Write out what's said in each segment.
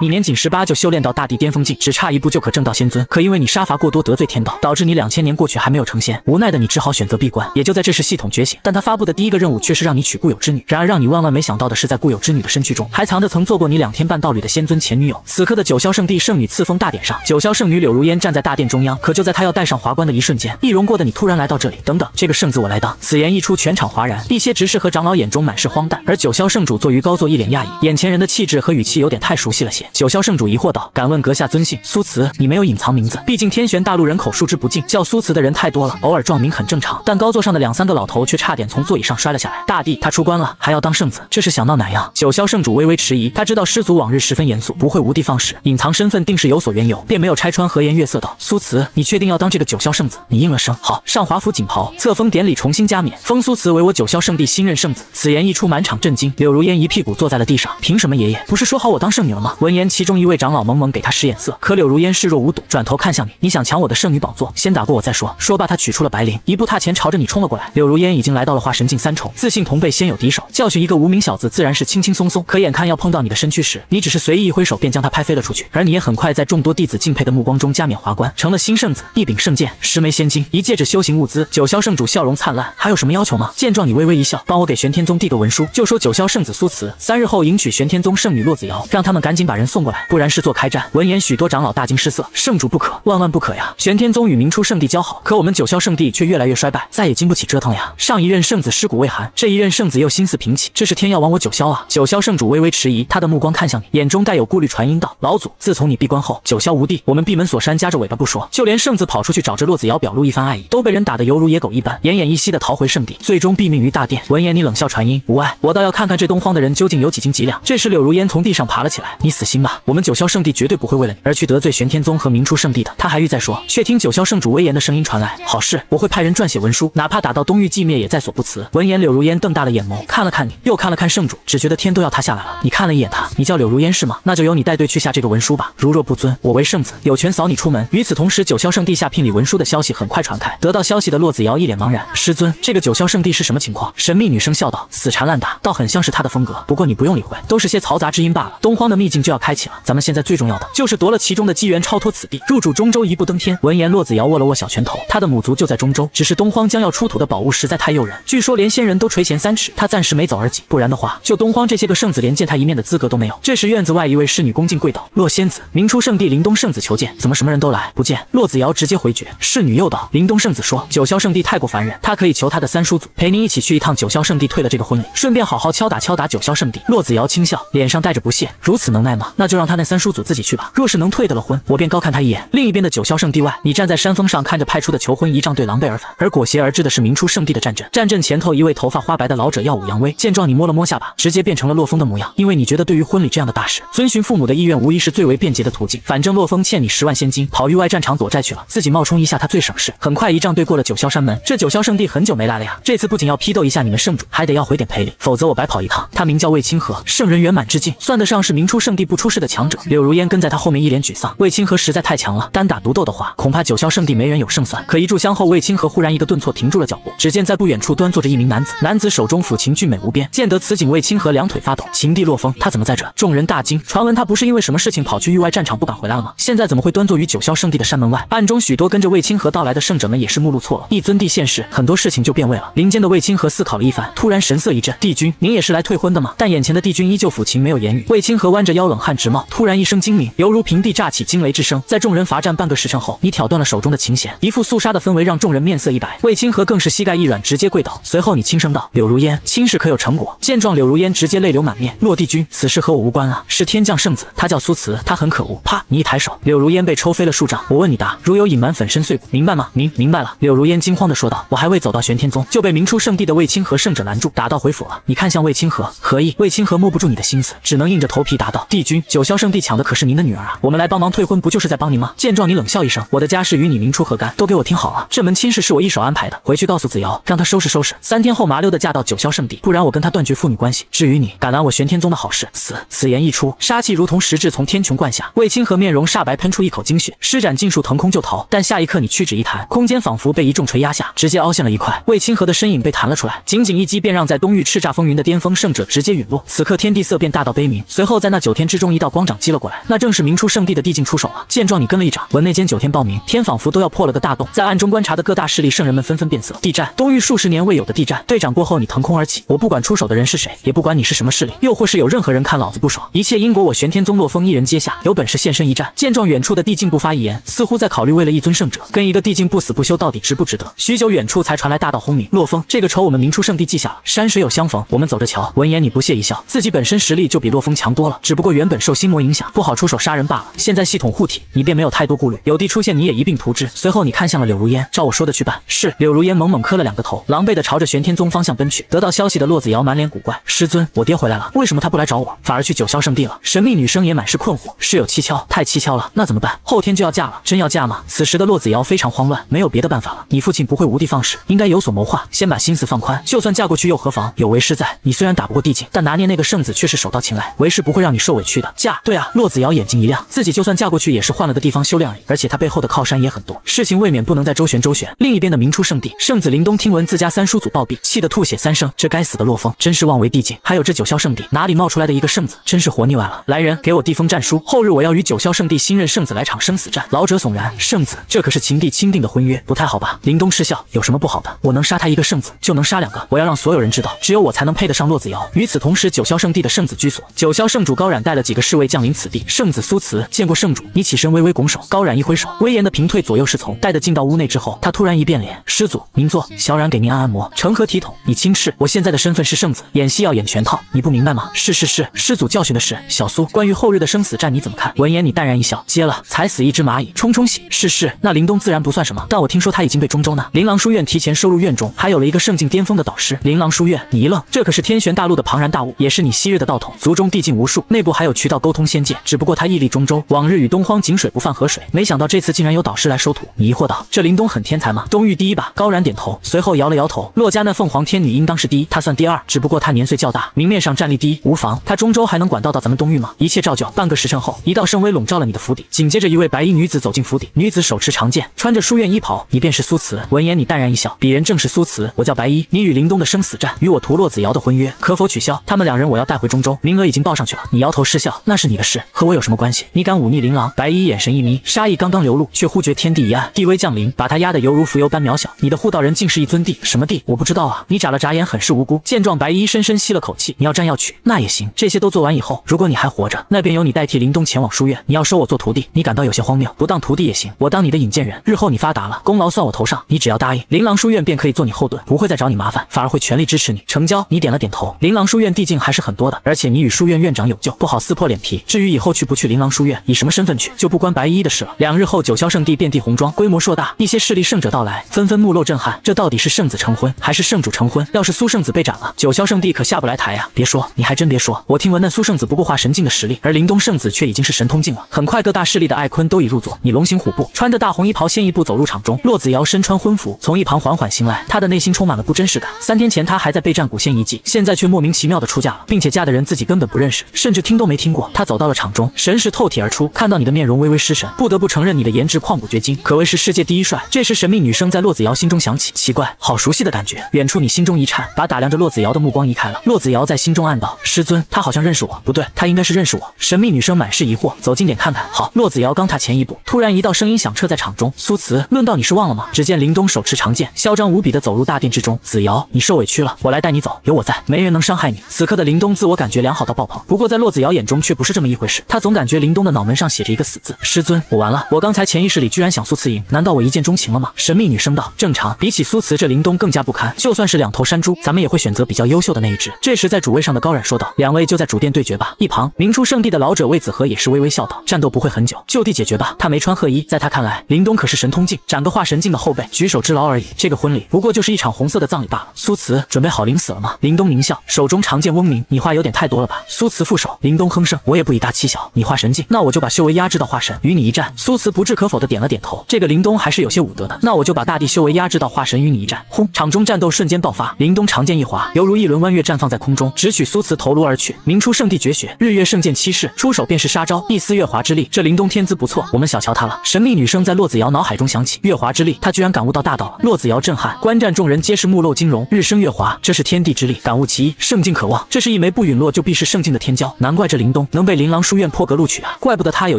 你年仅十八就修炼到大地巅峰境，只差一步就可证道仙尊。可因为你杀伐过多得罪天道，导致你两千年过去还没有成仙。无奈的你只好选择闭关。也就在这时，系统觉醒。但他发布的第一个任务却是让你娶固有之女。然而让你万万没想到的是，在固有之女的身躯中，还藏着曾做过你两天半道侣的仙尊前女友。此刻的九霄圣地圣女赐封大典上，九霄圣女柳如烟站在大殿中央。可就在她要戴上华冠的一瞬间，易容过的你突然来到这里。等等，这个圣字我来当。此言一出，全场哗然。一些执事和长老眼中满是荒诞。而九霄圣主坐于高座，一脸讶异，眼前人的气质和语气有点太熟悉了些。九霄圣主疑惑道：“敢问阁下尊姓？”苏慈，你没有隐藏名字，毕竟天玄大陆人口数之不尽，叫苏慈的人太多了，偶尔撞名很正常。但高座上的两三个老头却差点从座椅上摔了下来。大帝，他出关了，还要当圣子，这是想闹哪样？九霄圣主微微迟疑，他知道师祖往日十分严肃，不会无的放矢，隐藏身份定是有所缘由，便没有拆穿，和颜悦色道：“苏慈，你确定要当这个九霄圣子？”你应了声：“好。”上华府锦袍，册封典礼重新加冕，封苏慈为我九霄圣帝新任圣子。此言一出，满场震惊。柳如烟一屁股坐在了地上：“凭什么？爷爷不是说好我当圣女了吗？”为言，其中一位长老猛猛给他使眼色，可柳如烟视若无睹，转头看向你。你想抢我的圣女宝座，先打过我再说。说罢，他取出了白绫，一步踏前，朝着你冲了过来。柳如烟已经来到了化神境三重，自信同辈先有敌手，教训一个无名小子自然是轻轻松松。可眼看要碰到你的身躯时，你只是随意一挥手，便将他拍飞了出去。而你也很快在众多弟子敬佩的目光中加冕华冠，成了新圣子。一柄圣剑，十枚仙金，一戒指修行物资。九霄圣主笑容灿烂，还有什么要求吗？见状，你微微一笑，帮我给玄天宗递个文书，就说九霄圣子苏辞三日后迎娶玄天宗圣女洛子瑶，让他们赶紧把人。送过来，不然事做开战。闻言，许多长老大惊失色，圣主不可，万万不可呀！玄天宗与明初圣地交好，可我们九霄圣地却越来越衰败，再也经不起折腾呀。上一任圣子尸骨未寒，这一任圣子又心思平起，这是天要亡我九霄啊！九霄圣主微微迟疑，他的目光看向你，眼中带有顾虑，传音道：“老祖，自从你闭关后，九霄无地，我们闭门锁山，夹着尾巴不说，就连圣子跑出去找着洛子瑶表露一番爱意，都被人打得犹如野狗一般，奄奄一息的逃回圣地，最终毙命于大殿。”闻言，你冷笑传音：“无碍，我倒要看看这东荒的人究竟有几斤几两。”这时，柳如烟从地上爬了起来，你死心。吧，我们九霄圣地绝对不会为了你而去得罪玄天宗和明初圣地的。他还欲再说，却听九霄圣主威严的声音传来：“好事，我会派人撰写文书，哪怕打到东域寂灭也在所不辞。”闻言，柳如烟瞪大了眼眸，看了看你，又看了看圣主，只觉得天都要塌下来了。你看了一眼他，你叫柳如烟是吗？那就由你带队去下这个文书吧。如若不遵，我为圣子有权扫你出门。与此同时，九霄圣地下聘礼文书的消息很快传开。得到消息的洛子瑶一脸茫然：“师尊，这个九霄圣地是什么情况？”神秘女生笑道：“死缠烂打，倒很像是他的风格。不过你不用理会，都是些嘈杂之音罢了。东荒的秘境就要。”开启了，咱们现在最重要的就是夺了其中的机缘，超脱此地，入主中州，一步登天。闻言，洛子瑶握了握小拳头，他的母族就在中州，只是东荒将要出土的宝物实在太诱人，据说连仙人都垂涎三尺，他暂时没走而已，不然的话，就东荒这些个圣子连见他一面的资格都没有。这时，院子外一位侍女恭敬跪倒，洛仙子，明初圣地林东圣子求见，怎么什么人都来不见？洛子瑶直接回绝。侍女又道，林东圣子说，九霄圣地太过烦人，他可以求他的三叔祖陪您一起去一趟九霄圣地，退了这个婚礼，顺便好好敲打敲打九霄圣地。”洛子瑶轻笑，脸上带着不屑，如此能耐吗？那就让他那三叔祖自己去吧。若是能退得了婚，我便高看他一眼。另一边的九霄圣地外，你站在山峰上，看着派出的求婚仪仗队狼狈而返，而裹挟而至的是明初圣地的战阵。战阵前头，一位头发花白的老者耀武扬威。见状，你摸了摸下巴，直接变成了洛风的模样。因为你觉得，对于婚礼这样的大事，遵循父母的意愿无疑是最为便捷的途径。反正洛风欠你十万仙金，跑域外战场躲债去了，自己冒充一下他最省事。很快，仪仗队过了九霄山门。这九霄圣地很久没来了呀。这次不仅要批斗一下你们圣主，还得要回点赔礼，否则我白跑一趟。他名叫魏清河，圣人圆满之境，算得上是明初圣地不出。出世的强者柳如烟跟在他后面，一脸沮丧。卫清河实在太强了，单打独斗的话，恐怕九霄圣地没人有胜算。可一炷香后，卫清河忽然一个顿挫，停住了脚步。只见在不远处端坐着一名男子，男子手中抚琴，俊美无边。见得此景，卫清河两腿发抖。琴帝落风，他怎么在这？众人大惊。传闻他不是因为什么事情跑去域外战场，不敢回来了吗？现在怎么会端坐于九霄圣地的山门外？暗中许多跟着卫清河到来的圣者们也是目露错愕。一尊帝现世，很多事情就变味了。林间的卫清河思考了一番，突然神色一震。帝君，您也是来退婚的吗？但眼前的帝君依旧抚琴，没有言语。卫清河弯着腰，冷。汗直冒，突然一声惊鸣，犹如平地炸起惊雷之声。在众人罚站半个时辰后，你挑断了手中的琴弦，一副肃杀的氛围让众人面色一白。魏清河更是膝盖一软，直接跪倒。随后你轻声道：“柳如烟，亲事可有成果？”见状，柳如烟直接泪流满面。洛帝君，此事和我无关啊，是天降圣子，他叫苏慈，他很可恶。啪！你一抬手，柳如烟被抽飞了数丈。我问你答，如有隐瞒，粉身碎骨，明白吗？明明白了。柳如烟惊慌的说道：“我还未走到玄天宗，就被明初圣地的魏清河圣者拦住，打道回府了。”你看向魏清河，何意？魏清河摸不住你的心思，只能硬着头皮答道：“帝君。”九霄圣地抢的可是您的女儿啊！我们来帮忙退婚，不就是在帮您吗？见状，你冷笑一声，我的家事与你明初何干？都给我听好了，这门亲事是我一手安排的。回去告诉子瑶，让她收拾收拾。三天后麻溜的嫁到九霄圣地，不然我跟她断绝父女关系。至于你，敢拦我玄天宗的好事，死！此言一出，杀气如同实质从天穹灌下。魏清河面容煞白，喷出一口精血，施展禁术腾空就逃。但下一刻，你屈指一弹，空间仿佛被一重锤压下，直接凹陷了一块。魏清河的身影被弹了出来，仅仅一击便让在东域叱咤风云的巅峰圣者直接陨落。此刻天地色变，大道悲鸣。随后在那九天之中。中一道光掌击了过来，那正是明初圣地的帝境出手了。见状，你跟了一掌，闻内间九天报名，天仿佛都要破了个大洞。在暗中观察的各大势力圣人们纷纷变色。地战，东域数十年未有的地战。队长过后，你腾空而起。我不管出手的人是谁，也不管你是什么势力，又或是有任何人看老子不爽，一切因果我玄天宗洛风一人接下。有本事现身一战。见状，远处的帝境不发一言，似乎在考虑为了一尊圣者跟一个帝境不死不休到底值不值得。许久，远处才传来大道轰鸣。洛风，这个仇我们明初圣地记下了。山水有相逢，我们走着瞧。闻言，你不屑一笑，自己本身实力就比洛风强多了，只不过原本。受心魔影响，不好出手杀人罢了。现在系统护体，你便没有太多顾虑。有地出现，你也一并屠之。随后，你看向了柳如烟，照我说的去办。是。柳如烟猛猛磕了两个头，狼狈的朝着玄天宗方向奔去。得到消息的骆子瑶满脸古怪，师尊，我爹回来了，为什么他不来找我，反而去九霄圣地了？神秘女生也满是困惑，事有蹊跷，太蹊跷了。那怎么办？后天就要嫁了，真要嫁吗？此时的骆子瑶非常慌乱，没有别的办法了。你父亲不会无地放矢，应该有所谋划，先把心思放宽，就算嫁过去又何妨？有为师在，你虽然打不过帝境，但拿捏那个圣子却是手到擒来。为师不会让你受委屈。嫁对啊，骆子瑶眼睛一亮，自己就算嫁过去也是换了个地方修炼而已，而且她背后的靠山也很多，事情未免不能再周旋周旋。另一边的明初圣地，圣子林东听闻自家三叔祖暴毙，气得吐血三声。这该死的洛风真是妄为帝境，还有这九霄圣地哪里冒出来的一个圣子，真是活腻歪了。来人，给我递封战书，后日我要与九霄圣地新任圣子来场生死战。老者悚然，圣子，这可是秦帝钦定的婚约，不太好吧？林东失笑，有什么不好的？我能杀他一个圣子，就能杀两个，我要让所有人知道，只有我才能配得上洛子瑶。与此同时，九霄圣地的圣子居所，九霄圣主高冉带了几。个侍卫降临此地，圣子苏慈见过圣主。你起身微微拱手，高冉一挥手，威严的平退左右侍从，带的进到屋内之后，他突然一变脸：“师祖，您坐，小冉给您按按摩，成何体统？你轻视我现在的身份是圣子，演戏要演全套，你不明白吗？”“是是是，师祖教训的是。”小苏，关于后日的生死战你怎么看？闻言你淡然一笑，接了，踩死一只蚂蚁，冲冲喜。是是，那林东自然不算什么，但我听说他已经被中州呢琳琅书院提前收入院中，还有了一个圣境巅峰的导师。琳琅书院，你一愣，这可是天玄大陆的庞然大物，也是你昔日的道统，族中递进无数，内部还有。渠道沟通仙界，只不过他屹立中州，往日与东荒井水不犯河水，没想到这次竟然有导师来收徒。疑惑道：“这林东很天才吗？东域第一吧？”高然点头，随后摇了摇头。洛家那凤凰天女应当是第一，他算第二，只不过他年岁较大，明面上战力第一无妨。他中州还能管到到咱们东域吗？一切照旧。半个时辰后，一道圣威笼罩了你的府邸，紧接着一位白衣女子走进府邸，女子手持长剑，穿着书院衣袍，你便是苏慈。闻言你淡然一笑：“鄙人正是苏慈，我叫白衣。你与林东的生死战与我屠洛子瑶的婚约，可否取消？他们两人我要带回中州，名额已经报上去了。”你摇头失笑。那是你的事，和我有什么关系？你敢忤逆琳琅？白衣眼神一眯，杀意刚刚流露，却忽觉天地一暗，地威降临，把他压得犹如浮游般渺小。你的护道人竟是一尊帝？什么帝？我不知道啊。你眨了眨眼，很是无辜。见状，白衣深深吸了口气。你要占要取，那也行。这些都做完以后，如果你还活着，那便由你代替林东前往书院。你要收我做徒弟，你感到有些荒谬。不当徒弟也行，我当你的引荐人。日后你发达了，功劳算我头上。你只要答应，琳琅书院便可以做你后盾，不会再找你麻烦，反而会全力支持你。成交。你点了点头。琳琅书院地境还是很多的，而且你与书院院长有旧，不好撕破。脸皮。至于以后去不去琳琅书院，以什么身份去，就不关白依依的事了。两日后，九霄圣地遍地红妆，规模硕大，一些势力圣者到来，纷纷目露震撼。这到底是圣子成婚，还是圣主成婚？要是苏圣子被斩了，九霄圣地可下不来台呀！别说，你还真别说，我听闻那苏圣子不过化神境的实力，而林东圣子却已经是神通境了。很快，各大势力的艾坤都已入座。你龙行虎步，穿着大红衣袍，先一步走入场中。洛子瑶身穿婚服，从一旁缓缓行来，她的内心充满了不真实感。三天前，她还在备战古仙遗迹，现在却莫名其妙的出嫁了，并且嫁的人自己根本不认识，甚至听都没听。听过，他走到了场中，神识透体而出，看到你的面容微微失神，不得不承认你的颜值旷古绝今，可谓是世界第一帅。这时，神秘女生在骆子瑶心中响起，奇怪，好熟悉的感觉。远处你心中一颤，把打量着骆子瑶的目光移开了。骆子瑶在心中暗道，师尊，他好像认识我，不对，他应该是认识我。神秘女生满是疑惑，走近点看看。好，骆子瑶刚踏前一步，突然一道声音响彻在场中，苏辞，论道你是忘了吗？只见林东手持长剑，嚣张无比的走入大殿之中。子瑶，你受委屈了，我来带你走，有我在，没人能伤害你。此刻的林东自我感觉良好到爆棚，不过在骆子瑶眼中。却不是这么一回事，他总感觉林东的脑门上写着一个死字。师尊，我完了，我刚才潜意识里居然想苏慈赢，难道我一见钟情了吗？神秘女生道，正常。比起苏慈，这林东更加不堪。就算是两头山猪，咱们也会选择比较优秀的那一只。这时，在主位上的高冉说道，两位就在主殿对决吧。一旁明初圣地的老者魏子和也是微微笑道，战斗不会很久，就地解决吧。他没穿鹤衣，在他看来，林东可是神通境，斩个化神境的后辈，举手之劳而已。这个婚礼不过就是一场红色的葬礼罢了。苏慈，准备好临死了吗？林东狞笑，手中长剑嗡鸣。你话有点太多了吧？苏慈负手，林东哼。我也不以大欺小，你化神境，那我就把修为压制到化神，与你一战。苏慈不置可否的点了点头，这个林东还是有些武德的，那我就把大地修为压制到化神，与你一战。轰，场中战斗瞬间爆发，林东长剑一划，犹如一轮弯月绽放在空中，直取苏慈头颅而去。明初圣地绝学日月圣剑七式，出手便是杀招，一丝月华之力。这林东天资不错，我们小瞧他了。神秘女生在洛子瑶脑海中响起，月华之力，他居然感悟到大道了。洛子瑶震撼，观战众人皆是目露惊容。日升月华，这是天地之力，感悟其一，圣境可望。这是一枚不陨落就必是圣境的天骄，难怪这林。东，能被琳琅书院破格录取啊！怪不得他有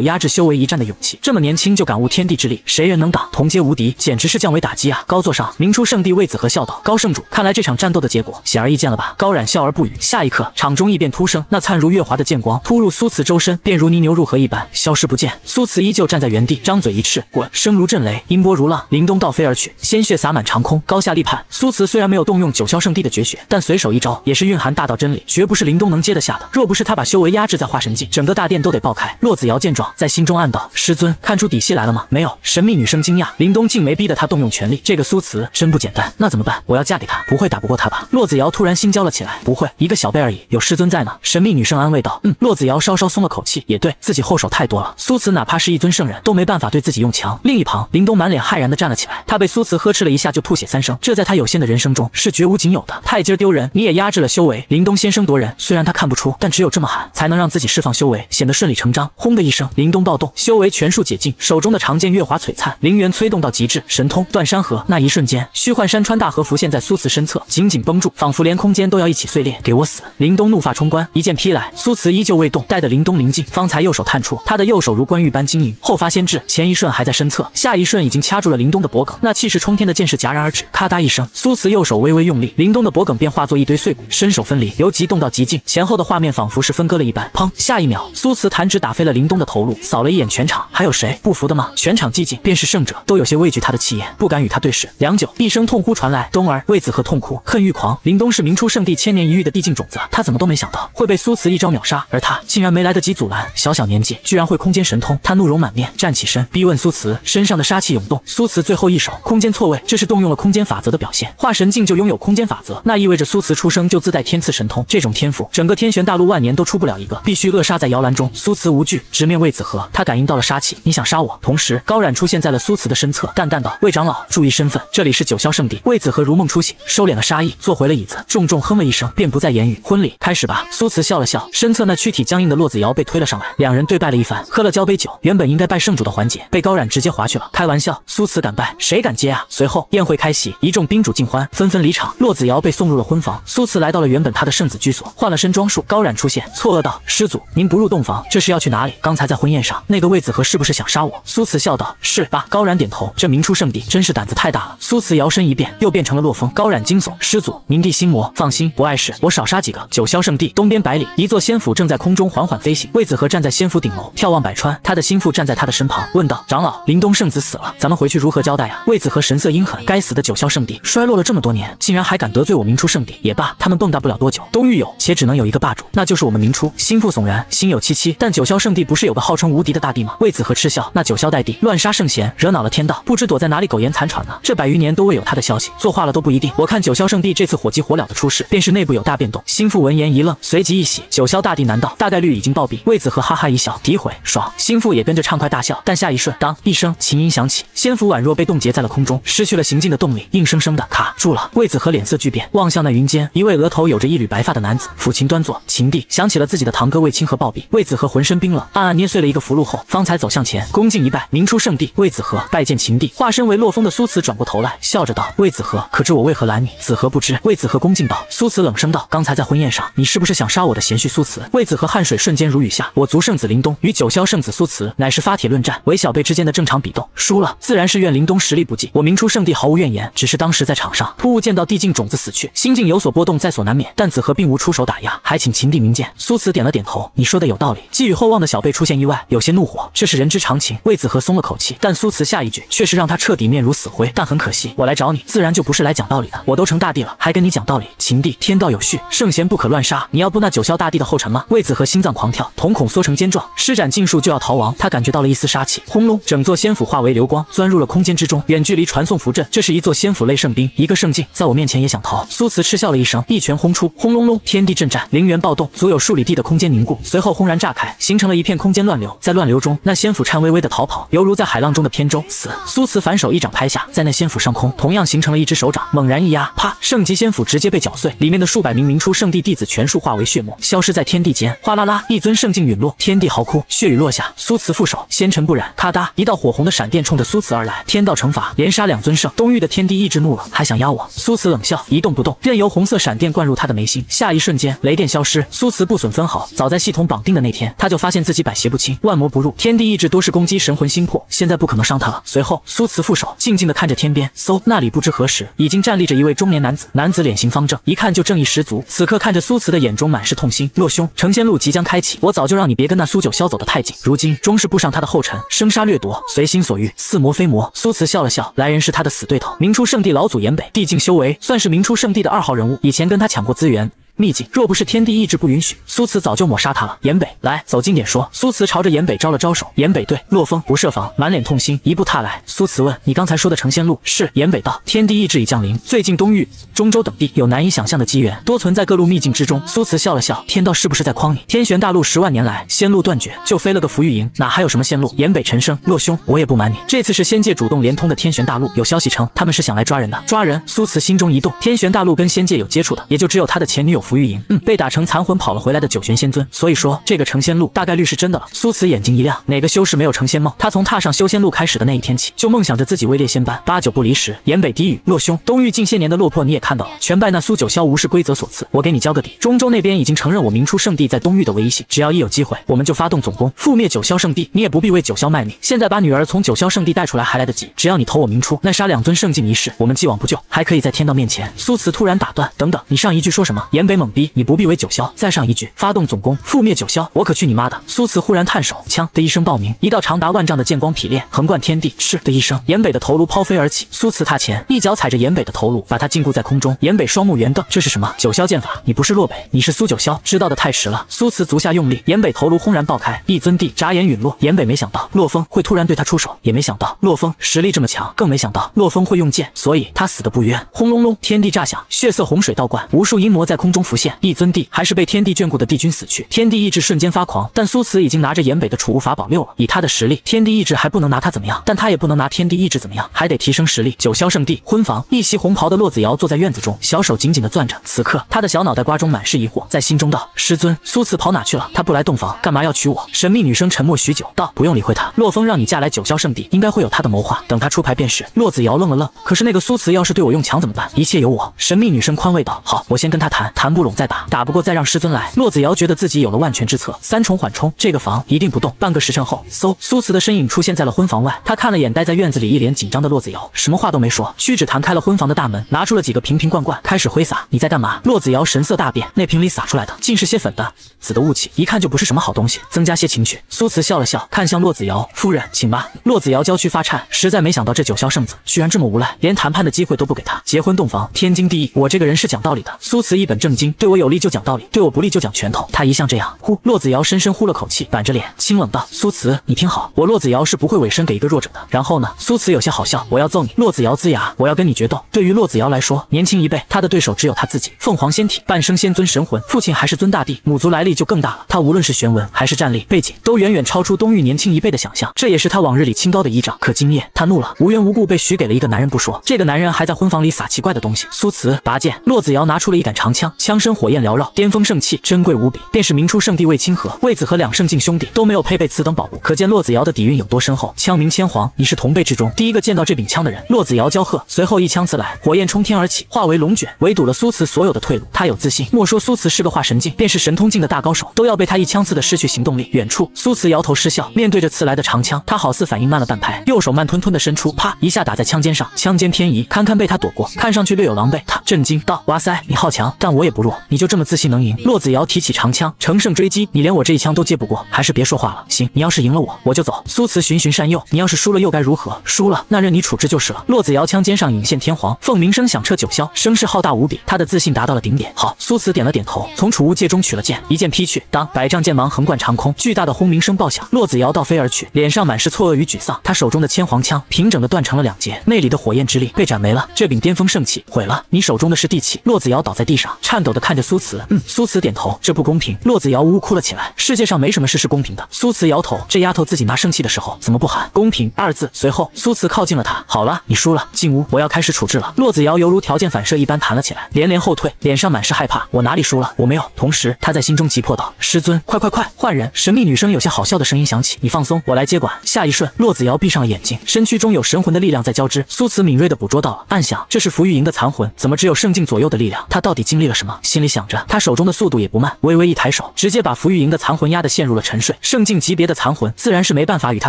压制修为一战的勇气，这么年轻就感悟天地之力，谁人能挡？同阶无敌，简直是降维打击啊！高座上，明初圣地魏子和笑道：“高圣主，看来这场战斗的结果显而易见了吧？”高冉笑而不语。下一刻，场中异变突生，那灿如月华的剑光突入苏慈周身，便如泥牛入河一般消失不见。苏慈依旧站在原地，张嘴一斥：“滚声如震雷，音波如浪。林东倒飞而去，鲜血洒满长空。高下立判。苏慈虽然没有动用九霄圣地的绝学，但随手一招也是蕴含大道真理，绝不是林东能接得下的。若不是他把修为压制在。化神境，整个大殿都得爆开。洛子瑶见状，在心中暗道：师尊看出底细来了吗？没有。神秘女生惊讶，林东竟没逼得他动用全力。这个苏慈真不简单。那怎么办？我要嫁给他，不会打不过他吧？洛子瑶突然心焦了起来。不会，一个小辈而已，有师尊在呢。神秘女生安慰道。嗯。洛子瑶稍稍松了口气。也对自己后手太多了。苏慈哪怕是一尊圣人都没办法对自己用强。另一旁，林东满脸骇然地站了起来。他被苏慈呵斥了一下就吐血三声，这在他有限的人生中是绝无仅有的。太今儿丢人！你也压制了修为。林东先声夺人。虽然他看不出，但只有这么喊才能让自。自己释放修为显得顺理成章，轰的一声，林东暴动，修为全数解禁，手中的长剑月华璀璨，灵元催动到极致，神通断山河。那一瞬间，虚幻山川大河浮现在苏慈身侧，紧紧绷住，仿佛连空间都要一起碎裂。给我死！林东怒发冲冠，一剑劈来，苏慈依旧未动，待得林东临近，方才右手探出，他的右手如冠玉般晶莹，后发先至，前一瞬还在身侧，下一瞬已经掐住了林东的脖颈。那气势冲天的剑势戛然而止，咔嗒一声，苏慈右手微微用力，林东的脖颈便化作一堆碎骨，身手分离，由极动到极静，前后的画面仿佛是分割了一般，砰。下一秒，苏慈弹指打飞了林东的头颅，扫了一眼全场，还有谁不服的吗？全场寂静，便是胜者都有些畏惧他的气焰，不敢与他对视。良久，一声痛呼传来，东儿魏子和痛哭，恨欲狂。林东是明初圣地千年一遇的地境种子，他怎么都没想到会被苏慈一招秒杀，而他竟然没来得及阻拦。小小年纪居然会空间神通，他怒容满面，站起身逼问苏慈，身上的杀气涌动。苏慈最后一手空间错位，这是动用了空间法则的表现。化神境就拥有空间法则，那意味着苏慈出生就自带天赐神通。这种天赋，整个天玄大陆万年都出不了一个。必。须扼杀在摇篮中。苏慈无惧，直面魏子和。他感应到了杀气，你想杀我？同时，高冉出现在了苏慈的身侧，淡淡道：“魏长老，注意身份，这里是九霄圣地。”魏子和如梦初醒，收敛了杀意，坐回了椅子，重重哼了一声，便不再言语。婚礼开始吧。苏慈笑了笑，身侧那躯体僵硬的骆子瑶被推了上来，两人对拜了一番，喝了交杯酒。原本应该拜圣主的环节，被高冉直接划去了。开玩笑，苏慈敢拜，谁敢接啊？随后宴会开席，一众宾主尽欢，纷纷离场。骆子瑶被送入了婚房。苏慈来到了原本他的圣子居所，换了身装束。高冉出现，错愕道。师祖，您不入洞房，这是要去哪里？刚才在婚宴上，那个魏子和是不是想杀我？苏慈笑道：“是吧？”高然点头。这明初圣地真是胆子太大了。苏慈摇身一变，又变成了洛风。高然惊悚：“师祖，明帝心魔，放心，不碍事。我少杀几个。”九霄圣地东边百里，一座仙府正在空中缓缓飞行。魏子和站在仙府顶楼，眺望百川。他的心腹站在他的身旁，问道：“长老，林东圣子死了，咱们回去如何交代啊？”魏子和神色阴狠：“该死的九霄圣地，衰落了这么多年，竟然还敢得罪我明初圣地。也罢，他们蹦跶不了多久。东域有，且只能有一个霸主，那就是我们明初。心腹。”不悚然，心有戚戚。但九霄圣地不是有个号称无敌的大帝吗？魏子和嗤笑，那九霄大帝乱杀圣贤，惹恼了天道，不知躲在哪里苟延残喘呢。这百余年都未有他的消息，坐化了都不一定。我看九霄圣地这次火急火燎的出事，便是内部有大变动。心腹闻言一愣，随即一喜，九霄大帝难道大概率已经暴毙？魏子和哈哈一笑，诋毁爽，心腹也跟着畅快大笑。但下一瞬，当一声琴音响起，仙府宛若被冻结在了空中，失去了行进的动力，硬生生的卡住了。魏子和脸色巨变，望向那云间一位额头有着一缕白发的男子，抚琴端坐，琴帝想起了自己的堂哥。魏清河暴毙，魏子和浑身冰冷，暗暗捏碎了一个符箓后，方才走向前，恭敬一拜。明初圣地。魏子和拜见秦帝。化身为洛风的苏慈转过头来，笑着道：“魏子和，可知我为何拦你？”子和不知。魏子和恭敬道。苏慈冷声道：“刚才在婚宴上，你是不是想杀我的贤婿？”苏慈。魏子和汗水瞬间如雨下。我族圣子林东与九霄圣子苏慈乃是发帖论战，为小辈之间的正常比斗，输了自然是怨林东实力不济。我明初圣地毫无怨言，只是当时在场上突兀见到帝境种子死去，心境有所波动在所难免，但子和并无出手打压，还请秦帝明鉴。苏慈点了点。头，你说的有道理。寄予厚望的小辈出现意外，有些怒火，这是人之常情。魏子和松了口气，但苏慈下一句却是让他彻底面如死灰。但很可惜，我来找你，自然就不是来讲道理的。我都成大帝了，还跟你讲道理？秦帝，天道有序，圣贤不可乱杀。你要步那九霄大帝的后尘吗？魏子和心脏狂跳，瞳孔缩成尖状，施展禁术就要逃亡。他感觉到了一丝杀气。轰隆，整座仙府化为流光，钻入了空间之中。远距离传送符阵，这是一座仙府类圣兵，一个圣境，在我面前也想逃？苏慈嗤笑了一声，一拳轰出。轰隆隆，天地震颤，灵元暴动，足有数里地的空间。凝固，随后轰然炸开，形成了一片空间乱流。在乱流中，那仙府颤巍巍的逃跑，犹如在海浪中的扁舟。死！苏慈反手一掌拍下，在那仙府上空，同样形成了一只手掌，猛然一压，啪！圣级仙府直接被搅碎，里面的数百名明初圣地弟子全数化为血沫，消失在天地间。哗啦啦，一尊圣境陨落，天地嚎哭，血雨落下。苏慈负手，仙尘不染。咔哒，一道火红的闪电冲着苏慈而来，天道惩罚，连杀两尊圣。东域的天地一直怒了，还想压我？苏慈冷笑，一动不动，任由红色闪电灌入他的眉心。下一瞬间，雷电消失，苏慈不损分毫，早。早在系统绑定的那天，他就发现自己百邪不侵，万魔不入，天地意志多是攻击神魂心魄，现在不可能伤他了。随后，苏慈副手，静静的看着天边，嗖，那里不知何时已经站立着一位中年男子。男子脸型方正，一看就正义十足。此刻看着苏慈的眼中满是痛心。洛兄，成仙路即将开启，我早就让你别跟那苏九霄走得太近，如今终是步上他的后尘，生杀掠夺，随心所欲，似魔非魔。苏慈笑了笑，来人是他的死对头，明初圣地老祖严北，地境修为，算是明初圣地的二号人物，以前跟他抢过资源。秘境，若不是天地意志不允许，苏慈早就抹杀他了。严北，来，走近点说。苏慈朝着严北招了招手。严北对洛风不设防，满脸痛心，一步踏来。苏慈问：“你刚才说的成仙路是？”严北道：“天地意志已降临，最近东域、中州等地有难以想象的机缘，多存在各路秘境之中。”苏慈笑了笑：“天道是不是在诓你？天玄大陆十万年来仙路断绝，就飞了个浮玉营，哪还有什么仙路？”严北沉声：“洛兄，我也不瞒你，这次是仙界主动连通的天玄大陆，有消息称他们是想来抓人的。抓人。”苏慈心中一动，天玄大陆跟仙界有接触的，也就只有他的前女友。浮玉莹，嗯，被打成残魂跑了回来的九玄仙尊，所以说这个成仙路大概率是真的了。苏慈眼睛一亮，哪个修士没有成仙梦？他从踏上修仙路开始的那一天起，就梦想着自己位列仙班，八九不离十。延北低语，洛兄，东域近些年的落魄你也看到了，全拜那苏九霄无视规则所赐。我给你交个底，中州那边已经承认我明初圣地在东域的唯一性，只要一有机会，我们就发动总攻，覆灭九霄圣地。你也不必为九霄卖命，现在把女儿从九霄圣地带出来还来得及。只要你投我明初，那杀两尊圣境一事，我们既往不咎，还可以在天道面前。苏慈突然打断，等等，你上一句说什么？延北。猛逼你不必为九霄再上一句，发动总攻覆灭九霄，我可去你妈的！苏慈忽然探手，枪的一声爆鸣，一道长达万丈的剑光劈裂，横贯天地。嗤的一声，严北的头颅抛飞而起。苏慈踏前，一脚踩着严北的头颅，把他禁锢在空中。严北双目圆瞪，这是什么九霄剑法？你不是洛北，你是苏九霄，知道的太迟了。苏慈足下用力，严北头颅轰然爆开，一尊帝眨眼陨落。严北没想到洛风会突然对他出手，也没想到洛风实力这么强，更没想到洛风会用剑，所以他死的不冤。轰隆隆，天地炸响，血色洪水倒灌，无数阴魔在空中。浮现一尊帝，还是被天帝眷顾的帝君死去，天帝意志瞬间发狂。但苏辞已经拿着延北的储物法宝六了，以他的实力，天帝意志还不能拿他怎么样。但他也不能拿天帝意志怎么样，还得提升实力。九霄圣地婚房，一袭红袍的洛子瑶坐在院子中，小手紧紧的攥着。此刻他的小脑袋瓜中满是疑惑，在心中道：师尊，苏辞跑哪去了？他不来洞房，干嘛要娶我？神秘女生沉默许久，道：不用理会他，洛风让你嫁来九霄圣地，应该会有他的谋划。等他出牌便是。洛子瑶愣了愣，可是那个苏辞要是对我用强怎么办？一切由我。神秘女生宽慰道：好，我先跟他谈谈。不拢再打，打不过再让师尊来。骆子瑶觉得自己有了万全之策，三重缓冲，这个房一定不动。半个时辰后，嗖，苏慈的身影出现在了婚房外。他看了眼待在院子里一脸紧张的骆子瑶，什么话都没说，屈指弹开了婚房的大门，拿出了几个瓶瓶罐罐，开始挥洒。你在干嘛？骆子瑶神色大变，那瓶里撒出来的竟是些粉的、紫的雾气，一看就不是什么好东西。增加些情趣。苏慈笑了笑，看向骆子瑶，夫人，请吧。骆子瑶娇躯发颤，实在没想到这九霄圣子居然这么无赖，连谈判的机会都不给他。结婚洞房天经地义，我这个人是讲道理的。苏慈一本正。对我有利就讲道理，对我不利就讲拳头。他一向这样。呼，骆子瑶深深呼了口气，板着脸，清冷道：“苏辞，你听好，我骆子瑶是不会委身给一个弱者的。”然后呢？苏辞有些好笑，我要揍你。骆子瑶龇牙，我要跟你决斗。对于骆子瑶来说，年轻一辈，他的对手只有他自己。凤凰仙体，半生仙尊神魂，父亲还是尊大帝，母族来历就更大了。他无论是玄文还是战力背景，都远远超出东域年轻一辈的想象，这也是他往日里清高的依仗。可今夜，他怒了，无缘无故被许给了一个男人不说，这个男人还在婚房里撒奇怪的东西。苏辞拔剑，骆子瑶拿出了一杆长枪。枪身火焰缭绕，巅峰圣器，珍贵无比。便是明初圣帝魏清河、魏子和两圣境兄弟都没有配备此等宝物，可见骆子瑶的底蕴有多深厚。枪名千皇，你是同辈之中第一个见到这柄枪的人。骆子瑶娇喝，随后一枪刺来，火焰冲天而起，化为龙卷，围堵了苏慈所有的退路。他有自信，莫说苏慈是个化神境，便是神通境的大高手，都要被他一枪刺的失去行动力。远处，苏慈摇头失笑，面对着刺来的长枪，他好似反应慢了半拍，右手慢吞吞的伸出，啪一下打在枪尖上，枪尖偏移，堪堪被他躲过，看上去略有狼狈。他震惊道：“哇塞，你好强，但我也。”不弱，你就这么自信能赢？骆子瑶提起长枪，乘胜追击，你连我这一枪都接不过，还是别说话了。行，你要是赢了我，我就走。苏慈循循善诱，你要是输了又该如何？输了，那任你处置就是了。骆子瑶枪尖上引线天皇凤鸣声，响彻九霄，声势浩大无比。他的自信达到了顶点。好，苏慈点了点头，从储物戒中取了剑，一剑劈去，当，百丈剑芒横贯长空，巨大的轰鸣声爆响，骆子瑶倒飞而去，脸上满是错愕与沮丧。他手中的千皇枪平整的断成了两截，内里的火焰之力被斩没了，这柄巅峰圣器毁了。你手中的是地器，骆子瑶倒在地上，颤。抖。抖的看着苏慈，嗯，苏慈点头，这不公平。骆子瑶呜呜哭了起来，世界上没什么事是公平的。苏慈摇头，这丫头自己拿生气的时候怎么不喊公平二字？随后苏慈靠近了他，好了，你输了，进屋，我要开始处置了。骆子瑶犹如条件反射一般弹了起来，连连后退，脸上满是害怕。我哪里输了？我没有。同时他在心中急迫道，师尊，快快快，换人！神秘女生有些好笑的声音响起，你放松，我来接管。下一瞬，骆子瑶闭上了眼睛，身躯中有神魂的力量在交织。苏慈敏锐的捕捉到了，暗想这是福玉莹的残魂，怎么只有圣境左右的力量？她到底经历了什么？心里想着，他手中的速度也不慢，微微一抬手，直接把符玉莹的残魂压得陷入了沉睡。圣境级别的残魂自然是没办法与他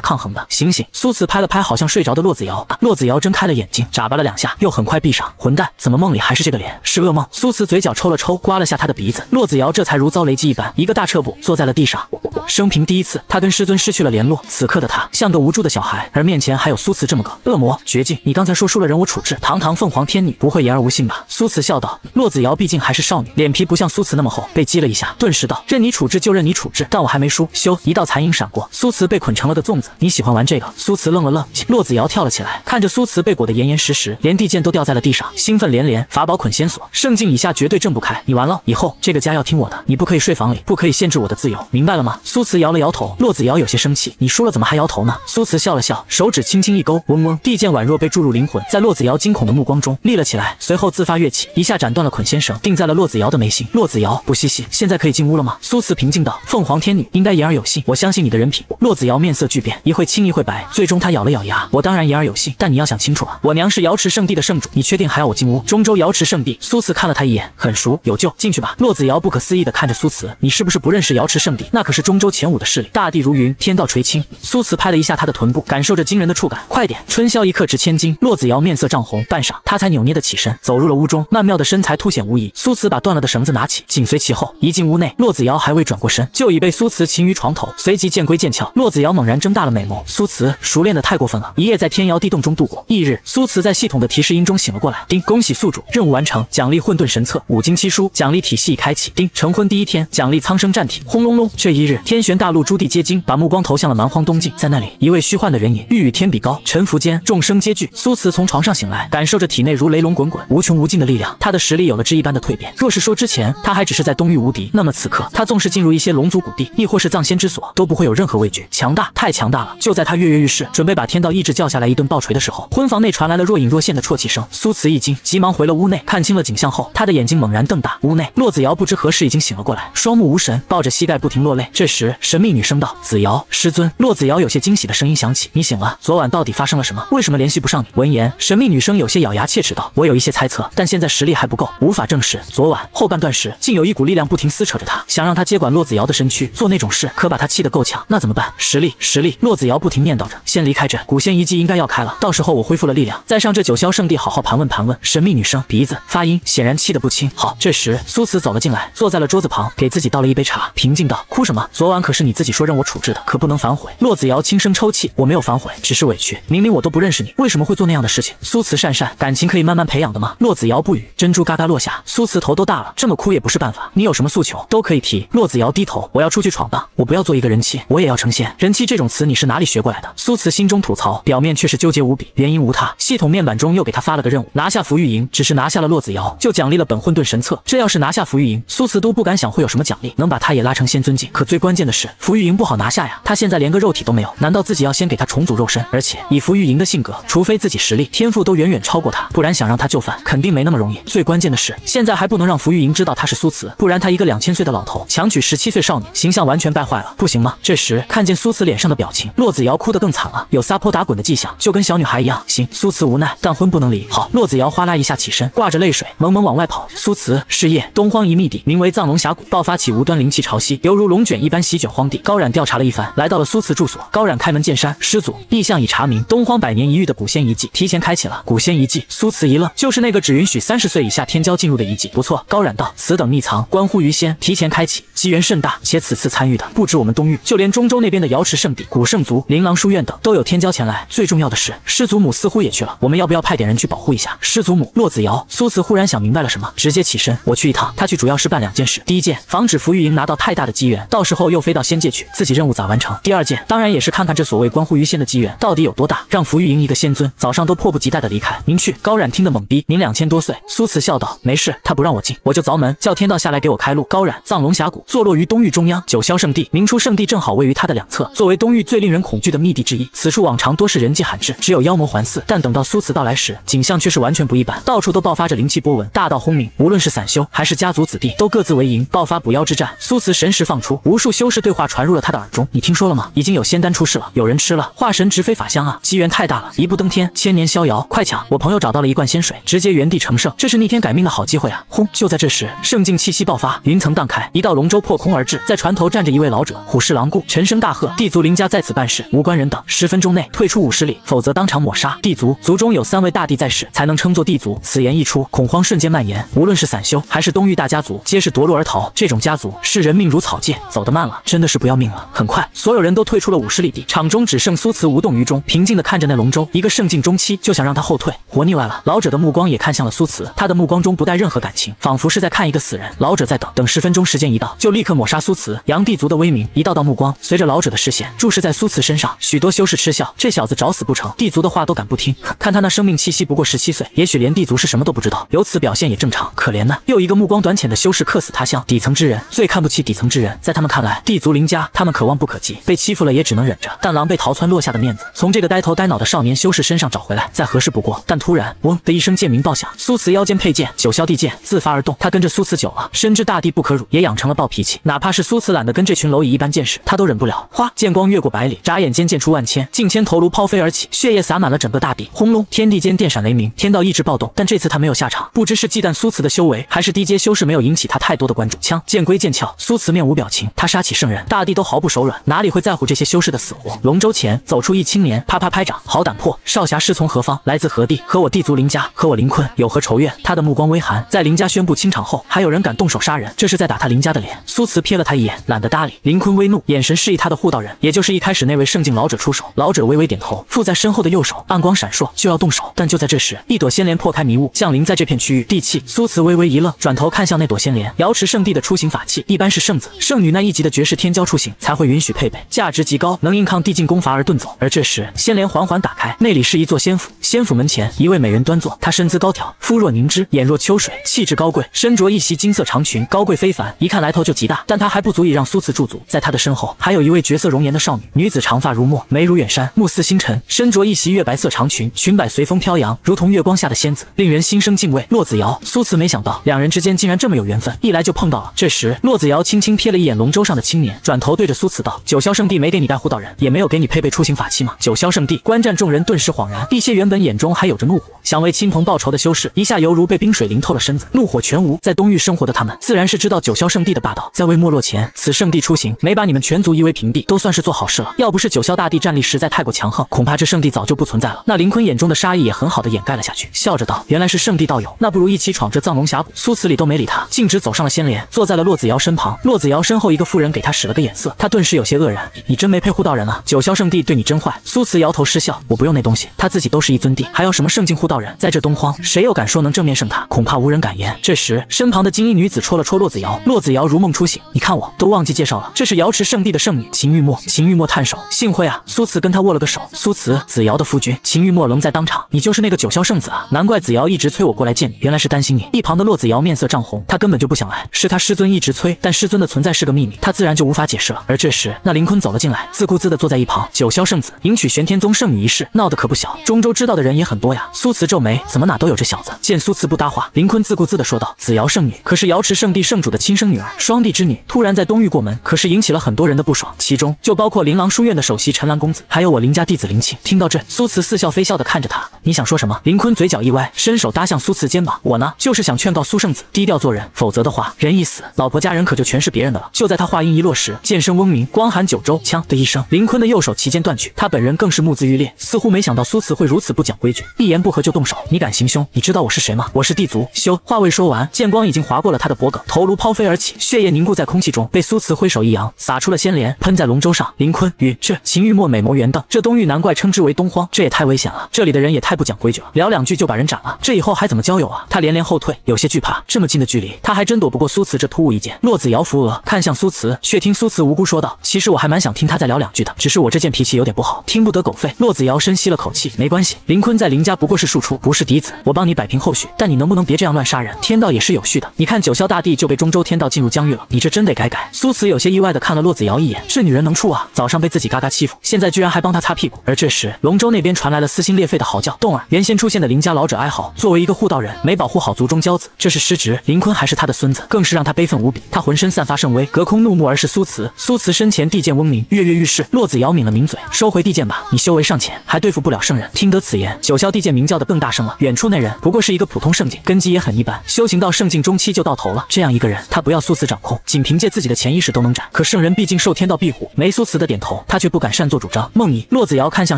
抗衡的。醒醒！苏辞拍了拍好像睡着的骆子瑶，骆子瑶睁开了眼睛，眨巴了两下，又很快闭上。混蛋，怎么梦里还是这个脸？是噩梦。苏辞嘴角抽了抽，刮了下他的鼻子，骆子瑶这才如遭雷击一般，一个大撤步坐在了地上。生平第一次，他跟师尊失去了联络。此刻的他像个无助的小孩，而面前还有苏辞这么个恶魔。绝境，你刚才说输了人我处置，堂堂凤凰天女不会言而无信吧？苏辞笑道。骆子瑶毕竟还是少。脸皮不像苏慈那么厚，被击了一下，顿时道：“任你处置就任你处置，但我还没输。”咻，一道残影闪过，苏慈被捆成了个粽子。你喜欢玩这个？苏慈愣了愣，洛子瑶跳了起来，看着苏慈被裹得严严实实，连地剑都掉在了地上，兴奋连连。法宝捆仙索，圣境以下绝对挣不开。你完了，以后这个家要听我的，你不可以睡房里，不可以限制我的自由，明白了吗？苏慈摇了摇头。洛子瑶有些生气：“你输了怎么还摇头呢？”苏慈笑了笑，手指轻轻一勾，嗡嗡，地剑宛若被注入灵魂，在洛子瑶惊恐的目光中立了起来，随后自发跃起，一下斩断了捆仙绳，定在了洛。子瑶的眉心，洛子瑶不嘻嘻，现在可以进屋了吗？苏慈平静道：“凤凰天女应该言而有信，我相信你的人品。”洛子瑶面色巨变，一会青一会白，最终她咬了咬牙：“我当然言而有信，但你要想清楚啊，我娘是瑶池圣地的圣主，你确定还要我进屋？”中州瑶池圣地，苏慈看了他一眼，很熟，有救，进去吧。洛子瑶不可思议的看着苏慈：“你是不是不认识瑶池圣地？那可是中州前五的势力，大地如云，天道垂青。”苏慈拍了一下他的臀部，感受着惊人的触感，快点！春宵一刻值千金。洛子瑶面色涨红，半晌他才扭捏的起身，走入了屋中，曼妙的身材凸显无疑。苏慈把。把断了的绳子拿起，紧随其后，一进屋内，骆子瑶还未转过身，就已被苏慈擒于床头。随即剑归剑鞘，骆子瑶猛然睁大了美眸。苏慈熟练的太过分了。一夜在天摇地动中度过。翌日，苏慈在系统的提示音中醒了过来。丁，恭喜宿主任务完成，奖励混沌神策五经七书，奖励体系已开启。丁，成婚第一天，奖励苍生战体。轰隆隆，这一日，天玄大陆诸地皆惊，把目光投向了蛮荒东境。在那里，一位虚幻的人影欲与天比高，沉浮间众生皆惧。苏慈从床上醒来，感受着体内如雷龙滚滚、无穷无尽的力量，他的实力有了质一般的蜕变。若是说之前他还只是在东域无敌，那么此刻他纵是进入一些龙族谷地，亦或是藏仙之所，都不会有任何畏惧。强大，太强大了！就在他跃跃欲试，准备把天道意志叫下来一顿暴锤的时候，婚房内传来了若隐若现的啜泣声。苏慈一惊，急忙回了屋内，看清了景象后，他的眼睛猛然瞪大。屋内，洛子瑶不知何时已经醒了过来，双目无神，抱着膝盖不停落泪。这时，神秘女声道：“子瑶，师尊。”洛子瑶有些惊喜的声音响起：“你醒了？昨晚到底发生了什么？为什么联系不上你？”闻言，神秘女生有些咬牙切齿道：“我有一些猜测，但现在实力还不够，无法证实。昨。”后半段时，竟有一股力量不停撕扯着他，想让他接管骆子瑶的身躯做那种事，可把他气得够呛。那怎么办？实力，实力！骆子瑶不停念叨着，先离开这古仙遗迹应该要开了，到时候我恢复了力量，再上这九霄圣地好好盘问盘问神秘女生鼻子发音，显然气得不轻。好，这时苏慈走了进来，坐在了桌子旁，给自己倒了一杯茶，平静道：哭什么？昨晚可是你自己说让我处置的，可不能反悔。骆子瑶轻声抽泣：我没有反悔，只是委屈。明明我都不认识你，为什么会做那样的事情？苏慈讪讪：感情可以慢慢培养的吗？骆子瑶不语，珍珠嘎嘎落下。苏慈头。都大了，这么哭也不是办法。你有什么诉求，都可以提。骆子瑶低头，我要出去闯荡，我不要做一个人妻，我也要成仙。人妻这种词你是哪里学过来的？苏慈心中吐槽，表面却是纠结无比。原因无他，系统面板中又给他发了个任务，拿下福玉莹。只是拿下了骆子瑶，就奖励了本混沌神册。这要是拿下福玉莹，苏慈都不敢想会有什么奖励，能把他也拉成仙尊境。可最关键的是，福玉莹不好拿下呀。他现在连个肉体都没有，难道自己要先给他重组肉身？而且以福玉莹的性格，除非自己实力天赋都远远超过他，不然想让他就范，肯定没那么容易。最关键的是，现在还不能。让福玉莹知道他是苏慈，不然他一个两千岁的老头强娶十七岁少女，形象完全败坏了，不行吗？这时看见苏慈脸上的表情，骆子瑶哭得更惨了，有撒泼打滚的迹象，就跟小女孩一样。行，苏慈无奈，但婚不能离。好，骆子瑶哗啦一下起身，挂着泪水，猛猛往外跑。苏慈，是夜，东荒一秘地名为藏龙峡谷，爆发起无端灵气潮汐，犹如龙卷一般席卷荒地。高冉调查了一番，来到了苏慈住所。高冉开门见山，师祖意向已查明，东荒百年一遇的古仙遗迹提前开启了。古仙遗迹，苏慈一愣，就是那个只允许三十岁以下天骄进入的遗迹。不错。高冉道：“此等秘藏，关乎于仙，提前开启，机缘甚大。且此次参与的不止我们东域，就连中州那边的瑶池圣地、古圣族、琳琅书院等，都有天骄前来。最重要的是，师祖母似乎也去了。我们要不要派点人去保护一下师祖母？”洛子瑶、苏慈忽然想明白了什么，直接起身：“我去一趟。他去主要是办两件事：第一件，防止福玉莹拿到太大的机缘，到时候又飞到仙界去，自己任务咋完成？第二件，当然也是看看这所谓关乎于仙的机缘到底有多大，让福玉莹一个仙尊早上都迫不及待的离开。您去。”高冉听得懵逼：“您两千多岁。”苏慈笑道：“没事，他不让我。”我就凿门叫天道下来给我开路。高冉藏龙峡谷坐落于东域中央九霄圣地，明初圣地正好位于它的两侧，作为东域最令人恐惧的秘地之一，此处往常多是人迹罕至，只有妖魔环伺。但等到苏慈到来时，景象却是完全不一般，到处都爆发着灵气波纹，大道轰鸣。无论是散修还是家族子弟，都各自为营，爆发捕妖之战。苏慈神识放出，无数修士对话传入了他的耳中。你听说了吗？已经有仙丹出世了，有人吃了化神直飞法相啊，机缘太大了，一步登天，千年逍遥。快抢！我朋友找到了一罐仙水，直接原地成圣，这是逆天改命的好机会啊！轰。就在这时，圣境气息爆发，云层荡开，一道龙舟破空而至，在船头站着一位老者，虎视狼顾，沉声大喝：“地族林家在此办事，无关人等，十分钟内退出五十里，否则当场抹杀。”地族族中有三位大帝在世，才能称作地族。此言一出，恐慌瞬间蔓延，无论是散修还是东域大家族，皆是夺路而逃。这种家族视人命如草芥，走得慢了，真的是不要命了。很快，所有人都退出了五十里地，场中只剩苏慈无动于衷，平静地看着那龙舟。一个圣境中期就想让他后退，活腻歪了。老者的目光也看向了苏慈，他的目光中不带任何感情。仿佛是在看一个死人。老者在等，等十分钟时间一到，就立刻抹杀苏慈。杨帝族的威名，一道道目光随着老者的视线注视在苏慈身上，许多修士嗤笑：这小子找死不成？帝族的话都敢不听？看他那生命气息，不过十七岁，也许连帝族是什么都不知道，由此表现也正常。可怜呢，又一个目光短浅的修士客死他乡。底层之人最看不起底层之人，在他们看来，帝族林家他们可望不可及，被欺负了也只能忍着。但狼狈逃窜落下的面子，从这个呆头呆脑的少年修士身上找回来，再合适不过。但突然，嗡的一声剑鸣爆响，苏慈腰间佩剑九霄地剑自发。而动，他跟着苏慈久了，深知大地不可辱，也养成了暴脾气。哪怕是苏慈懒得跟这群蝼蚁一般见识，他都忍不了。花剑光越过百里，眨眼间剑出万千，近千头颅抛飞而起，血液洒满了整个大地。轰隆，天地间电闪雷鸣，天道意志暴动。但这次他没有下场，不知是忌惮苏慈的修为，还是低阶修士没有引起他太多的关注。枪剑归剑鞘，苏慈面无表情。他杀起圣人，大地都毫不手软，哪里会在乎这些修士的死活？龙舟前走出一青年，啪啪拍掌，好胆魄，少侠师从何方？来自何地？和我地族林家，和我林坤有何仇怨？他的目光微寒，在林家宣布清场后，还有人敢动手杀人，这是在打他林家的脸。苏慈瞥了他一眼，懒得搭理。林坤微怒，眼神示意他的护道人，也就是一开始那位圣境老者出手。老者微微点头，附在身后的右手暗光闪烁，就要动手。但就在这时，一朵仙莲破开迷雾，降临在这片区域。地气。苏慈微微一愣，转头看向那朵仙莲。瑶池圣地的出行法器一般是圣子、圣女那一级的绝世天骄出行才会允许配备，价值极高，能硬抗地境功法而遁走。而这时，仙莲缓缓打开，那里是一座仙府。仙府门前，一位美人端坐，她身姿高挑，肤若凝脂，眼若秋水，气质高。高贵，身着一袭金色长裙，高贵非凡，一看来头就极大。但她还不足以让苏慈驻足，在她的身后还有一位绝色容颜的少女。女子长发如墨，眉如远山，目似星辰，身着一袭月白色长裙，裙摆随风飘扬，如同月光下的仙子，令人心生敬畏。骆子瑶，苏慈没想到两人之间竟然这么有缘分，一来就碰到了。这时，骆子瑶轻轻瞥了一眼龙舟上的青年，转头对着苏慈道：“九霄圣地没给你带护道人，也没有给你配备出行法器吗？”九霄圣地观战众人顿时恍然，一些原本眼中还有着怒火，想为亲朋报仇的修士，一下犹如被冰水淋透了身子，怒火。我全无在东域生活的他们，自然是知道九霄圣地的霸道。在未没落前，此圣地出行，没把你们全族夷为平地，都算是做好事了。要不是九霄大帝战力实在太过强横，恐怕这圣地早就不存在了。那林坤眼中的杀意也很好的掩盖了下去，笑着道：“原来是圣地道友，那不如一起闯这藏龙峡谷。”苏慈礼都没理他，径直走上了仙莲，坐在了洛子瑶身旁。洛子瑶身后一个妇人给他使了个眼色，他顿时有些愕然：“你真没配护道人啊！九霄圣地对你真坏。”苏慈摇头失笑：“我不用那东西，他自己都是一尊帝，还要什么圣境护道人？在这东荒，谁又敢说能正面胜他？恐怕无人敢言。”这时，身旁的金衣女子戳了戳骆子瑶，骆子瑶如梦初醒，你看我都忘记介绍了，这是瑶池圣地的圣女秦玉墨。秦玉墨探手，幸会啊，苏慈跟他握了个手。苏慈，子瑶的夫君。秦玉墨愣在当场，你就是那个九霄圣子啊？难怪子瑶一直催我过来见你，原来是担心你。一旁的骆子瑶面色涨红，他根本就不想来，是他师尊一直催，但师尊的存在是个秘密，他自然就无法解释了。而这时，那林坤走了进来，自顾自的坐在一旁。九霄圣子迎娶玄天宗圣女一事闹得可不小，中州知道的人也很多呀。苏慈皱眉，怎么哪都有这小子？见苏慈不搭话，林坤自顾自的说。子瑶圣女可是瑶池圣地圣主的亲生女儿，双帝之女，突然在东域过门，可是引起了很多人的不爽，其中就包括琳琅书院的首席陈兰公子，还有我林家弟子林庆。听到这，苏慈似笑非笑的看着他，你想说什么？林坤嘴角一歪，伸手搭向苏慈肩膀，我呢，就是想劝告苏圣子低调做人，否则的话，人一死，老婆家人可就全是别人的了。就在他话音一落时，剑声嗡鸣，光寒九州，枪的一声，林坤的右手齐肩断去，他本人更是目眦欲裂，似乎没想到苏慈会如此不讲规矩，一言不合就动手。你敢行凶？你知道我是谁吗？我是帝族。修话未说。完，剑光已经划过了他的脖颈，头颅抛飞而起，血液凝固在空气中，被苏慈挥手一扬，洒出了仙莲，喷在龙舟上。林坤云，这秦玉墨美眸圆瞪，这东域难怪称之为东荒，这也太危险了，这里的人也太不讲规矩了，聊两句就把人斩了，这以后还怎么交友啊？他连连后退，有些惧怕，这么近的距离，他还真躲不过苏慈这突兀一剑。洛子瑶扶额，看向苏慈，却听苏慈无辜说道：“其实我还蛮想听他再聊两句的，只是我这件脾气有点不好，听不得狗吠。”洛子瑶深吸了口气，没关系，林坤在林家不过是庶出，不是嫡子，我帮你摆平后续，但你能不能别这样乱杀人？天。天道也是有序的，你看九霄大帝就被中州天道进入疆域了，你这真得改改。苏慈有些意外的看了洛子瑶一眼，这女人能处啊？早上被自己嘎嘎欺负，现在居然还帮他擦屁股。而这时龙州那边传来了撕心裂肺的嚎叫，动儿原先出现的林家老者哀嚎。作为一个护道人，没保护好族中骄子，这是失职。林坤还是他的孙子，更是让他悲愤无比。他浑身散发圣威，隔空怒目而是苏慈。苏慈身前地剑嗡鸣，跃跃欲试。洛子瑶抿了抿嘴，收回地剑吧，你修为尚浅，还对付不了圣人。听得此言，九霄地剑鸣叫的更大声了。远处那人不过是一个普通圣剑，根基也很一般，修。行到圣境中期就到头了。这样一个人，他不要苏慈掌控，仅凭借自己的潜意识都能斩。可圣人毕竟受天道庇护，梅苏慈的点头，他却不敢擅作主张。梦怡，骆子瑶看向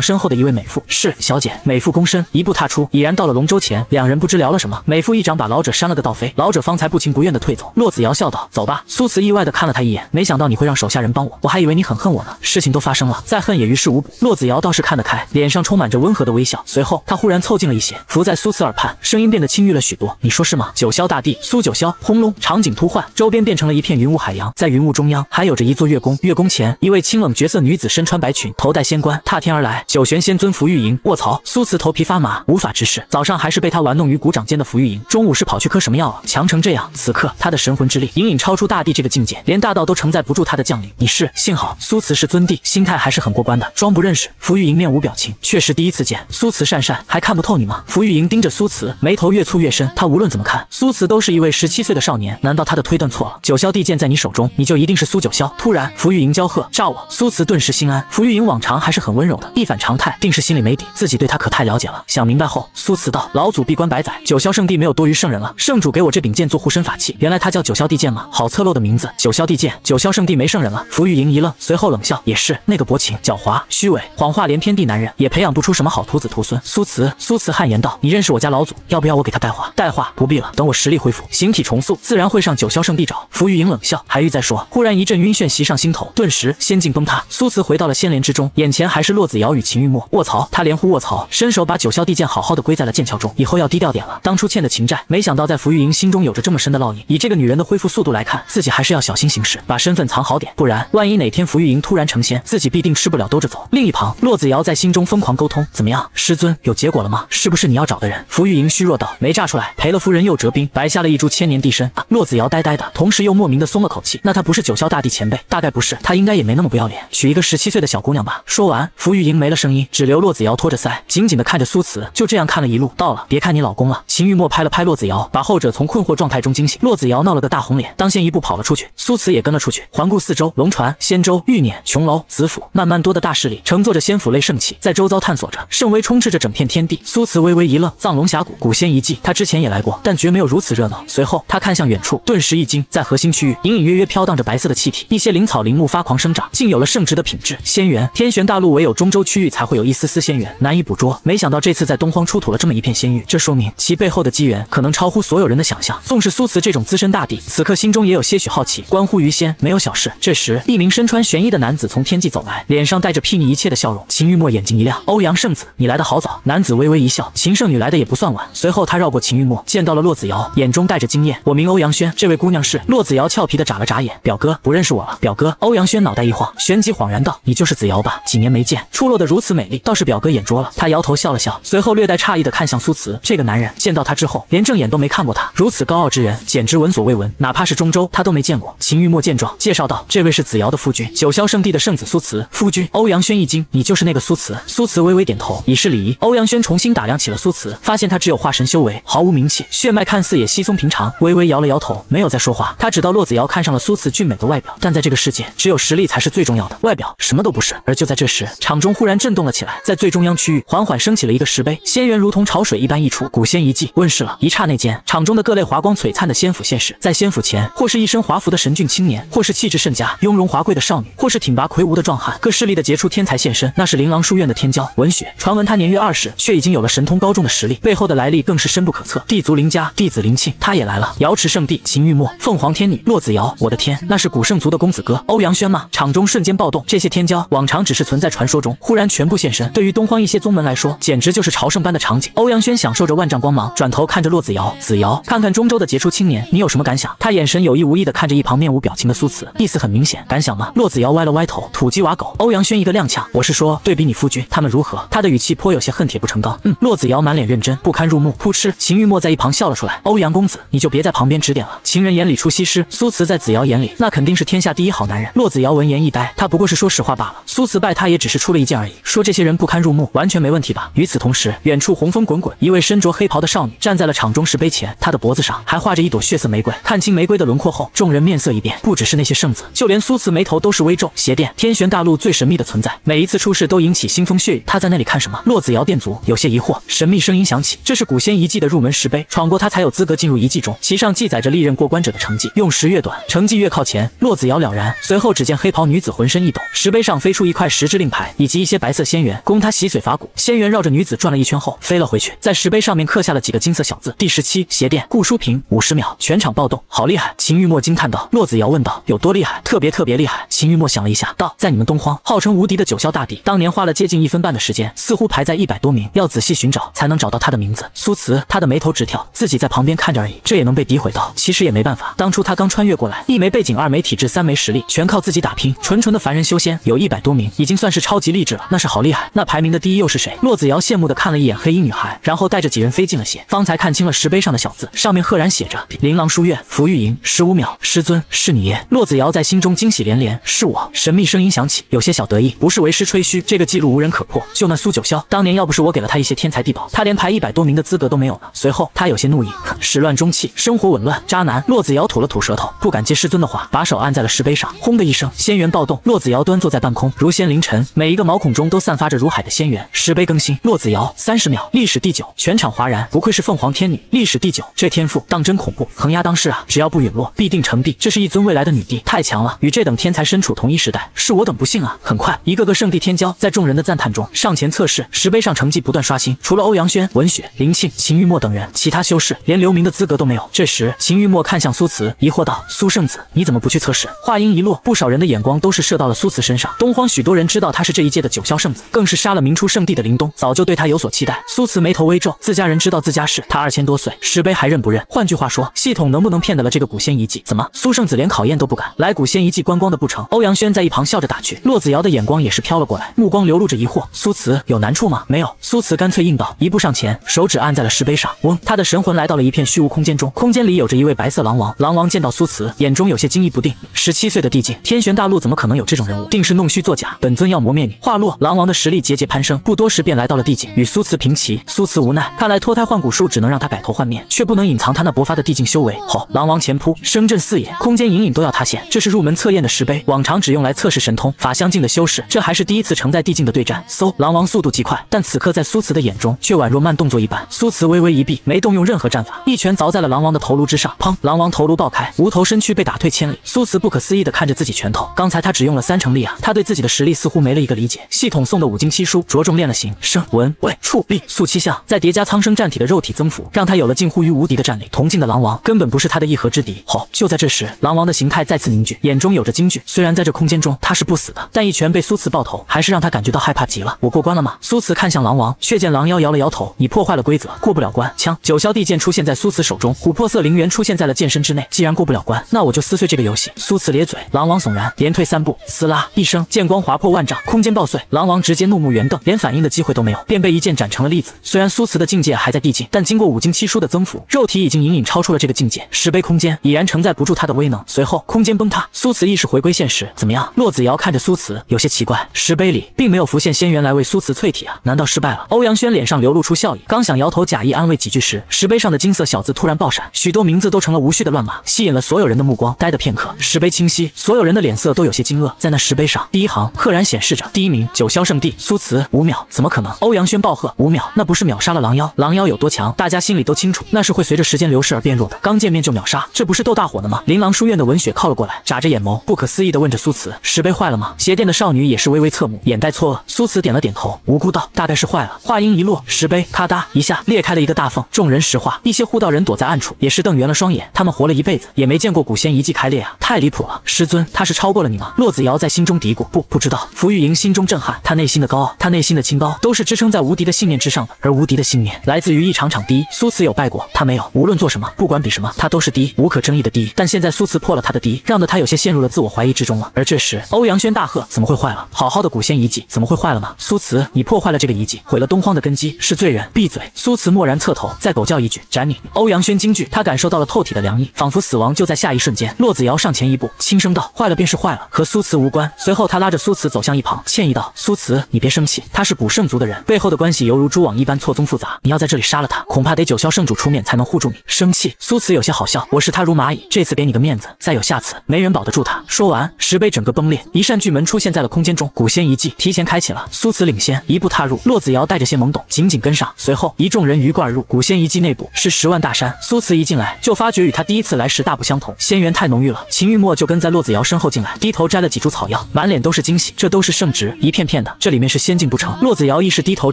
身后的一位美妇，是小姐。美妇躬身，一步踏出，已然到了龙舟前。两人不知聊了什么。美妇一掌把老者扇了个倒飞，老者方才不情不愿的退走。骆子瑶笑道：“走吧。”苏慈意外的看了他一眼，没想到你会让手下人帮我，我还以为你很恨我呢。事情都发生了，再恨也于事无补。骆子瑶倒是看得开，脸上充满着温和的微笑。随后他忽然凑近了一些，伏在苏慈耳畔，声音变得轻郁了许多。你说是吗？九。九霄大帝苏九霄，轰隆！场景突换，周边变成了一片云雾海洋，在云雾中央还有着一座月宫。月宫前，一位清冷绝色女子身穿白裙，头戴仙冠，踏天而来。九玄仙尊符玉莹，卧槽！苏辞头皮发麻，无法直视。早上还是被他玩弄于股掌间的符玉莹，中午是跑去磕什么药了，强成这样。此刻他的神魂之力隐隐超出大帝这个境界，连大道都承载不住他的降临。你是幸好苏辞是尊帝，心态还是很过关的，装不认识。符玉莹面无表情，确实第一次见苏辞，讪讪，还看不透你吗？符玉莹盯着苏辞，眉头越蹙越深。他无论怎么看。苏慈都是一位十七岁的少年，难道他的推断错了？九霄帝剑在你手中，你就一定是苏九霄。突然，福玉莹娇喝，炸我！苏慈顿时心安。福玉莹往常还是很温柔的，一反常态，定是心里没底。自己对他可太了解了。想明白后，苏慈道：老祖闭关百载，九霄圣地没有多余圣人了。圣主给我这柄剑做护身法器，原来他叫九霄帝剑吗？好侧漏的名字。九霄帝剑，九霄圣地没圣人了。福玉莹一愣，随后冷笑：也是，那个薄情、狡猾、虚伪、谎话连篇地男人，也培养不出什么好徒子徒孙。苏慈，苏慈汗颜道：你认识我家老祖？要不要我给他带话？带话不必了，等我。我实力恢复，形体重塑，自然会上九霄圣地找浮玉莹冷笑，还欲再说，忽然一阵晕眩袭上心头，顿时仙境崩塌，苏慈回到了仙莲之中，眼前还是洛子瑶与秦玉墨。卧槽！他连呼卧槽，伸手把九霄帝剑好好的归在了剑鞘中，以后要低调点了。当初欠的情债，没想到在浮玉莹心中有着这么深的烙印。以这个女人的恢复速度来看，自己还是要小心行事，把身份藏好点，不然万一哪天浮玉莹突然成仙，自己必定吃不了兜着走。另一旁，洛子瑶在心中疯狂沟通，怎么样，师尊有结果了吗？是不是你要找的人？浮玉莹虚弱道，没炸出来，赔了夫人又折兵。白瞎了一株千年地参。洛子瑶呆呆的，同时又莫名的松了口气。那他不是九霄大帝前辈，大概不是。他应该也没那么不要脸，娶一个十七岁的小姑娘吧。说完，符玉莹没了声音，只留洛子瑶托着腮，紧紧的看着苏慈。就这样看了一路到了。别看你老公了。秦玉墨拍了拍洛子瑶，把后者从困惑状态中惊醒。洛子瑶闹了个大红脸，当先一步跑了出去。苏慈也跟了出去，环顾四周，龙船、仙舟、玉辇、琼楼、紫府，慢慢多的大势力，乘坐着仙府类圣器，在周遭探索着。圣威充斥着整片天地。苏慈微微一愣，藏龙峡谷古仙遗迹，他之前也来过，但绝没有。如此热闹，随后他看向远处，顿时一惊，在核心区域隐隐约约飘荡着白色的气体，一些灵草灵木发狂生长，竟有了圣植的品质。仙缘，天玄大陆唯有中州区域才会有一丝丝仙缘，难以捕捉。没想到这次在东荒出土了这么一片仙域，这说明其背后的机缘可能超乎所有人的想象。纵是苏慈这种资深大帝，此刻心中也有些许好奇。关乎于仙，没有小事。这时，一名身穿玄衣的男子从天际走来，脸上带着睥睨一切的笑容。秦玉墨眼睛一亮，欧阳圣子，你来的好早。男子微微一笑，秦圣女来的也不算晚。随后他绕过秦玉墨，见到了洛子瑶。眼中带着惊艳，我名欧阳轩，这位姑娘是骆子瑶。俏皮的眨了眨眼，表哥不认识我了。表哥欧阳轩脑袋一晃，旋即恍然道：“你就是子瑶吧？几年没见，出落得如此美丽，倒是表哥眼拙了。”他摇头笑了笑，随后略带诧异的看向苏慈，这个男人见到他之后连正眼都没看过他，如此高傲之人简直闻所未闻，哪怕是中州他都没见过。秦玉墨见状，介绍道：“这位是子瑶的夫君，九霄圣地的圣子苏慈。”夫君欧阳轩一惊：“你就是那个苏慈？”苏慈微微点头，以示礼仪。欧阳轩重新打量起了苏慈，发现他只有化神修为，毫无名气，血脉看似。也稀松平常，微微摇了摇头，没有再说话。他知道骆子瑶看上了苏辞俊美的外表，但在这个世界，只有实力才是最重要的，外表什么都不是。而就在这时，场中忽然震动了起来，在最中央区域缓缓升起了一个石碑，仙元如同潮水一般溢出，古仙遗迹问世了。一刹那间，场中的各类华光璀璨的仙府现世，在仙府前，或是一身华服的神俊青年，或是气质甚佳、雍容华贵的少女，或是挺拔魁梧的壮汉，各势力的杰出天才现身。那是琳琅书院的天骄文雪，传闻他年约二十，却已经有了神通高重的实力，背后的来历更是深不可测，地族林家弟子。林庆他也来了，瑶池圣地秦玉墨、凤凰天女洛子瑶，我的天，那是古圣族的公子哥欧阳轩吗？场中瞬间暴动，这些天骄往常只是存在传说中，忽然全部现身，对于东荒一些宗门来说，简直就是朝圣般的场景。欧阳轩享受着万丈光芒，转头看着洛子瑶，子瑶，看看中州的杰出青年，你有什么感想？他眼神有意无意的看着一旁面无表情的苏辞，意思很明显，感想吗？洛子瑶歪了歪头，土鸡瓦狗。欧阳轩一个踉跄，我是说，对比你夫君他们如何？他的语气颇有些恨铁不成钢。嗯，洛子瑶满脸认真，不堪入目。扑哧，秦玉墨在一旁笑了出来。欧阳公子，你就别在旁边指点了。情人眼里出西施，苏慈在子瑶眼里，那肯定是天下第一好男人。骆子瑶闻言一呆，他不过是说实话罢了。苏慈拜他，也只是出了一剑而已。说这些人不堪入目，完全没问题吧？与此同时，远处红风滚滚，一位身着黑袍的少女站在了场中石碑前，她的脖子上还画着一朵血色玫瑰。看清玫瑰的轮廓后，众人面色一变。不只是那些圣子，就连苏慈眉头都是微皱。邪殿，天玄大陆最神秘的存在，每一次出事都引起腥风血雨。他在那里看什么？骆子瑶殿足有些疑惑。神秘声音响起：“这是古仙遗迹的入门石碑，闯过他才有。”资格进入遗迹中，其上记载着历任过关者的成绩，用时越短，成绩越靠前。骆子瑶了然，随后只见黑袍女子浑身一抖，石碑上飞出一块石质令牌以及一些白色仙缘，供她洗髓伐骨。仙缘绕着女子转了一圈后飞了回去，在石碑上面刻下了几个金色小字：第十七鞋垫。顾淑萍五十秒，全场暴动，好厉害！秦玉墨惊叹道。骆子瑶问道：“有多厉害？”特别特别厉害。秦玉墨想了一下，道：“在你们东荒，号称无敌的九霄大帝，当年花了接近一分半的时间，似乎排在一百多名，要仔细寻找才能找到他的名字。”苏慈，他的眉头直跳，自己在旁。旁边看着而已，这也能被诋毁到？其实也没办法，当初他刚穿越过来，一没背景，二没体质，三没实力，全靠自己打拼，纯纯的凡人修仙。有一百多名，已经算是超级励志了，那是好厉害。那排名的第一又是谁？骆子瑶羡慕的看了一眼黑衣女孩，然后带着几人飞进了鞋。方才看清了石碑上的小字，上面赫然写着“琳琅书院福玉营”。十五秒，师尊是你。骆子瑶在心中惊喜连连。是我。神秘声音响起，有些小得意。不是为师吹嘘，这个记录无人可破。就那苏九霄，当年要不是我给了他一些天才地宝，他连排一百多名的资格都没有呢。随后他有些怒意。始乱终弃，生活紊乱，渣男。洛子瑶吐了吐舌头，不敢接师尊的话，把手按在了石碑上。轰的一声，仙元暴动。洛子瑶端坐在半空，如仙凌晨，每一个毛孔中都散发着如海的仙元。石碑更新，洛子瑶三十秒，历史第九，全场哗然。不愧是凤凰天女，历史第九，这天赋当真恐怖，横压当世啊！只要不陨落，必定成帝。这是一尊未来的女帝，太强了，与这等天才身处同一时代，是我等不幸啊！很快，一个个圣地天骄在众人的赞叹中上前测试，石碑上成绩不断刷新。除了欧阳轩、文雪、林庆、秦玉墨等人，其他修士连。留名的资格都没有。这时，秦玉墨看向苏慈，疑惑道：“苏圣子，你怎么不去测试？”话音一落，不少人的眼光都是射到了苏慈身上。东荒许多人知道他是这一届的九霄圣子，更是杀了明初圣地的林东，早就对他有所期待。苏慈眉头微皱，自家人知道自家事。他二千多岁，石碑还认不认？换句话说，系统能不能骗得了这个古仙遗迹？怎么，苏圣子连考验都不敢来古仙遗迹观光的不成？欧阳轩在一旁笑着打趣，骆子瑶的眼光也是飘了过来，目光流露着疑惑：“苏慈有难处吗？”“没有。”苏慈干脆应道，一步上前，手指按在了石碑上。嗡，他的神魂来到了一。一片虚无空间中，空间里有着一位白色狼王。狼王见到苏慈，眼中有些惊异不定。十七岁的帝境，天玄大陆怎么可能有这种人物？定是弄虚作假。本尊要磨灭你。话落，狼王的实力节节攀升，不多时便来到了帝境，与苏慈平齐。苏慈无奈，看来脱胎换骨术只能让他改头换面，却不能隐藏他那勃发的帝境修为。好，狼王前扑，声震四野，空间隐隐都要塌陷。这是入门测验的石碑，往常只用来测试神通法相境的修士，这还是第一次承载帝境的对战。嗖，狼王速度极快，但此刻在苏慈的眼中却宛若慢动作一般。苏慈微微一闭，没动用任何战法。一拳凿在了狼王的头颅之上，砰！狼王头颅爆开，无头身躯被打退千里。苏辞不可思议地看着自己拳头，刚才他只用了三成力啊！他对自己的实力似乎没了一个理解。系统送的五经七书着重练了形、声、文、味、触、力、速七项，再叠加苍生战体的肉体增幅，让他有了近乎于无敌的战力。同镜的狼王根本不是他的一合之敌。好，就在这时，狼王的形态再次凝聚，眼中有着惊惧。虽然在这空间中他是不死的，但一拳被苏辞爆头，还是让他感觉到害怕极了。我过关了吗？苏辞看向狼王，却见狼妖摇了摇头：“你破坏了规则，过不了关。”枪，九霄帝剑出现在。在苏慈手中，琥珀色灵元出现在了剑身之内。既然过不了关，那我就撕碎这个游戏。苏慈咧嘴，狼王悚然，连退三步。撕拉一声，剑光划破万丈，空间爆碎。狼王直接怒目圆瞪，连反应的机会都没有，便被一剑斩成了粒子。虽然苏慈的境界还在递进，但经过五经七书的增幅，肉体已经隐隐超出了这个境界。石碑空间已然承载不住他的威能，随后空间崩塌，苏慈意识回归现实。怎么样？洛子瑶看着苏慈，有些奇怪。石碑里并没有浮现仙元来为苏慈淬体啊？难道失败了？欧阳轩脸上流露出笑意，刚想摇头假意安慰几句时，石碑上的金色。小字突然爆闪，许多名字都成了无序的乱码，吸引了所有人的目光。呆的片刻，石碑清晰，所有人的脸色都有些惊愕。在那石碑上，第一行赫然显示着：第一名，九霄圣地苏辞五秒。怎么可能？欧阳轩暴喝。五秒，那不是秒杀了狼妖？狼妖有多强，大家心里都清楚，那是会随着时间流逝而变弱的。刚见面就秒杀，这不是逗大伙呢吗？琳琅书院的文雪靠了过来，眨着眼眸，不可思议的问着苏辞：“石碑坏了吗？”鞋店的少女也是微微侧目，眼带错愕。苏辞点了点头，无辜道：“大概是坏了。”话音一落，石碑咔嗒一下裂开了一个大缝。众人石化，一。护道人躲在暗处，也是瞪圆了双眼。他们活了一辈子，也没见过古仙遗迹开裂啊，太离谱了！师尊，他是超过了你吗？洛子瑶在心中嘀咕。不，不知道。福玉莹心中震撼，他内心的高傲，他内心的清高，都是支撑在无敌的信念之上的。而无敌的信念，来自于一场场第一。苏慈有败过，他没有。无论做什么，不管比什么，他都是第一，无可争议的第一。但现在苏慈破了他的第一，让得他有些陷入了自我怀疑之中了。而这时，欧阳轩大喝：“怎么会坏了？好好的古仙遗迹怎么会坏了吗？”苏慈，你破坏了这个遗迹，毁了东荒的根基，是罪人！闭嘴！苏慈蓦然侧头，再狗叫一句，斩！欧阳轩惊惧，他感受到了透体的凉意，仿佛死亡就在下一瞬间。骆子瑶上前一步，轻声道：“坏了便是坏了，和苏辞无关。”随后他拉着苏辞走向一旁，歉意道：“苏辞，你别生气，他是古圣族的人，背后的关系犹如蛛网一般错综复杂。你要在这里杀了他，恐怕得九霄圣主出面才能护住你。”生气，苏辞有些好笑，我视他如蚂蚁，这次给你个面子，再有下次，没人保得住他。说完，石碑整个崩裂，一扇巨门出现在了空间中，古仙遗迹提前开启了。苏辞领先一步踏入，骆子瑶带着些懵懂紧紧跟上，随后一众人鱼贯入古仙遗迹内部，是。十万大山，苏慈一进来就发觉与他第一次来时大不相同，仙缘太浓郁了。秦玉墨就跟在骆子瑶身后进来，低头摘了几株草药，满脸都是惊喜。这都是圣植，一片片的，这里面是仙境不成？骆子瑶亦是低头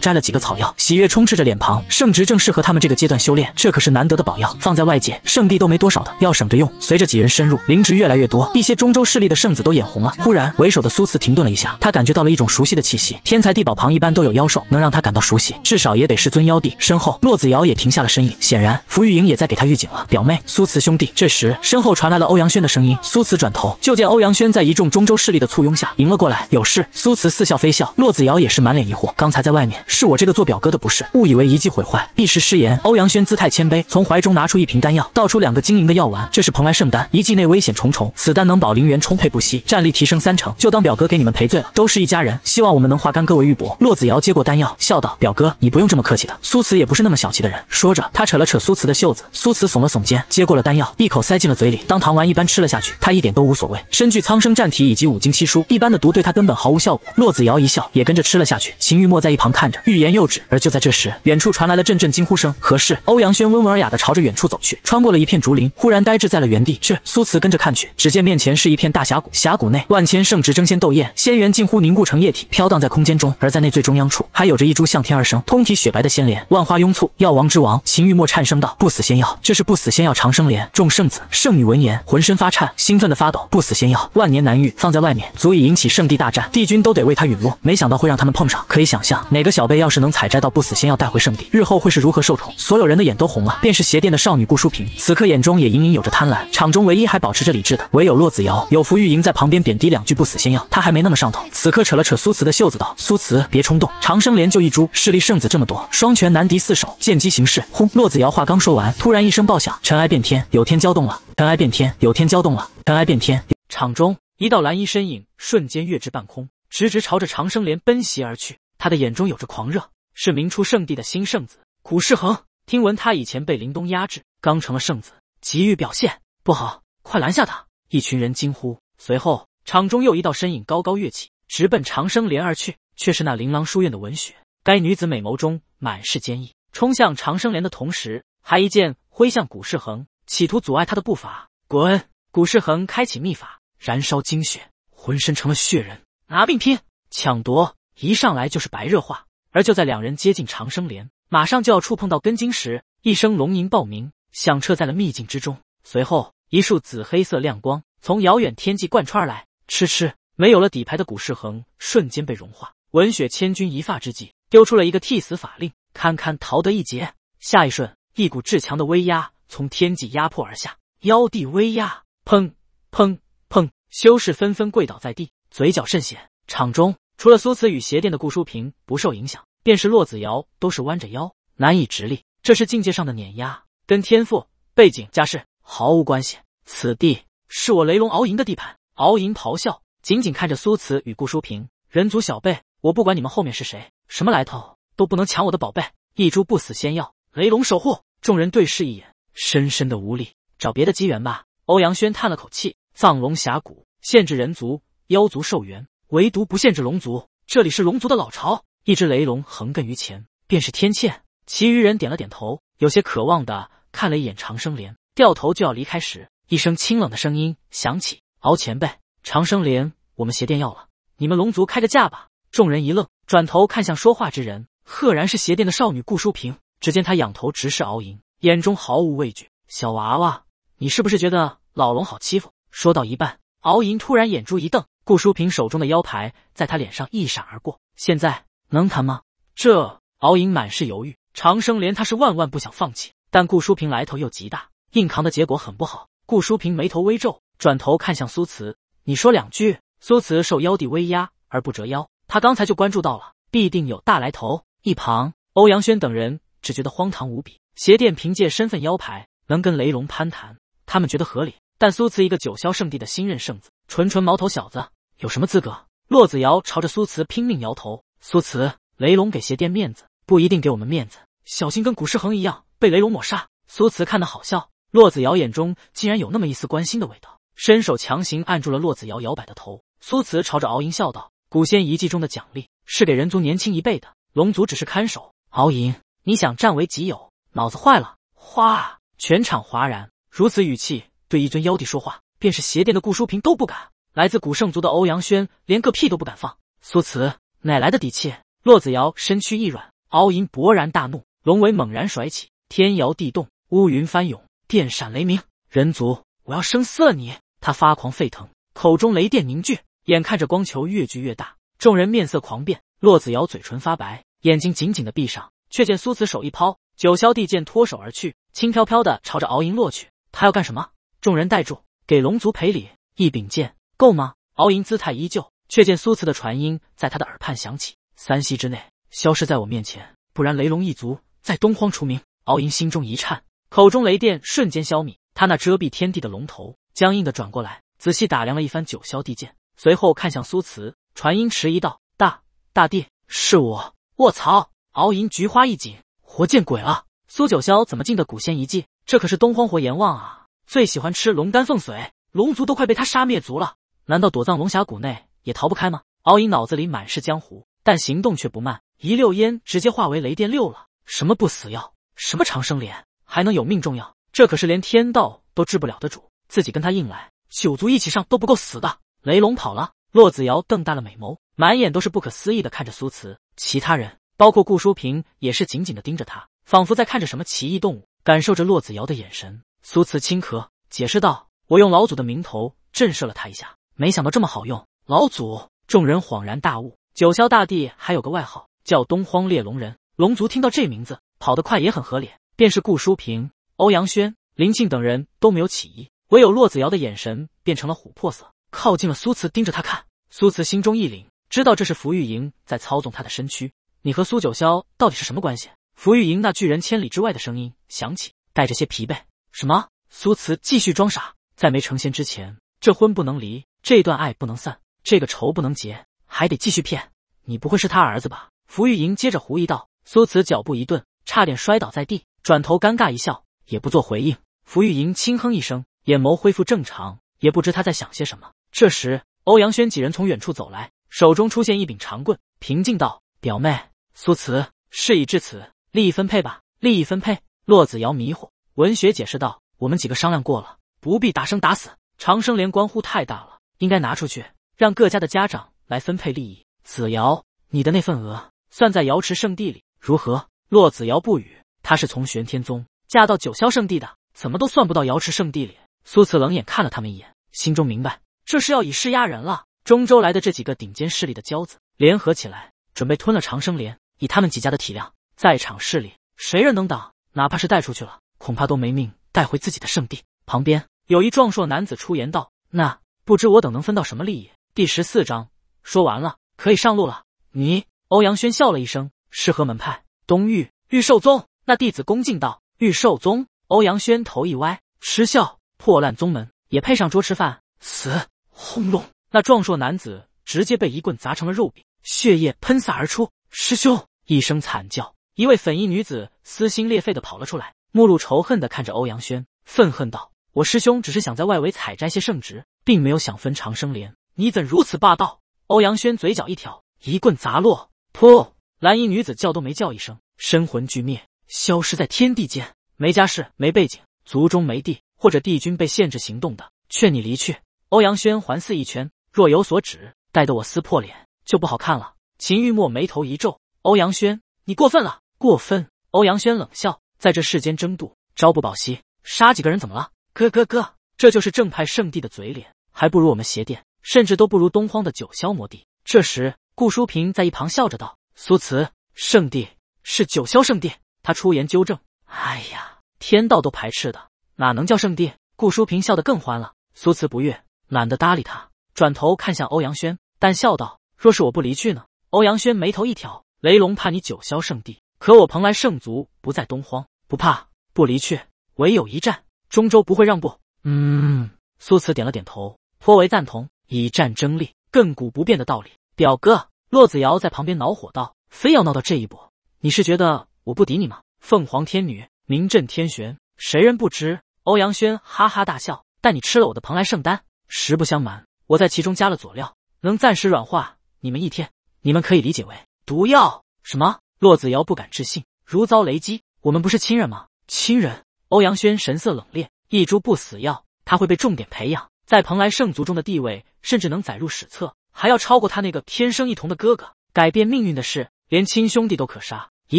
摘了几个草药，喜悦充斥着脸庞。圣植正适合他们这个阶段修炼，这可是难得的宝药，放在外界，圣地都没多少的，要省着用。随着几人深入，灵植越来越多，一些中州势力的圣子都眼红了。忽然，为首的苏慈停顿了一下，他感觉到了一种熟悉的气息。天才地宝旁一般都有妖兽，能让他感到熟悉，至少也得是尊妖帝。身后，骆子瑶也停下了身影，显然。福玉莹也在给他预警了，表妹苏慈兄弟。这时身后传来了欧阳轩的声音。苏慈转头就见欧阳轩在一众中州势力的簇拥下迎了过来。有事？苏慈似笑非笑。骆子瑶也是满脸疑惑。刚才在外面是我这个做表哥的不是，误以为一计毁坏，一时失言。欧阳轩姿态谦卑，从怀中拿出一瓶丹药，倒出两个晶莹的药丸。这是蓬莱圣丹，一计内危险重重，此丹能保灵元充沛不息，战力提升三成。就当表哥给你们赔罪了，都是一家人，希望我们能化干戈为玉帛。骆子瑶接过丹药，笑道：表哥你不用这么客气的。苏慈也不是那么小气的人。说着，他扯了扯苏。苏慈的袖子，苏慈耸了耸肩，接过了丹药，一口塞进了嘴里，当糖丸一般吃了下去，他一点都无所谓。身具苍生战体以及五经七书，一般的毒对他根本毫无效果。洛子瑶一笑，也跟着吃了下去。秦玉墨在一旁看着，欲言又止。而就在这时，远处传来了阵阵惊呼声。何事？欧阳轩温文尔雅的朝着远处走去，穿过了一片竹林，忽然呆滞在了原地。这苏慈跟着看去，只见面前是一片大峡谷，峡谷内万千圣植争先斗艳，仙元近乎凝固成液体，飘荡在空间中。而在那最中央处，还有着一株向天而生，通体雪白的仙莲，万花拥簇，药王之王。秦玉墨颤声。道不死仙药，这是不死仙药长生莲。众圣子、圣女闻言，浑身发颤，兴奋的发抖。不死仙药万年难遇，放在外面，足以引起圣地大战，帝君都得为他陨落。没想到会让他们碰上，可以想象，哪个小辈要是能采摘到不死仙药带回圣地，日后会是如何受宠。所有人的眼都红了，便是鞋店的少女顾淑萍，此刻眼中也隐隐有着贪婪。场中唯一还保持着理智的，唯有洛子瑶。有福玉莹在旁边贬低两句不死仙药，他还没那么上头。此刻扯了扯苏慈的袖子，道：“苏慈，别冲动。长生莲就一株，势力圣子这么多，双拳难敌四手，见机行事。”轰！洛子瑶话。刚说完，突然一声爆响，尘埃变天，有天骄动了。尘埃变天，有天骄动了。尘埃变天，场中一道蓝衣身影瞬间跃至半空，直直朝着长生莲奔袭而去。他的眼中有着狂热，是明初圣地的新圣子古世恒。听闻他以前被林东压制，刚成了圣子，急于表现。不好，快拦下他！一群人惊呼。随后，场中又一道身影高高跃起，直奔长生莲而去，却是那琳琅书院的文雪。该女子美眸中满是坚毅，冲向长生莲的同时。还一剑挥向古世恒，企图阻碍他的步伐。滚！古世恒开启秘法，燃烧精血，浑身成了血人，拿命拼，抢夺。一上来就是白热化。而就在两人接近长生莲，马上就要触碰到根茎时，一声龙吟爆鸣响彻在了秘境之中。随后，一束紫黑色亮光从遥远天际贯穿而来。吃吃，没有了底牌的古世恒瞬间被融化。文雪千钧一发之际，丢出了一个替死法令，堪堪逃得一劫。下一瞬。一股至强的威压从天际压迫而下，妖帝威压，砰砰砰！修士纷纷跪倒在地，嘴角渗血。场中除了苏慈与鞋店的顾淑萍不受影响，便是洛子瑶都是弯着腰，难以直立。这是境界上的碾压，跟天赋、背景、家世毫无关系。此地是我雷龙敖银的地盘，敖银咆哮，紧紧看着苏慈与顾淑萍。人族小辈，我不管你们后面是谁，什么来头都不能抢我的宝贝，一株不死仙药，雷龙守护。众人对视一眼，深深的无力。找别的机缘吧。欧阳轩叹了口气。藏龙峡谷限制人族、妖族寿元，唯独不限制龙族。这里是龙族的老巢。一只雷龙横亘于前，便是天堑。其余人点了点头，有些渴望的看了一眼长生莲，掉头就要离开时，一声清冷的声音响起：“敖前辈，长生莲我们鞋殿要了，你们龙族开个价吧。”众人一愣，转头看向说话之人，赫然是鞋殿的少女顾淑萍。只见他仰头直视敖银，眼中毫无畏惧。小娃娃，你是不是觉得老龙好欺负？说到一半，敖银突然眼珠一瞪，顾淑萍手中的腰牌在他脸上一闪而过。现在能谈吗？这敖银满是犹豫。长生莲，他是万万不想放弃，但顾淑萍来头又极大，硬扛的结果很不好。顾淑萍眉头微皱，转头看向苏慈：“你说两句。”苏慈受腰帝威压而不折腰，他刚才就关注到了，必定有大来头。一旁欧阳轩等人。只觉得荒唐无比。鞋店凭借身份腰牌能跟雷龙攀谈，他们觉得合理。但苏慈一个九霄圣地的新任圣子，纯纯毛头小子，有什么资格？骆子瑶朝着苏慈拼命摇头。苏慈，雷龙给鞋店面子，不一定给我们面子，小心跟古尸恒一样被雷龙抹杀。苏慈看得好笑，骆子瑶眼中竟然有那么一丝关心的味道，伸手强行按住了骆子瑶摇摆的头。苏慈朝着敖银笑道：“古仙遗迹中的奖励是给人族年轻一辈的，龙族只是看守。”敖银。你想占为己有？脑子坏了！哗！全场哗然。如此语气对一尊妖帝说话，便是邪殿的顾书平都不敢。来自古圣族的欧阳轩连个屁都不敢放。苏慈哪来的底气？骆子瑶身躯一软，敖银勃然大怒，龙尾猛然甩起，天摇地动，乌云翻涌，电闪雷鸣。人族，我要生撕了你！他发狂沸腾，口中雷电凝聚，眼看着光球越聚越大，众人面色狂变。骆子瑶嘴唇发白，眼睛紧紧的闭上。却见苏慈手一抛，九霄帝剑脱手而去，轻飘飘的朝着敖银落去。他要干什么？众人带住，给龙族赔礼。一柄剑够吗？敖银姿态依旧，却见苏慈的传音在他的耳畔响起：“三息之内消失在我面前，不然雷龙一族在东荒除名。”敖银心中一颤，口中雷电瞬间消弭，他那遮蔽天地的龙头僵硬的转过来，仔细打量了一番九霄帝剑，随后看向苏慈，传音迟疑道：“大，大帝是我，我操！”敖银菊花一紧，活见鬼了！苏九霄怎么进的古仙遗迹？这可是东荒活阎王啊，最喜欢吃龙肝凤髓，龙族都快被他杀灭族了。难道躲藏龙峡谷内也逃不开吗？敖银脑子里满是江湖，但行动却不慢，一溜烟直接化为雷电六了。什么不死药，什么长生莲，还能有命重要？这可是连天道都治不了的主，自己跟他硬来，九族一起上都不够死的。雷龙跑了，骆子瑶瞪大了美眸，满眼都是不可思议的看着苏慈，其他人。包括顾淑萍也是紧紧的盯着他，仿佛在看着什么奇异动物，感受着骆子瑶的眼神。苏慈轻咳，解释道：“我用老祖的名头震慑了他一下，没想到这么好用。”老祖，众人恍然大悟。九霄大帝还有个外号叫东荒猎龙人，龙族听到这名字，跑得快也很合理。便是顾淑萍、欧阳轩、林庆等人，都没有起疑，唯有骆子瑶的眼神变成了琥珀色，靠近了苏慈，盯着他看。苏慈心中一凛，知道这是福玉莹在操纵他的身躯。你和苏九霄到底是什么关系？福玉莹那拒人千里之外的声音响起，带着些疲惫。什么？苏慈继续装傻，在没成仙之前，这婚不能离，这段爱不能散，这个仇不能结，还得继续骗。你不会是他儿子吧？福玉莹接着狐疑道。苏慈脚步一顿，差点摔倒在地，转头尴尬一笑，也不做回应。福玉莹轻哼一声，眼眸恢复正常，也不知他在想些什么。这时，欧阳轩几人从远处走来，手中出现一柄长棍，平静道。表妹苏慈，事已至此，利益分配吧。利益分配。骆子瑶迷糊，文学解释道：“我们几个商量过了，不必打生打死。长生莲关乎太大了，应该拿出去，让各家的家长来分配利益。”子瑶，你的那份额算在瑶池圣地里，如何？骆子瑶不语。她是从玄天宗嫁到九霄圣地的，怎么都算不到瑶池圣地里。苏慈冷眼看了他们一眼，心中明白，这是要以势压人了。中州来的这几个顶尖势力的骄子联合起来。准备吞了长生莲，以他们几家的体量，在场势力谁人能挡？哪怕是带出去了，恐怕都没命带回自己的圣地。旁边有一壮硕男子出言道：“那不知我等能分到什么利益？”第十四章说完了，可以上路了。你欧阳轩笑了一声：“是何门派？”东域玉寿宗那弟子恭敬道：“玉寿宗。”欧阳轩头一歪，嗤笑：“破烂宗门也配上桌吃饭？死！”轰隆，那壮硕男子直接被一棍砸成了肉饼。血液喷洒而出，师兄一声惨叫，一位粉衣女子撕心裂肺的跑了出来，目露仇恨的看着欧阳轩，愤恨道：“我师兄只是想在外围采摘些圣植，并没有想分长生莲，你怎如此霸道？”欧阳轩嘴角一挑，一棍砸落，噗，蓝衣女子叫都没叫一声，身魂俱灭，消失在天地间。没家世、没背景、族中没地，或者帝君被限制行动的，劝你离去。欧阳轩环视一圈，若有所指，待得我撕破脸。就不好看了。秦玉墨眉头一皱：“欧阳轩，你过分了，过分！”欧阳轩冷笑：“在这世间争渡，朝不保夕，杀几个人怎么了？哥哥哥，这就是正派圣地的嘴脸，还不如我们邪殿，甚至都不如东荒的九霄魔帝。”这时，顾淑平在一旁笑着道：“苏辞，圣地是九霄圣地。”他出言纠正：“哎呀，天道都排斥的，哪能叫圣地？”顾淑平笑得更欢了。苏辞不悦，懒得搭理他，转头看向欧阳轩，但笑道。若是我不离去呢？欧阳轩眉头一挑，雷龙怕你九霄圣地，可我蓬莱圣族不在东荒，不怕不离去，唯有一战，中州不会让步。嗯，苏慈点了点头，颇为赞同，以战争力，亘古不变的道理。表哥，骆子瑶在旁边恼火道：“非要闹到这一步，你是觉得我不敌你吗？”凤凰天女名震天玄，谁人不知？欧阳轩哈哈大笑：“但你吃了我的蓬莱圣丹，实不相瞒，我在其中加了佐料，能暂时软化。”你们一天，你们可以理解为毒药。什么？骆子瑶不敢置信，如遭雷击。我们不是亲人吗？亲人。欧阳轩神色冷冽，一株不死药，他会被重点培养，在蓬莱圣族中的地位，甚至能载入史册，还要超过他那个天生异瞳的哥哥。改变命运的事，连亲兄弟都可杀，一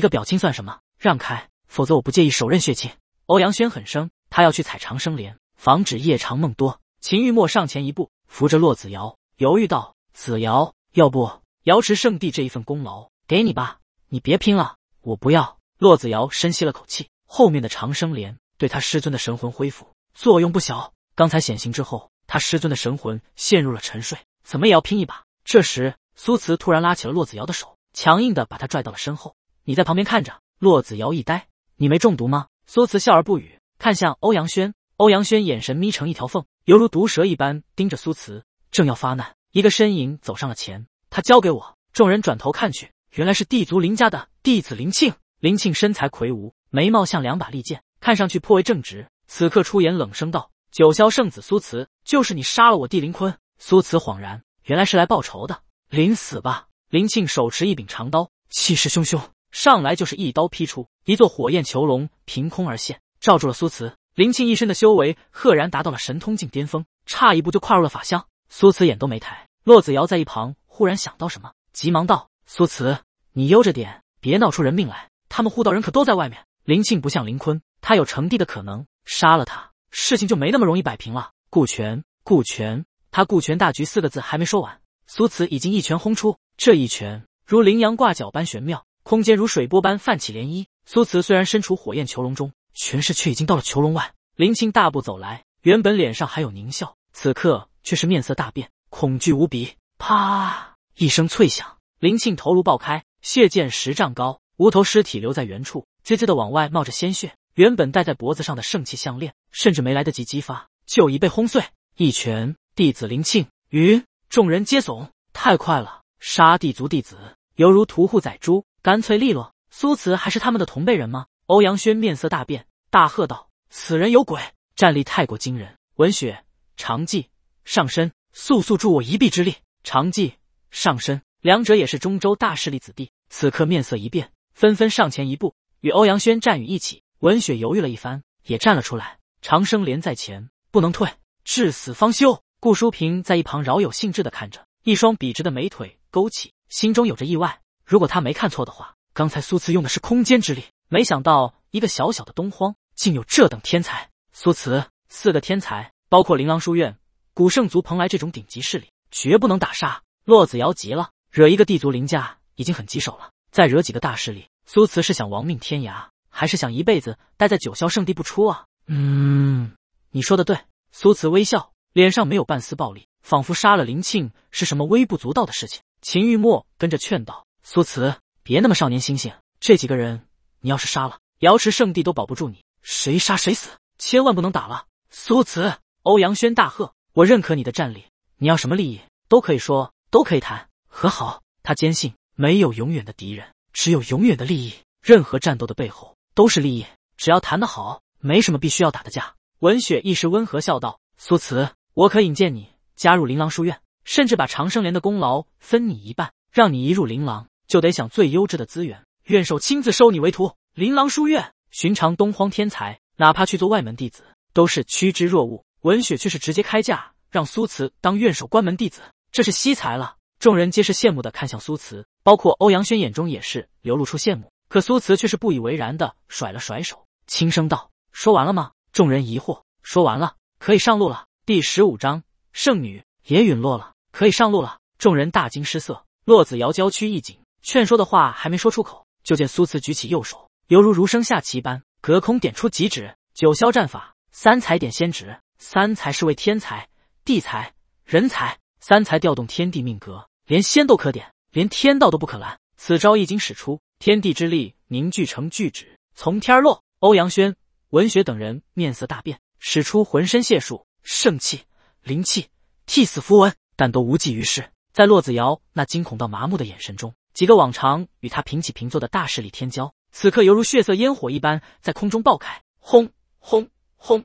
个表亲算什么？让开，否则我不介意手刃血亲。欧阳轩很生，他要去采长生莲，防止夜长梦多。秦玉墨上前一步，扶着骆子瑶，犹豫道：“子瑶。”要不，瑶池圣地这一份功劳给你吧，你别拼了，我不要。骆子瑶深吸了口气，后面的长生莲对他师尊的神魂恢复作用不小。刚才显形之后，他师尊的神魂陷入了沉睡，怎么也要拼一把。这时，苏慈突然拉起了骆子瑶的手，强硬的把他拽到了身后。你在旁边看着。骆子瑶一呆，你没中毒吗？苏慈笑而不语，看向欧阳轩。欧阳轩眼神眯成一条缝，犹如毒蛇一般盯着苏慈，正要发难。一个身影走上了前，他交给我。众人转头看去，原来是地族林家的弟子林庆。林庆身材魁梧，眉毛像两把利剑，看上去颇为正直。此刻出言冷声道：“九霄圣子苏慈，就是你杀了我弟林坤？”苏慈恍然，原来是来报仇的。临死吧！林庆手持一柄长刀，气势汹汹，上来就是一刀劈出。一座火焰囚笼凭空而现，罩住了苏慈。林庆一身的修为赫然达到了神通境巅峰，差一步就跨入了法相。苏慈眼都没抬。骆子瑶在一旁忽然想到什么，急忙道：“苏慈，你悠着点，别闹出人命来。他们护道人可都在外面。”林庆不像林坤，他有成帝的可能，杀了他，事情就没那么容易摆平了。顾全，顾全，他顾全大局四个字还没说完，苏慈已经一拳轰出。这一拳如羚羊挂角般玄妙，空间如水波般泛起涟漪。苏慈虽然身处火焰囚笼中，权势却已经到了囚笼外。林庆大步走来，原本脸上还有狞笑，此刻却是面色大变。恐惧无比，啪一声脆响，林庆头颅爆开，血溅十丈高，无头尸体留在原处，滋滋的往外冒着鲜血。原本戴在脖子上的圣器项链，甚至没来得及激发，就已被轰碎。一拳，弟子林庆，云众人皆怂，太快了！杀地族弟子，犹如屠户宰猪，干脆利落。苏辞还是他们的同辈人吗？欧阳轩面色大变，大喝道：“此人有鬼，战力太过惊人。”闻雪长技上身。速速助我一臂之力！长记、上身，两者也是中州大势力子弟，此刻面色一变，纷纷上前一步，与欧阳轩、战于一起。文雪犹豫了一番，也站了出来。长生连在前，不能退，至死方休。顾淑平在一旁饶有兴致的看着，一双笔直的美腿勾起，心中有着意外。如果他没看错的话，刚才苏慈用的是空间之力，没想到一个小小的东荒，竟有这等天才。苏慈，四个天才，包括琳琅书院。古圣族、蓬莱这种顶级势力，绝不能打杀。洛子瑶急了，惹一个地族凌驾已经很棘手了，再惹几个大势力，苏慈是想亡命天涯，还是想一辈子待在九霄圣地不出啊？嗯，你说的对。苏慈微笑，脸上没有半丝暴力，仿佛杀了林庆是什么微不足道的事情。秦玉墨跟着劝道：“苏慈，别那么少年心性，这几个人你要是杀了，瑶池圣地都保不住你，谁杀谁死，千万不能打了。”苏慈，欧阳轩大喝。我认可你的战力，你要什么利益都可以说，都可以谈和好。他坚信没有永远的敌人，只有永远的利益。任何战斗的背后都是利益，只要谈得好，没什么必须要打的架。文雪一时温和笑道：“苏慈，我可引荐你加入琳琅书院，甚至把长生莲的功劳分你一半，让你一入琳琅就得享最优质的资源，院首亲自收你为徒。琳琅书院，寻常东荒天才，哪怕去做外门弟子，都是趋之若鹜。”文雪却是直接开价，让苏慈当院首关门弟子，这是惜才了。众人皆是羡慕的看向苏慈，包括欧阳轩眼中也是流露出羡慕。可苏慈却是不以为然的甩了甩手，轻声道：“说完了吗？”众人疑惑：“说完了，可以上路了。”第十五章，圣女也陨落了，可以上路了。众人大惊失色，洛子瑶娇躯一紧，劝说的话还没说出口，就见苏慈举起右手，犹如儒生下棋般，隔空点出几指，九霄战法，三彩点仙指。三才是为天才、地才、人才，三才调动天地命格，连仙都可点，连天道都不可拦。此招一经使出，天地之力凝聚成巨指，从天而落。欧阳轩、文学等人面色大变，使出浑身解数，圣气、灵气、替死符文，但都无济于事。在骆子瑶那惊恐到麻木的眼神中，几个往常与他平起平坐的大势力天骄，此刻犹如血色烟火一般，在空中爆开，轰轰轰！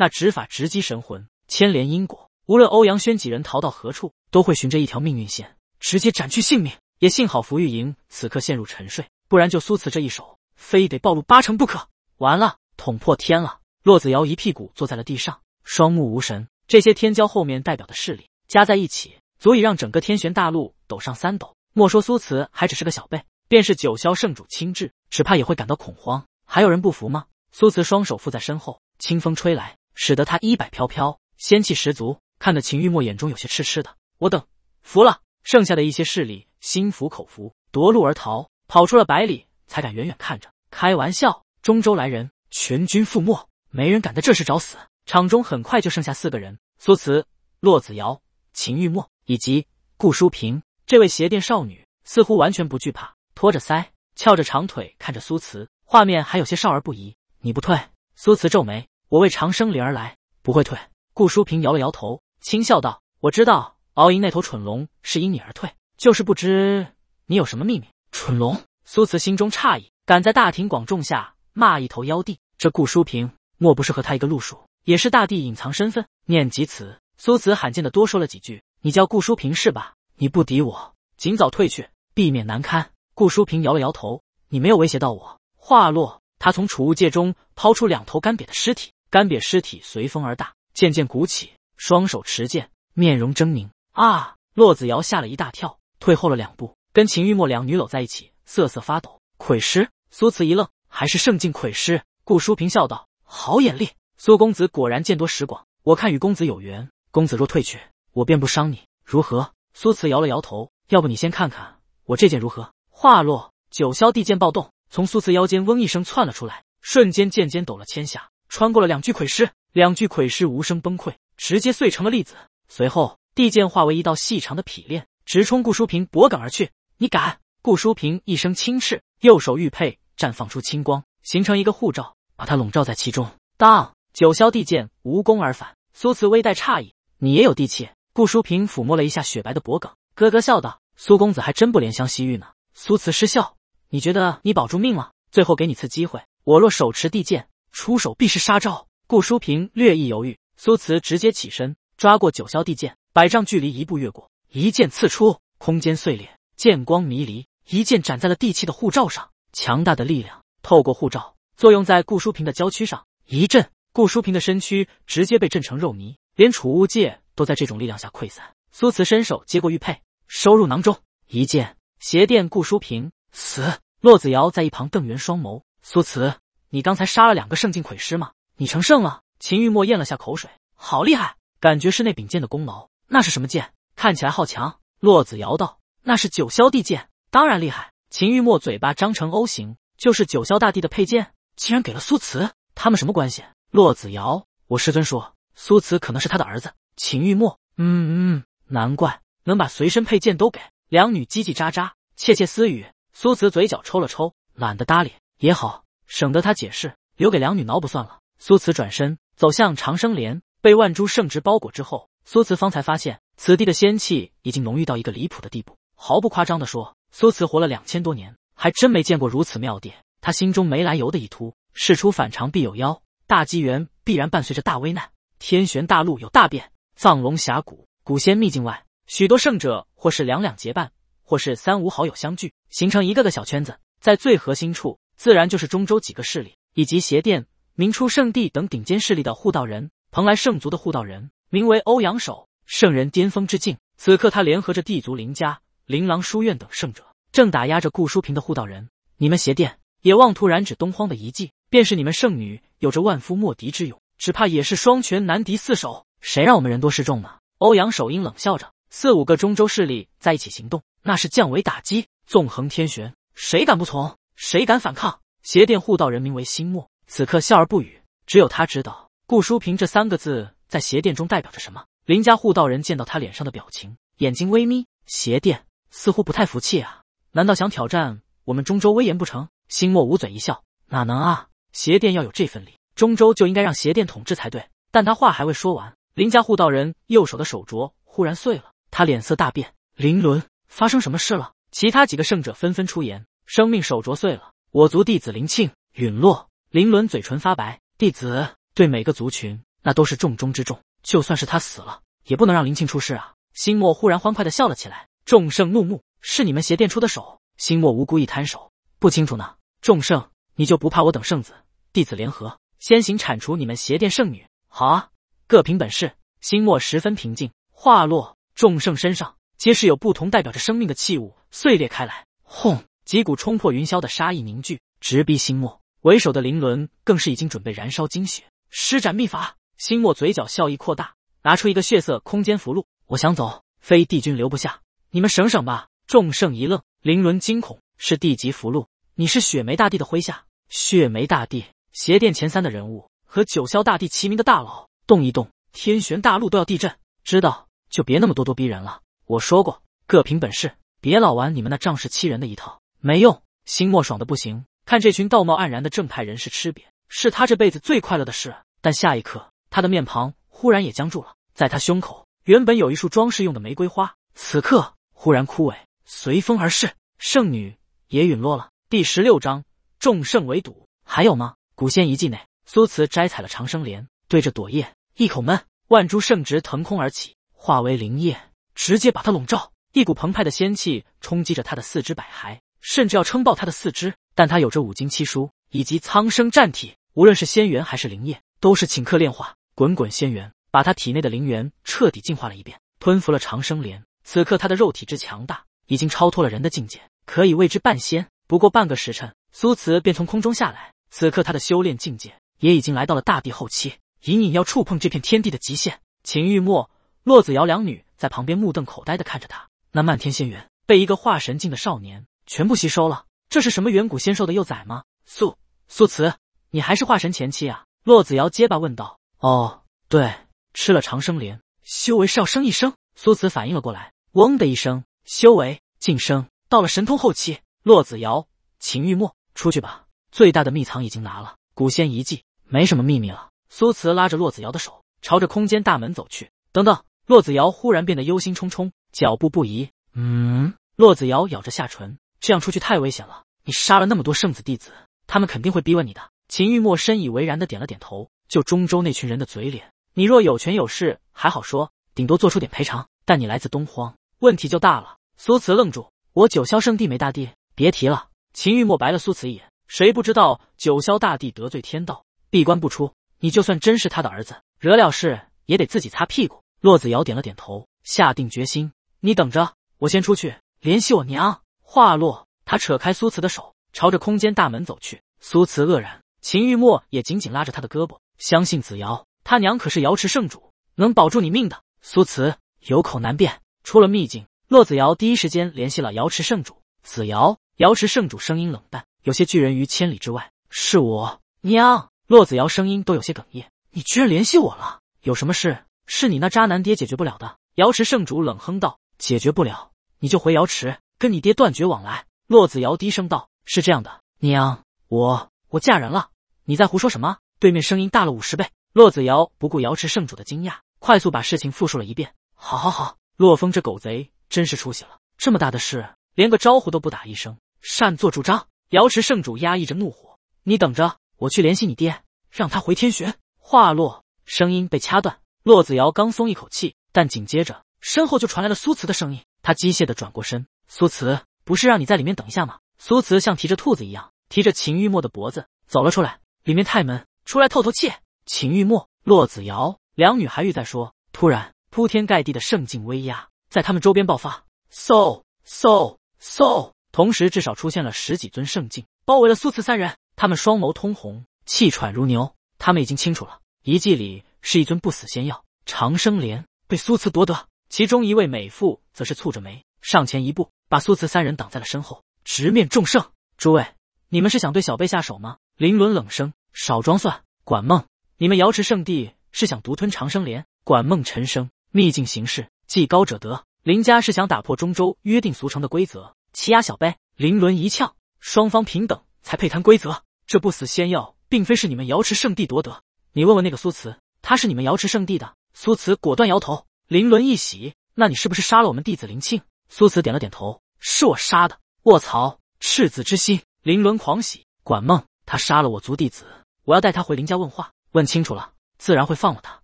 那执法直击神魂，牵连因果。无论欧阳轩几人逃到何处，都会寻着一条命运线，直接斩去性命。也幸好福玉莹此刻陷入沉睡，不然就苏辞这一手，非得暴露八成不可。完了，捅破天了！骆子瑶一屁股坐在了地上，双目无神。这些天骄后面代表的势力加在一起，足以让整个天玄大陆抖上三抖。莫说苏辞还只是个小辈，便是九霄圣主亲至，只怕也会感到恐慌。还有人不服吗？苏辞双手负在身后，清风吹来。使得他衣摆飘飘，仙气十足，看得秦玉墨眼中有些痴痴的。我等服了。剩下的一些势力心服口服，夺路而逃，跑出了百里，才敢远远看着。开玩笑，中州来人，全军覆没，没人敢在这时找死。场中很快就剩下四个人：苏慈、骆子瑶、秦玉墨以及顾淑萍。这位鞋垫少女似乎完全不惧怕，托着腮，翘着长腿看着苏慈，画面还有些少儿不宜。你不退？苏慈皱眉。我为长生灵而来，不会退。顾淑平摇了摇头，轻笑道：“我知道敖隐那头蠢龙是因你而退，就是不知你有什么秘密。”蠢龙，苏慈心中诧异，敢在大庭广众下骂一头妖帝，这顾淑平莫不是和他一个路数？也是大帝隐藏身份。念及此，苏慈罕见的多说了几句：“你叫顾淑平是吧？你不敌我，尽早退去，避免难堪。”顾淑平摇了摇头：“你没有威胁到我。”话落，他从储物戒中抛出两头干瘪的尸体。干瘪尸体随风而大，渐渐鼓起。双手持剑，面容狰狞。啊！骆子瑶吓了一大跳，退后了两步，跟秦玉墨两女搂在一起，瑟瑟发抖。魁师苏慈一愣，还是圣境魁师。顾淑平笑道：“好眼力，苏公子果然见多识广。我看与公子有缘，公子若退去，我便不伤你，如何？”苏慈摇了摇头，要不你先看看我这剑如何？话落，九霄帝剑暴动，从苏慈腰间嗡一声窜了出来，瞬间剑尖抖了千下。穿过了两具鬼尸，两具鬼尸无声崩溃，直接碎成了粒子。随后，地剑化为一道细长的匹链，直冲顾书平脖梗而去。你敢？顾书平一声轻斥，右手玉佩绽放出青光，形成一个护罩，把它笼罩在其中。当九霄地剑无功而返，苏慈微带诧异：“你也有地气？”顾书平抚摸了一下雪白的脖梗，咯咯笑道：“苏公子还真不怜香惜玉呢。”苏慈失笑：“你觉得你保住命了？最后给你次机会，我若手持地剑。”出手必是杀招，顾淑平略一犹豫，苏慈直接起身，抓过九霄地剑，百丈距离一步越过，一剑刺出，空间碎裂，剑光迷离，一剑斩在了地气的护罩上，强大的力量透过护罩作用在顾淑平的娇躯上，一震，顾淑平的身躯直接被震成肉泥，连储物戒都在这种力量下溃散。苏慈伸手接过玉佩，收入囊中，一剑斜电顾淑平，死。骆子瑶在一旁瞪圆双眸，苏慈。你刚才杀了两个圣境魁师吗？你成圣了？秦玉墨咽了下口水，好厉害，感觉是那柄剑的功劳。那是什么剑？看起来好强。洛子瑶道：“那是九霄帝剑，当然厉害。”秦玉墨嘴巴张成 O 型，就是九霄大帝的佩剑，竟然给了苏慈？他们什么关系？”洛子瑶：“我师尊说，苏慈可能是他的儿子。”秦玉墨：“嗯嗯，难怪能把随身佩剑都给。”两女叽叽喳喳，窃窃私语。苏慈嘴角抽了抽，懒得搭理，也好。省得他解释，留给两女挠不算了。苏慈转身走向长生莲，被万株圣植包裹之后，苏慈方才发现此地的仙气已经浓郁到一个离谱的地步。毫不夸张地说，苏慈活了两千多年，还真没见过如此妙殿。他心中没来由的一突，事出反常必有妖，大机缘必然伴随着大危难。天玄大陆有大变，藏龙峡谷古仙秘境外，许多圣者或是两两结伴，或是三五好友相聚，形成一个个小圈子，在最核心处。自然就是中州几个势力，以及邪殿、明初圣地等顶尖势力的护道人，蓬莱圣族的护道人，名为欧阳守圣人巅峰之境。此刻他联合着帝族林家、琳琅书院等圣者，正打压着顾书平的护道人。你们邪殿也妄图染指东荒的遗迹，便是你们圣女有着万夫莫敌之勇，只怕也是双拳难敌四手。谁让我们人多势众呢？欧阳守英冷笑着：“四五个中州势力在一起行动，那是降维打击，纵横天玄，谁敢不从？”谁敢反抗？邪殿护道人名为心墨，此刻笑而不语。只有他知道“顾书平这三个字在邪殿中代表着什么。林家护道人见到他脸上的表情，眼睛微眯。邪殿似乎不太服气啊，难道想挑战我们中州威严不成？心墨捂嘴一笑：“哪能啊，邪殿要有这份力，中州就应该让邪殿统治才对。”但他话还未说完，林家护道人右手的手镯忽然碎了，他脸色大变。林伦，发生什么事了？其他几个圣者纷纷出言。生命手镯碎了，我族弟子林庆陨落，林伦嘴唇发白。弟子对每个族群那都是重中之重，就算是他死了，也不能让林庆出事啊！心莫忽然欢快的笑了起来，众圣怒目，是你们邪殿出的手？心莫无辜一摊手，不清楚呢。众圣，你就不怕我等圣子弟子联合，先行铲除你们邪殿圣女？好啊，各凭本事。心莫十分平静，话落，众圣身上皆是有不同代表着生命的器物碎裂开来，轰。几股冲破云霄的杀意凝聚，直逼星墨。为首的灵轮更是已经准备燃烧精血，施展秘法。星墨嘴角笑意扩大，拿出一个血色空间符箓。我想走，非帝君留不下，你们省省吧。众圣一愣，灵轮惊恐：是帝级符箓？你是雪梅大帝的麾下？雪梅大帝，邪殿前三的人物，和九霄大帝齐名的大佬。动一动，天玄大陆都要地震。知道就别那么咄咄逼人了。我说过，各凭本事，别老玩你们那仗势欺人的一套。没用，心莫爽的不行，看这群道貌岸然的正派人士吃瘪，是他这辈子最快乐的事。但下一刻，他的面庞忽然也僵住了。在他胸口原本有一束装饰用的玫瑰花，此刻忽然枯萎，随风而逝。圣女也陨落了。第十六章众圣围堵，还有吗？古仙遗迹内，苏慈摘采了长生莲，对着朵叶一口闷，万株圣植腾空而起，化为灵液，直接把他笼罩。一股澎湃的仙气冲击着他的四肢百骸。甚至要撑爆他的四肢，但他有着五经七书以及苍生战体，无论是仙元还是灵液，都是顷刻炼化。滚滚仙元把他体内的灵元彻底净化了一遍，吞服了长生莲。此刻他的肉体之强大，已经超脱了人的境界，可以谓之半仙。不过半个时辰，苏慈便从空中下来。此刻他的修炼境界也已经来到了大帝后期，隐隐要触碰这片天地的极限。秦玉墨、骆子瑶两女在旁边目瞪口呆的看着他，那漫天仙元被一个化神境的少年。全部吸收了，这是什么远古仙兽的幼崽吗？素苏辞，你还是化神前期啊？洛子瑶结巴问道。哦，对，吃了长生莲，修为是要升一升。苏辞反应了过来，嗡的一声，修为晋升到了神通后期。洛子瑶，秦玉墨，出去吧，最大的秘藏已经拿了，古仙遗迹没什么秘密了。苏辞拉着洛子瑶的手，朝着空间大门走去。等等，洛子瑶忽然变得忧心忡忡，脚步不移。嗯，洛子瑶咬着下唇。这样出去太危险了。你杀了那么多圣子弟子，他们肯定会逼问你的。秦玉墨深以为然的点了点头。就中州那群人的嘴脸，你若有权有势还好说，顶多做出点赔偿。但你来自东荒，问题就大了。苏慈愣住：“我九霄圣地没大帝，别提了。”秦玉墨白了苏慈一眼：“谁不知道九霄大帝得罪天道，闭关不出。你就算真是他的儿子，惹了事也得自己擦屁股。”洛子瑶点了点头，下定决心：“你等着，我先出去联系我娘。”话落，他扯开苏慈的手，朝着空间大门走去。苏慈愕然，秦玉墨也紧紧拉着他的胳膊。相信子瑶，他娘可是瑶池圣主，能保住你命的。苏慈有口难辩。出了秘境，洛子瑶第一时间联系了瑶池圣主。子瑶，瑶池圣主声音冷淡，有些拒人于千里之外。是我娘。洛子瑶声音都有些哽咽，你居然联系我了？有什么事是你那渣男爹解决不了的？瑶池圣主冷哼道，解决不了你就回瑶池。跟你爹断绝往来，骆子瑶低声道：“是这样的，娘，我我嫁人了。”你在胡说什么？对面声音大了五十倍。骆子瑶不顾瑶池圣主的惊讶，快速把事情复述了一遍。好，好，好，洛风这狗贼真是出息了，这么大的事连个招呼都不打一声，擅作主张。瑶池圣主压抑着怒火：“你等着，我去联系你爹，让他回天玄。”话落，声音被掐断。骆子瑶刚松一口气，但紧接着身后就传来了苏慈的声音。他机械的转过身。苏慈不是让你在里面等一下吗？苏慈像提着兔子一样提着秦玉墨的脖子走了出来。里面太闷，出来透透气。秦玉墨、洛子瑶两女孩欲在说，突然铺天盖地的圣境威压在他们周边爆发，嗖嗖嗖！同时至少出现了十几尊圣境，包围了苏慈三人。他们双眸通红，气喘如牛。他们已经清楚了，遗迹里是一尊不死仙药长生莲，被苏慈夺得。其中一位美妇则是蹙着眉上前一步。把苏慈三人挡在了身后，直面众圣。诸位，你们是想对小辈下手吗？林伦冷声：“少装蒜。”管梦，你们瑶池圣地是想独吞长生莲？管梦沉声：“秘境形势，技高者得。”林家是想打破中州约定俗成的规则，欺压小辈？”林伦一呛：“双方平等才配谈规则。这不死仙药并非是你们瑶池圣地夺得。你问问那个苏慈，他是你们瑶池圣地的？”苏慈果断摇头。林伦一喜：“那你是不是杀了我们弟子林庆？”苏慈点了点头，是我杀的。卧槽！赤子之心，林伦狂喜。管梦，他杀了我族弟子，我要带他回林家问话，问清楚了，自然会放了他。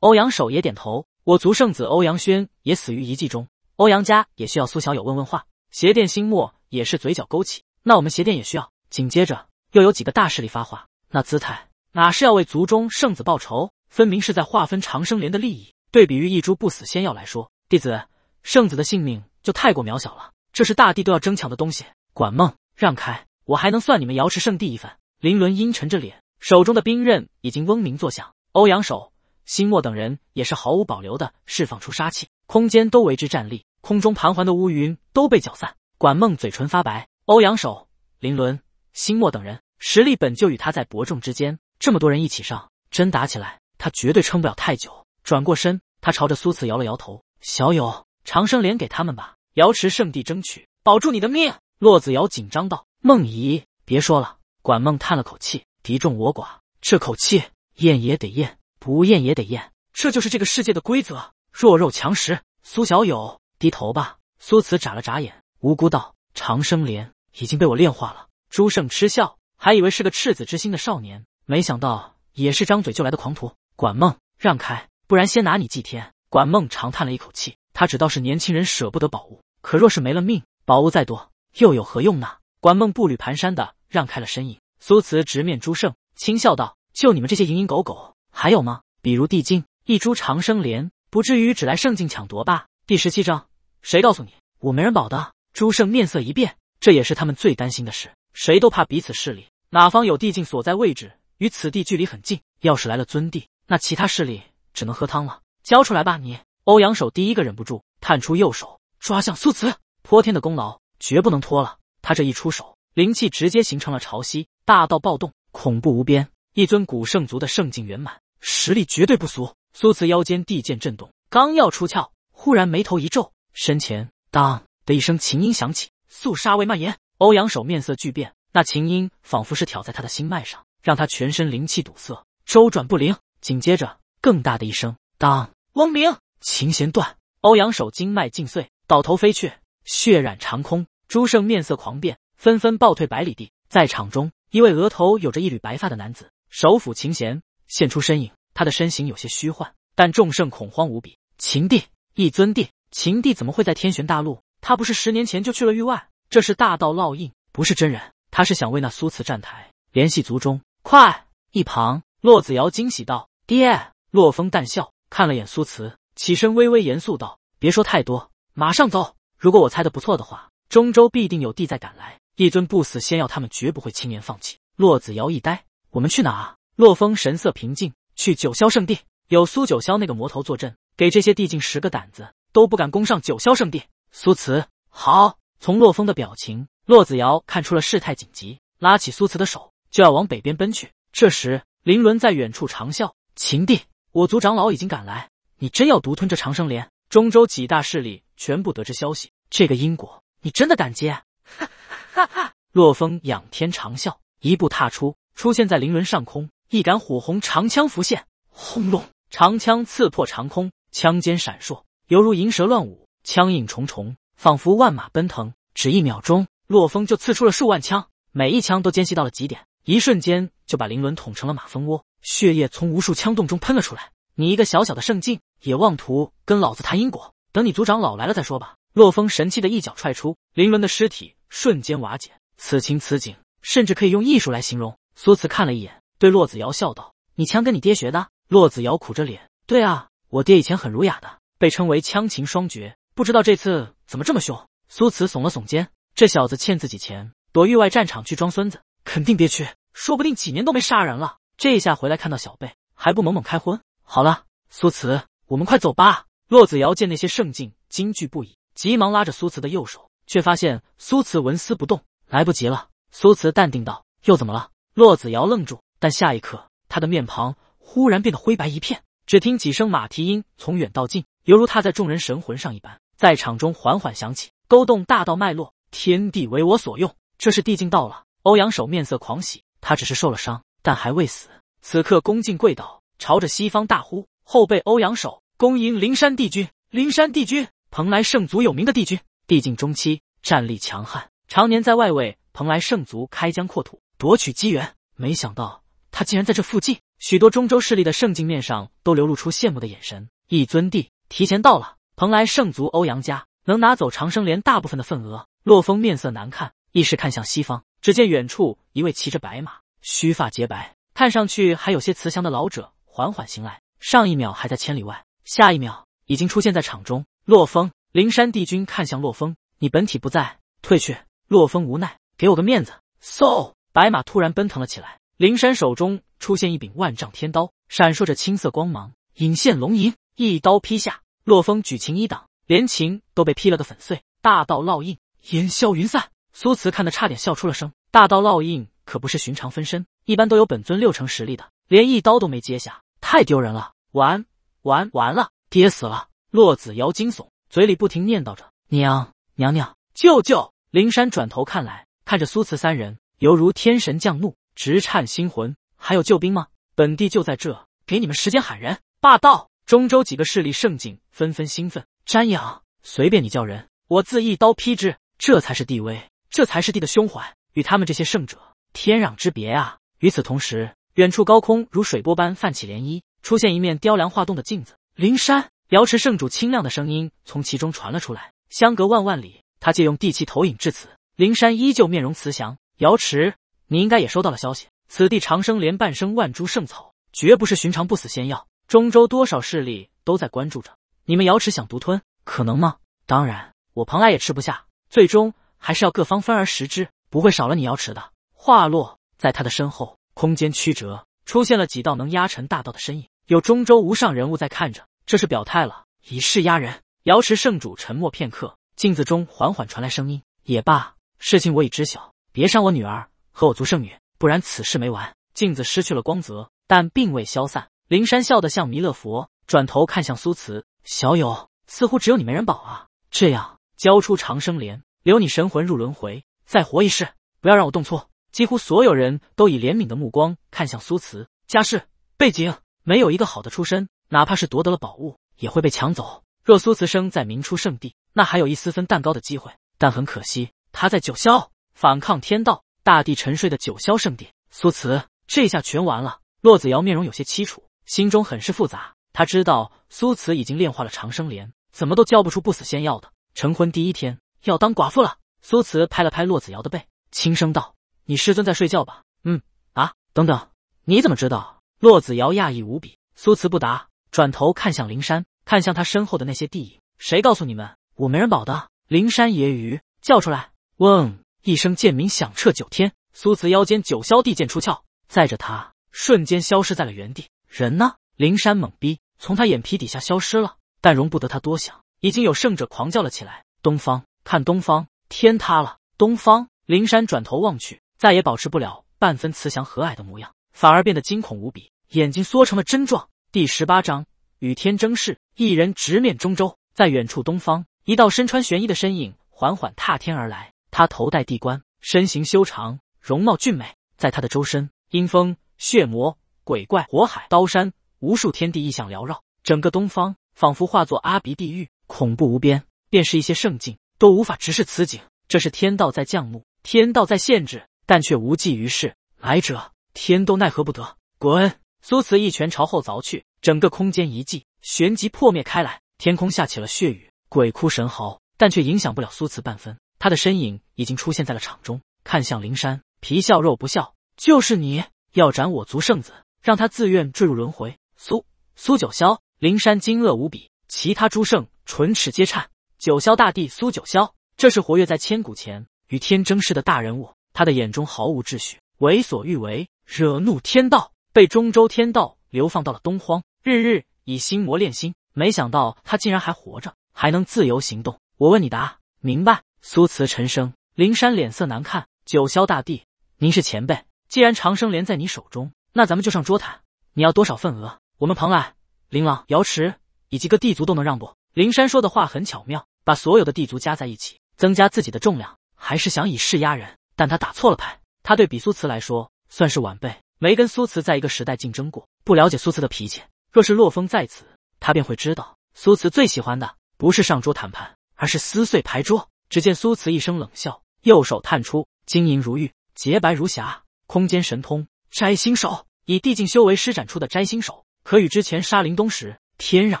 欧阳守也点头，我族圣子欧阳轩也死于遗迹中，欧阳家也需要苏小友问问话。邪殿星墨也是嘴角勾起，那我们邪殿也需要。紧接着又有几个大势力发话，那姿态哪是要为族中圣子报仇，分明是在划分长生莲的利益。对比于一株不死仙药来说，弟子，圣子的性命。就太过渺小了，这是大地都要争抢的东西。管梦，让开，我还能算你们瑶池圣地一份。林伦阴沉着脸，手中的兵刃已经嗡鸣作响。欧阳守、辛墨等人也是毫无保留的释放出杀气，空间都为之战栗，空中盘桓的乌云都被搅散。管梦嘴唇发白，欧阳守、林伦、辛墨等人实力本就与他在伯仲之间，这么多人一起上，真打起来，他绝对撑不了太久。转过身，他朝着苏慈摇了摇头：“小友。”长生莲给他们吧，瑶池圣地争取保住你的命。洛子瑶紧张道：“梦怡，别说了。”管梦叹了口气：“敌众我寡，这口气咽也得咽，不咽也得咽，这就是这个世界的规则，弱肉强食。”苏小友，低头吧。苏慈眨了眨眼，无辜道：“长生莲已经被我炼化了。”朱胜嗤笑，还以为是个赤子之心的少年，没想到也是张嘴就来的狂徒。管梦，让开，不然先拿你祭天。管梦长叹了一口气。他只道是年轻人舍不得宝物，可若是没了命，宝物再多又有何用呢？管梦步履蹒跚的让开了身影，苏慈直面朱胜，轻笑道：“就你们这些蝇营狗苟，还有吗？比如地境一株长生莲，不至于只来圣境抢夺吧？”第十七章，谁告诉你我没人保的？朱胜面色一变，这也是他们最担心的事。谁都怕彼此势力，哪方有地境所在位置与此地距离很近，要是来了尊帝，那其他势力只能喝汤了。交出来吧，你。欧阳守第一个忍不住，探出右手抓向苏辞。泼天的功劳绝不能拖了。他这一出手，灵气直接形成了潮汐，大道暴动，恐怖无边。一尊古圣族的圣境圆满，实力绝对不俗。苏慈腰间地剑震动，刚要出鞘，忽然眉头一皱，身前当的一声琴音响起，肃杀味蔓延。欧阳守面色巨变，那琴音仿佛是挑在他的心脉上，让他全身灵气堵塞，周转不灵。紧接着更大的一声当嗡鸣。琴弦断，欧阳手经脉尽碎，倒头飞去，血染长空。诸胜面色狂变，纷纷暴退百里地。在场中，一位额头有着一缕白发的男子，手抚琴弦，现出身影。他的身形有些虚幻，但众圣恐慌无比。秦帝，一尊帝，秦帝怎么会在天玄大陆？他不是十年前就去了域外？这是大道烙印，不是真人。他是想为那苏辞站台，联系族中。快！一旁，洛子瑶惊喜道：“爹。”洛风淡笑，看了眼苏辞。起身，微微严肃道：“别说太多，马上走。如果我猜得不错的话，中州必定有地在赶来，一尊不死仙药，他们绝不会轻言放弃。”洛子瑶一呆：“我们去哪？”啊？洛风神色平静：“去九霄圣地，有苏九霄那个魔头坐镇，给这些地境十个胆子都不敢攻上九霄圣地。”苏辞，好。从洛风的表情，洛子瑶看出了事态紧急，拉起苏辞的手就要往北边奔去。这时，林伦在远处长啸：“秦帝，我族长老已经赶来。”你真要独吞这长生莲？中州几大势力全部得知消息，这个因果你真的敢接？哈哈！哈！洛风仰天长啸，一步踏出，出现在灵轮上空，一杆火红长枪浮现。轰隆！长枪刺破长空，枪尖闪烁，犹如银蛇乱舞，枪影重重，仿佛万马奔腾。只一秒钟，洛风就刺出了数万枪，每一枪都尖细到了极点，一瞬间就把灵轮捅成了马蜂窝，血液从无数枪洞中喷了出来。你一个小小的圣境！也妄图跟老子谈因果，等你族长老来了再说吧。洛风神气的一脚踹出，林伦的尸体瞬间瓦解。此情此景，甚至可以用艺术来形容。苏慈看了一眼，对洛子瑶笑道：“你枪跟你爹学的？”洛子瑶苦着脸：“对啊，我爹以前很儒雅的，被称为枪琴双绝，不知道这次怎么这么凶。”苏慈耸了耸肩：“这小子欠自己钱，躲域外战场去装孙子，肯定憋屈，说不定几年都没杀人了。这一下回来看到小贝，还不猛猛开荤？”好了，苏慈。我们快走吧！骆子瑶见那些圣境惊惧不已，急忙拉着苏慈的右手，却发现苏慈纹丝不动。来不及了，苏慈淡定道：“又怎么了？”骆子瑶愣住，但下一刻，他的面庞忽然变得灰白一片。只听几声马蹄音从远到近，犹如踏在众人神魂上一般，在场中缓缓响起，勾动大道脉络，天地为我所用。这是地境到了！欧阳守面色狂喜，他只是受了伤，但还未死。此刻恭敬跪倒，朝着西方大呼：“后辈欧阳守！”恭迎灵山帝君！灵山帝君，蓬莱圣族有名的帝君，帝境中期，战力强悍，常年在外为蓬莱圣族开疆扩土，夺取机缘。没想到他竟然在这附近。许多中州势力的圣境面上都流露出羡慕的眼神。一尊帝提前到了蓬莱圣族，欧阳家能拿走长生莲大部分的份额。洛风面色难看，意识看向西方，只见远处一位骑着白马、须发洁白、看上去还有些慈祥的老者缓缓行来，上一秒还在千里外。下一秒，已经出现在场中。洛风，灵山帝君看向洛风：“你本体不在，退去。”洛风无奈：“给我个面子。” So，白马突然奔腾了起来。灵山手中出现一柄万丈天刀，闪烁着青色光芒，引现龙吟，一刀劈下。洛风举琴一挡，连琴都被劈了个粉碎。大道烙印烟消云散。苏慈看得差点笑出了声。大道烙印可不是寻常分身，一般都有本尊六成实力的，连一刀都没接下，太丢人了。完。完完了，爹死了！洛子瑶惊悚，嘴里不停念叨着：“娘，娘娘，舅舅。”灵山转头看来，看着苏慈三人，犹如天神降怒，直颤心魂。还有救兵吗？本帝就在这，给你们时间喊人！霸道！中州几个势力盛景纷纷兴奋，瞻仰。随便你叫人，我自一刀劈之。这才是帝威，这才是帝的胸怀，与他们这些圣者天壤之别啊！与此同时，远处高空如水波般泛起涟漪。出现一面雕梁画栋的镜子，灵山瑶池圣主清亮的声音从其中传了出来。相隔万万里，他借用地气投影至此，灵山依旧面容慈祥。瑶池，你应该也收到了消息，此地长生莲半生万株圣草，绝不是寻常不死仙药。中州多少势力都在关注着你们瑶池，想独吞可能吗？当然，我蓬莱也吃不下，最终还是要各方分而食之，不会少了你瑶池的。话落，在他的身后，空间曲折出现了几道能压沉大道的身影。有中州无上人物在看着，这是表态了，以势压人。瑶池圣主沉默片刻，镜子中缓缓传来声音：“也罢，事情我已知晓，别伤我女儿和我族圣女，不然此事没完。”镜子失去了光泽，但并未消散。灵山笑得像弥勒佛，转头看向苏慈：“小友，似乎只有你没人保啊。这样，交出长生莲，留你神魂入轮回，再活一世，不要让我动粗。”几乎所有人都以怜悯的目光看向苏慈，家世背景。没有一个好的出身，哪怕是夺得了宝物，也会被抢走。若苏慈生在明初圣地，那还有一丝分蛋糕的机会。但很可惜，他在九霄反抗天道，大地沉睡的九霄圣地，苏慈这下全完了。洛子瑶面容有些凄楚，心中很是复杂。他知道苏慈已经炼化了长生莲，怎么都交不出不死仙药的。成婚第一天要当寡妇了。苏慈拍了拍洛子瑶的背，轻声道：“你师尊在睡觉吧？”“嗯。”“啊，等等，你怎么知道？”骆子瑶讶异无比，苏慈不答，转头看向灵山，看向他身后的那些地影。谁告诉你们我没人保的？灵山揶揄，叫出来！嗡，一声剑鸣响彻九天。苏慈腰间九霄地剑出鞘，载着他瞬间消失在了原地。人呢？灵山懵逼，从他眼皮底下消失了。但容不得他多想，已经有胜者狂叫了起来。东方，看东方，天塌了！东方，灵山转头望去，再也保持不了半分慈祥和蔼的模样，反而变得惊恐无比。眼睛缩成了针状。第十八章，与天争势。一人直面中州，在远处东方，一道身穿玄衣的身影缓缓踏天而来。他头戴地冠，身形修长，容貌俊美。在他的周身，阴风、血魔、鬼怪、火海、刀山，无数天地异象缭绕，整个东方仿佛化作阿鼻地狱，恐怖无边。便是一些圣境都无法直视此景。这是天道在降怒，天道在限制，但却无济于事。来者，天都奈何不得，滚！苏慈一拳朝后凿去，整个空间一寂，旋即破灭开来。天空下起了血雨，鬼哭神嚎，但却影响不了苏慈半分。他的身影已经出现在了场中，看向灵山，皮笑肉不笑：“就是你要斩我族圣子，让他自愿坠入轮回。”苏苏九霄，灵山惊愕无比，其他诸圣唇齿皆颤。九霄大帝苏九霄，这是活跃在千古前与天争势的大人物，他的眼中毫无秩序，为所欲为，惹怒天道。被中州天道流放到了东荒，日日以心魔炼心。没想到他竟然还活着，还能自由行动。我问你答，明白？苏慈沉声。灵山脸色难看。九霄大帝，您是前辈，既然长生莲在你手中，那咱们就上桌谈。你要多少份额？我们蓬莱、琳琅、瑶池以及各地族都能让步。灵山说的话很巧妙，把所有的地族加在一起，增加自己的重量，还是想以势压人。但他打错了牌。他对比苏慈来说，算是晚辈。没跟苏辞在一个时代竞争过，不了解苏辞的脾气。若是洛风在此，他便会知道苏辞最喜欢的不是上桌谈判，而是撕碎牌桌。只见苏辞一声冷笑，右手探出，晶莹如玉，洁白如霞，空间神通摘星手，以地境修为施展出的摘星手，可与之前杀林东时天壤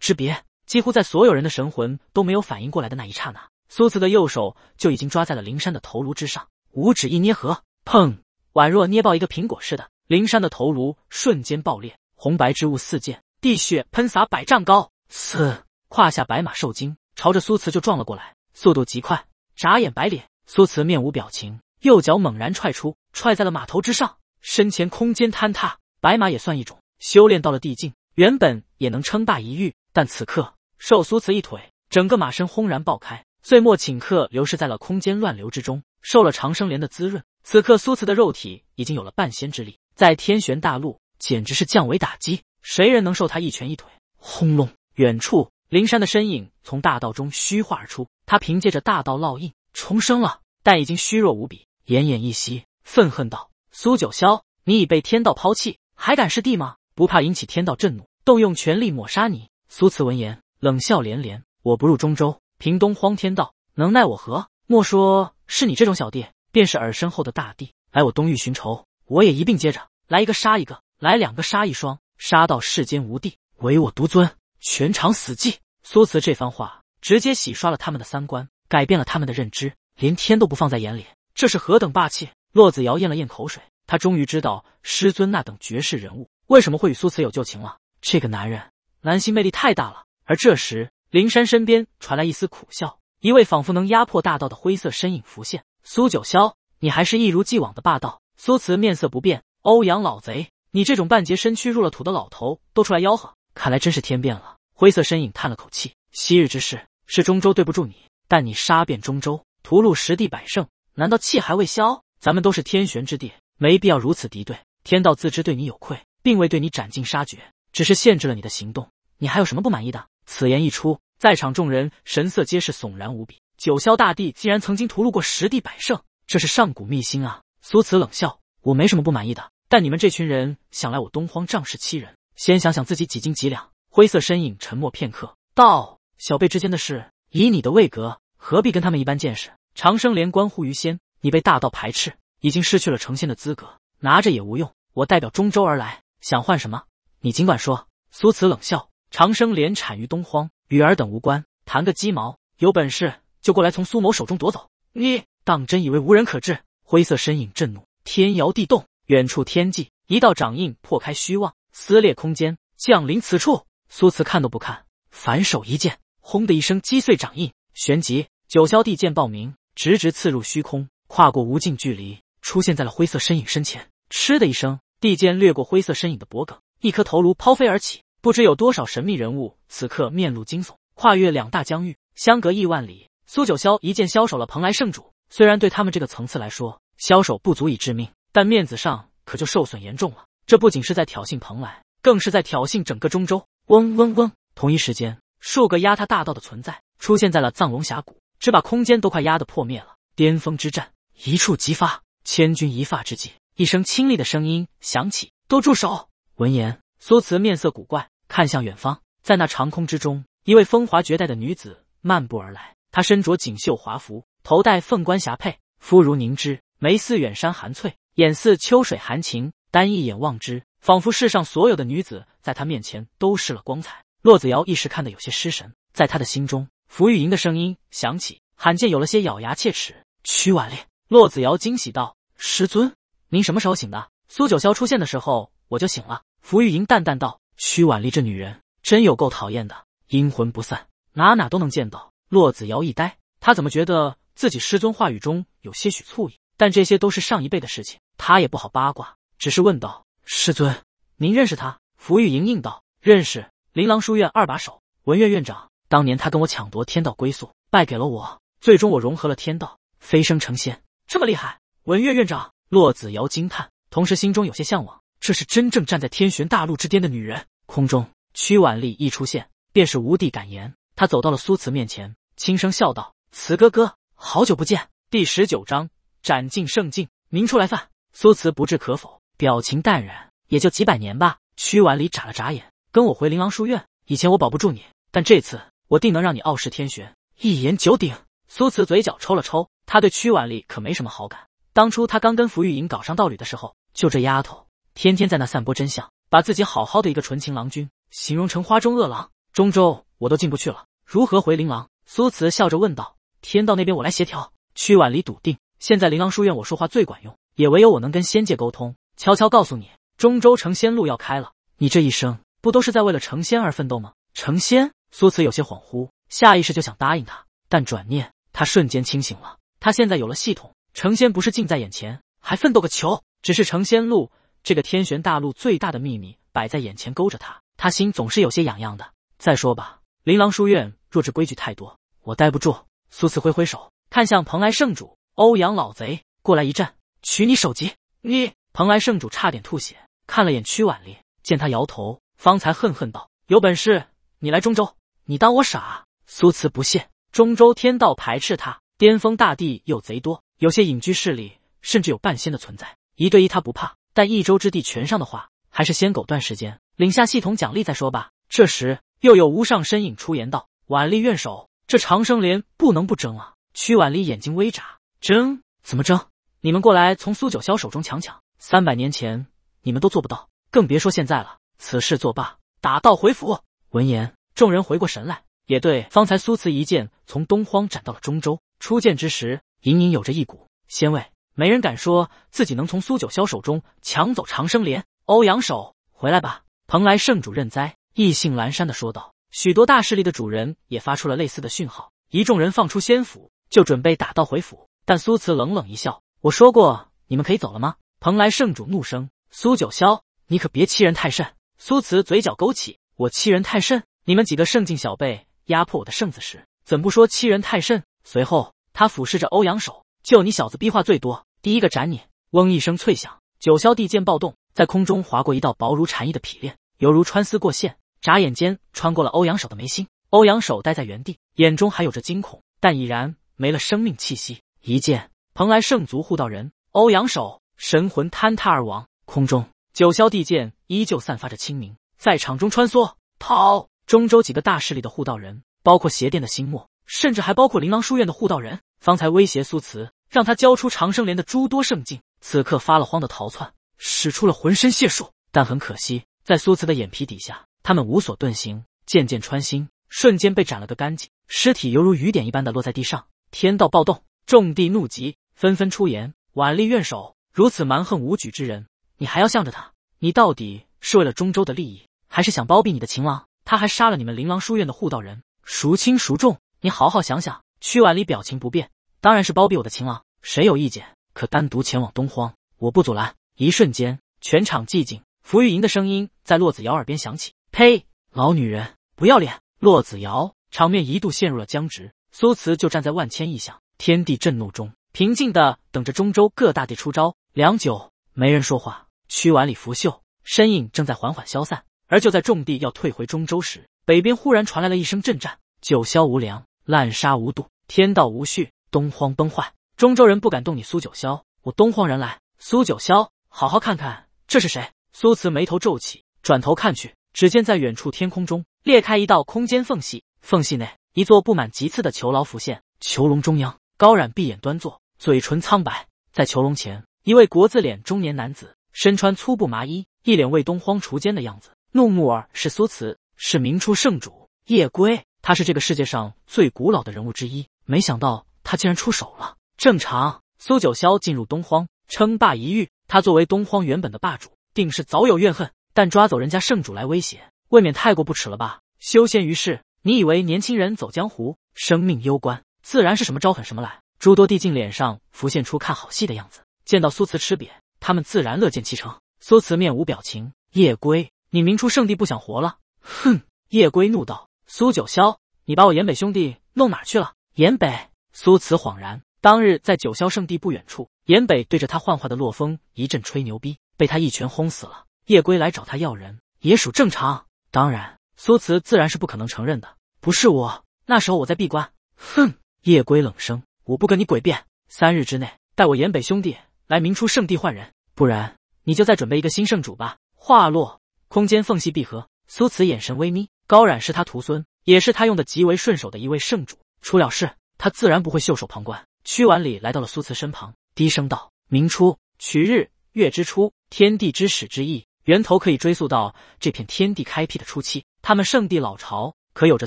之别。几乎在所有人的神魂都没有反应过来的那一刹那，苏辞的右手就已经抓在了灵山的头颅之上，五指一捏合，砰，宛若捏爆一个苹果似的。灵山的头颅瞬间爆裂，红白之物四溅，地血喷洒百丈高。嘶！胯下白马受惊，朝着苏慈就撞了过来，速度极快。眨眼白脸，苏慈面无表情，右脚猛然踹出，踹在了马头之上，身前空间坍塌。白马也算一种修炼到了地境，原本也能称霸一域，但此刻受苏慈一腿，整个马身轰然爆开，碎末顷刻流失在了空间乱流之中。受了长生莲的滋润，此刻苏慈的肉体已经有了半仙之力。在天玄大陆，简直是降维打击，谁人能受他一拳一腿？轰隆！远处，灵山的身影从大道中虚化而出，他凭借着大道烙印重生了，但已经虚弱无比，奄奄一息，愤恨道：“苏九霄，你已被天道抛弃，还敢弑帝吗？不怕引起天道震怒，动用权力抹杀你？”苏慈闻言冷笑连连：“我不入中州，平东荒天道能奈我何？莫说是你这种小弟，便是耳身后的大帝来我东域寻仇。”我也一并接着来一个杀一个，来两个杀一双，杀到世间无地，唯我独尊。全场死寂。苏辞这番话直接洗刷了他们的三观，改变了他们的认知，连天都不放在眼里，这是何等霸气！洛子瑶咽了咽口水，他终于知道师尊那等绝世人物为什么会与苏辞有旧情了。这个男人，男性魅力太大了。而这时，灵山身边传来一丝苦笑，一位仿佛能压迫大道的灰色身影浮现。苏九霄，你还是一如既往的霸道。苏慈面色不变，欧阳老贼，你这种半截身躯入了土的老头都出来吆喝，看来真是天变了。灰色身影叹了口气，昔日之事是中州对不住你，但你杀遍中州，屠戮十地百胜，难道气还未消？咱们都是天玄之地，没必要如此敌对。天道自知对你有愧，并未对你斩尽杀绝，只是限制了你的行动。你还有什么不满意的？此言一出，在场众人神色皆是悚然无比。九霄大帝竟然曾经屠戮过十地百胜，这是上古秘辛啊！苏慈冷笑：“我没什么不满意的，但你们这群人想来我东荒仗势欺人，先想想自己几斤几两。”灰色身影沉默片刻，道：“小辈之间的事，以你的位格，何必跟他们一般见识？长生莲关乎于仙，你被大道排斥，已经失去了成仙的资格，拿着也无用。我代表中州而来，想换什么，你尽管说。”苏慈冷笑：“长生莲产于东荒，与尔等无关，谈个鸡毛！有本事就过来从苏某手中夺走！你当真以为无人可治？”灰色身影震怒，天摇地动。远处天际，一道掌印破开虚妄，撕裂空间，降临此处。苏慈看都不看，反手一剑，轰的一声击碎掌印。旋即，九霄帝剑暴鸣，直直刺入虚空，跨过无尽距离，出现在了灰色身影身前。嗤的一声，帝剑掠过灰色身影的脖颈，一颗头颅抛飞而起。不知有多少神秘人物此刻面露惊悚。跨越两大疆域，相隔亿万里，苏九霄一剑枭首了蓬莱圣主。虽然对他们这个层次来说，枭首不足以致命，但面子上可就受损严重了。这不仅是在挑衅蓬莱，更是在挑衅整个中州。嗡嗡嗡！同一时间，数个压他大道的存在出现在了藏龙峡谷，只把空间都快压得破灭了。巅峰之战一触即发，千钧一发之际，一声清丽的声音响起：“都住手！”闻言，苏慈面色古怪，看向远方，在那长空之中，一位风华绝代的女子漫步而来，她身着锦绣华服。头戴凤冠霞帔，肤如凝脂，眉似远山含翠，眼似秋水含情，单一眼望之，仿佛世上所有的女子，在他面前都失了光彩。骆子瑶一时看得有些失神。在他的心中，福玉莹的声音响起，罕见有了些咬牙切齿。曲婉丽，骆子瑶惊喜道：“师尊，您什么时候醒的？”苏九霄出现的时候，我就醒了。福玉莹淡淡道：“曲婉丽这女人，真有够讨厌的，阴魂不散，哪哪都能见到。”骆子瑶一呆，他怎么觉得？自己师尊话语中有些许醋意，但这些都是上一辈的事情，他也不好八卦，只是问道：“师尊，您认识他？”福玉莹应道：“认识，琳琅书院二把手，文院院长。当年他跟我抢夺天道归宿，败给了我，最终我融合了天道，飞升成仙，这么厉害！”文院院长洛子瑶惊叹，同时心中有些向往，这是真正站在天玄大陆之巅的女人。空中，曲婉丽一出现，便是无地敢言。她走到了苏慈面前，轻声笑道：“慈哥哥。”好久不见。第十九章，斩尽圣境，明初来犯。苏慈不置可否，表情淡然，也就几百年吧。屈婉礼眨了眨眼，跟我回琳琅书院。以前我保不住你，但这次我定能让你傲视天玄，一言九鼎。苏慈嘴角抽了抽，他对屈婉丽可没什么好感。当初他刚跟福玉莹搞上道侣的时候，就这丫头天天在那散播真相，把自己好好的一个纯情郎君形容成花中恶狼。中州我都进不去了，如何回琳琅？苏慈笑着问道。天道那边我来协调。曲婉离笃定，现在琳琅书院我说话最管用，也唯有我能跟仙界沟通。悄悄告诉你，中州成仙路要开了。你这一生不都是在为了成仙而奋斗吗？成仙？苏辞有些恍惚，下意识就想答应他，但转念他瞬间清醒了。他现在有了系统，成仙不是近在眼前，还奋斗个球？只是成仙路这个天玄大陆最大的秘密摆在眼前，勾着他，他心总是有些痒痒的。再说吧，琳琅书院若智规矩太多，我待不住。苏慈挥挥手，看向蓬莱圣主欧阳老贼，过来一战，取你首级！你蓬莱圣主差点吐血，看了眼屈婉丽，见他摇头，方才恨恨道：“有本事你来中州，你当我傻？”苏慈不屑，中州天道排斥他，巅峰大帝又贼多，有些隐居势力甚至有半仙的存在。一对一他不怕，但一州之地全上的话，还是先苟段时间，领下系统奖励再说吧。这时又有无上身影出言道：“婉丽愿守。”这长生莲不能不争啊！屈婉丽眼睛微眨，争怎么争？你们过来从苏九霄手中抢抢。三百年前你们都做不到，更别说现在了。此事作罢，打道回府。闻言，众人回过神来，也对方才苏慈一剑从东荒斩到了中州，出剑之时隐隐有着一股仙味，没人敢说自己能从苏九霄手中抢走长生莲。欧阳守回来吧，蓬莱圣主认栽，意兴阑珊的说道。许多大势力的主人也发出了类似的讯号，一众人放出仙府，就准备打道回府。但苏慈冷冷一笑：“我说过，你们可以走了吗？”蓬莱圣主怒声：“苏九霄，你可别欺人太甚！”苏慈嘴角勾起：“我欺人太甚？你们几个圣境小辈压迫我的圣子时，怎不说欺人太甚？”随后，他俯视着欧阳守：“就你小子逼话最多，第一个斩你！”嗡一声脆响，九霄帝剑暴动，在空中划过一道薄如蝉翼的劈链，犹如穿丝过线。眨眼间穿过了欧阳守的眉心，欧阳守待在原地，眼中还有着惊恐，但已然没了生命气息。一剑，蓬莱圣族护道人欧阳守神魂坍塌而亡。空中，九霄地剑依旧散发着清明，在场中穿梭逃。中州几个大势力的护道人，包括邪殿的心墨，甚至还包括琳琅书院的护道人，方才威胁苏慈，让他交出长生莲的诸多圣境，此刻发了慌的逃窜，使出了浑身解数，但很可惜，在苏慈的眼皮底下。他们无所遁形，剑剑穿心，瞬间被斩了个干净，尸体犹如雨点一般的落在地上。天道暴动，众地怒极，纷纷出言。婉丽怨首，如此蛮横无举之人，你还要向着他？你到底是为了中州的利益，还是想包庇你的情郎？他还杀了你们琳琅书院的护道人，孰轻孰重？你好好想想。曲婉丽表情不变，当然是包庇我的情郎。谁有意见，可单独前往东荒，我不阻拦。一瞬间，全场寂静。福玉莹的声音在洛子瑶耳边响起。呸！老女人，不要脸！洛子瑶，场面一度陷入了僵直。苏慈就站在万千异象、天地震怒中，平静的等着中州各大帝出招。良久，没人说话。曲碗里拂袖，身影正在缓缓消散。而就在众帝要退回中州时，北边忽然传来了一声震战：九霄无良，滥杀无度，天道无序，东荒崩坏。中州人不敢动你，苏九霄，我东荒人来。苏九霄，好好看看，这是谁？苏慈眉头皱起，转头看去。只见在远处天空中裂开一道空间缝隙，缝隙内一座布满棘刺的囚牢浮现。囚笼中央，高染闭眼端坐，嘴唇苍白。在囚笼前，一位国字脸中年男子身穿粗布麻衣，一脸为东荒除奸的样子。怒目尔是苏慈，是明初圣主夜归，他是这个世界上最古老的人物之一。没想到他竟然出手了。正常，苏九霄进入东荒称霸一域，他作为东荒原本的霸主，定是早有怨恨。但抓走人家圣主来威胁，未免太过不耻了吧？修仙于世，你以为年轻人走江湖，生命攸关，自然是什么招狠什么来。诸多帝境脸上浮现出看好戏的样子，见到苏慈吃瘪，他们自然乐见其成。苏慈面无表情。夜归，你明初圣地不想活了？哼！夜归怒道：“苏九霄，你把我延北兄弟弄哪去了？”延北。苏慈恍然，当日在九霄圣地不远处，延北对着他幻化的洛风一阵吹牛逼，被他一拳轰死了。夜归来找他要人也属正常，当然，苏慈自然是不可能承认的，不是我，那时候我在闭关。哼！夜归冷声，我不跟你诡辩，三日之内带我延北兄弟来明初圣地换人，不然你就再准备一个新圣主吧。话落，空间缝隙闭合，苏慈眼神微眯，高冉是他徒孙，也是他用的极为顺手的一位圣主，出了事，他自然不会袖手旁观。屈婉礼来到了苏慈身旁，低声道：“明初，取日月之初，天地之始之意。”源头可以追溯到这片天地开辟的初期，他们圣地老巢可有着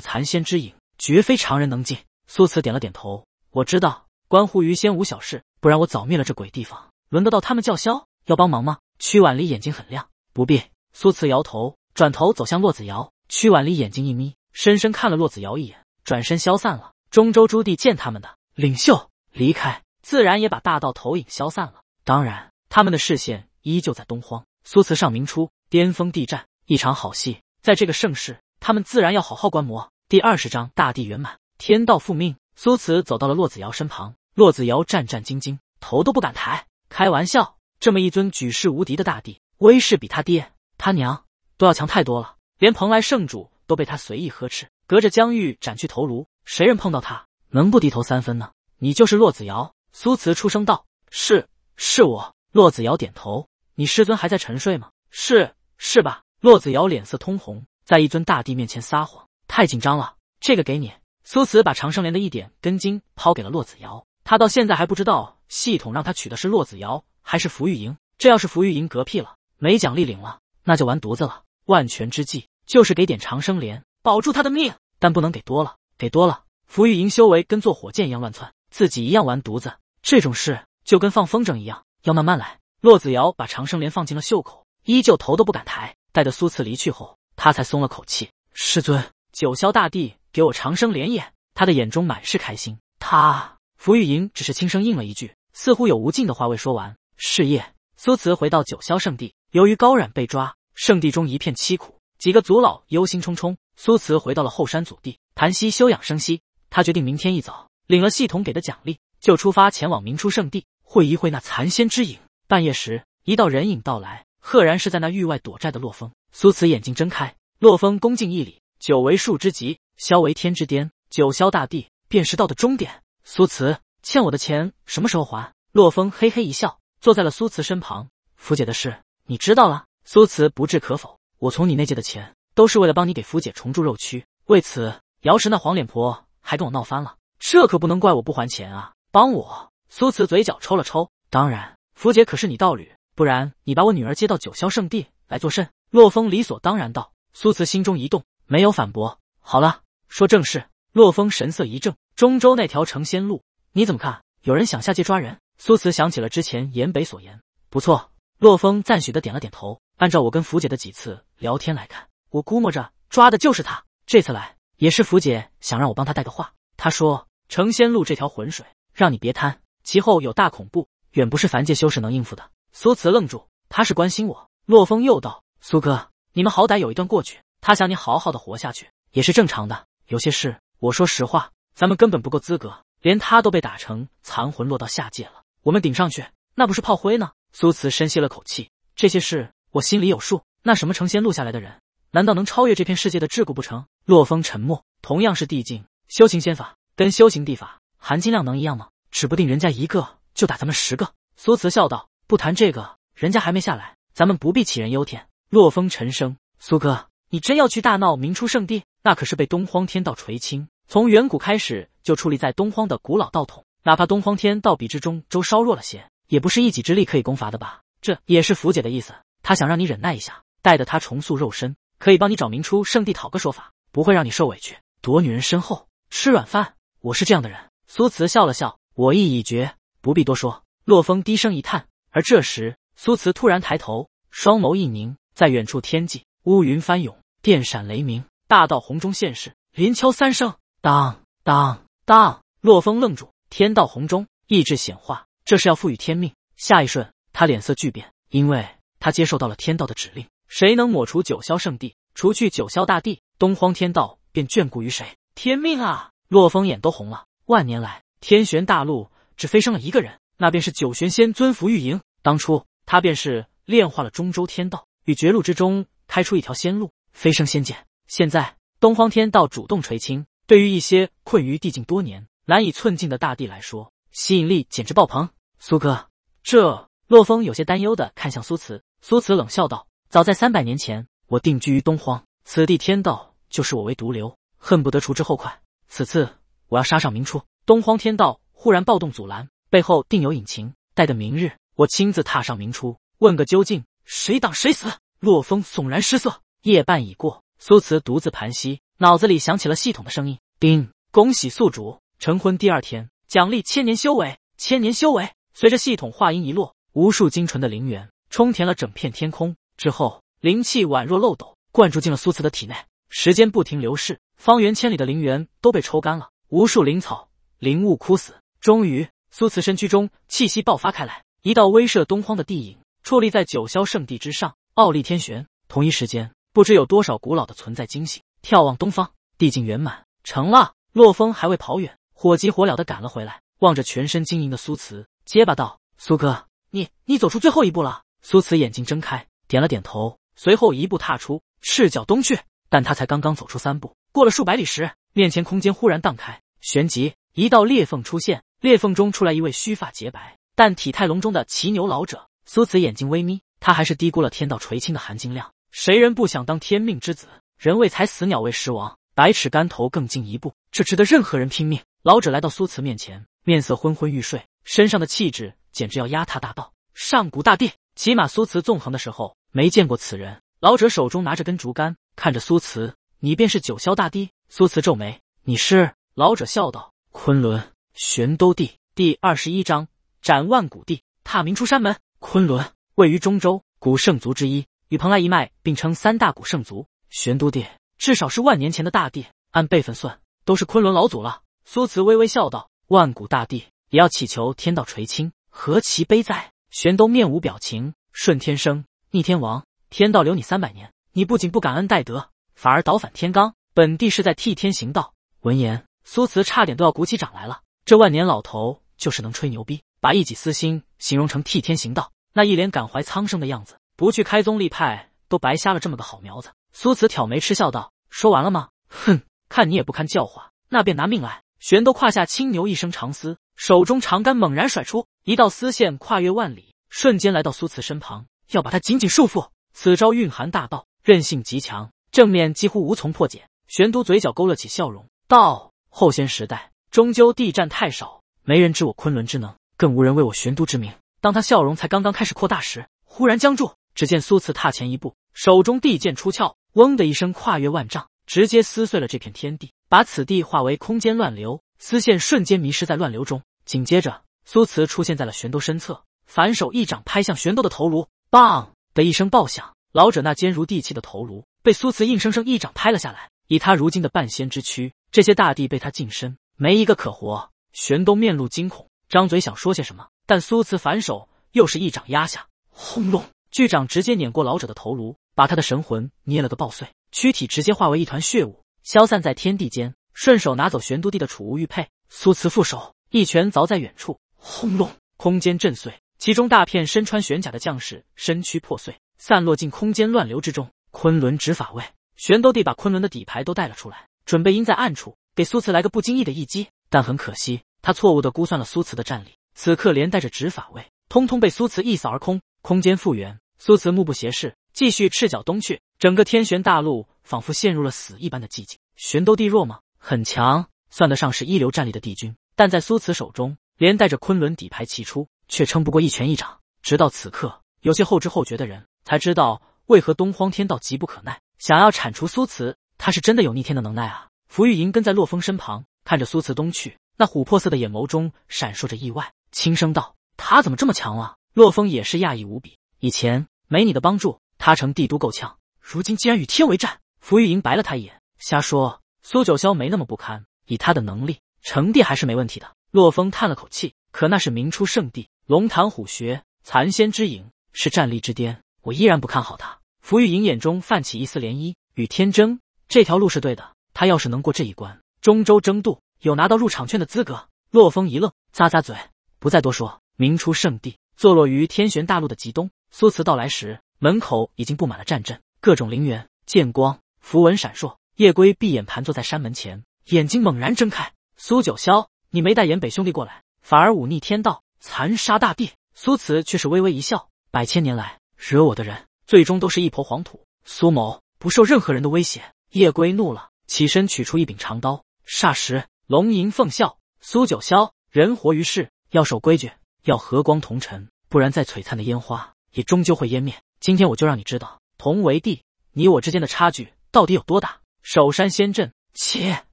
残仙之影，绝非常人能进。苏慈点了点头，我知道，关乎于仙无小事，不然我早灭了这鬼地方，轮得到他们叫嚣要帮忙吗？屈婉离眼睛很亮，不必。苏慈摇头，转头走向洛子瑶。屈婉离眼睛一眯，深深看了洛子瑶一眼，转身消散了。中州朱棣见他们的领袖离开，自然也把大道投影消散了。当然，他们的视线依旧在东荒。苏慈上明初巅峰地战，一场好戏，在这个盛世，他们自然要好好观摩。第二十章大地圆满，天道复命。苏慈走到了骆子瑶身旁，骆子瑶战战兢兢，头都不敢抬。开玩笑，这么一尊举世无敌的大帝，威势比他爹、他娘都要强太多了，连蓬莱圣主都被他随意呵斥，隔着疆域斩去头颅，谁人碰到他能不低头三分呢？你就是骆子瑶，苏慈出声道：“是，是我。”骆子瑶点头。你师尊还在沉睡吗？是是吧？骆子瑶脸色通红，在一尊大帝面前撒谎，太紧张了。这个给你，苏慈把长生莲的一点根茎抛给了骆子瑶。他到现在还不知道系统让他娶的是骆子瑶还是福玉莹。这要是福玉莹嗝屁了，没奖励领了，那就完犊子了。万全之计就是给点长生莲，保住他的命，但不能给多了，给多了，福玉莹修为跟坐火箭一样乱窜，自己一样完犊子。这种事就跟放风筝一样，要慢慢来。骆子瑶把长生莲放进了袖口，依旧头都不敢抬。待得苏慈离去后，他才松了口气。师尊，九霄大帝给我长生莲眼，他的眼中满是开心。他，福玉莹只是轻声应了一句，似乎有无尽的话未说完。是夜，苏慈回到九霄圣地，由于高冉被抓，圣地中一片凄苦，几个族老忧心忡忡。苏慈回到了后山祖地，谈息休养生息。他决定明天一早领了系统给的奖励，就出发前往明初圣地，会一会那残仙之影。半夜时，一道人影到来，赫然是在那域外躲债的洛风。苏慈眼睛睁开，洛风恭敬一礼：“九为数之极，霄为天之巅，九霄大地便是道的终点。”苏慈欠我的钱什么时候还？洛风嘿嘿一笑，坐在了苏慈身旁：“福姐的事你知道了？”苏慈不置可否：“我从你那借的钱，都是为了帮你给福姐重铸肉躯。为此，瑶池那黄脸婆还跟我闹翻了，这可不能怪我不还钱啊！”“帮我？”苏慈嘴角抽了抽，“当然。”福姐可是你道侣，不然你把我女儿接到九霄圣地来作甚？洛风理所当然道。苏慈心中一动，没有反驳。好了，说正事。洛风神色一正，中州那条成仙路你怎么看？有人想下界抓人。苏慈想起了之前严北所言，不错。洛风赞许的点了点头。按照我跟福姐的几次聊天来看，我估摸着抓的就是他。这次来也是福姐想让我帮他带个话。他说成仙路这条浑水，让你别贪，其后有大恐怖。远不是凡界修士能应付的。苏慈愣住，他是关心我。洛风又道：“苏哥，你们好歹有一段过去，他想你好好的活下去也是正常的。有些事，我说实话，咱们根本不够资格。连他都被打成残魂落到下界了，我们顶上去，那不是炮灰呢？”苏慈深吸了口气，这些事我心里有数。那什么成仙路下来的人，难道能超越这片世界的桎梏不成？洛风沉默。同样是地境，修行仙法跟修行地法，含金量能一样吗？指不定人家一个。就打咱们十个，苏慈笑道：“不谈这个，人家还没下来，咱们不必杞人忧天。”洛风沉声：“苏哥，你真要去大闹明初圣地？那可是被东荒天道垂青，从远古开始就矗立在东荒的古老道统，哪怕东荒天道比之中周稍弱了些，也不是一己之力可以攻伐的吧？这也是福姐的意思，她想让你忍耐一下，带着她重塑肉身，可以帮你找明初圣地讨个说法，不会让你受委屈，躲女人身后吃软饭，我是这样的人。”苏慈笑了笑：“我意已决。”不必多说，洛风低声一叹。而这时，苏慈突然抬头，双眸一凝，在远处天际，乌云翻涌，电闪雷鸣，大道洪钟现世，连敲三声，当当当。洛风愣住，天道洪钟，意志显化，这是要赋予天命。下一瞬，他脸色巨变，因为他接受到了天道的指令：谁能抹除九霄圣地，除去九霄大帝，东荒天道便眷顾于谁。天命啊！洛风眼都红了。万年来，天玄大陆。只飞升了一个人，那便是九玄仙尊符玉莹。当初他便是炼化了中州天道，与绝路之中开出一条仙路，飞升仙界。现在东荒天道主动垂青，对于一些困于地境多年、难以寸进的大地来说，吸引力简直爆棚。苏哥，这……洛风有些担忧的看向苏慈。苏慈冷笑道：“早在三百年前，我定居于东荒，此地天道就视我为毒瘤，恨不得除之后快。此次我要杀上明初，东荒天道。”忽然暴动阻拦，背后定有隐情。待得明日，我亲自踏上明初，问个究竟，谁挡谁死。洛风悚然失色。夜半已过，苏慈独自盘膝，脑子里响起了系统的声音：“丁，恭喜宿主成婚。第二天，奖励千年修为。千年修为。”随着系统话音一落，无数精纯的灵元充填了整片天空。之后，灵气宛若漏斗，灌注进了苏慈的体内。时间不停流逝，方圆千里的灵元都被抽干了，无数灵草、灵物枯死。终于，苏慈身躯中气息爆发开来，一道威慑东荒的地影矗立在九霄圣地之上，傲立天玄。同一时间，不知有多少古老的存在惊醒，眺望东方。地境圆满，成了。洛风还未跑远，火急火燎的赶了回来，望着全身晶莹的苏慈，结巴道：“苏哥，你你走出最后一步了？”苏慈眼睛睁开，点了点头，随后一步踏出，赤脚东去。但他才刚刚走出三步，过了数百里时，面前空间忽然荡开，旋即一道裂缝出现。裂缝中出来一位须发洁白但体态隆中的骑牛老者。苏慈眼睛微眯，他还是低估了天道垂青的含金量。谁人不想当天命之子？人为财死，鸟为食亡。百尺竿头更进一步，这值得任何人拼命。老者来到苏慈面前，面色昏昏欲睡，身上的气质简直要压塌大道。上古大帝，起码苏慈纵横的时候没见过此人。老者手中拿着根竹竿，看着苏慈：“你便是九霄大帝。”苏慈皱眉：“你是？”老者笑道：“昆仑。”玄都帝第二十一章斩万古帝，踏明出山门。昆仑位于中州，古圣族之一，与蓬莱一脉并称三大古圣族。玄都帝至少是万年前的大帝，按辈分算，都是昆仑老祖了。苏慈微微笑道：“万古大帝也要祈求天道垂青，何其悲哉！”玄都面无表情，顺天生逆天王，天道留你三百年，你不仅不感恩戴德，反而倒反天罡，本帝是在替天行道。闻言，苏慈差点都要鼓起掌来了。这万年老头就是能吹牛逼，把一己私心形容成替天行道，那一脸感怀苍生的样子，不去开宗立派都白瞎了这么个好苗子。苏慈挑眉嗤笑道：“说完了吗？”哼，看你也不堪教化，那便拿命来！玄都胯下青牛一声长嘶，手中长杆猛然甩出一道丝线，跨越万里，瞬间来到苏慈身旁，要把他紧紧束缚。此招蕴含大道，韧性极强，正面几乎无从破解。玄都嘴角勾勒起笑容，道：“后仙时代。”终究地战太少，没人知我昆仑之能，更无人为我玄都之名。当他笑容才刚刚开始扩大时，忽然僵住。只见苏慈踏前一步，手中地剑出鞘，嗡的一声，跨越万丈，直接撕碎了这片天地，把此地化为空间乱流，丝线瞬间迷失在乱流中。紧接着，苏慈出现在了玄都身侧，反手一掌拍向玄都的头颅，bang 的一声爆响，老者那坚如地气的头颅被苏慈硬生生一掌拍了下来。以他如今的半仙之躯，这些大地被他近身。没一个可活，玄都面露惊恐，张嘴想说些什么，但苏慈反手又是一掌压下，轰隆，巨掌直接碾过老者的头颅，把他的神魂捏了个爆碎，躯体直接化为一团血雾，消散在天地间。顺手拿走玄都帝的储物玉佩，苏慈负手一拳凿在远处，轰隆，空间震碎，其中大片身穿玄甲的将士身躯破碎，散落进空间乱流之中。昆仑执法卫，玄都帝把昆仑的底牌都带了出来，准备阴在暗处。给苏慈来个不经意的一击，但很可惜，他错误的估算了苏慈的战力。此刻连带着执法位，通通被苏慈一扫而空。空间复原，苏慈目不斜视，继续赤脚东去。整个天玄大陆仿佛陷入了死一般的寂静。玄都帝弱吗？很强，算得上是一流战力的帝君。但在苏慈手中，连带着昆仑底牌齐出，却撑不过一拳一掌。直到此刻，有些后知后觉的人才知道，为何东荒天道急不可耐，想要铲除苏慈。他是真的有逆天的能耐啊！福玉莹跟在洛风身旁，看着苏慈东去，那琥珀色的眼眸中闪烁着意外，轻声道：“他怎么这么强了？”洛风也是讶异无比。以前没你的帮助，他成帝都够呛，如今竟然与天为战。福玉莹白了他一眼：“瞎说，苏九霄没那么不堪，以他的能力，成帝还是没问题的。”洛风叹了口气：“可那是明初圣地，龙潭虎穴，残仙之影是战力之巅，我依然不看好他。”福玉莹眼中泛起一丝涟漪：“与天争这条路是对的。”他要是能过这一关，中州征渡有拿到入场券的资格。洛风一愣，咂咂嘴，不再多说。明初圣地坐落于天玄大陆的极东。苏慈到来时，门口已经布满了战阵，各种灵元、剑光、符文闪烁。夜归闭眼盘坐在山门前，眼睛猛然睁开。苏九霄，你没带延北兄弟过来，反而忤逆天道，残杀大帝。苏慈却是微微一笑，百千年来惹我的人，最终都是一抔黄土。苏某不受任何人的威胁。夜归怒了。起身取出一柄长刀，霎时龙吟凤啸。苏九霄，人活于世要守规矩，要和光同尘，不然再璀璨的烟花也终究会湮灭。今天我就让你知道，同为帝，你我之间的差距到底有多大。守山仙阵，切！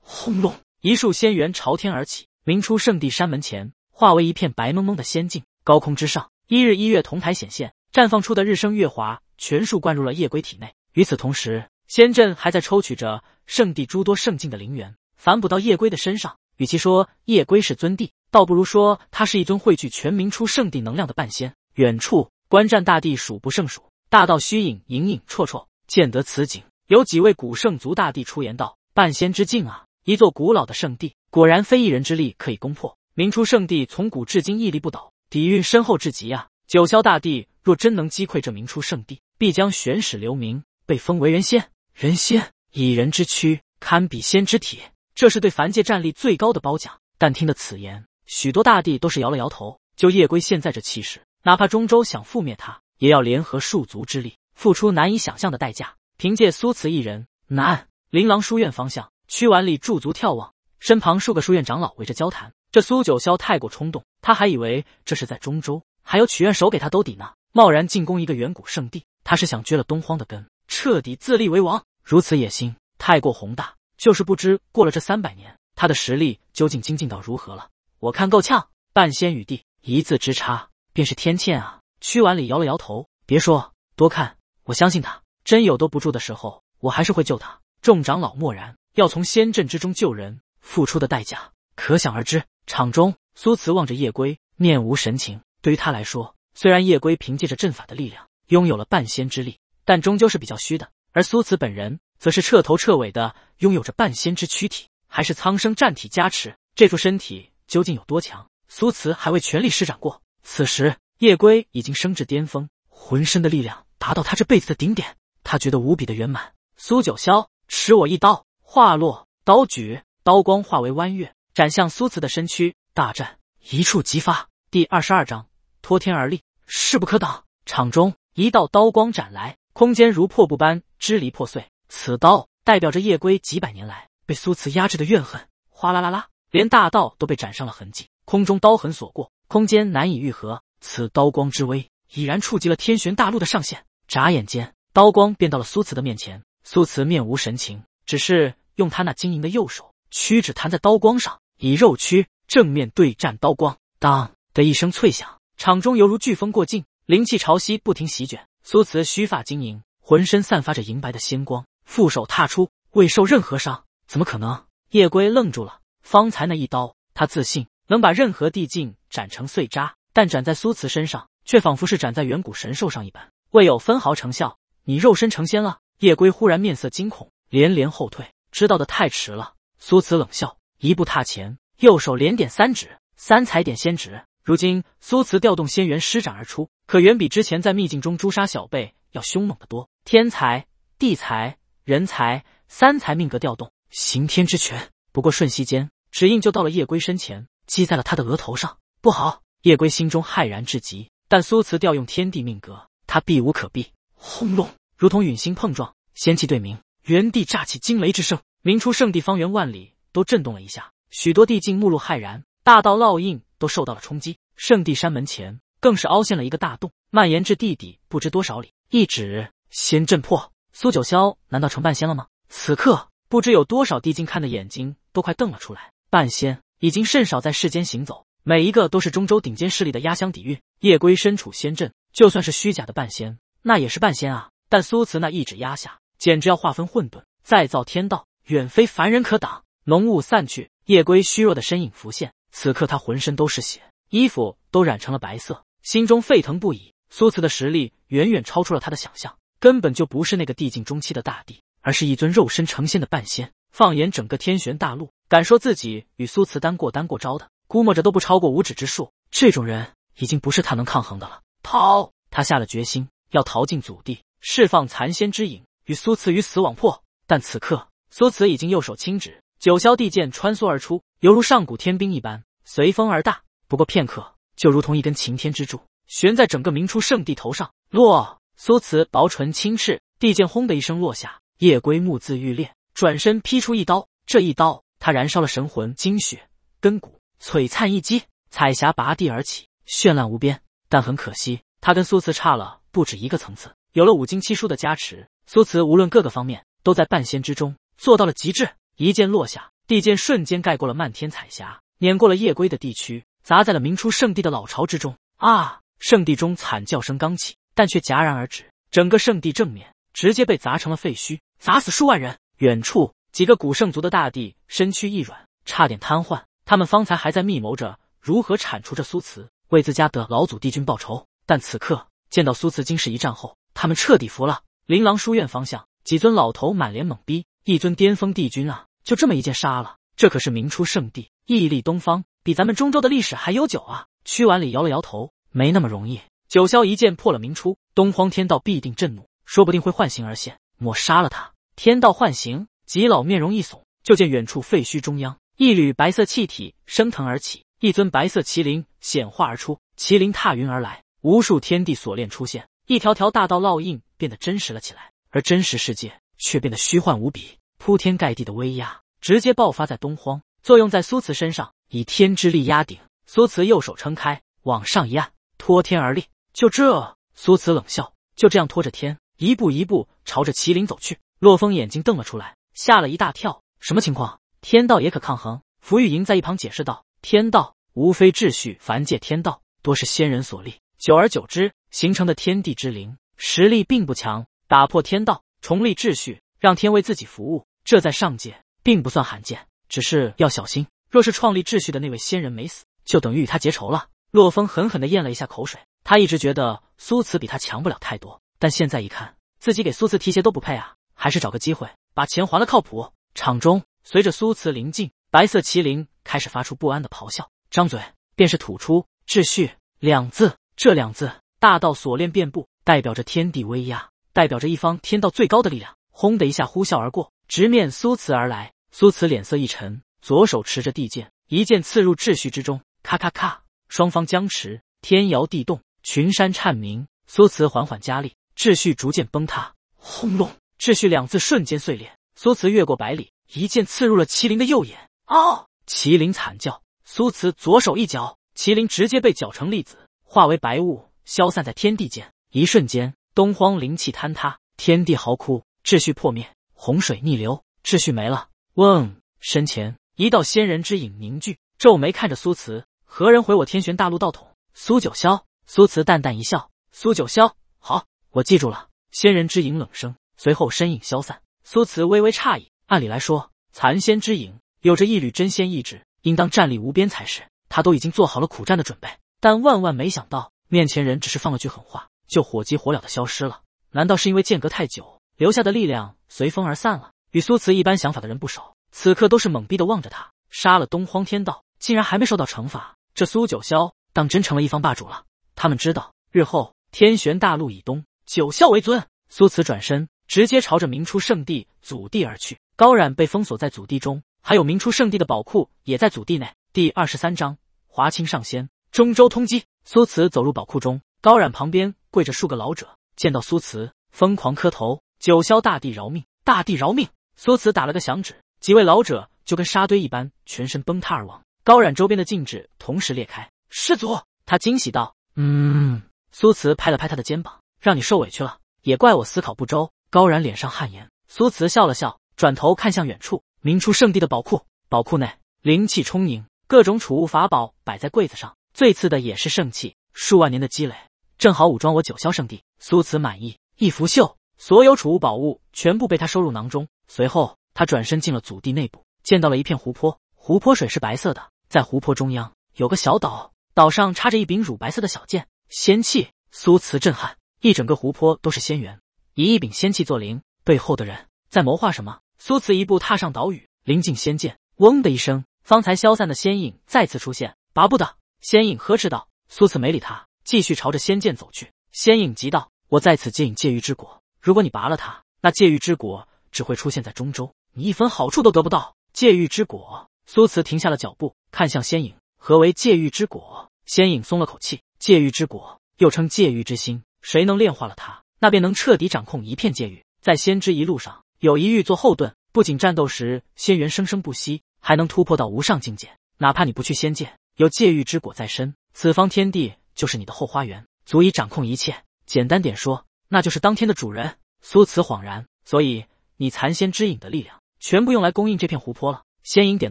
轰隆，一束仙元朝天而起，明初圣地山门前化为一片白蒙蒙的仙境。高空之上，一日一月同台显现，绽放出的日升月华全数灌入了夜归体内。与此同时。仙阵还在抽取着圣地诸多圣境的灵元，反补到夜归的身上。与其说夜归是尊帝，倒不如说他是一尊汇聚全民出圣地能量的半仙。远处观战大地数不胜数，大道虚影隐隐绰绰。见得此景，有几位古圣族大帝出言道：“半仙之境啊！一座古老的圣地，果然非一人之力可以攻破。明初圣地从古至今屹立不倒，底蕴深厚至极啊！九霄大帝若真能击溃这明初圣地，必将玄史留名，被封为人仙。”人仙以人之躯堪比仙之体，这是对凡界战力最高的褒奖。但听得此言，许多大帝都是摇了摇头。就夜归现在这气势，哪怕中州想覆灭他，也要联合数族之力，付出难以想象的代价。凭借苏慈一人，难。琳琅书院方向，曲婉礼驻足眺望，身旁数个书院长老围着交谈。这苏九霄太过冲动，他还以为这是在中州，还有曲院守给他兜底呢。贸然进攻一个远古圣地，他是想撅了东荒的根。彻底自立为王，如此野心太过宏大，就是不知过了这三百年，他的实力究竟精进到如何了？我看够呛。半仙与帝，一字之差，便是天堑啊！屈婉里摇了摇头，别说，多看，我相信他，真有兜不住的时候，我还是会救他。众长老默然，要从仙阵之中救人，付出的代价可想而知。场中，苏慈望着夜归，面无神情。对于他来说，虽然夜归凭借着阵法的力量，拥有了半仙之力。但终究是比较虚的，而苏慈本人则是彻头彻尾的拥有着半仙之躯体，还是苍生战体加持，这副身体究竟有多强？苏慈还未全力施展过。此时，夜归已经升至巅峰，浑身的力量达到他这辈子的顶点，他觉得无比的圆满。苏九霄，持我一刀！化落，刀举，刀光化为弯月，斩向苏慈的身躯。大战一触即发。第二十二章，脱天而立，势不可挡。场中一道刀光斩来。空间如破布般支离破碎，此刀代表着夜归几百年来被苏慈压制的怨恨。哗啦啦啦，连大道都被斩上了痕迹。空中刀痕所过，空间难以愈合。此刀光之威已然触及了天玄大陆的上限。眨眼间，刀光便到了苏慈的面前。苏慈面无神情，只是用他那晶莹的右手屈指弹在刀光上，以肉躯正面对战刀光。当的一声脆响，场中犹如飓风过境，灵气潮汐不停席卷。苏慈须发晶莹，浑身散发着银白的仙光，负手踏出，未受任何伤，怎么可能？叶归愣住了。方才那一刀，他自信能把任何地境斩成碎渣，但斩在苏慈身上，却仿佛是斩在远古神兽上一般，未有分毫成效。你肉身成仙了？叶归忽然面色惊恐，连连后退。知道的太迟了。苏慈冷笑，一步踏前，右手连点三指，三彩点仙指。如今苏慈调动仙元施展而出，可远比之前在秘境中诛杀小辈要凶猛得多。天才、地才、人才，三才命格调动，刑天之拳。不过瞬息间，指印就到了夜归身前，击在了他的额头上。不好！夜归心中骇然至极，但苏慈调用天地命格，他避无可避。轰隆，如同陨星碰撞，仙气对鸣，原地炸起惊雷之声。明初圣地方圆万里都震动了一下，许多地境目露骇然，大道烙印。都受到了冲击，圣地山门前更是凹陷了一个大洞，蔓延至地底不知多少里。一指仙阵破，苏九霄难道成半仙了吗？此刻不知有多少地境看的眼睛都快瞪了出来。半仙已经甚少在世间行走，每一个都是中州顶尖势力的压箱底蕴。夜归身处仙阵，就算是虚假的半仙，那也是半仙啊。但苏慈那一指压下，简直要划分混沌，再造天道，远非凡人可挡。浓雾散去，夜归虚弱的身影浮现。此刻他浑身都是血，衣服都染成了白色，心中沸腾不已。苏慈的实力远远超出了他的想象，根本就不是那个地境中期的大帝，而是一尊肉身成仙的半仙。放眼整个天玄大陆，敢说自己与苏慈单过单过招的，估摸着都不超过五指之数。这种人已经不是他能抗衡的了。逃！他下了决心，要逃进祖地，释放残仙之影，与苏慈鱼死网破。但此刻，苏慈已经右手轻指，九霄地剑穿梭而出。犹如上古天兵一般，随风而大。不过片刻，就如同一根擎天之柱，悬在整个明初圣地头上。落，苏慈薄唇轻斥，地剑轰的一声落下。叶归目自欲裂，转身劈出一刀。这一刀，他燃烧了神魂、精血、根骨，璀璨一击，彩霞拔地而起，绚烂无边。但很可惜，他跟苏慈差了不止一个层次。有了五经七书的加持，苏慈无论各个方面都在半仙之中做到了极致。一剑落下。地剑瞬间盖过了漫天彩霞，碾过了夜归的地区，砸在了明初圣地的老巢之中。啊！圣地中惨叫声刚起，但却戛然而止。整个圣地正面直接被砸成了废墟，砸死数万人。远处几个古圣族的大帝身躯一软，差点瘫痪。他们方才还在密谋着如何铲除这苏慈，为自家的老祖帝君报仇，但此刻见到苏慈今世一战后，他们彻底服了。琳琅书院方向，几尊老头满脸懵逼，一尊巅峰帝君啊！就这么一剑杀了，这可是明初圣地，屹立东方，比咱们中州的历史还悠久啊！屈婉里摇了摇头，没那么容易。九霄一剑破了明初，东荒天道必定震怒，说不定会唤醒而现，抹杀了他。天道唤醒，极老面容一耸，就见远处废墟中央，一缕白色气体升腾而起，一尊白色麒麟显化而出，麒麟踏云而来，无数天地锁链出现，一条条大道烙印变得真实了起来，而真实世界却变得虚幻无比。铺天盖地的威压直接爆发在东荒，作用在苏慈身上，以天之力压顶。苏慈右手撑开，往上一按，托天而立。就这，苏慈冷笑，就这样托着天，一步一步朝着麒麟走去。洛风眼睛瞪了出来，吓了一大跳。什么情况？天道也可抗衡？福玉莹在一旁解释道：“天道无非秩序，凡界天道多是仙人所立，久而久之形成的天地之灵，实力并不强。打破天道，重立秩序。”让天为自己服务，这在上界并不算罕见，只是要小心。若是创立秩序的那位仙人没死，就等于与他结仇了。洛风狠狠的咽了一下口水，他一直觉得苏慈比他强不了太多，但现在一看，自己给苏慈提鞋都不配啊！还是找个机会把钱还了，靠谱。场中，随着苏慈临近，白色麒麟开始发出不安的咆哮，张嘴便是吐出“秩序”两字。这两字，大道锁链遍布，代表着天地威压，代表着一方天道最高的力量。轰的一下，呼啸而过，直面苏辞而来。苏辞脸色一沉，左手持着地剑，一剑刺入秩序之中。咔咔咔，双方僵持，天摇地动，群山颤鸣。苏辞缓缓加力，秩序逐渐崩塌。轰隆，秩序两字瞬间碎裂。苏辞越过百里，一剑刺入了麒麟的右眼。哦，麒麟惨叫。苏辞左手一脚，麒麟直接被搅成粒子，化为白雾消散在天地间。一瞬间，东荒灵气坍塌，天地嚎哭。秩序破灭，洪水逆流，秩序没了。嗡，身前一道仙人之影凝聚，皱眉看着苏辞：“何人毁我天玄大陆道统？”苏九霄。苏辞淡淡一笑：“苏九霄，好，我记住了。”仙人之影冷声，随后身影消散。苏辞微微诧异，按理来说，残仙之影有着一缕真仙意志，应当战力无边才是。他都已经做好了苦战的准备，但万万没想到，面前人只是放了句狠话，就火急火燎的消失了。难道是因为间隔太久？留下的力量随风而散了。与苏慈一般想法的人不少，此刻都是懵逼的望着他。杀了东荒天道，竟然还没受到惩罚，这苏九霄当真成了一方霸主了。他们知道，日后天玄大陆以东，九霄为尊。苏慈转身，直接朝着明初圣地祖地而去。高冉被封锁在祖地中，还有明初圣地的宝库也在祖地内。第二十三章：华清上仙，中州通缉。苏慈走入宝库中，高冉旁边跪着数个老者，见到苏慈，疯狂磕头。九霄大帝饶命！大帝饶命！苏慈打了个响指，几位老者就跟沙堆一般，全身崩塌而亡。高冉周边的禁制同时裂开。师祖，他惊喜道：“嗯。”苏慈拍了拍他的肩膀：“让你受委屈了，也怪我思考不周。”高然脸上汗颜。苏慈笑了笑，转头看向远处明初圣地的宝库。宝库内灵气充盈，各种储物法宝摆在柜子上，最次的也是圣器，数万年的积累，正好武装我九霄圣地。苏慈满意，一拂袖。所有储物宝物全部被他收入囊中，随后他转身进了祖地内部，见到了一片湖泊。湖泊水是白色的，在湖泊中央有个小岛，岛上插着一柄乳白色的小剑，仙气。苏慈震撼，一整个湖泊都是仙缘，以一柄仙气做灵。背后的人在谋划什么？苏慈一步踏上岛屿，临近仙剑，嗡的一声，方才消散的仙影再次出现。拔不得，仙影呵斥道：“苏慈，没理他，继续朝着仙剑走去。”仙影急道：“我在此借引借玉之果。”如果你拔了它，那界域之果只会出现在中州，你一分好处都得不到。界域之果，苏慈停下了脚步，看向仙影。何为界域之果？仙影松了口气。界域之果又称界域之心，谁能炼化了它，那便能彻底掌控一片界域。在仙之一路上，有一玉做后盾，不仅战斗时仙元生生不息，还能突破到无上境界。哪怕你不去仙界，有界域之果在身，此方天地就是你的后花园，足以掌控一切。简单点说。那就是当天的主人，苏慈恍然。所以你残仙之影的力量全部用来供应这片湖泊了。仙影点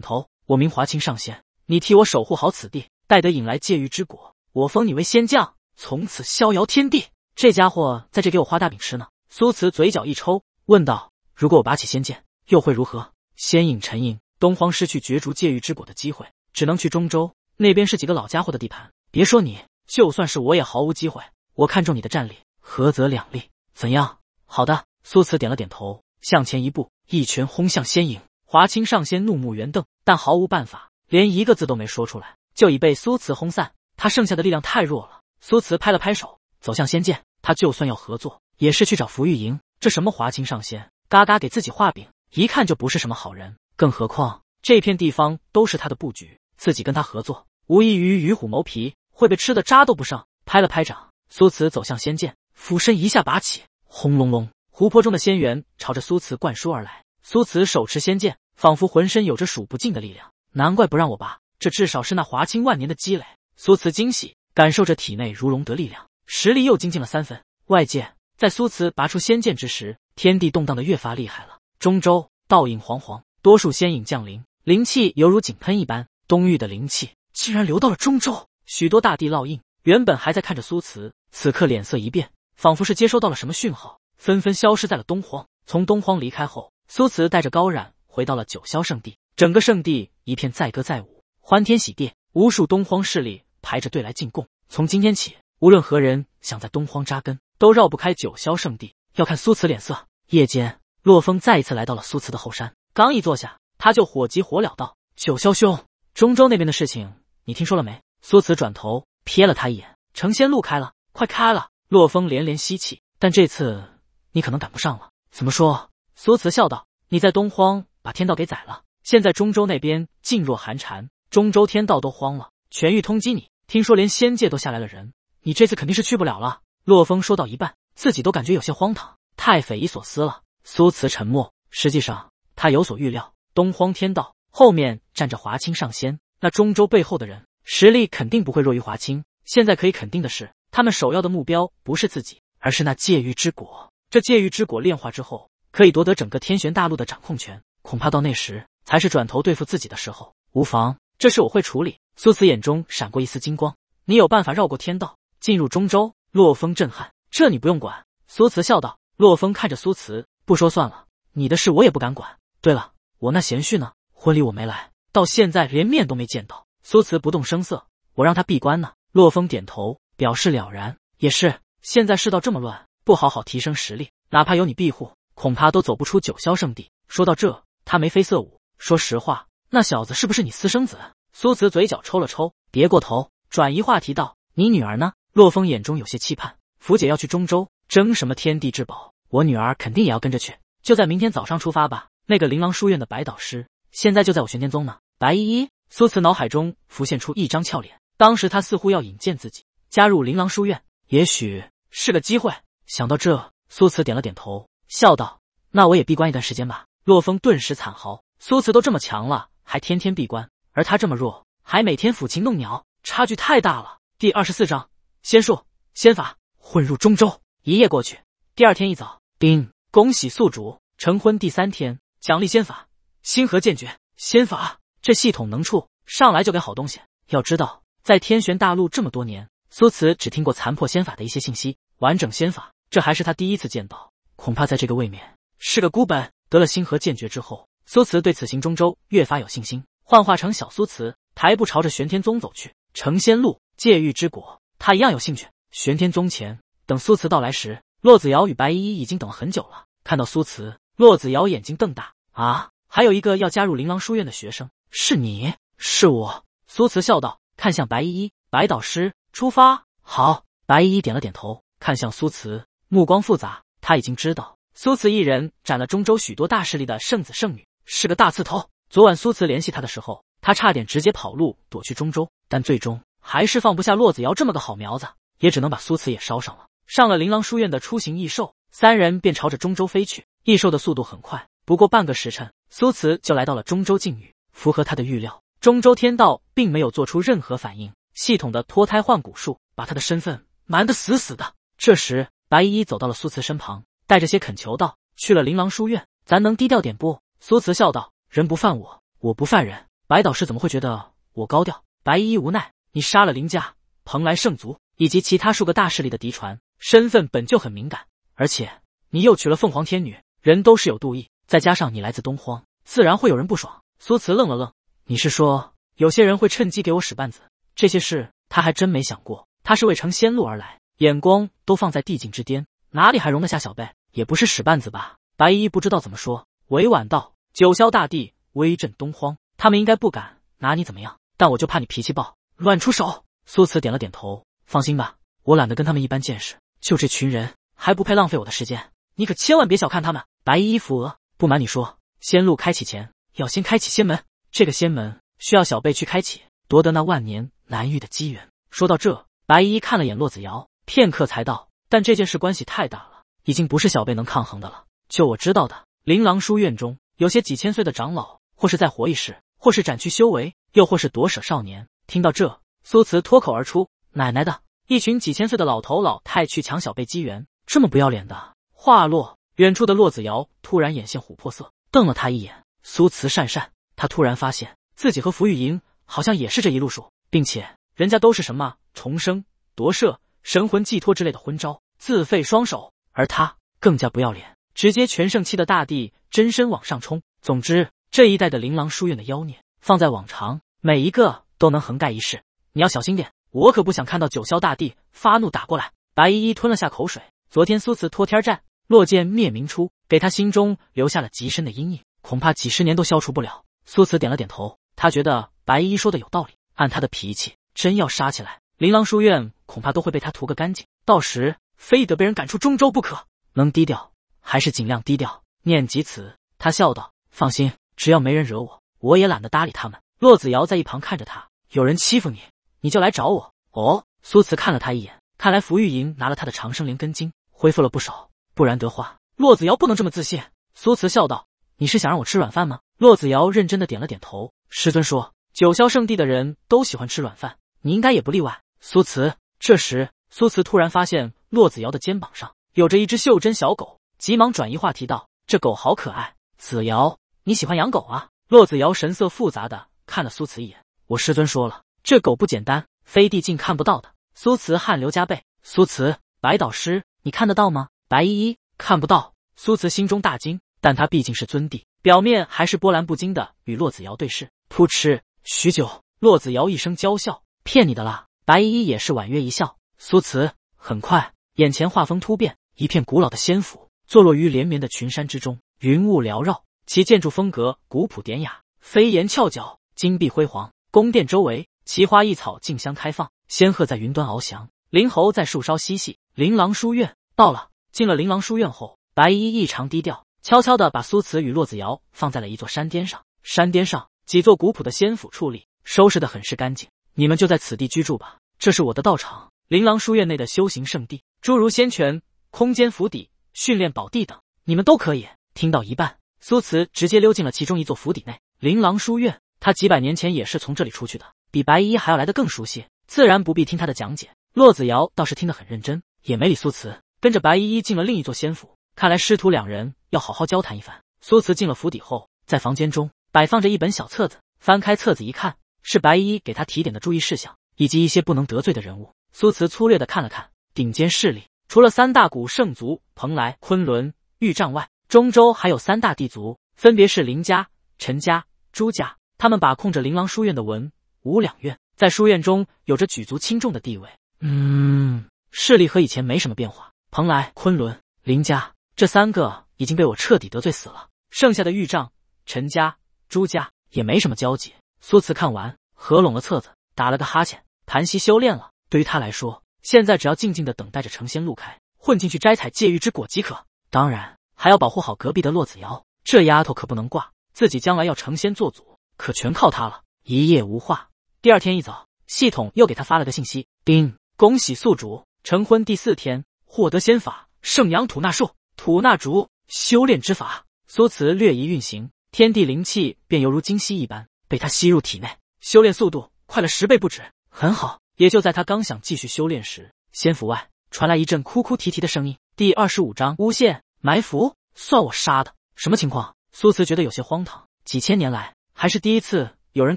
头，我名华清上仙，你替我守护好此地，待得引来界域之果，我封你为仙将，从此逍遥天地。这家伙在这给我画大饼吃呢。苏慈嘴角一抽，问道：“如果我拔起仙剑，又会如何？”仙影沉吟，东荒失去角逐界域之果的机会，只能去中州那边是几个老家伙的地盘，别说你，就算是我也毫无机会。我看中你的战力。合则两利，怎样？好的，苏慈点了点头，向前一步，一拳轰向仙影。华清上仙怒目圆瞪，但毫无办法，连一个字都没说出来，就已被苏慈轰散。他剩下的力量太弱了。苏慈拍了拍手，走向仙剑。他就算要合作，也是去找福玉莹。这什么华清上仙？嘎嘎给自己画饼，一看就不是什么好人。更何况这片地方都是他的布局，自己跟他合作，无异于与虎谋皮，会被吃的渣都不剩。拍了拍掌，苏慈走向仙剑。俯身一下拔起，轰隆隆，湖泊中的仙元朝着苏慈灌输而来。苏慈手持仙剑，仿佛浑身有着数不尽的力量，难怪不让我拔，这至少是那华清万年的积累。苏慈惊喜，感受着体内如龙的力量，实力又精进了三分。外界，在苏慈拔出仙剑之时，天地动荡的越发厉害了。中州倒影惶惶，多数仙影降临，灵气犹如井喷一般。东域的灵气竟然流到了中州，许多大地烙印原本还在看着苏慈，此刻脸色一变。仿佛是接收到了什么讯号，纷纷消失在了东荒。从东荒离开后，苏慈带着高冉回到了九霄圣地，整个圣地一片载歌载舞，欢天喜地。无数东荒势力排着队来进贡。从今天起，无论何人想在东荒扎根，都绕不开九霄圣地，要看苏慈脸色。夜间，洛风再一次来到了苏慈的后山，刚一坐下，他就火急火燎道：“九霄兄，中州那边的事情你听说了没？”苏慈转头瞥了他一眼：“成仙路开了，快开了。”洛风连连吸气，但这次你可能赶不上了。怎么说？苏慈笑道：“你在东荒把天道给宰了，现在中州那边静若寒蝉，中州天道都慌了，全域通缉你。听说连仙界都下来了人，你这次肯定是去不了了。”洛风说到一半，自己都感觉有些荒唐，太匪夷所思了。苏慈沉默。实际上，他有所预料。东荒天道后面站着华清上仙，那中州背后的人实力肯定不会弱于华清。现在可以肯定的是。他们首要的目标不是自己，而是那界域之果。这界域之果炼化之后，可以夺得整个天玄大陆的掌控权。恐怕到那时，才是转头对付自己的时候。无妨，这事我会处理。苏慈眼中闪过一丝金光，你有办法绕过天道，进入中州？洛风震撼，这你不用管。苏慈笑道。洛风看着苏慈，不说算了，你的事我也不敢管。对了，我那贤婿呢？婚礼我没来，到现在连面都没见到。苏慈不动声色，我让他闭关呢。洛风点头。表示了然，也是。现在世道这么乱，不好好提升实力，哪怕有你庇护，恐怕都走不出九霄圣地。说到这，他眉飞色舞。说实话，那小子是不是你私生子？苏慈嘴角抽了抽，别过头，转移话题道：“你女儿呢？”洛风眼中有些期盼。福姐要去中州争什么天地至宝，我女儿肯定也要跟着去。就在明天早上出发吧。那个琳琅书院的白导师，现在就在我玄天宗呢。白依依。苏慈脑海中浮现出一张俏脸，当时他似乎要引荐自己。加入琳琅书院，也许是个机会。想到这，苏慈点了点头，笑道：“那我也闭关一段时间吧。”洛风顿时惨嚎：“苏慈都这么强了，还天天闭关，而他这么弱，还每天抚琴弄鸟，差距太大了。”第二十四章仙术仙法混入中州。一夜过去，第二天一早，叮，恭喜宿主成婚第三天，奖励仙法《星河剑诀》。仙法，这系统能处，上来就给好东西。要知道，在天玄大陆这么多年。苏慈只听过残破仙法的一些信息，完整仙法，这还是他第一次见到。恐怕在这个位面是个孤本。得了星河剑诀之后，苏慈对此行中州越发有信心。幻化成小苏慈，抬步朝着玄天宗走去。成仙路，界域之果，他一样有兴趣。玄天宗前，等苏慈到来时，洛子瑶与白依依已经等了很久了。看到苏慈，洛子瑶眼睛瞪大：“啊，还有一个要加入琳琅书院的学生，是你，是我。”苏慈笑道，看向白依依：“白导师。”出发，好。白衣点了点头，看向苏慈，目光复杂。他已经知道，苏慈一人斩了中州许多大势力的圣子圣女，是个大刺头。昨晚苏慈联系他的时候，他差点直接跑路，躲去中州，但最终还是放不下骆子瑶这么个好苗子，也只能把苏慈也捎上了。上了琳琅书院的出行异兽，三人便朝着中州飞去。异兽的速度很快，不过半个时辰，苏慈就来到了中州境域，符合他的预料。中州天道并没有做出任何反应。系统的脱胎换骨术把他的身份瞒得死死的。这时，白依依走到了苏慈身旁，带着些恳求道：“去了琳琅书院，咱能低调点不？”苏慈笑道：“人不犯我，我不犯人。白导师怎么会觉得我高调？”白依依无奈：“你杀了林家、蓬莱圣族以及其他数个大势力的嫡传，身份本就很敏感，而且你又娶了凤凰天女，人都是有妒意，再加上你来自东荒，自然会有人不爽。”苏慈愣了愣：“你是说，有些人会趁机给我使绊子？”这些事他还真没想过。他是为成仙路而来，眼光都放在帝境之巅，哪里还容得下小辈？也不是使绊子吧？白衣不知道怎么说，委婉道：“九霄大帝威震东荒，他们应该不敢拿你怎么样。但我就怕你脾气暴，乱出手。”苏辞点了点头，放心吧，我懒得跟他们一般见识。就这群人还不配浪费我的时间。你可千万别小看他们。白衣扶额，不瞒你说，仙路开启前要先开启仙门，这个仙门需要小辈去开启。夺得那万年难遇的机缘。说到这，白衣看了眼骆子瑶，片刻才道：“但这件事关系太大了，已经不是小辈能抗衡的了。就我知道的，琳琅书院中有些几千岁的长老，或是再活一世，或是斩去修为，又或是夺舍少年。”听到这，苏慈脱口而出：“奶奶的，一群几千岁的老头老太去抢小辈机缘，这么不要脸的！”话落，远处的骆子瑶突然眼现琥珀色，瞪了他一眼。苏慈讪讪，他突然发现自己和福玉莹。好像也是这一路数，并且人家都是什么重生、夺舍、神魂寄托之类的昏招，自废双手；而他更加不要脸，直接全盛期的大地真身往上冲。总之，这一代的琳琅书院的妖孽，放在往常，每一个都能横盖一世。你要小心点，我可不想看到九霄大帝发怒打过来。白依依吞了下口水，昨天苏慈托天战落剑灭明初，给他心中留下了极深的阴影，恐怕几十年都消除不了。苏慈点了点头，他觉得。白衣一说的有道理，按他的脾气，真要杀起来，琳琅书院恐怕都会被他屠个干净，到时非得被人赶出中州不可。能低调还是尽量低调。念及此，他笑道：“放心，只要没人惹我，我也懒得搭理他们。”骆子瑶在一旁看着他，有人欺负你，你就来找我。哦。苏慈看了他一眼，看来福玉莹拿了他的长生灵根茎，恢复了不少，不然的话，骆子瑶不能这么自信。苏慈笑道：“你是想让我吃软饭吗？”骆子瑶认真的点了点头。师尊说。九霄圣地的人都喜欢吃软饭，你应该也不例外。苏辞这时，苏辞突然发现骆子瑶的肩膀上有着一只袖珍小狗，急忙转移话题道：“这狗好可爱，子瑶，你喜欢养狗啊？”骆子瑶神色复杂的看了苏辞一眼，我师尊说了，这狗不简单，飞地境看不到的。苏辞汗流浃背。苏辞，白导师，你看得到吗？白依依看不到。苏辞心中大惊，但他毕竟是尊帝，表面还是波澜不惊的与骆子瑶对视。扑哧。许久，骆子瑶一声娇笑，骗你的啦！白衣衣也是婉约一笑。苏慈很快，眼前画风突变，一片古老的仙府坐落于连绵的群山之中，云雾缭绕，其建筑风格古朴典雅，飞檐翘角，金碧辉煌。宫殿周围奇花异草竞相开放，仙鹤在云端翱翔，灵猴在树梢嬉戏。琳琅书院到了。进了琳琅书院后，白衣异常低调，悄悄地把苏慈与骆子瑶放在了一座山巅上。山巅上。几座古朴的仙府矗立，收拾得很是干净。你们就在此地居住吧，这是我的道场，琳琅书院内的修行圣地，诸如仙泉、空间府邸、训练宝地等，你们都可以。听到一半，苏慈直接溜进了其中一座府邸内。琳琅书院，他几百年前也是从这里出去的，比白依依还要来得更熟悉，自然不必听他的讲解。洛子瑶倒是听得很认真，也没理苏慈，跟着白依依进了另一座仙府。看来师徒两人要好好交谈一番。苏慈进了府邸后，在房间中。摆放着一本小册子，翻开册子一看，是白衣给他提点的注意事项以及一些不能得罪的人物。苏慈粗略的看了看，顶尖势力除了三大古圣族蓬莱、昆仑、玉帐外，中州还有三大帝族，分别是林家、陈家、朱家。他们把控着琳琅书院的文武两院，在书院中有着举足轻重的地位。嗯，势力和以前没什么变化。蓬莱、昆仑、林家这三个已经被我彻底得罪死了，剩下的玉帐、陈家。朱家也没什么交集。苏慈看完，合拢了册子，打了个哈欠，盘膝修炼了。对于他来说，现在只要静静的等待着成仙路开，混进去摘采界域之果即可。当然，还要保护好隔壁的洛子瑶，这丫头可不能挂。自己将来要成仙做祖，可全靠她了。一夜无话。第二天一早，系统又给他发了个信息：丁，恭喜宿主成婚第四天，获得仙法圣阳吐纳术，吐纳竹修炼之法。苏慈略一运行。天地灵气便犹如金息一般被他吸入体内，修炼速度快了十倍不止。很好，也就在他刚想继续修炼时，仙府外传来一阵哭哭啼啼的声音。第二十五章诬陷埋伏，算我杀的？什么情况？苏慈觉得有些荒唐，几千年来还是第一次有人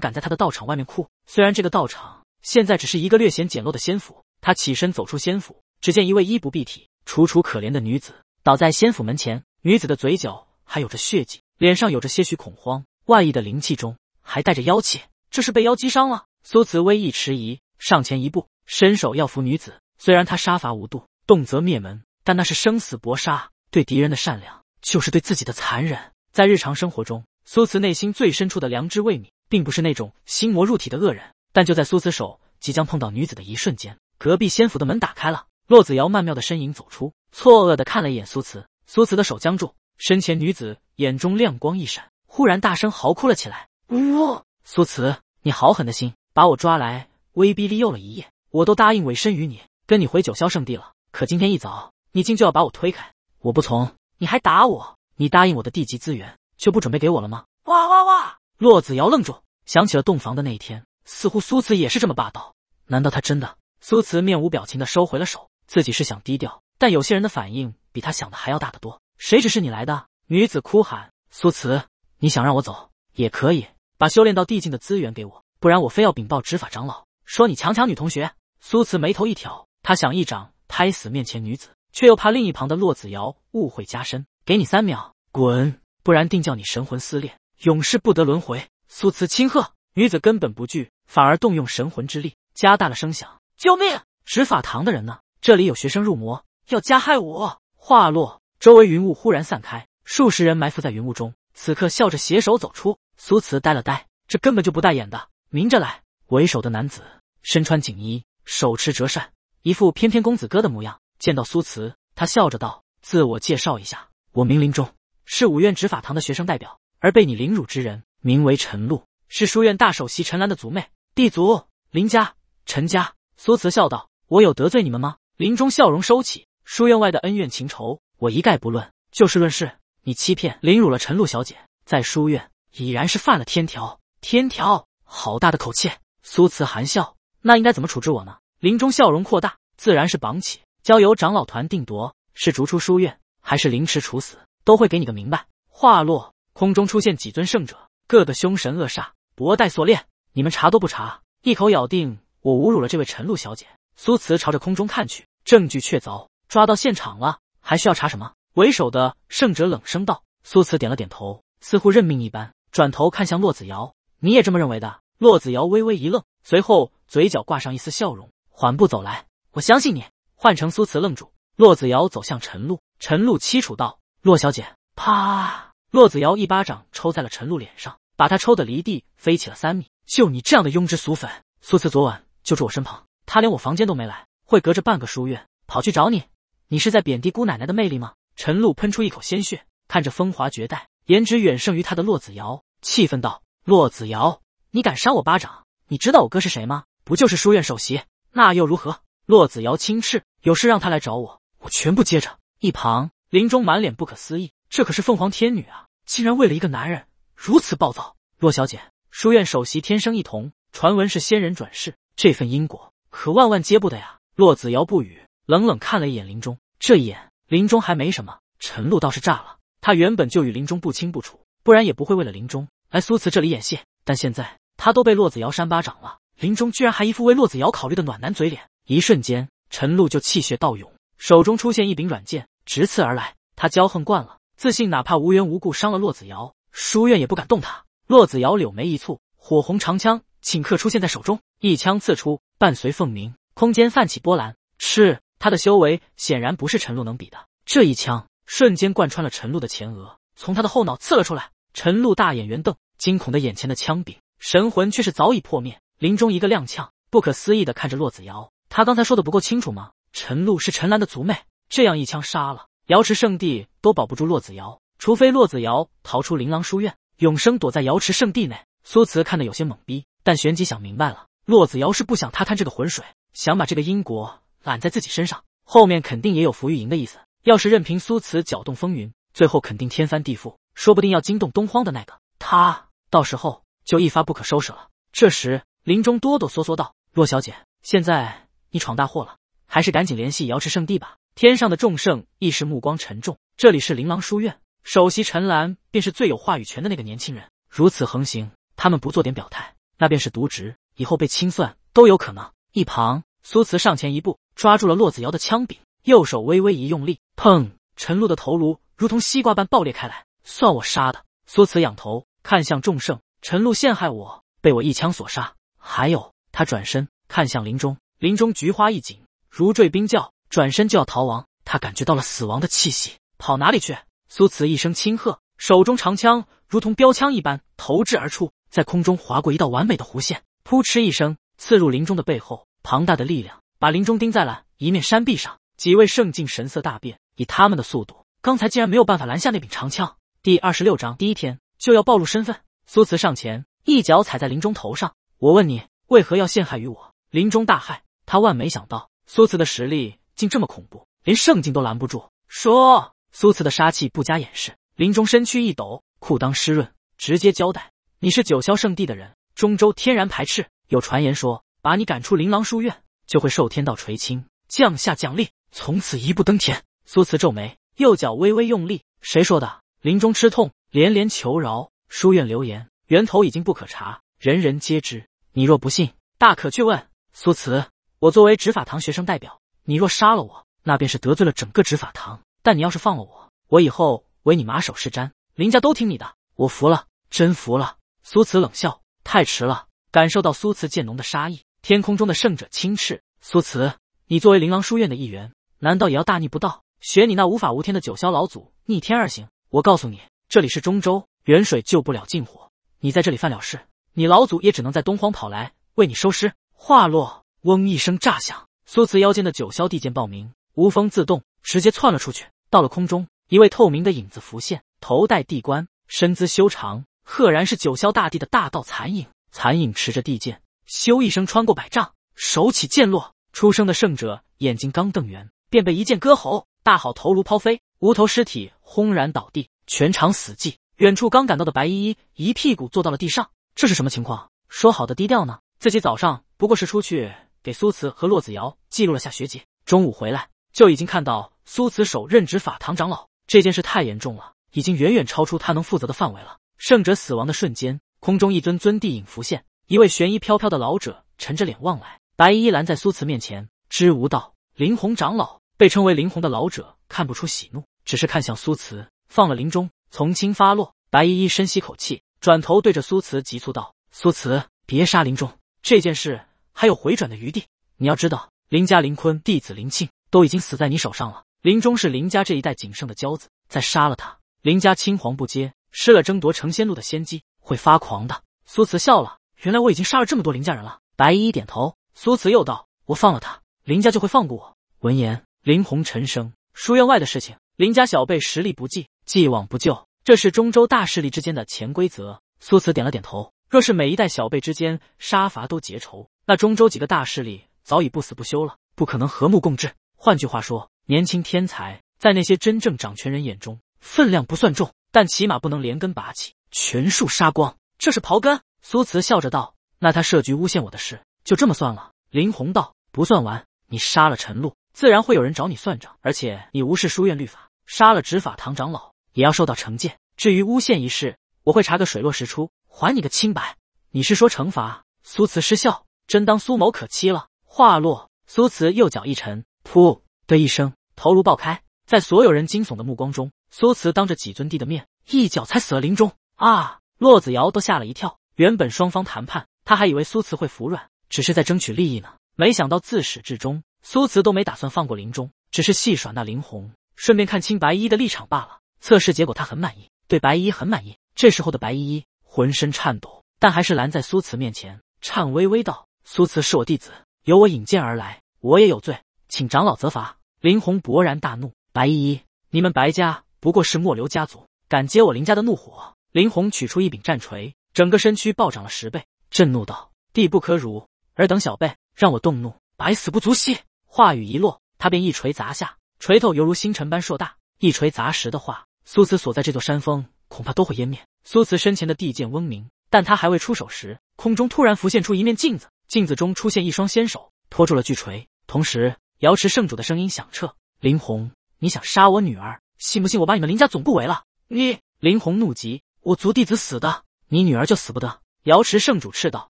敢在他的道场外面哭。虽然这个道场现在只是一个略显简陋的仙府，他起身走出仙府，只见一位衣不蔽体、楚楚可怜的女子倒在仙府门前，女子的嘴角还有着血迹。脸上有着些许恐慌，外溢的灵气中还带着妖气，这是被妖击伤了。苏慈微一迟疑，上前一步，伸手要扶女子。虽然他杀伐无度，动则灭门，但那是生死搏杀，对敌人的善良就是对自己的残忍。在日常生活中，苏慈内心最深处的良知未泯，并不是那种心魔入体的恶人。但就在苏慈手即将碰到女子的一瞬间，隔壁仙府的门打开了，骆子瑶曼妙的身影走出，错愕的看了一眼苏慈，苏慈的手僵住。身前女子眼中亮光一闪，忽然大声嚎哭了起来。呜，苏慈，你好狠的心，把我抓来威逼利诱了一夜，我都答应委身于你，跟你回九霄圣地了。可今天一早，你竟就要把我推开！我不从，你还打我！你答应我的地级资源，却不准备给我了吗？哇哇哇！洛子瑶愣住，想起了洞房的那一天，似乎苏慈也是这么霸道。难道他真的……苏慈面无表情的收回了手，自己是想低调，但有些人的反应比他想的还要大得多。谁指示你来的？女子哭喊：“苏辞，你想让我走也可以，把修炼到地境的资源给我，不然我非要禀报执法长老，说你强抢女同学。”苏辞眉头一挑，他想一掌拍死面前女子，却又怕另一旁的洛子瑶误会加深。给你三秒，滚，不然定叫你神魂撕裂，永世不得轮回。苏辞轻喝，女子根本不惧，反而动用神魂之力，加大了声响：“救命！执法堂的人呢？这里有学生入魔，要加害我。”话落。周围云雾忽然散开，数十人埋伏在云雾中，此刻笑着携手走出。苏慈呆了呆，这根本就不带眼的，明着来。为首的男子身穿锦衣，手持折扇，一副翩翩公子哥的模样。见到苏慈，他笑着道：“自我介绍一下，我名林中，是五院执法堂的学生代表。而被你凌辱之人名为陈露，是书院大首席陈兰的族妹。地族林家、陈家。”苏慈笑道：“我有得罪你们吗？”林中笑容收起，书院外的恩怨情仇。我一概不论，就事论事。你欺骗、凌辱了陈露小姐，在书院已然是犯了天条。天条，好大的口气！苏慈含笑。那应该怎么处置我呢？林中笑容扩大，自然是绑起，交由长老团定夺：是逐出书院，还是凌迟处死，都会给你个明白。话落，空中出现几尊圣者，个个凶神恶煞，脖带锁链。你们查都不查，一口咬定我侮辱了这位陈露小姐。苏慈朝着空中看去，证据确凿，抓到现场了。还需要查什么？为首的圣者冷声道。苏慈点了点头，似乎认命一般，转头看向洛子瑶：“你也这么认为的？”洛子瑶微微一愣，随后嘴角挂上一丝笑容，缓步走来：“我相信你。”换成苏慈愣住。洛子瑶走向陈露，陈露凄楚道：“洛小姐。”啪！洛子瑶一巴掌抽在了陈露脸上，把她抽得离地飞起了三米。就你这样的庸脂俗粉，苏慈昨晚就住我身旁，她连我房间都没来，会隔着半个书院跑去找你？你是在贬低姑奶奶的魅力吗？陈露喷出一口鲜血，看着风华绝代、颜值远胜于她的骆子瑶，气愤道：“骆子瑶，你敢扇我巴掌？你知道我哥是谁吗？不就是书院首席？那又如何？”骆子瑶轻斥：“有事让他来找我，我全部接着。”一旁林中满脸不可思议：“这可是凤凰天女啊，竟然为了一个男人如此暴躁。”骆小姐，书院首席天生异瞳，传闻是仙人转世，这份因果可万万接不得呀。”骆子瑶不语。冷冷看了一眼林中，这一眼林中还没什么，陈露倒是炸了。他原本就与林中不清不楚，不然也不会为了林中来苏辞这里演戏。但现在他都被洛子瑶扇巴掌了，林中居然还一副为洛子瑶考虑的暖男嘴脸，一瞬间陈露就气血倒涌，手中出现一柄软剑，直刺而来。他骄横惯了，自信哪怕无缘无故伤了洛子瑶，书院也不敢动他。洛子瑶柳眉一蹙，火红长枪顷刻出现在手中，一枪刺出，伴随凤鸣，空间泛起波澜，是。他的修为显然不是陈露能比的，这一枪瞬间贯穿了陈露的前额，从他的后脑刺了出来。陈露大眼圆瞪，惊恐的眼前的枪柄，神魂却是早已破灭，林中一个踉跄，不可思议的看着洛子瑶。他刚才说的不够清楚吗？陈露是陈兰的族妹，这样一枪杀了，瑶池圣地都保不住洛子瑶，除非洛子瑶逃出琳琅书院，永生躲在瑶池圣地内。苏慈看得有些懵逼，但旋即想明白了，洛子瑶是不想他贪这个浑水，想把这个因果。揽在自己身上，后面肯定也有福玉莹的意思。要是任凭苏慈搅动风云，最后肯定天翻地覆，说不定要惊动东荒的那个他，到时候就一发不可收拾了。这时，林中哆哆嗦嗦道：“洛小姐，现在你闯大祸了，还是赶紧联系瑶池圣地吧。”天上的众圣亦是目光沉重。这里是琳琅书院首席陈岚，便是最有话语权的那个年轻人。如此横行，他们不做点表态，那便是渎职，以后被清算都有可能。一旁，苏慈上前一步。抓住了骆子瑶的枪柄，右手微微一用力，砰！陈露的头颅如同西瓜般爆裂开来。算我杀的。苏慈仰头看向众圣，陈露陷害我，被我一枪所杀。还有，他转身看向林中，林中菊花一紧，如坠冰窖，转身就要逃亡。他感觉到了死亡的气息，跑哪里去？苏慈一声轻喝，手中长枪如同标枪一般投掷而出，在空中划过一道完美的弧线，扑哧一声，刺入林中的背后。庞大的力量。把林中钉在了一面山壁上，几位圣境神色大变。以他们的速度，刚才竟然没有办法拦下那柄长枪。第二十六章第一天就要暴露身份。苏慈上前一脚踩在林中头上，我问你为何要陷害于我？林中大骇，他万没想到苏慈的实力竟这么恐怖，连圣境都拦不住。说，苏慈的杀气不加掩饰。林中身躯一抖，裤裆湿润，直接交代：你是九霄圣地的人，中州天然排斥。有传言说把你赶出琳琅书院。就会受天道垂青，降下奖励，从此一步登天。苏慈皱眉，右脚微微用力。谁说的？临终吃痛，连连求饶。书院流言源头已经不可查，人人皆知。你若不信，大可去问苏慈。我作为执法堂学生代表，你若杀了我，那便是得罪了整个执法堂。但你要是放了我，我以后唯你马首是瞻，林家都听你的。我服了，真服了。苏慈冷笑，太迟了。感受到苏慈渐浓的杀意。天空中的圣者轻斥：“苏慈，你作为琳琅书院的一员，难道也要大逆不道，学你那无法无天的九霄老祖逆天而行？我告诉你，这里是中州，远水救不了近火。你在这里犯了事，你老祖也只能在东荒跑来为你收尸。”话落，嗡一声炸响，苏慈腰间的九霄地剑爆鸣，无风自动，直接窜了出去。到了空中，一位透明的影子浮现，头戴帝冠，身姿修长，赫然是九霄大帝的大道残影。残影持着地剑。咻一声穿过百丈，手起剑落，出生的圣者眼睛刚瞪圆，便被一剑割喉，大好头颅抛飞，无头尸体轰然倒地，全场死寂。远处刚赶到的白依依一屁股坐到了地上，这是什么情况？说好的低调呢？自己早上不过是出去给苏慈和洛子瑶记录了下学籍，中午回来就已经看到苏慈手任职法堂长老这件事太严重了，已经远远超出他能负责的范围了。圣者死亡的瞬间，空中一尊尊地影浮现。一位悬衣飘飘的老者沉着脸望来，白衣拦在苏慈面前。知无道，林红长老被称为林红的老者，看不出喜怒，只是看向苏慈，放了林钟，从轻发落。白依依深吸口气，转头对着苏慈急促道：“苏慈，别杀林钟，这件事还有回转的余地。你要知道，林家林坤弟子林庆都已经死在你手上了。林钟是林家这一代仅剩的骄子，再杀了他，林家青黄不接，失了争夺成仙路的先机，会发狂的。”苏慈笑了。原来我已经杀了这么多林家人了。白依依点头，苏慈又道：“我放了他，林家就会放过我。”闻言，林红沉声：“书院外的事情，林家小辈实力不济，既往不咎，这是中州大势力之间的潜规则。”苏慈点了点头。若是每一代小辈之间杀伐都结仇，那中州几个大势力早已不死不休了，不可能和睦共治。换句话说，年轻天才在那些真正掌权人眼中分量不算重，但起码不能连根拔起，全数杀光，这是刨根。苏慈笑着道：“那他设局诬陷我的事，就这么算了？”林红道：“不算完，你杀了陈露，自然会有人找你算账。而且你无视书院律法，杀了执法堂长老，也要受到惩戒。至于诬陷一事，我会查个水落石出，还你个清白。”你是说惩罚？苏慈失笑，真当苏某可欺了？话落，苏慈右脚一沉，噗的一声，头颅爆开。在所有人惊悚的目光中，苏慈当着几尊帝的面，一脚踩死了林中。啊！骆子瑶都吓了一跳。原本双方谈判，他还以为苏慈会服软，只是在争取利益呢。没想到自始至终，苏慈都没打算放过林中，只是戏耍那林红，顺便看清白衣的立场罢了。测试结果他很满意，对白衣很满意。这时候的白衣衣浑身颤抖，但还是拦在苏慈面前，颤巍巍道：“苏慈是我弟子，由我引荐而来，我也有罪，请长老责罚。”林红勃然大怒：“白衣，你们白家不过是末流家族，敢揭我林家的怒火？”林红取出一柄战锤。整个身躯暴涨了十倍，震怒道：“地不可辱，尔等小辈，让我动怒，百死不足惜。”话语一落，他便一锤砸下，锤头犹如星辰般硕大。一锤砸实的话，苏慈所在这座山峰恐怕都会湮灭。苏慈身前的地剑嗡鸣，但他还未出手时，空中突然浮现出一面镜子，镜子中出现一双纤手，托住了巨锤。同时，瑶池圣主的声音响彻：“林红，你想杀我女儿，信不信我把你们林家总部围了？”你林红怒极：“我族弟子死的。”你女儿就死不得？瑶池圣主斥道：“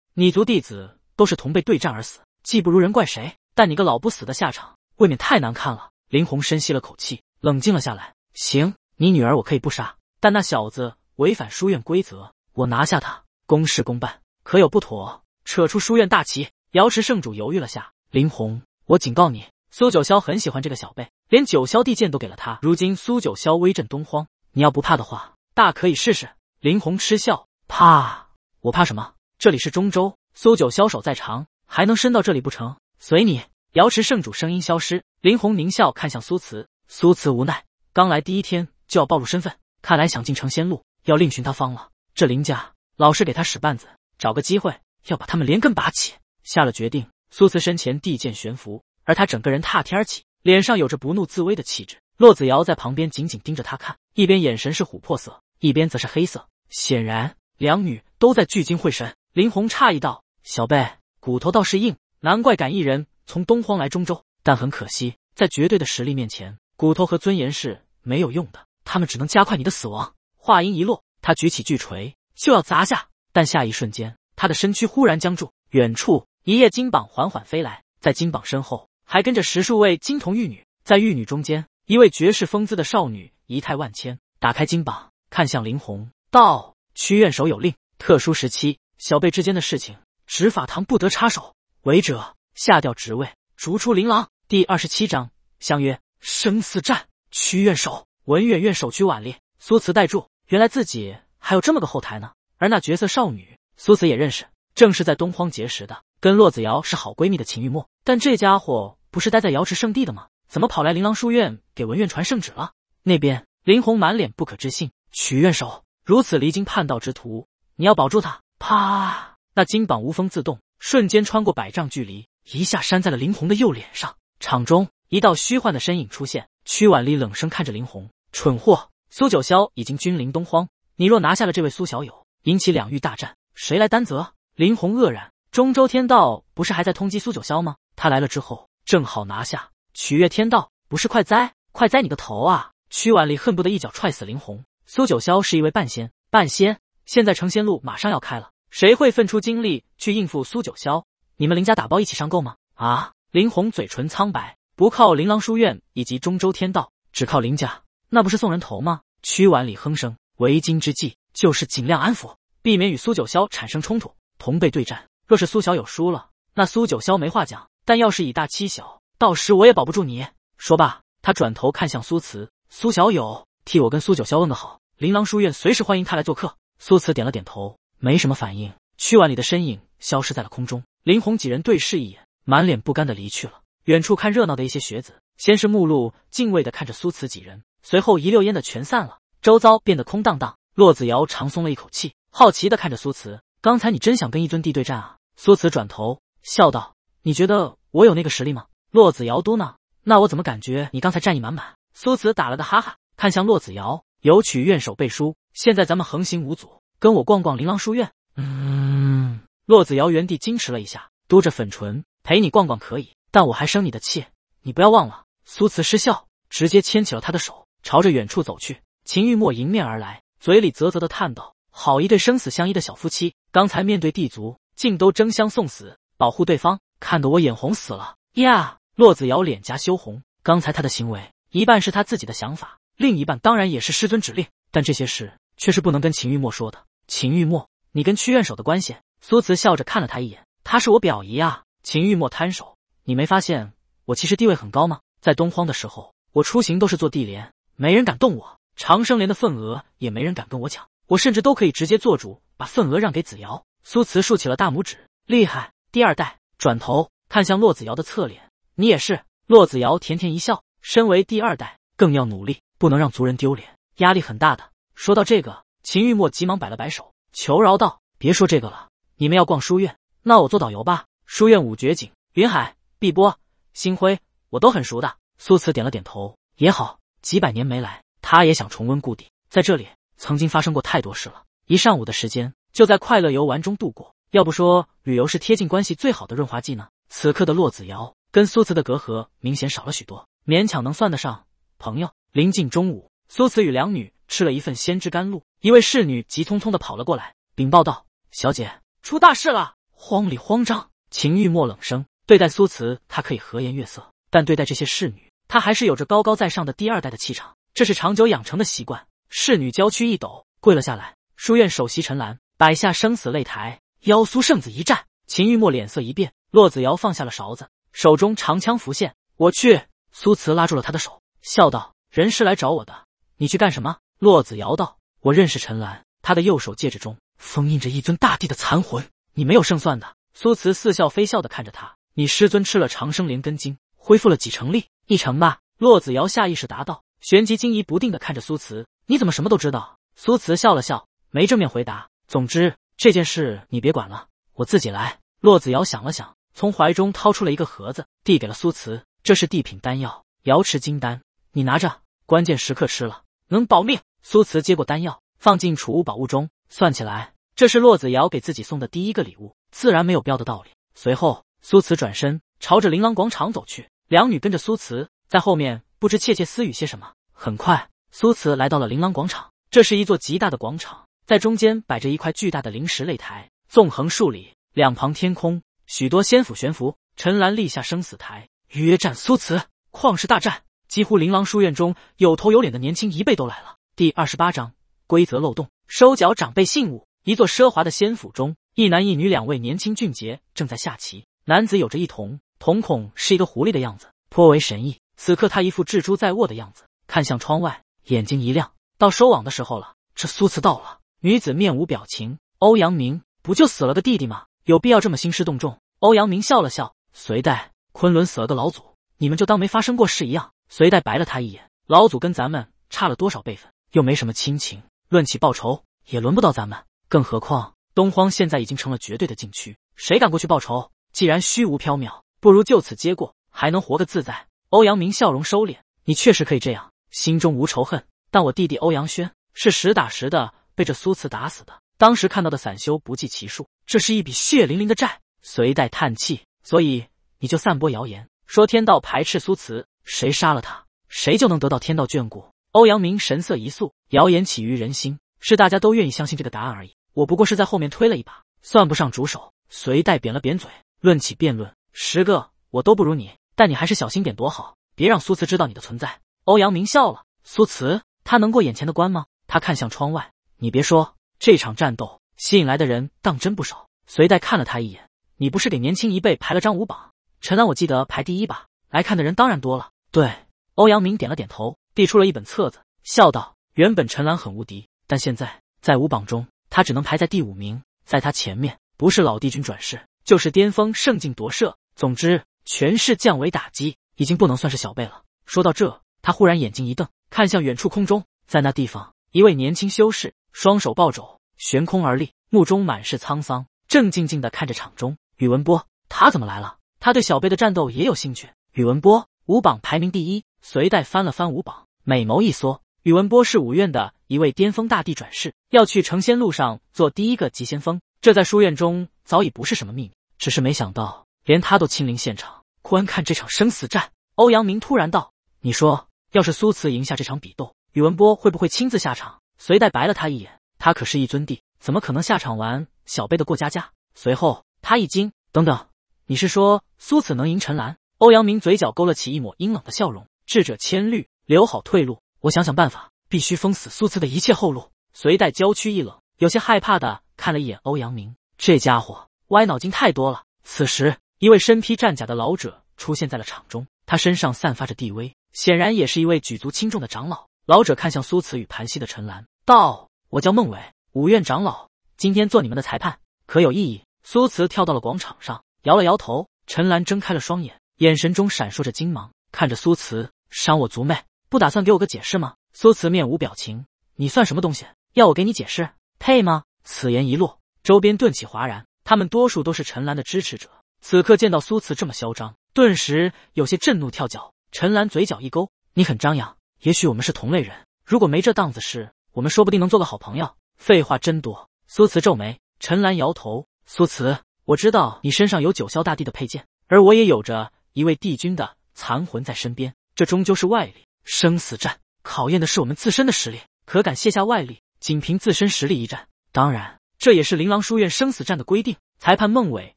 你族弟子都是同辈对战而死，技不如人，怪谁？但你个老不死的下场，未免太难看了。”林红深吸了口气，冷静了下来。行，你女儿我可以不杀，但那小子违反书院规则，我拿下他，公事公办，可有不妥？扯出书院大旗，瑶池圣主犹豫了下：“林红，我警告你，苏九霄很喜欢这个小辈，连九霄帝剑都给了他。如今苏九霄威震东荒，你要不怕的话，大可以试试。”林红嗤笑。怕我怕什么？这里是中州，苏九枭首在长，还能伸到这里不成？随你。瑶池圣主声音消失，林红狞笑看向苏慈，苏慈无奈，刚来第一天就要暴露身份，看来想进成仙路要另寻他方了。这林家老是给他使绊子，找个机会要把他们连根拔起。下了决定，苏慈身前地剑悬浮，而他整个人踏天而起，脸上有着不怒自威的气质。骆子瑶在旁边紧紧盯着他看，一边眼神是琥珀色，一边则是黑色，显然。两女都在聚精会神，林红诧异道：“小贝，骨头倒是硬，难怪敢一人从东荒来中州。但很可惜，在绝对的实力面前，骨头和尊严是没有用的，他们只能加快你的死亡。”话音一落，他举起巨锤就要砸下，但下一瞬间，他的身躯忽然僵住。远处，一叶金榜缓缓飞来，在金榜身后还跟着十数位金童玉女，在玉女中间，一位绝世风姿的少女仪态万千，打开金榜，看向林红，道。区院手有令，特殊时期，小辈之间的事情，执法堂不得插手，违者下掉职位，逐出琳琅。第二十七章相约生死战。区院手，文远院手屈腕裂，苏辞代住。原来自己还有这么个后台呢。而那绝色少女，苏辞也认识，正是在东荒结识的，跟洛子瑶是好闺蜜的秦玉墨。但这家伙不是待在瑶池圣地的吗？怎么跑来琳琅书院给文院传圣旨了？那边林红满脸不可置信，曲院手。如此离经叛道之徒，你要保住他！啪！那金榜无风自动，瞬间穿过百丈距离，一下扇在了林红的右脸上。场中一道虚幻的身影出现，曲婉丽冷声看着林红：“蠢货，苏九霄已经君临东荒，你若拿下了这位苏小友，引起两域大战，谁来担责？”林红愕然：“中州天道不是还在通缉苏九霄吗？他来了之后，正好拿下，取悦天道，不是快哉快哉你个头啊！”曲婉丽恨不得一脚踹死林红。苏九霄是一位半仙，半仙现在成仙路马上要开了，谁会分出精力去应付苏九霄？你们林家打包一起上够吗？啊！林红嘴唇苍白，不靠琳琅书院以及中州天道，只靠林家，那不是送人头吗？屈婉礼哼声，为今之计就是尽量安抚，避免与苏九霄产生冲突。同辈对战，若是苏小友输了，那苏九霄没话讲；但要是以大欺小，到时我也保不住你。说罢，他转头看向苏慈，苏小友。替我跟苏九霄问个好，琳琅书院随时欢迎他来做客。苏慈点了点头，没什么反应。曲碗里的身影消失在了空中。林红几人对视一眼，满脸不甘的离去了。远处看热闹的一些学子，先是目露敬畏的看着苏慈几人，随后一溜烟的全散了。周遭变得空荡荡。骆子瑶长松了一口气，好奇的看着苏慈：“刚才你真想跟一尊帝对战啊？”苏慈转头笑道：“你觉得我有那个实力吗？”骆子瑶嘟囔：“那我怎么感觉你刚才战意满满？”苏慈打了个哈哈。看向洛子瑶，有曲院手背书，现在咱们横行无阻，跟我逛逛琳琅书院。嗯，洛子瑶原地矜持了一下，嘟着粉唇，陪你逛逛可以，但我还生你的气，你不要忘了。苏慈失笑，直接牵起了他的手，朝着远处走去。秦玉墨迎面而来，嘴里啧啧的叹道：“好一对生死相依的小夫妻，刚才面对地族，竟都争相送死，保护对方，看得我眼红死了呀。”洛子瑶脸颊羞红，刚才他的行为一半是他自己的想法。另一半当然也是师尊指令，但这些事却是不能跟秦玉墨说的。秦玉墨，你跟屈院首的关系？苏慈笑着看了他一眼：“他是我表姨啊。”秦玉墨摊手：“你没发现我其实地位很高吗？在东荒的时候，我出行都是坐地莲，没人敢动我，长生莲的份额也没人敢跟我抢，我甚至都可以直接做主把份额让给子瑶。”苏慈竖起了大拇指：“厉害！第二代。”转头看向洛子瑶的侧脸：“你也是。”洛子瑶甜甜一笑：“身为第二代，更要努力。”不能让族人丢脸，压力很大的。说到这个，秦玉墨急忙摆了摆手，求饶道：“别说这个了，你们要逛书院，那我做导游吧。书院五绝景，云海、碧波、星辉，我都很熟的。”苏慈点了点头，也好，几百年没来，他也想重温故地，在这里曾经发生过太多事了。一上午的时间就在快乐游玩中度过。要不说旅游是贴近关系最好的润滑剂呢？此刻的洛子瑶跟苏慈的隔阂明显少了许多，勉强能算得上朋友。临近中午，苏慈与两女吃了一份鲜汁甘露。一位侍女急匆匆的跑了过来，禀报道：“小姐，出大事了！”慌里慌张，秦玉墨冷声：“对待苏慈，他可以和颜悦色，但对待这些侍女，他还是有着高高在上的第二代的气场，这是长久养成的习惯。”侍女娇躯一抖，跪了下来。书院首席陈兰摆下生死擂台，邀苏圣子一战。秦玉墨脸色一变，骆子瑶放下了勺子，手中长枪浮现。我去！苏慈拉住了他的手，笑道。人是来找我的，你去干什么？洛子瑶道：“我认识陈兰，她的右手戒指中封印着一尊大帝的残魂，你没有胜算的。”苏慈似笑非笑的看着他：“你师尊吃了长生灵根经，恢复了几成力？一成吧。”洛子瑶下意识答道，旋即惊疑不定的看着苏慈：“你怎么什么都知道？”苏慈笑了笑，没正面回答。总之这件事你别管了，我自己来。洛子瑶想了想，从怀中掏出了一个盒子，递给了苏慈：“这是地品丹药，瑶池金丹，你拿着。”关键时刻吃了能保命。苏慈接过丹药，放进储物宝物中。算起来，这是骆子瑶给自己送的第一个礼物，自然没有标的道理。随后，苏慈转身朝着琳琅广场走去，两女跟着苏慈在后面不知窃窃私语些什么。很快，苏慈来到了琳琅广场，这是一座极大的广场，在中间摆着一块巨大的灵石擂台，纵横数里，两旁天空许多仙府悬浮。陈兰立下生死台，约战苏慈，旷世大战。几乎琳琅书院中有头有脸的年轻一辈都来了。第二十八章规则漏洞，收缴长辈信物。一座奢华的仙府中，一男一女两位年轻俊杰正在下棋。男子有着异瞳，瞳孔是一个狐狸的样子，颇为神异。此刻他一副智珠在握的样子，看向窗外，眼睛一亮，到收网的时候了。这苏辞到了。女子面无表情。欧阳明不就死了个弟弟吗？有必要这么兴师动众？欧阳明笑了笑：“隋代昆仑死了个老祖，你们就当没发生过事一样。”隋代白了他一眼：“老祖跟咱们差了多少辈分，又没什么亲情，论起报仇也轮不到咱们。更何况东荒现在已经成了绝对的禁区，谁敢过去报仇？既然虚无缥缈，不如就此揭过，还能活个自在。”欧阳明笑容收敛：“你确实可以这样，心中无仇恨。但我弟弟欧阳轩是实打实的被这苏慈打死的，当时看到的散修不计其数，这是一笔血淋淋的债。”隋代叹气：“所以你就散播谣言，说天道排斥苏慈。”谁杀了他，谁就能得到天道眷顾。欧阳明神色一肃，谣言起于人心，是大家都愿意相信这个答案而已。我不过是在后面推了一把，算不上主手。隋代扁了扁嘴，论起辩论，十个我都不如你，但你还是小心点躲好，别让苏慈知道你的存在。欧阳明笑了，苏慈，他能过眼前的关吗？他看向窗外，你别说，这场战斗吸引来的人当真不少。隋代看了他一眼，你不是给年轻一辈排了张武榜？陈岚我记得排第一吧？来看的人当然多了。对欧阳明点了点头，递出了一本册子，笑道：“原本陈岚很无敌，但现在在武榜中，他只能排在第五名。在他前面，不是老帝君转世，就是巅峰圣境夺舍，总之全是降维打击，已经不能算是小辈了。”说到这，他忽然眼睛一瞪，看向远处空中，在那地方，一位年轻修士双手抱肘，悬空而立，目中满是沧桑，正静静地看着场中。宇文波，他怎么来了？他对小贝的战斗也有兴趣。宇文波。五榜排名第一，隋代翻了翻五榜，美眸一缩。宇文波是五院的一位巅峰大帝转世，要去成仙路上做第一个急先锋，这在书院中早已不是什么秘密。只是没想到，连他都亲临现场观看这场生死战。欧阳明突然道：“你说，要是苏慈赢下这场比斗，宇文波会不会亲自下场？”隋代白了他一眼：“他可是一尊帝，怎么可能下场玩小辈的过家家？”随后他一惊：“等等，你是说苏慈能赢陈岚？”欧阳明嘴角勾勒起一抹阴冷的笑容。智者千虑，留好退路。我想想办法，必须封死苏慈的一切后路。隋代娇躯一冷，有些害怕的看了一眼欧阳明，这家伙歪脑筋太多了。此时，一位身披战甲的老者出现在了场中，他身上散发着帝威，显然也是一位举足轻重的长老。老者看向苏慈与盘膝的陈兰，道：“我叫孟伟，五院长老，今天做你们的裁判，可有异议？”苏慈跳到了广场上，摇了摇头。陈兰睁开了双眼。眼神中闪烁着金芒，看着苏慈，伤我族妹，不打算给我个解释吗？苏慈面无表情，你算什么东西？要我给你解释，配吗？此言一落，周边顿起哗然。他们多数都是陈岚的支持者，此刻见到苏慈这么嚣张，顿时有些震怒，跳脚。陈岚嘴角一勾，你很张扬，也许我们是同类人。如果没这档子事，我们说不定能做个好朋友。废话真多。苏慈皱眉，陈岚摇头。苏慈，我知道你身上有九霄大帝的佩剑，而我也有着。一位帝君的残魂在身边，这终究是外力。生死战考验的是我们自身的实力，可敢卸下外力，仅凭自身实力一战？当然，这也是琳琅书院生死战的规定。裁判孟伟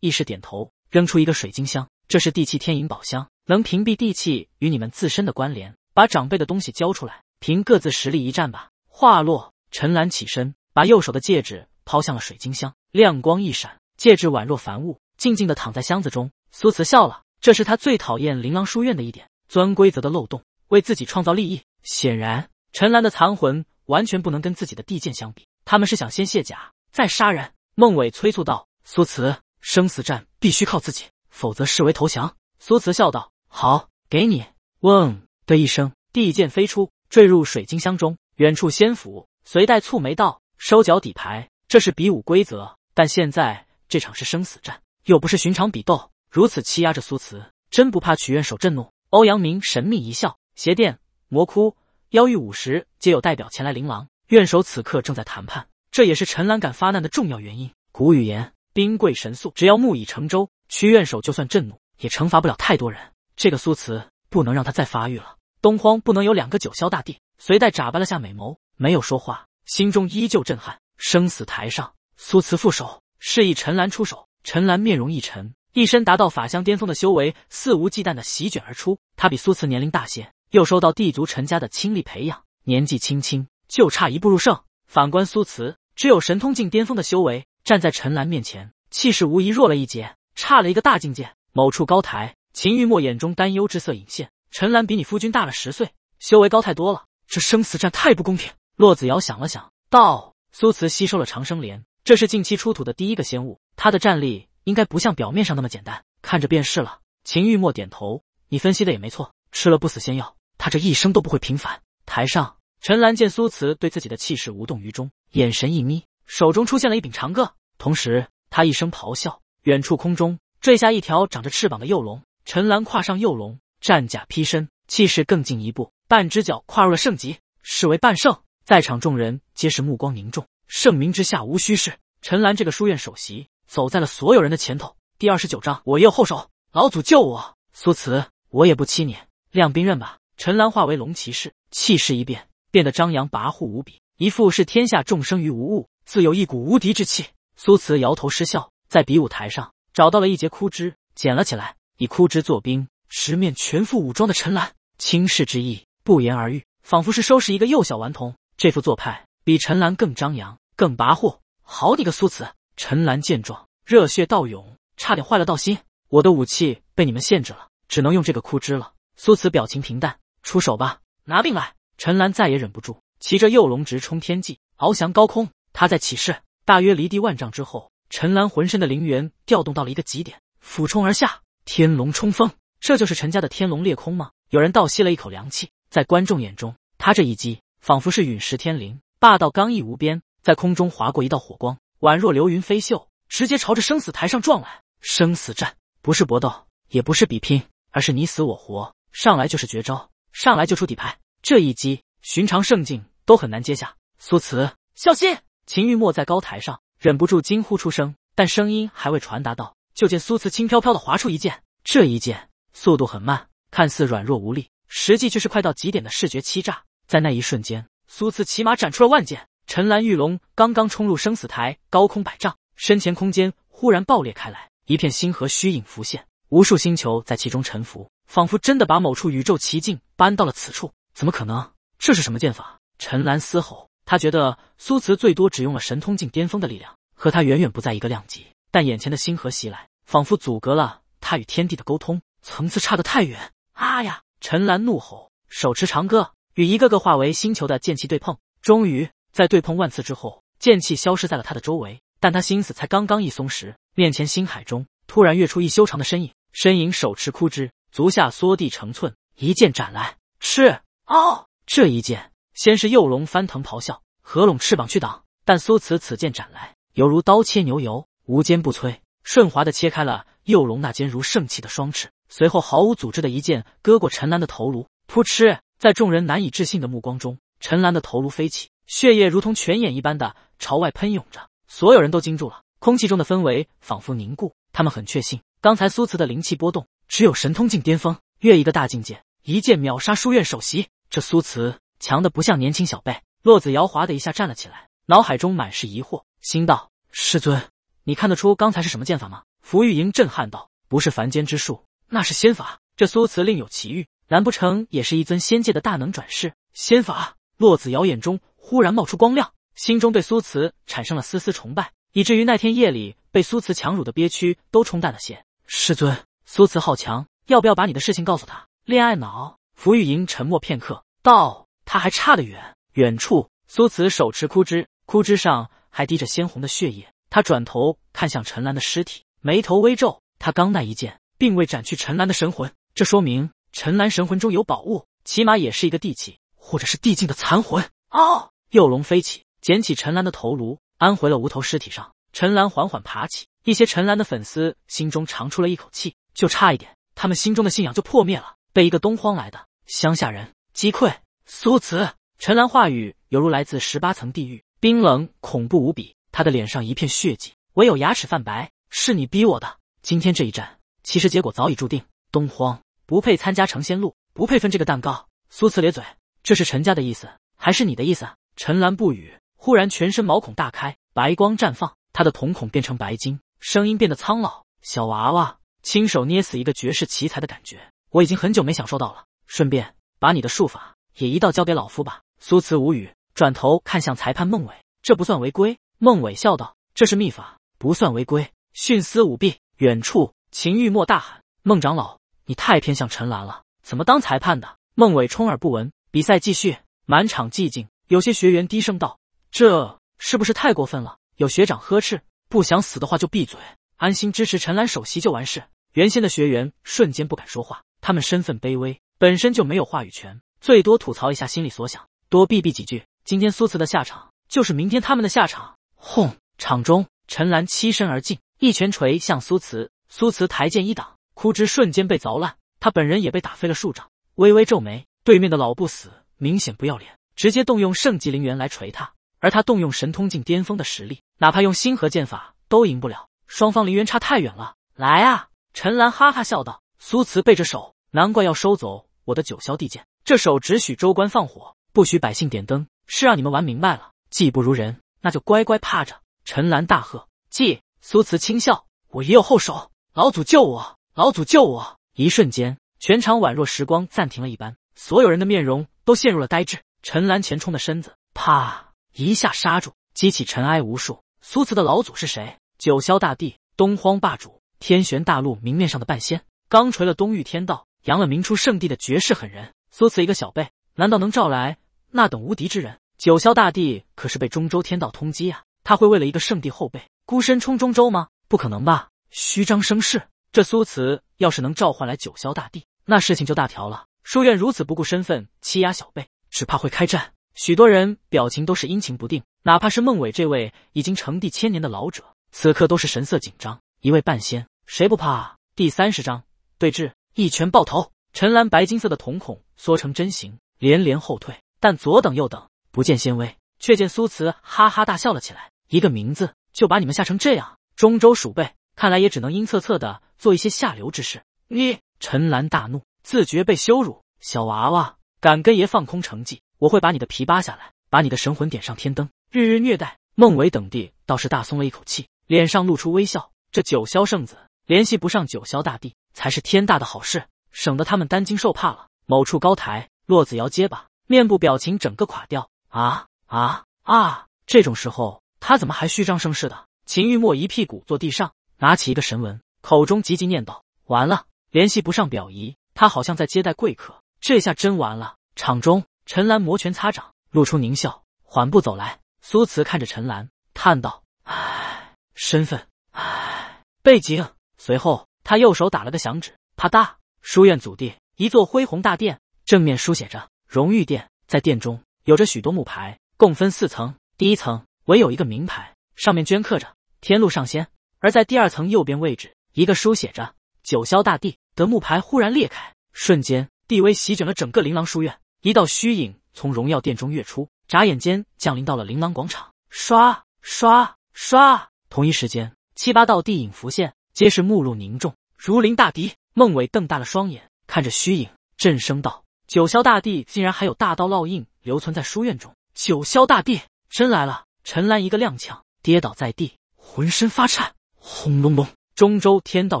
亦是点头，扔出一个水晶箱，这是地气天银宝箱，能屏蔽地气与你们自身的关联。把长辈的东西交出来，凭各自实力一战吧。话落，陈岚起身，把右手的戒指抛向了水晶箱，亮光一闪，戒指宛若凡物，静静的躺在箱子中。苏慈笑了。这是他最讨厌琳琅书院的一点，钻规则的漏洞，为自己创造利益。显然，陈兰的残魂完全不能跟自己的地剑相比。他们是想先卸甲再杀人。孟伟催促道：“苏慈，生死战必须靠自己，否则视为投降。”苏慈笑道：“好，给你。”嗡的一声，地剑飞出，坠入水晶箱中。远处仙府，随带蹙眉道：“收缴底牌，这是比武规则。但现在这场是生死战，又不是寻常比斗。”如此欺压着苏慈，真不怕曲院守震怒？欧阳明神秘一笑，邪殿、魔窟、妖域五十皆有代表前来琳琅，院守此刻正在谈判，这也是陈岚敢发难的重要原因。古语言，兵贵神速，只要木已成舟，曲院守就算震怒，也惩罚不了太多人。这个苏慈不能让他再发育了，东荒不能有两个九霄大帝。隋代眨巴了下美眸，没有说话，心中依旧震撼。生死台上，苏慈副手，示意陈岚出手。陈岚面容一沉。一身达到法相巅峰的修为肆无忌惮的席卷而出。他比苏慈年龄大些，又受到地族陈家的倾力培养，年纪轻轻就差一步入圣。反观苏慈，只有神通境巅峰的修为，站在陈兰面前，气势无疑弱了一截，差了一个大境界。某处高台，秦玉墨眼中担忧之色隐现。陈兰比你夫君大了十岁，修为高太多了，这生死战太不公平。洛子瑶想了想，道：“苏慈吸收了长生莲，这是近期出土的第一个仙物，他的战力。”应该不像表面上那么简单，看着便是了。秦玉墨点头，你分析的也没错。吃了不死仙药，他这一生都不会平凡。台上，陈岚见苏慈对自己的气势无动于衷，眼神一眯，手中出现了一柄长戈，同时他一声咆哮，远处空中坠下一条长着翅膀的幼龙。陈岚跨上幼龙，战甲披身，气势更进一步，半只脚跨入了圣级，视为半圣。在场众人皆是目光凝重，圣明之下无虚事。陈岚这个书院首席。走在了所有人的前头。第二十九章，我有后手，老祖救我！苏慈，我也不欺你，亮兵刃吧！陈岚化为龙骑士，气势一变，变得张扬跋扈无比，一副视天下众生于无物，自有一股无敌之气。苏慈摇头失笑，在比武台上找到了一截枯枝，捡了起来，以枯枝做兵。十面全副武装的陈岚，轻视之意不言而喻，仿佛是收拾一个幼小顽童。这副做派比陈岚更张扬，更跋扈。好你个苏慈！陈岚见状，热血倒涌，差点坏了道心。我的武器被你们限制了，只能用这个枯枝了。苏慈表情平淡，出手吧，拿命来！陈岚再也忍不住，骑着幼龙直冲天际，翱翔高空。他在起势，大约离地万丈之后，陈岚浑身的灵元调动到了一个极点，俯冲而下。天龙冲锋，这就是陈家的天龙裂空吗？有人倒吸了一口凉气。在观众眼中，他这一击仿佛是陨石天灵，霸道刚毅无边，在空中划过一道火光。宛若流云飞袖，直接朝着生死台上撞来。生死战不是搏斗，也不是比拼，而是你死我活。上来就是绝招，上来就出底牌。这一击，寻常圣境都很难接下。苏慈，小心！秦玉墨在高台上忍不住惊呼出声，但声音还未传达到，就见苏慈轻飘飘的划出一剑。这一剑速度很慢，看似软弱无力，实际却是快到极点的视觉欺诈。在那一瞬间，苏慈起码斩出了万剑。陈岚玉龙刚刚冲入生死台高空百丈，身前空间忽然爆裂开来，一片星河虚影浮现，无数星球在其中沉浮，仿佛真的把某处宇宙奇境搬到了此处。怎么可能？这是什么剑法？陈岚嘶吼，他觉得苏慈最多只用了神通境巅峰的力量，和他远远不在一个量级。但眼前的星河袭来，仿佛阻隔了他与天地的沟通，层次差得太远！啊呀！陈岚怒吼，手持长戈与一个个化为星球的剑气对碰，终于。在对碰万次之后，剑气消失在了他的周围。但他心思才刚刚一松时，面前星海中突然跃出一修长的身影，身影手持枯枝，足下缩地成寸，一剑斩来。吃哦，这一剑先是幼龙翻腾咆哮，合拢翅膀去挡，但苏慈此剑斩来犹如刀切牛油，无坚不摧，顺滑的切开了幼龙那坚如圣器的双翅，随后毫无组织的一剑割过陈兰的头颅，噗嗤，在众人难以置信的目光中，陈兰的头颅飞起。血液如同泉眼一般的朝外喷涌着，所有人都惊住了，空气中的氛围仿佛凝固。他们很确信，刚才苏慈的灵气波动只有神通境巅峰，越一个大境界，一剑秒杀书院首席。这苏慈强的不像年轻小辈。洛子瑶哗的一下站了起来，脑海中满是疑惑，心道：“师尊，你看得出刚才是什么剑法吗？”福玉莹震撼道：“不是凡间之术，那是仙法。这苏慈另有奇遇，难不成也是一尊仙界的大能转世？”仙法，洛子瑶眼中。忽然冒出光亮，心中对苏慈产生了丝丝崇拜，以至于那天夜里被苏慈强辱的憋屈都冲淡了些。师尊，苏慈好强，要不要把你的事情告诉他？恋爱脑。浮玉莹沉默片刻，道：“他还差得远。”远处，苏慈手持枯枝，枯枝上还滴着鲜红的血液。他转头看向陈兰的尸体，眉头微皱。他刚那一剑并未斩去陈兰的神魂，这说明陈兰神魂中有宝物，起码也是一个地气，或者是地境的残魂。哦。幼龙飞起，捡起陈兰的头颅，安回了无头尸体上。陈兰缓缓爬起，一些陈兰的粉丝心中长出了一口气，就差一点，他们心中的信仰就破灭了，被一个东荒来的乡下人击溃。苏辞，陈兰话语犹如来自十八层地狱，冰冷恐怖无比。他的脸上一片血迹，唯有牙齿泛白。是你逼我的，今天这一战，其实结果早已注定。东荒不配参加成仙路，不配分这个蛋糕。苏辞咧嘴，这是陈家的意思，还是你的意思？陈岚不语，忽然全身毛孔大开，白光绽放，他的瞳孔变成白金，声音变得苍老。小娃娃亲手捏死一个绝世奇才的感觉，我已经很久没享受到了。顺便把你的术法也一道交给老夫吧。苏慈无语，转头看向裁判孟伟，这不算违规。孟伟笑道：“这是秘法，不算违规，徇私舞弊。”远处秦玉墨大喊：“孟长老，你太偏向陈岚了，怎么当裁判的？”孟伟充耳不闻。比赛继续，满场寂静。有些学员低声道：“这是不是太过分了？”有学长呵斥：“不想死的话就闭嘴，安心支持陈岚首席就完事。”原先的学员瞬间不敢说话，他们身份卑微，本身就没有话语权，最多吐槽一下心里所想，多避避几句。今天苏辞的下场，就是明天他们的下场。轰！场中，陈岚欺身而进，一拳锤向苏辞。苏辞抬剑一挡，枯枝瞬间被凿烂，他本人也被打飞了数丈，微微皱眉。对面的老不死明显不要脸。直接动用圣级灵元来锤他，而他动用神通境巅峰的实力，哪怕用星河剑法都赢不了。双方灵元差太远了。来啊！陈岚哈哈笑道。苏慈背着手，难怪要收走我的九霄帝剑。这手只许州官放火，不许百姓点灯，是让你们玩明白了。技不如人，那就乖乖趴着。陈岚大喝。技。苏慈轻笑，我也有后手。老祖救我！老祖救我！一瞬间，全场宛若时光暂停了一般，所有人的面容都陷入了呆滞。陈岚前冲的身子，啪一下刹住，激起尘埃无数。苏慈的老祖是谁？九霄大帝，东荒霸主，天玄大陆明面上的半仙，刚锤了东域天道，扬了明初圣地的绝世狠人。苏慈一个小辈，难道能召来那等无敌之人？九霄大帝可是被中州天道通缉啊！他会为了一个圣地后辈孤身冲中州吗？不可能吧！虚张声势。这苏慈要是能召唤来九霄大帝，那事情就大条了。书院如此不顾身份欺压小辈。只怕会开战，许多人表情都是阴晴不定，哪怕是孟伟这位已经成帝千年的老者，此刻都是神色紧张。一位半仙，谁不怕？第三十章对峙，一拳爆头。陈岚白金色的瞳孔缩成针形，连连后退，但左等右等不见仙威，却见苏慈哈哈大笑了起来。一个名字就把你们吓成这样，中州鼠辈，看来也只能阴恻恻的做一些下流之事。你，陈岚大怒，自觉被羞辱，小娃娃。敢跟爷放空成绩，我会把你的皮扒下来，把你的神魂点上天灯，日日虐待。孟伟等地倒是大松了一口气，脸上露出微笑。这九霄圣子联系不上九霄大帝，才是天大的好事，省得他们担惊受怕了。某处高台，骆子瑶结巴，面部表情整个垮掉。啊啊啊！这种时候他怎么还虚张声势的？秦玉墨一屁股坐地上，拿起一个神文，口中急急念道：“完了，联系不上表姨，他好像在接待贵客。”这下真完了！场中，陈兰摩拳擦掌，露出狞笑，缓步走来。苏慈看着陈兰，叹道：“唉，身份，唉，背景。”随后，他右手打了个响指，啪嗒。书院祖地，一座恢宏大殿，正面书写着“荣誉殿”。在殿中，有着许多木牌，共分四层。第一层唯有一个名牌，上面镌刻着“天路上仙”。而在第二层右边位置，一个书写着“九霄大帝”的木牌忽然裂开，瞬间。地威席卷了整个琳琅书院，一道虚影从荣耀殿中跃出，眨眼间降临到了琳琅广场。刷刷刷！同一时间，七八道地影浮现，皆是目露凝重，如临大敌。孟伟瞪大了双眼，看着虚影，震声道：“九霄大帝竟然还有大道烙印留存在书院中，九霄大帝真来了！”陈兰一个踉跄，跌倒在地，浑身发颤。轰隆隆！中州天道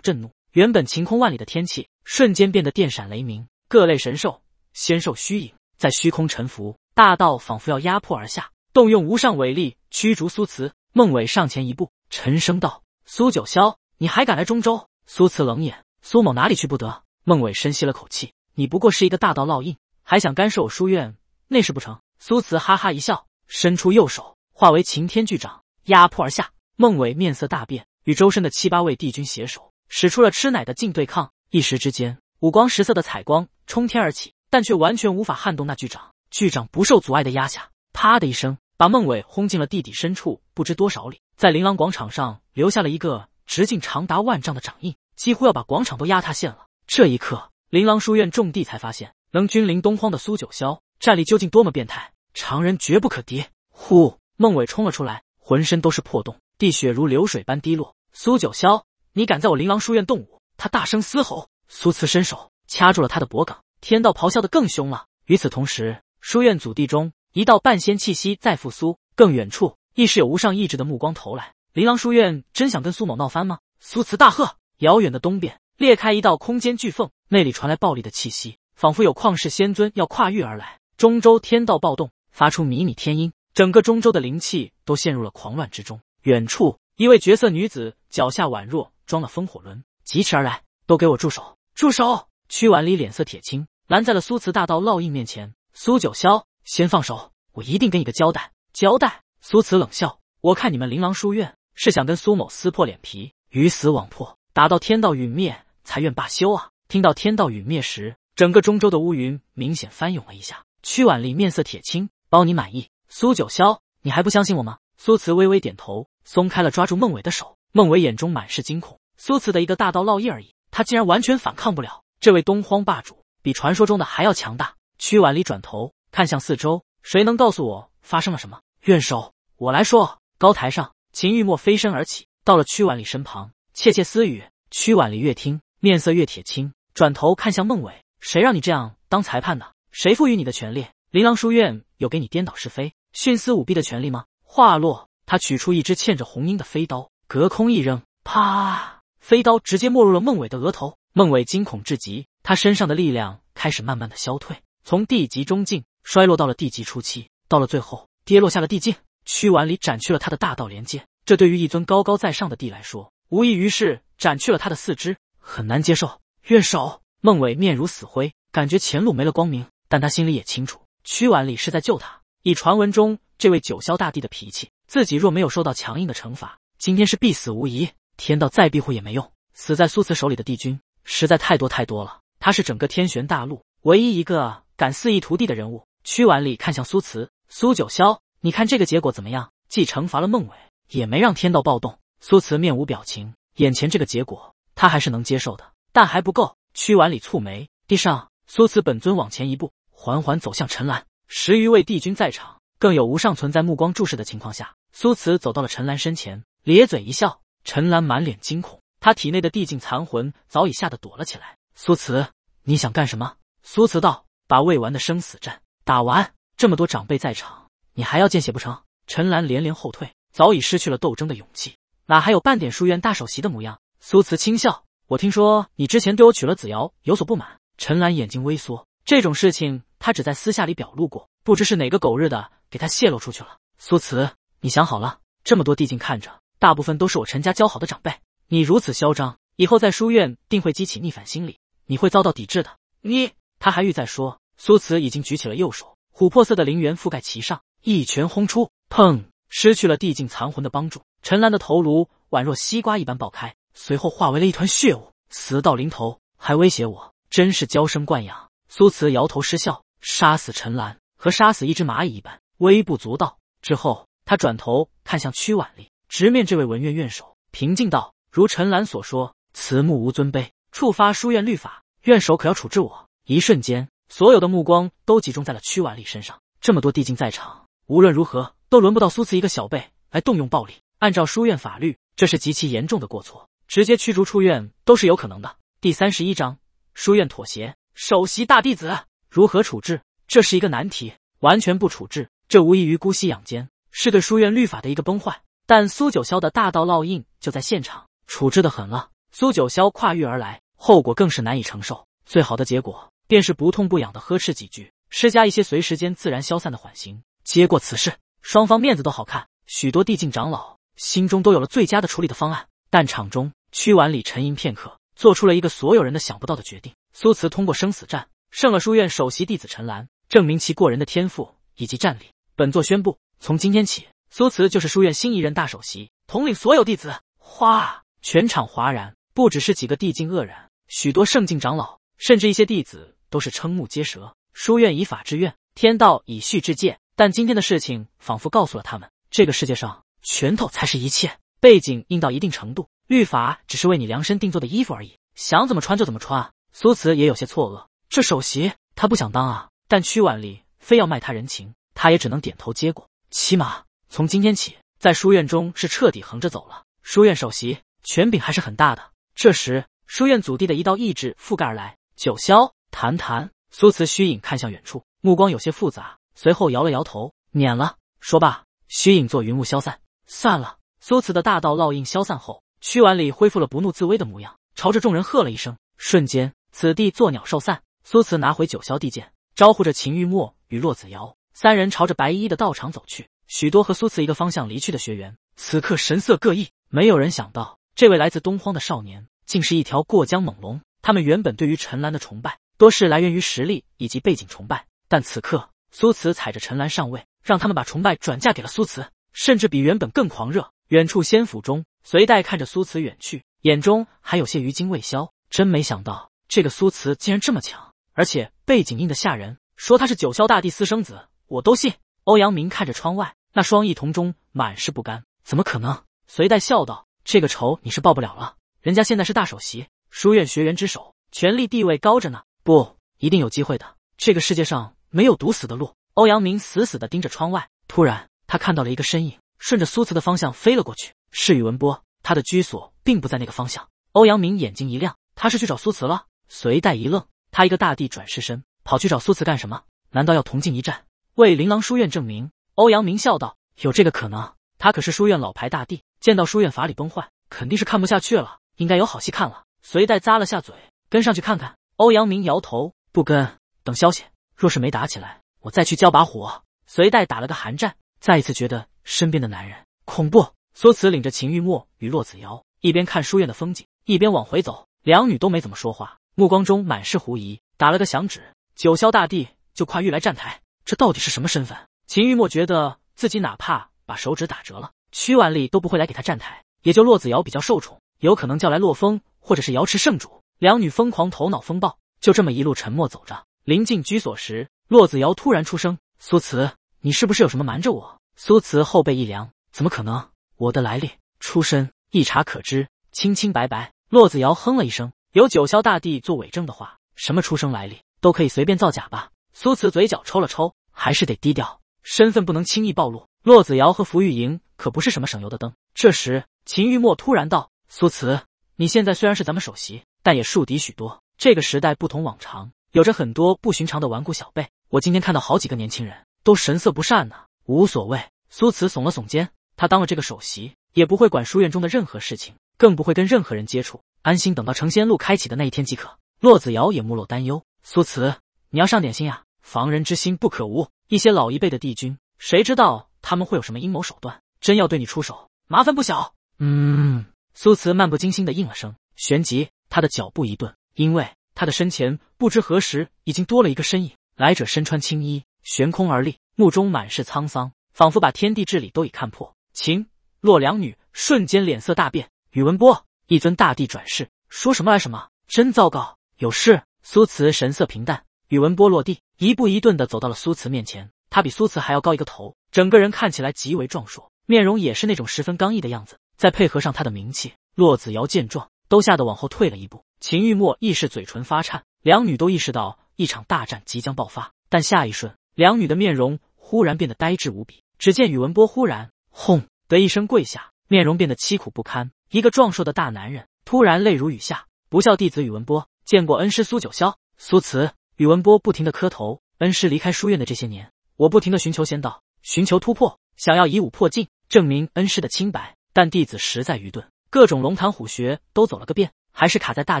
震怒，原本晴空万里的天气，瞬间变得电闪雷鸣。各类神兽、仙兽虚影在虚空沉浮，大道仿佛要压迫而下，动用无上伟力驱逐苏慈。孟伟上前一步，沉声道：“苏九霄，你还敢来中州？”苏慈冷眼：“苏某哪里去不得？”孟伟深吸了口气：“你不过是一个大道烙印，还想干涉我书院内事不成？”苏慈哈哈一笑，伸出右手化为擎天巨掌，压迫而下。孟伟面色大变，与周身的七八位帝君携手，使出了吃奶的劲对抗。一时之间，五光十色的彩光。冲天而起，但却完全无法撼动那巨掌。巨掌不受阻碍的压下，啪的一声，把孟伟轰进了地底深处，不知多少里，在琳琅广场上留下了一个直径长达万丈的掌印，几乎要把广场都压塌陷了。这一刻，琳琅书院众弟才发现，能君临东荒的苏九霄战力究竟多么变态，常人绝不可敌。呼！孟伟冲了出来，浑身都是破洞，地血如流水般滴落。苏九霄，你敢在我琳琅书院动武？他大声嘶吼。苏慈伸手。掐住了他的脖颈，天道咆哮的更凶了。与此同时，书院祖地中一道半仙气息在复苏，更远处亦是有无上意志的目光投来。琳琅书院真想跟苏某闹翻吗？苏慈大喝。遥远的东边裂开一道空间巨缝，那里传来暴力的气息，仿佛有旷世仙尊要跨越而来。中州天道暴动，发出靡靡天音，整个中州的灵气都陷入了狂乱之中。远处，一位绝色女子脚下宛若装了风火轮，疾驰而来。都给我住手！住手！屈婉丽脸色铁青，拦在了苏辞大道烙印面前。苏九霄，先放手，我一定给你个交代。交代？苏辞冷笑，我看你们琳琅书院是想跟苏某撕破脸皮，鱼死网破，打到天道陨灭才愿罢休啊！听到天道陨灭时，整个中州的乌云明显翻涌了一下。屈婉丽面色铁青，包你满意。苏九霄，你还不相信我吗？苏辞微微点头，松开了抓住孟伟的手。孟伟眼中满是惊恐，苏辞的一个大道烙印而已，他竟然完全反抗不了。这位东荒霸主比传说中的还要强大。屈婉礼转头看向四周，谁能告诉我发生了什么？院首，我来说。高台上，秦玉墨飞身而起，到了屈婉礼身旁，窃窃私语。屈婉礼越听，面色越铁青，转头看向孟伟：“谁让你这样当裁判的？谁赋予你的权利？琳琅书院有给你颠倒是非、徇私舞弊的权利吗？”话落，他取出一支嵌着红缨的飞刀，隔空一扔，啪！飞刀直接没入了孟伟的额头。孟伟惊恐至极，他身上的力量开始慢慢的消退，从地级中境衰落到了地级初期，到了最后跌落下了地境。屈婉里斩去了他的大道连接，这对于一尊高高在上的帝来说，无异于是斩去了他的四肢，很难接受。愿守。孟伟面如死灰，感觉前路没了光明，但他心里也清楚，屈婉里是在救他。以传闻中这位九霄大帝的脾气，自己若没有受到强硬的惩罚，今天是必死无疑。天道再庇护也没用，死在苏慈手里的帝君。实在太多太多了，他是整个天玄大陆唯一一个敢肆意屠地的人物。屈完礼看向苏慈，苏九霄，你看这个结果怎么样？既惩罚了孟伟，也没让天道暴动。苏慈面无表情，眼前这个结果他还是能接受的，但还不够。屈完礼蹙眉，地上，苏慈本尊往前一步，缓缓走向陈岚。十余位帝君在场，更有无上存在目光注视的情况下，苏慈走到了陈岚身前，咧嘴一笑。陈岚满脸惊恐。他体内的地境残魂早已吓得躲了起来。苏慈，你想干什么？苏慈道：“把未完的生死战打完。这么多长辈在场，你还要见血不成？”陈兰连连后退，早已失去了斗争的勇气，哪还有半点书院大首席的模样？苏慈轻笑：“我听说你之前对我娶了子瑶有所不满。”陈兰眼睛微缩，这种事情他只在私下里表露过，不知是哪个狗日的给他泄露出去了。苏慈，你想好了？这么多地境看着，大部分都是我陈家交好的长辈。你如此嚣张，以后在书院定会激起逆反心理，你会遭到抵制的。你……他还欲再说，苏慈已经举起了右手，琥珀色的灵元覆盖其上，一拳轰出，砰！失去了地境残魂的帮助，陈兰的头颅宛若西瓜一般爆开，随后化为了一团血雾。死到临头还威胁我，真是娇生惯养。苏慈摇头失笑，杀死陈兰和杀死一只蚂蚁一般微不足道。之后他转头看向屈婉丽，直面这位文院院长，平静道。如陈岚所说，慈母无尊卑，触发书院律法，院首可要处置我。一瞬间，所有的目光都集中在了屈婉丽身上。这么多帝境在场，无论如何都轮不到苏慈一个小辈来动用暴力。按照书院法律，这是极其严重的过错，直接驱逐出院都是有可能的。第三十一章，书院妥协，首席大弟子如何处置，这是一个难题。完全不处置，这无异于姑息养奸，是对书院律法的一个崩坏。但苏九霄的大道烙印就在现场。处置的狠了，苏九霄跨越而来，后果更是难以承受。最好的结果便是不痛不痒的呵斥几句，施加一些随时间自然消散的缓刑，接过此事，双方面子都好看。许多地境长老心中都有了最佳的处理的方案，但场中屈婉礼沉吟片刻，做出了一个所有人都想不到的决定。苏慈通过生死战胜了书院首席弟子陈岚，证明其过人的天赋以及战力。本座宣布，从今天起，苏慈就是书院新一任大首席，统领所有弟子。哗！全场哗然，不只是几个地境愕然，许多圣境长老，甚至一些弟子都是瞠目结舌。书院以法治院，天道以序治界，但今天的事情仿佛告诉了他们，这个世界上拳头才是一切。背景硬到一定程度，律法只是为你量身定做的衣服而已，想怎么穿就怎么穿。苏慈也有些错愕，这首席他不想当啊，但屈婉丽非要卖他人情，他也只能点头接过。起码从今天起，在书院中是彻底横着走了。书院首席。权柄还是很大的。这时，书院祖地的一道意志覆盖而来。九霄，谈谈。苏慈虚影看向远处，目光有些复杂，随后摇了摇头，免了。说罢，虚影做云雾消散。算了。苏慈的大道烙印消散后，曲婉礼恢复了不怒自威的模样，朝着众人喝了一声。瞬间，此地作鸟兽散。苏慈拿回九霄帝剑，招呼着秦玉墨与洛子瑶三人，朝着白衣的道场走去。许多和苏慈一个方向离去的学员，此刻神色各异，没有人想到。这位来自东荒的少年，竟是一条过江猛龙。他们原本对于陈兰的崇拜，多是来源于实力以及背景崇拜。但此刻，苏慈踩着陈兰上位，让他们把崇拜转嫁给了苏慈，甚至比原本更狂热。远处仙府中，隋代看着苏慈远去，眼中还有些余惊未消。真没想到，这个苏慈竟然这么强，而且背景硬的吓人。说他是九霄大帝私生子，我都信。欧阳明看着窗外，那双翼瞳中满是不甘。怎么可能？隋代笑道。这个仇你是报不了了，人家现在是大首席，书院学员之首，权力地位高着呢，不一定有机会的。这个世界上没有堵死的路。欧阳明死死的盯着窗外，突然他看到了一个身影，顺着苏慈的方向飞了过去，是宇文波。他的居所并不在那个方向。欧阳明眼睛一亮，他是去找苏慈了。隋代一愣，他一个大帝转世身，跑去找苏慈干什么？难道要同进一战，为琳琅书院证明？欧阳明笑道：“有这个可能，他可是书院老牌大帝。”见到书院法理崩坏，肯定是看不下去了，应该有好戏看了。隋代咂了下嘴，跟上去看看。欧阳明摇头，不跟，等消息。若是没打起来，我再去浇把火。隋代打了个寒战，再一次觉得身边的男人恐怖。苏慈领着秦玉墨与洛子瑶一边看书院的风景，一边往回走。两女都没怎么说话，目光中满是狐疑。打了个响指，九霄大帝就跨玉来站台，这到底是什么身份？秦玉墨觉得自己哪怕把手指打折了。屈婉丽都不会来给他站台，也就骆子瑶比较受宠，有可能叫来洛风或者是瑶池圣主。两女疯狂头脑风暴，就这么一路沉默走着。临近居所时，骆子瑶突然出声：“苏辞，你是不是有什么瞒着我？”苏辞后背一凉，怎么可能？我的来历出身一查可知，清清白白。骆子瑶哼了一声：“有九霄大帝做伪证的话，什么出生来历都可以随便造假吧？”苏辞嘴角抽了抽，还是得低调，身份不能轻易暴露。骆子瑶和福玉莹。可不是什么省油的灯。这时，秦玉墨突然道：“苏慈，你现在虽然是咱们首席，但也树敌许多。这个时代不同往常，有着很多不寻常的顽固小辈。我今天看到好几个年轻人，都神色不善呢。”无所谓，苏慈耸了耸肩，他当了这个首席，也不会管书院中的任何事情，更不会跟任何人接触，安心等到成仙路开启的那一天即可。骆子瑶也目露担忧：“苏慈，你要上点心呀，防人之心不可无。一些老一辈的帝君，谁知道他们会有什么阴谋手段？”真要对你出手，麻烦不小。嗯，苏慈漫不经心的应了声，旋即他的脚步一顿，因为他的身前不知何时已经多了一个身影。来者身穿青衣，悬空而立，目中满是沧桑，仿佛把天地之理都已看破。秦洛两女瞬间脸色大变。宇文波，一尊大帝转世，说什么来什么，真糟糕。有事？苏慈神色平淡。宇文波落地，一步一顿的走到了苏慈面前，他比苏慈还要高一个头，整个人看起来极为壮硕。面容也是那种十分刚毅的样子，再配合上他的名气，洛子瑶见状都吓得往后退了一步。秦玉墨亦是嘴唇发颤，两女都意识到一场大战即将爆发。但下一瞬，两女的面容忽然变得呆滞无比。只见宇文波忽然轰的一声跪下，面容变得凄苦不堪。一个壮硕的大男人突然泪如雨下。不孝弟子宇文波见过恩师苏九霄、苏慈。宇文波不停的磕头。恩师离开书院的这些年，我不停的寻求仙道，寻求突破，想要以武破境。证明恩师的清白，但弟子实在愚钝，各种龙潭虎穴都走了个遍，还是卡在大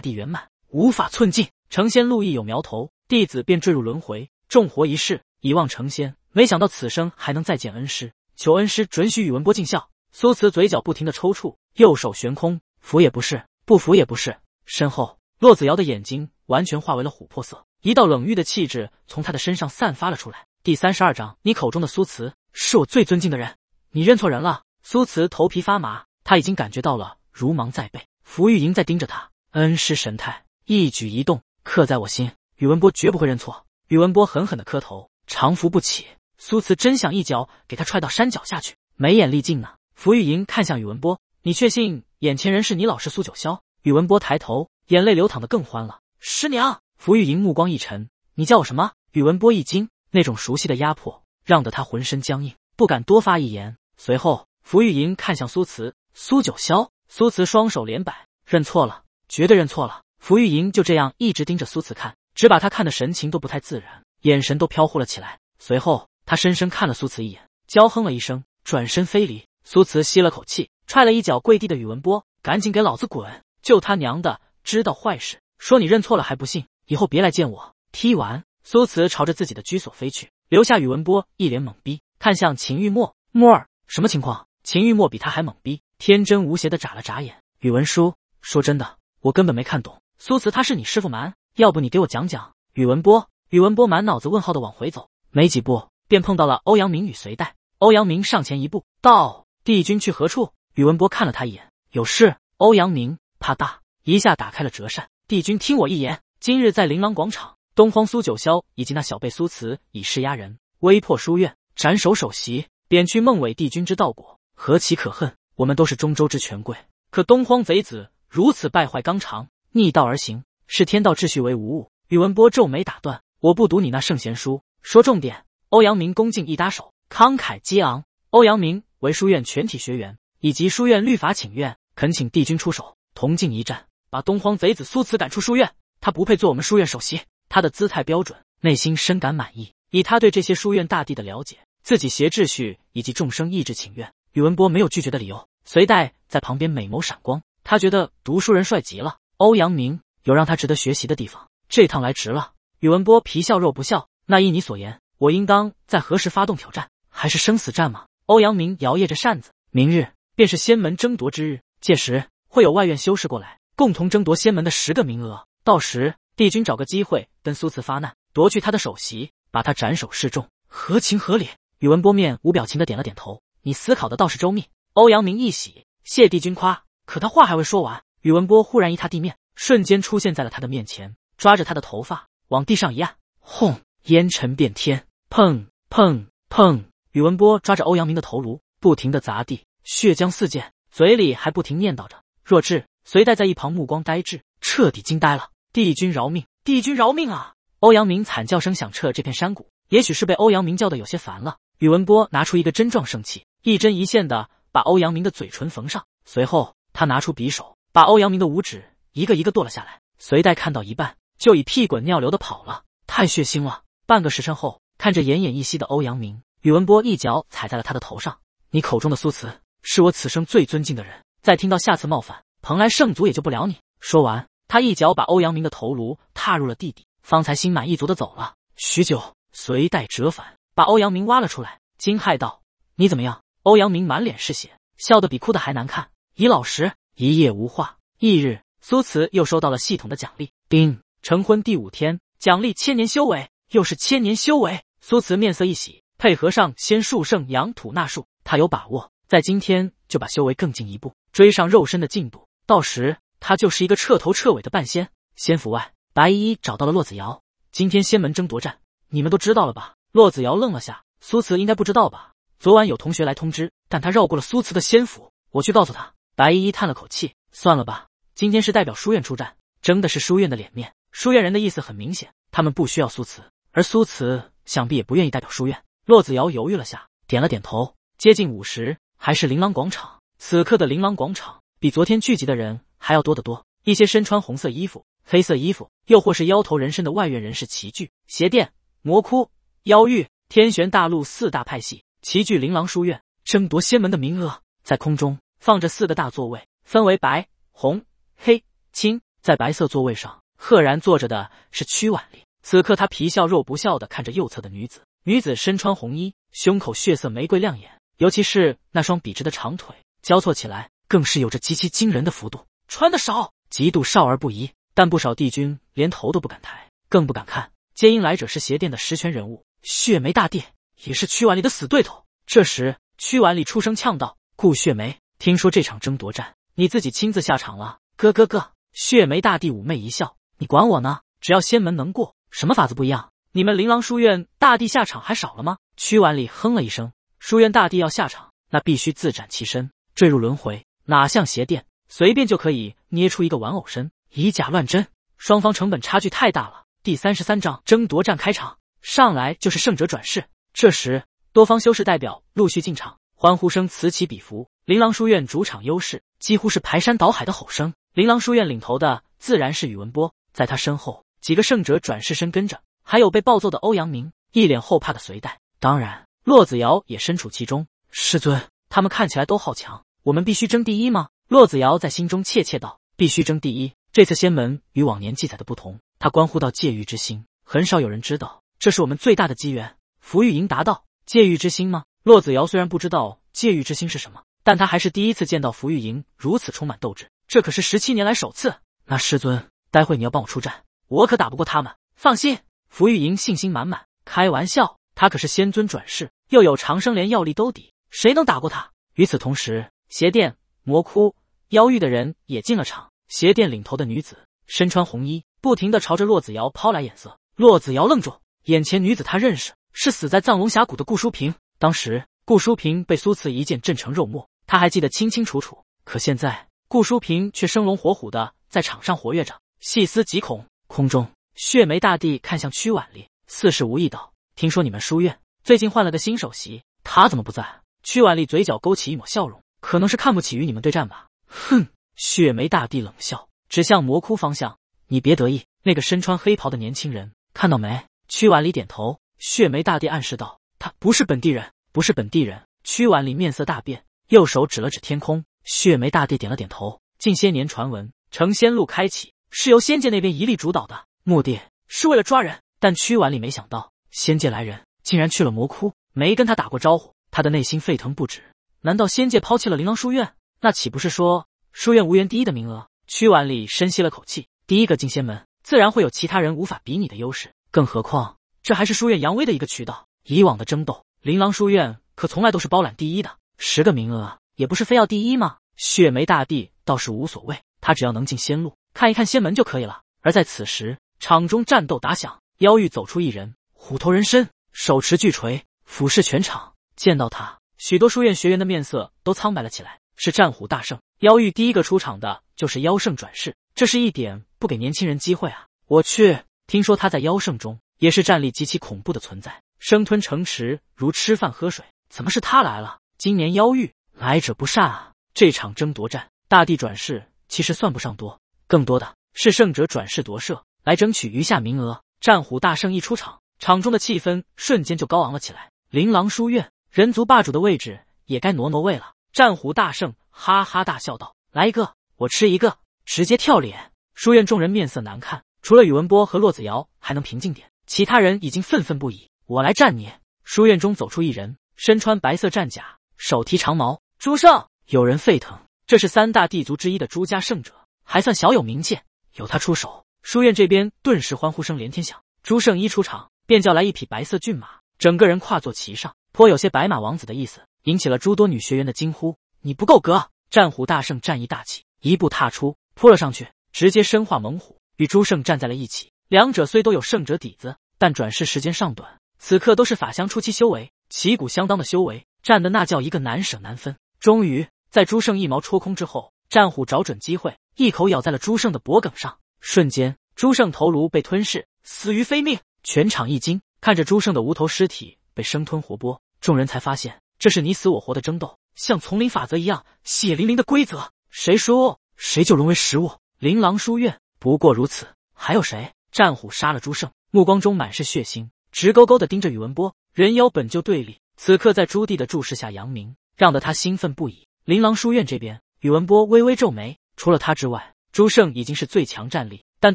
地圆满，无法寸进。成仙路易有苗头，弟子便坠入轮回，重活一世，以望成仙。没想到此生还能再见恩师，求恩师准许宇文波尽孝。苏慈嘴角不停的抽搐，右手悬空，服也不是，不服也不是。身后，骆子瑶的眼睛完全化为了琥珀色，一道冷郁的气质从他的身上散发了出来。第三十二章，你口中的苏慈，是我最尊敬的人。你认错人了，苏慈头皮发麻，他已经感觉到了如芒在背。福玉莹在盯着他，恩师神态一举一动刻在我心。宇文波绝不会认错。宇文波狠狠地磕头，长扶不起。苏慈真想一脚给他踹到山脚下去，眉眼力劲呢。福玉莹看向宇文波，你确信眼前人是你老师苏九霄？宇文波抬头，眼泪流淌得更欢了。师娘，福玉莹目光一沉，你叫我什么？宇文波一惊，那种熟悉的压迫让得他浑身僵硬，不敢多发一言。随后，福玉莹看向苏慈、苏九霄。苏慈双手连摆，认错了，绝对认错了。福玉莹就这样一直盯着苏慈看，只把他看的神情都不太自然，眼神都飘忽了起来。随后，他深深看了苏慈一眼，娇哼了一声，转身飞离。苏慈吸了口气，踹了一脚跪地的宇文波，赶紧给老子滚！就他娘的知道坏事，说你认错了还不信，以后别来见我。踢完，苏慈朝着自己的居所飞去，留下宇文波一脸懵逼，看向秦玉墨墨儿。什么情况？秦玉墨比他还懵逼，天真无邪的眨了眨眼。宇文书，说真的，我根本没看懂。苏慈，他是你师傅吗？要不你给我讲讲。宇文波，宇文波满脑子问号的往回走，没几步便碰到了欧阳明与随带。欧阳明上前一步，道：“帝君去何处？”宇文波看了他一眼，有事。欧阳明啪嗒一下打开了折扇，帝君听我一言，今日在琳琅广场，东荒苏九霄以及那小辈苏慈以势压人，威迫书院，斩首首席。贬去孟伟帝君之道果何其可恨！我们都是中州之权贵，可东荒贼子如此败坏纲常，逆道而行，视天道秩序为无物。宇文波皱眉打断：“我不读你那圣贤书，说重点。”欧阳明恭敬一搭手，慷慨激昂：“欧阳明为书院全体学员以及书院律法请愿，恳请帝君出手，同进一战，把东荒贼子苏慈赶出书院。他不配做我们书院首席。”他的姿态标准，内心深感满意。以他对这些书院大帝的了解。自己挟秩序以及众生意志请愿，宇文波没有拒绝的理由。隋代在旁边美眸闪光，他觉得读书人帅极了。欧阳明有让他值得学习的地方，这趟来值了。宇文波皮笑肉不笑：“那依你所言，我应当在何时发动挑战？还是生死战吗？”欧阳明摇曳着扇子：“明日便是仙门争夺之日，届时会有外院修士过来，共同争夺仙门的十个名额。到时，帝君找个机会跟苏慈发难，夺去他的首席，把他斩首示众，合情合理。”宇文波面无表情的点了点头。你思考的倒是周密。欧阳明一喜，谢帝君夸。可他话还未说完，宇文波忽然一踏地面，瞬间出现在了他的面前，抓着他的头发往地上一按，轰，烟尘遍天，砰砰砰！宇文波抓着欧阳明的头颅，不停的砸地，血浆四溅，嘴里还不停念叨着。弱智！随带在一旁目光呆滞，彻底惊呆了。帝君饶命！帝君饶命啊！欧阳明惨叫声响彻这片山谷。也许是被欧阳明叫的有些烦了。宇文波拿出一个针状圣器，一针一线的把欧阳明的嘴唇缝上。随后，他拿出匕首，把欧阳明的五指一个一个剁了下来。随带看到一半，就已屁滚尿流的跑了。太血腥了！半个时辰后，看着奄奄一息的欧阳明，宇文波一脚踩在了他的头上。你口中的苏慈，是我此生最尊敬的人。再听到下次冒犯，蓬莱圣祖也救不了你。说完，他一脚把欧阳明的头颅踏入了地底，方才心满意足的走了。许久，随带折返。把欧阳明挖了出来，惊骇道：“你怎么样？”欧阳明满脸是血，笑得比哭的还难看。已老实，一夜无话。翌日，苏慈又收到了系统的奖励。丁成婚第五天，奖励千年修为，又是千年修为。苏慈面色一喜，配合上仙术圣养土纳术，他有把握在今天就把修为更进一步，追上肉身的进度。到时，他就是一个彻头彻尾的半仙。仙府外，白依依找到了洛子瑶。今天仙门争夺战，你们都知道了吧？骆子瑶愣了下，苏慈应该不知道吧？昨晚有同学来通知，但他绕过了苏慈的仙府，我去告诉他。白依依叹了口气，算了吧，今天是代表书院出战，争的是书院的脸面。书院人的意思很明显，他们不需要苏慈，而苏慈想必也不愿意代表书院。骆子瑶犹豫了下，点了点头。接近午时，还是琳琅广场。此刻的琳琅广场比昨天聚集的人还要多得多，一些身穿红色衣服、黑色衣服，又或是妖头人身的外院人士齐聚鞋店魔窟。妖域天玄大陆四大派系齐聚琳琅书院，争夺仙门的名额。在空中放着四个大座位，分为白、红、黑、青。在白色座位上，赫然坐着的是曲婉丽。此刻，他皮笑肉不笑的看着右侧的女子。女子身穿红衣，胸口血色玫瑰亮眼，尤其是那双笔直的长腿，交错起来更是有着极其惊人的幅度。穿的少，极度少儿不宜，但不少帝君连头都不敢抬，更不敢看，皆因来者是邪殿的实权人物。血梅大帝也是屈婉里的死对头。这时，屈婉里出声呛道：“顾血梅，听说这场争夺战，你自己亲自下场了？”“哥，哥哥！”血梅大帝妩媚一笑：“你管我呢？只要仙门能过，什么法子不一样？你们琳琅书院大帝下场还少了吗？”屈婉里哼了一声：“书院大帝要下场，那必须自斩其身，坠入轮回，哪像邪殿，随便就可以捏出一个玩偶身，以假乱真。双方成本差距太大了。”第三十三章争夺战开场。上来就是圣者转世。这时，多方修士代表陆续进场，欢呼声此起彼伏。琳琅书院主场优势，几乎是排山倒海的吼声。琳琅书院领头的自然是宇文波，在他身后，几个圣者转世身跟着，还有被暴揍的欧阳明，一脸后怕的随带。当然，骆子瑶也身处其中。师尊，他们看起来都好强，我们必须争第一吗？骆子瑶在心中怯怯道：“必须争第一。这次仙门与往年记载的不同，它关乎到界域之心，很少有人知道。”这是我们最大的机缘。”福玉莹答道。“界玉之心吗？”洛子瑶虽然不知道界玉之心是什么，但他还是第一次见到福玉莹如此充满斗志，这可是十七年来首次。那师尊，待会你要帮我出战，我可打不过他们。放心，福玉莹信心满满。开玩笑，他可是仙尊转世，又有长生莲药力兜底，谁能打过他？与此同时，邪殿、魔窟、妖域的人也进了场。邪殿领头的女子身穿红衣，不停的朝着洛子瑶抛来眼色。洛子瑶愣住。眼前女子她认识，是死在藏龙峡谷的顾淑萍。当时顾淑萍被苏慈一剑震成肉末，他还记得清清楚楚。可现在顾淑萍却生龙活虎的在场上活跃着，细思极恐。空中血梅大帝看向曲婉丽，似是无意道：“听说你们书院最近换了个新首席，他怎么不在？”曲婉丽嘴角勾起一抹笑容，可能是看不起与你们对战吧。哼！血梅大帝冷笑，指向魔窟方向：“你别得意，那个身穿黑袍的年轻人，看到没？”屈婉礼点头，血梅大帝暗示道：“他不是本地人，不是本地人。”屈婉礼面色大变，右手指了指天空。血梅大帝点了点头。近些年传闻，成仙路开启是由仙界那边一力主导的，目的是为了抓人。但屈婉礼没想到，仙界来人竟然去了魔窟，没跟他打过招呼。他的内心沸腾不止。难道仙界抛弃了琳琅书院？那岂不是说书院无缘第一的名额？屈婉礼深吸了口气，第一个进仙门，自然会有其他人无法比拟的优势。更何况，这还是书院扬威的一个渠道。以往的争斗，琳琅书院可从来都是包揽第一的。十个名额，也不是非要第一吗？血梅大帝倒是无所谓，他只要能进仙路，看一看仙门就可以了。而在此时，场中战斗打响，妖域走出一人，虎头人身，手持巨锤，俯视全场。见到他，许多书院学员的面色都苍白了起来。是战虎大圣，妖域第一个出场的就是妖圣转世，这是一点不给年轻人机会啊！我去。听说他在妖圣中也是战力极其恐怖的存在，生吞城池如吃饭喝水。怎么是他来了？今年妖域来者不善啊！这场争夺战，大地转世其实算不上多，更多的是圣者转世夺舍来争取余下名额。战虎大圣一出场，场中的气氛瞬间就高昂了起来。琳琅书院人族霸主的位置也该挪挪位了。战虎大圣哈哈大笑道：“来一个，我吃一个，直接跳脸！”书院众人面色难看。除了宇文波和骆子瑶还能平静点，其他人已经愤愤不已。我来战你！书院中走出一人，身穿白色战甲，手提长矛。朱胜，有人沸腾。这是三大帝族之一的朱家圣者，还算小有名气。有他出手，书院这边顿时欢呼声连天响。朱胜一出场，便叫来一匹白色骏马，整个人跨坐骑上，颇有些白马王子的意思，引起了诸多女学员的惊呼。你不够格！战虎大圣战意大起，一步踏出，扑了上去，直接身化猛虎。与朱胜站在了一起，两者虽都有圣者底子，但转世时间尚短，此刻都是法相初期修为，旗鼓相当的修为，战的那叫一个难舍难分。终于，在朱胜一矛戳空之后，战虎找准机会，一口咬在了朱胜的脖颈上，瞬间，朱胜头颅被吞噬，死于非命。全场一惊，看着朱胜的无头尸体被生吞活剥，众人才发现，这是你死我活的争斗，像丛林法则一样血淋淋的规则，谁输谁就沦为食物。琳琅书院。不过如此，还有谁？战虎杀了朱胜，目光中满是血腥，直勾勾的盯着宇文波。人妖本就对立，此刻在朱棣的注视下扬名，让得他兴奋不已。琳琅书院这边，宇文波微微皱眉。除了他之外，朱胜已经是最强战力，但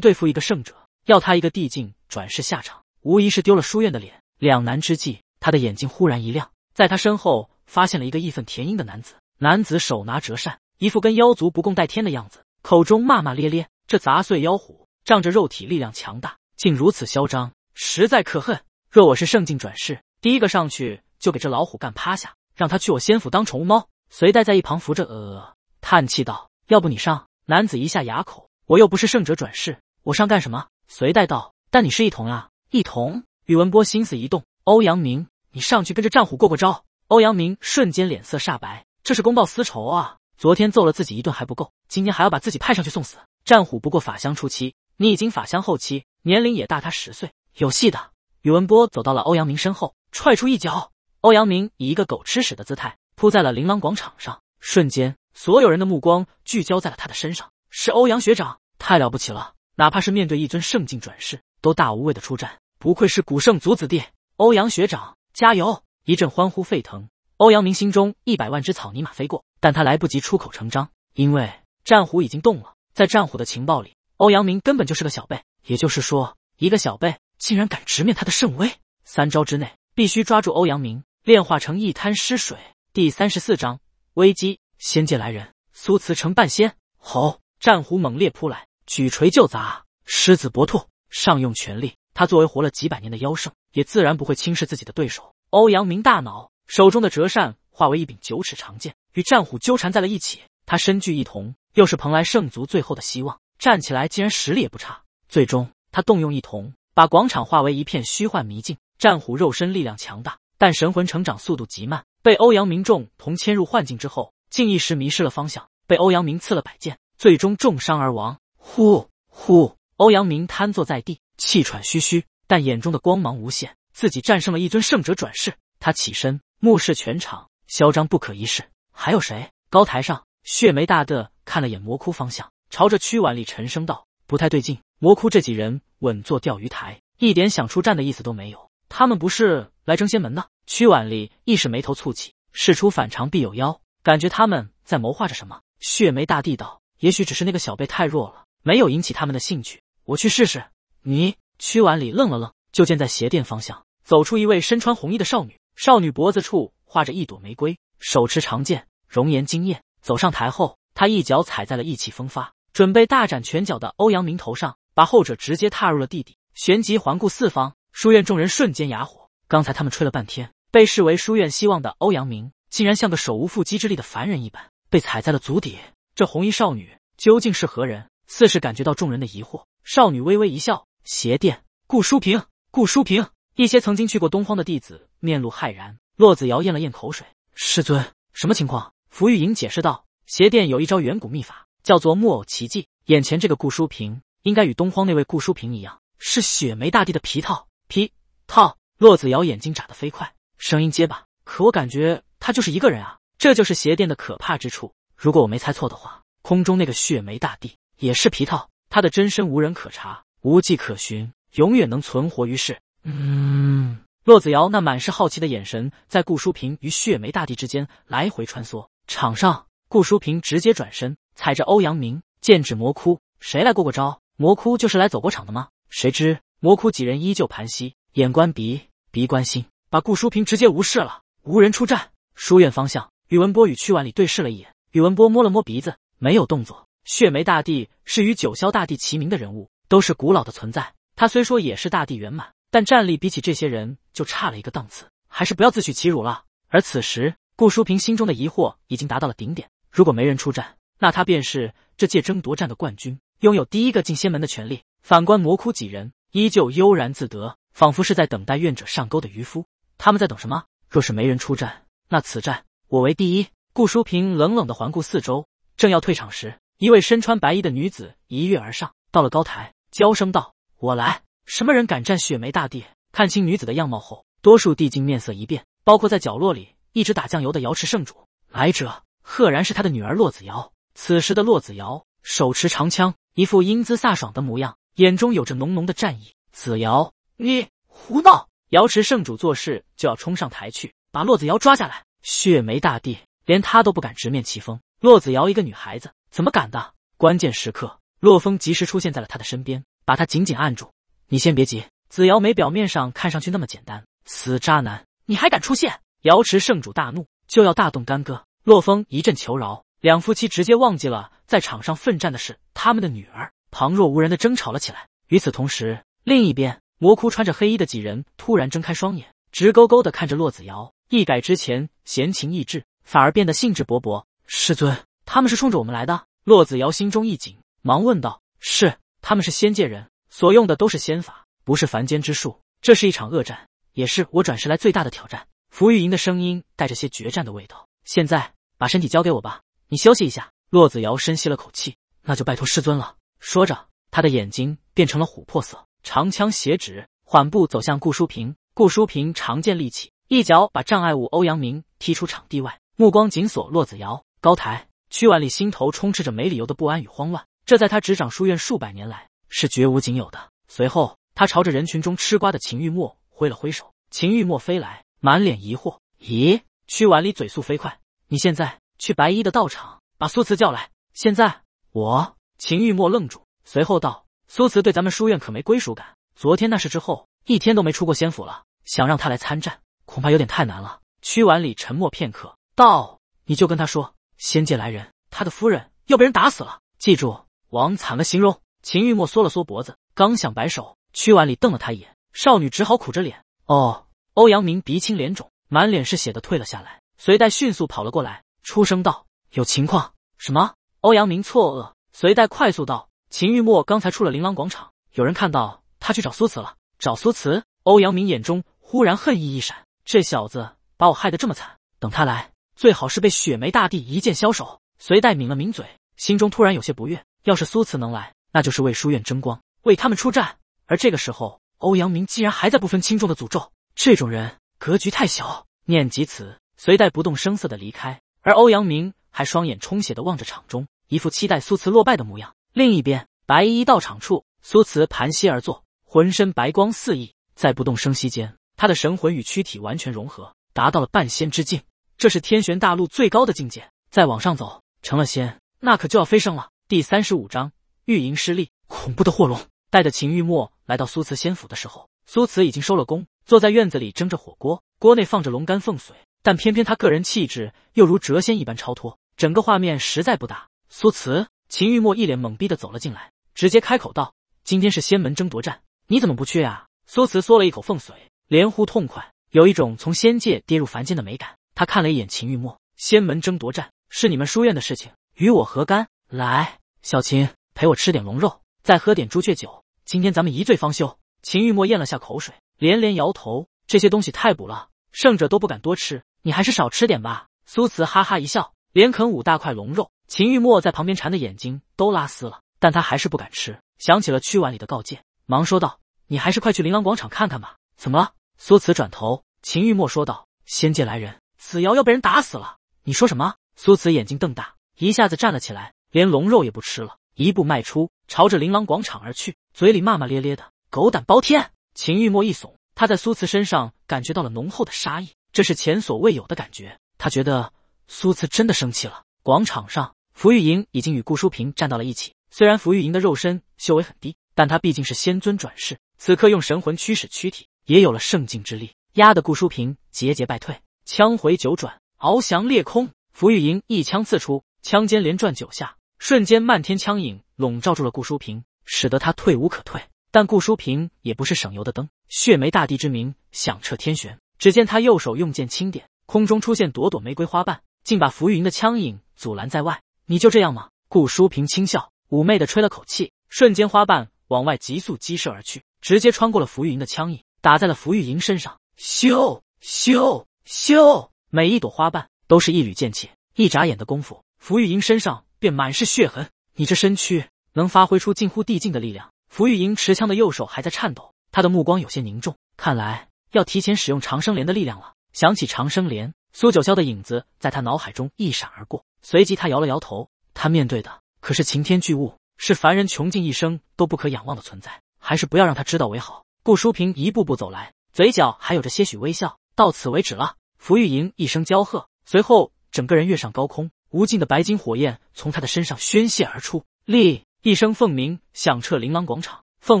对付一个圣者，要他一个递境转世下场，无疑是丢了书院的脸。两难之际，他的眼睛忽然一亮，在他身后发现了一个义愤填膺的男子。男子手拿折扇，一副跟妖族不共戴天的样子，口中骂骂咧咧。这杂碎妖虎仗着肉体力量强大，竟如此嚣张，实在可恨。若我是圣境转世，第一个上去就给这老虎干趴下，让他去我仙府当宠物猫。随带在一旁扶着，叹气道：“要不你上？”男子一下哑口：“我又不是圣者转世，我上干什么？”随带道：“但你是一同啊。”一同，宇文波心思一动：“欧阳明，你上去跟着战虎过过招。”欧阳明瞬间脸色煞白：“这是公报私仇啊！昨天揍了自己一顿还不够，今天还要把自己派上去送死。”战虎不过法相初期，你已经法相后期，年龄也大他十岁，有戏的。宇文波走到了欧阳明身后，踹出一脚。欧阳明以一个狗吃屎的姿态扑在了琳琅广场上，瞬间所有人的目光聚焦在了他的身上。是欧阳学长，太了不起了！哪怕是面对一尊圣境转世，都大无畏的出战，不愧是古圣族子弟。欧阳学长，加油！一阵欢呼沸腾。欧阳明心中一百万只草泥马飞过，但他来不及出口成章，因为战虎已经动了。在战虎的情报里，欧阳明根本就是个小辈，也就是说，一个小辈竟然敢直面他的圣威，三招之内必须抓住欧阳明，炼化成一滩尸水。第三十四章危机，仙界来人，苏慈成半仙。好，战虎猛烈扑来，举锤就砸，狮子搏兔，上用全力。他作为活了几百年的妖圣，也自然不会轻视自己的对手。欧阳明大脑手中的折扇化为一柄九尺长剑，与战虎纠缠在了一起。他身具异瞳。又是蓬莱圣族最后的希望，站起来竟然实力也不差。最终他动用一瞳，把广场化为一片虚幻迷境。战虎肉身力量强大，但神魂成长速度极慢。被欧阳明重瞳牵入幻境之后，竟一时迷失了方向，被欧阳明刺了百剑，最终重伤而亡。呼呼！欧阳明瘫坐在地，气喘吁吁，但眼中的光芒无限，自己战胜了一尊圣者转世。他起身，目视全场，嚣张不可一世。还有谁？高台上，血梅大的看了眼魔窟方向，朝着曲婉丽沉声道：“不太对劲，魔窟这几人稳坐钓鱼台，一点想出战的意思都没有。他们不是来争仙门的。”曲婉丽亦是眉头蹙起，事出反常必有妖，感觉他们在谋划着什么。血梅大帝道：“也许只是那个小辈太弱了，没有引起他们的兴趣。我去试试。”你，曲婉丽愣了愣，就见在鞋垫方向走出一位身穿红衣的少女，少女脖子处画着一朵玫瑰，手持长剑，容颜惊艳，走上台后。他一脚踩在了意气风发、准备大展拳脚的欧阳明头上，把后者直接踏入了地底。旋即环顾四方，书院众人瞬间哑火。刚才他们吹了半天，被视为书院希望的欧阳明，竟然像个手无缚鸡之力的凡人一般，被踩在了足底。这红衣少女究竟是何人？似是感觉到众人的疑惑，少女微微一笑。鞋垫，顾书平，顾书平。”一些曾经去过东荒的弟子面露骇然。骆子瑶咽了咽口水：“师尊，什么情况？”福玉莹解释道。鞋店有一招远古秘法，叫做木偶奇迹。眼前这个顾书平，应该与东荒那位顾书平一样，是雪梅大帝的皮套。皮套。骆子瑶眼睛眨得飞快，声音结巴，可我感觉他就是一个人啊！这就是鞋店的可怕之处。如果我没猜错的话，空中那个血梅大帝也是皮套，他的真身无人可查，无迹可寻，永远能存活于世。嗯。骆子瑶那满是好奇的眼神在顾书平与血梅大帝之间来回穿梭。场上。顾淑平直接转身，踩着欧阳明剑指魔窟，谁来过过招？魔窟就是来走过场的吗？谁知魔窟几人依旧盘膝，眼观鼻，鼻观心，把顾淑平直接无视了。无人出战。书院方向，宇文波与屈婉里对视了一眼，宇文波摸了摸鼻子，没有动作。血梅大帝是与九霄大帝齐名的人物，都是古老的存在。他虽说也是大帝圆满，但战力比起这些人就差了一个档次，还是不要自取其辱了。而此时，顾淑平心中的疑惑已经达到了顶点。如果没人出战，那他便是这届争夺战的冠军，拥有第一个进仙门的权利。反观魔窟几人，依旧悠然自得，仿佛是在等待愿者上钩的渔夫。他们在等什么？若是没人出战，那此战我为第一。顾淑平冷冷的环顾四周，正要退场时，一位身穿白衣的女子一跃而上，到了高台，娇声道：“我来。”什么人敢战雪梅大帝？看清女子的样貌后，多数帝境面色一变，包括在角落里一直打酱油的瑶池圣主。来者。赫然是他的女儿洛子瑶。此时的洛子瑶手持长枪，一副英姿飒爽的模样，眼中有着浓浓的战意。子瑶，你胡闹！瑶池圣主做事就要冲上台去，把洛子瑶抓下来。血梅大帝连他都不敢直面齐风，洛子瑶一个女孩子怎么敢的？关键时刻，洛风及时出现在了他的身边，把他紧紧按住。你先别急，子瑶没表面上看上去那么简单。死渣男，你还敢出现！瑶池圣主大怒，就要大动干戈。洛风一阵求饶，两夫妻直接忘记了在场上奋战的是他们的女儿，旁若无人的争吵了起来。与此同时，另一边魔窟穿着黑衣的几人突然睁开双眼，直勾勾的看着洛子瑶，一改之前闲情逸致，反而变得兴致勃勃。师尊，他们是冲着我们来的。洛子瑶心中一紧，忙问道：“是，他们是仙界人，所用的都是仙法，不是凡间之术。这是一场恶战，也是我转世来最大的挑战。”浮玉莹的声音带着些决战的味道。现在把身体交给我吧，你休息一下。骆子瑶深吸了口气，那就拜托师尊了。说着，他的眼睛变成了琥珀色，长枪斜指，缓步走向顾淑平。顾淑平长剑立起，一脚把障碍物欧阳明踢出场地外，目光紧锁骆子瑶。高台，曲婉丽心头充斥着没理由的不安与慌乱，这在他执掌书院数百年来是绝无仅有的。随后，他朝着人群中吃瓜的秦玉墨挥了挥手，秦玉墨飞来，满脸疑惑：“咦？”屈婉礼嘴速飞快，你现在去白衣的道场把苏慈叫来。现在我秦玉墨愣住，随后道：“苏慈对咱们书院可没归属感，昨天那事之后一天都没出过仙府了，想让他来参战，恐怕有点太难了。”屈婉礼沉默片刻，道：“你就跟他说，仙界来人，他的夫人又被人打死了，记住，往惨了形容。”秦玉墨缩了缩脖子，刚想摆手，屈婉礼瞪了他一眼，少女只好苦着脸：“哦。”欧阳明鼻青脸肿。满脸是血的退了下来，隋代迅速跑了过来，出声道：“有情况！”什么？欧阳明错愕。隋代快速道：“秦玉墨刚才出了琳琅广场，有人看到他去找苏慈了。找苏慈！”欧阳明眼中忽然恨意一闪，这小子把我害得这么惨，等他来，最好是被雪梅大帝一剑消首。隋代抿了抿嘴，心中突然有些不悦。要是苏慈能来，那就是为书院争光，为他们出战。而这个时候，欧阳明竟然还在不分轻重的诅咒这种人。格局太小。念及此，随带不动声色的离开，而欧阳明还双眼充血的望着场中，一副期待苏慈落败的模样。另一边，白衣到场处，苏慈盘膝而坐，浑身白光四溢，在不动声息间，他的神魂与躯体完全融合，达到了半仙之境。这是天玄大陆最高的境界。再往上走，成了仙，那可就要飞升了。第三十五章，御营失利。恐怖的霍龙带着秦玉墨来到苏慈仙府的时候。苏慈已经收了工，坐在院子里蒸着火锅，锅内放着龙肝凤髓，但偏偏他个人气质又如谪仙一般超脱，整个画面实在不搭。苏慈，秦玉墨一脸懵逼的走了进来，直接开口道：“今天是仙门争夺战，你怎么不去啊？”苏慈嗦了一口凤髓，连呼痛快，有一种从仙界跌入凡间的美感。他看了一眼秦玉墨，仙门争夺战是你们书院的事情，与我何干？来，小秦，陪我吃点龙肉，再喝点朱雀酒，今天咱们一醉方休。秦玉墨咽了下口水，连连摇头：“这些东西太补了，胜者都不敢多吃，你还是少吃点吧。”苏慈哈哈一笑，连啃五大块龙肉。秦玉墨在旁边馋的眼睛都拉丝了，但他还是不敢吃，想起了屈婉里的告诫，忙说道：“你还是快去琳琅广场看看吧。”“怎么了？”苏慈转头，秦玉墨说道：“仙界来人，子瑶要被人打死了。”“你说什么？”苏慈眼睛瞪大，一下子站了起来，连龙肉也不吃了，一步迈出，朝着琳琅广场而去，嘴里骂骂咧咧的。狗胆包天！秦玉墨一耸，他在苏慈身上感觉到了浓厚的杀意，这是前所未有的感觉。他觉得苏慈真的生气了。广场上，福玉莹已经与顾淑萍站到了一起。虽然福玉莹的肉身修为很低，但她毕竟是仙尊转世，此刻用神魂驱使躯体，也有了圣境之力，压得顾淑萍节节败退。枪回九转，翱翔裂空。福玉莹一枪刺出，枪尖连转九下，瞬间漫天枪影笼罩住了顾淑萍，使得他退无可退。但顾淑平也不是省油的灯，血梅大帝之名响彻天玄。只见他右手用剑轻点，空中出现朵朵玫瑰花瓣，竟把浮玉莹的枪影阻拦在外。你就这样吗？顾淑平轻笑，妩媚的吹了口气，瞬间花瓣往外急速激射而去，直接穿过了浮玉莹的枪影，打在了浮玉莹身上。咻咻咻！每一朵花瓣都是一缕剑气，一眨眼的功夫，浮玉莹身上便满是血痕。你这身躯能发挥出近乎地境的力量。福玉莹持枪的右手还在颤抖，她的目光有些凝重，看来要提前使用长生莲的力量了。想起长生莲，苏九霄的影子在她脑海中一闪而过，随即她摇了摇头。她面对的可是擎天巨物，是凡人穷尽一生都不可仰望的存在，还是不要让他知道为好。顾淑萍一步步走来，嘴角还有着些许微笑。到此为止了。福玉莹一声娇喝，随后整个人跃上高空，无尽的白金火焰从她的身上宣泄而出，立。一声凤鸣响彻琳琅广场，凤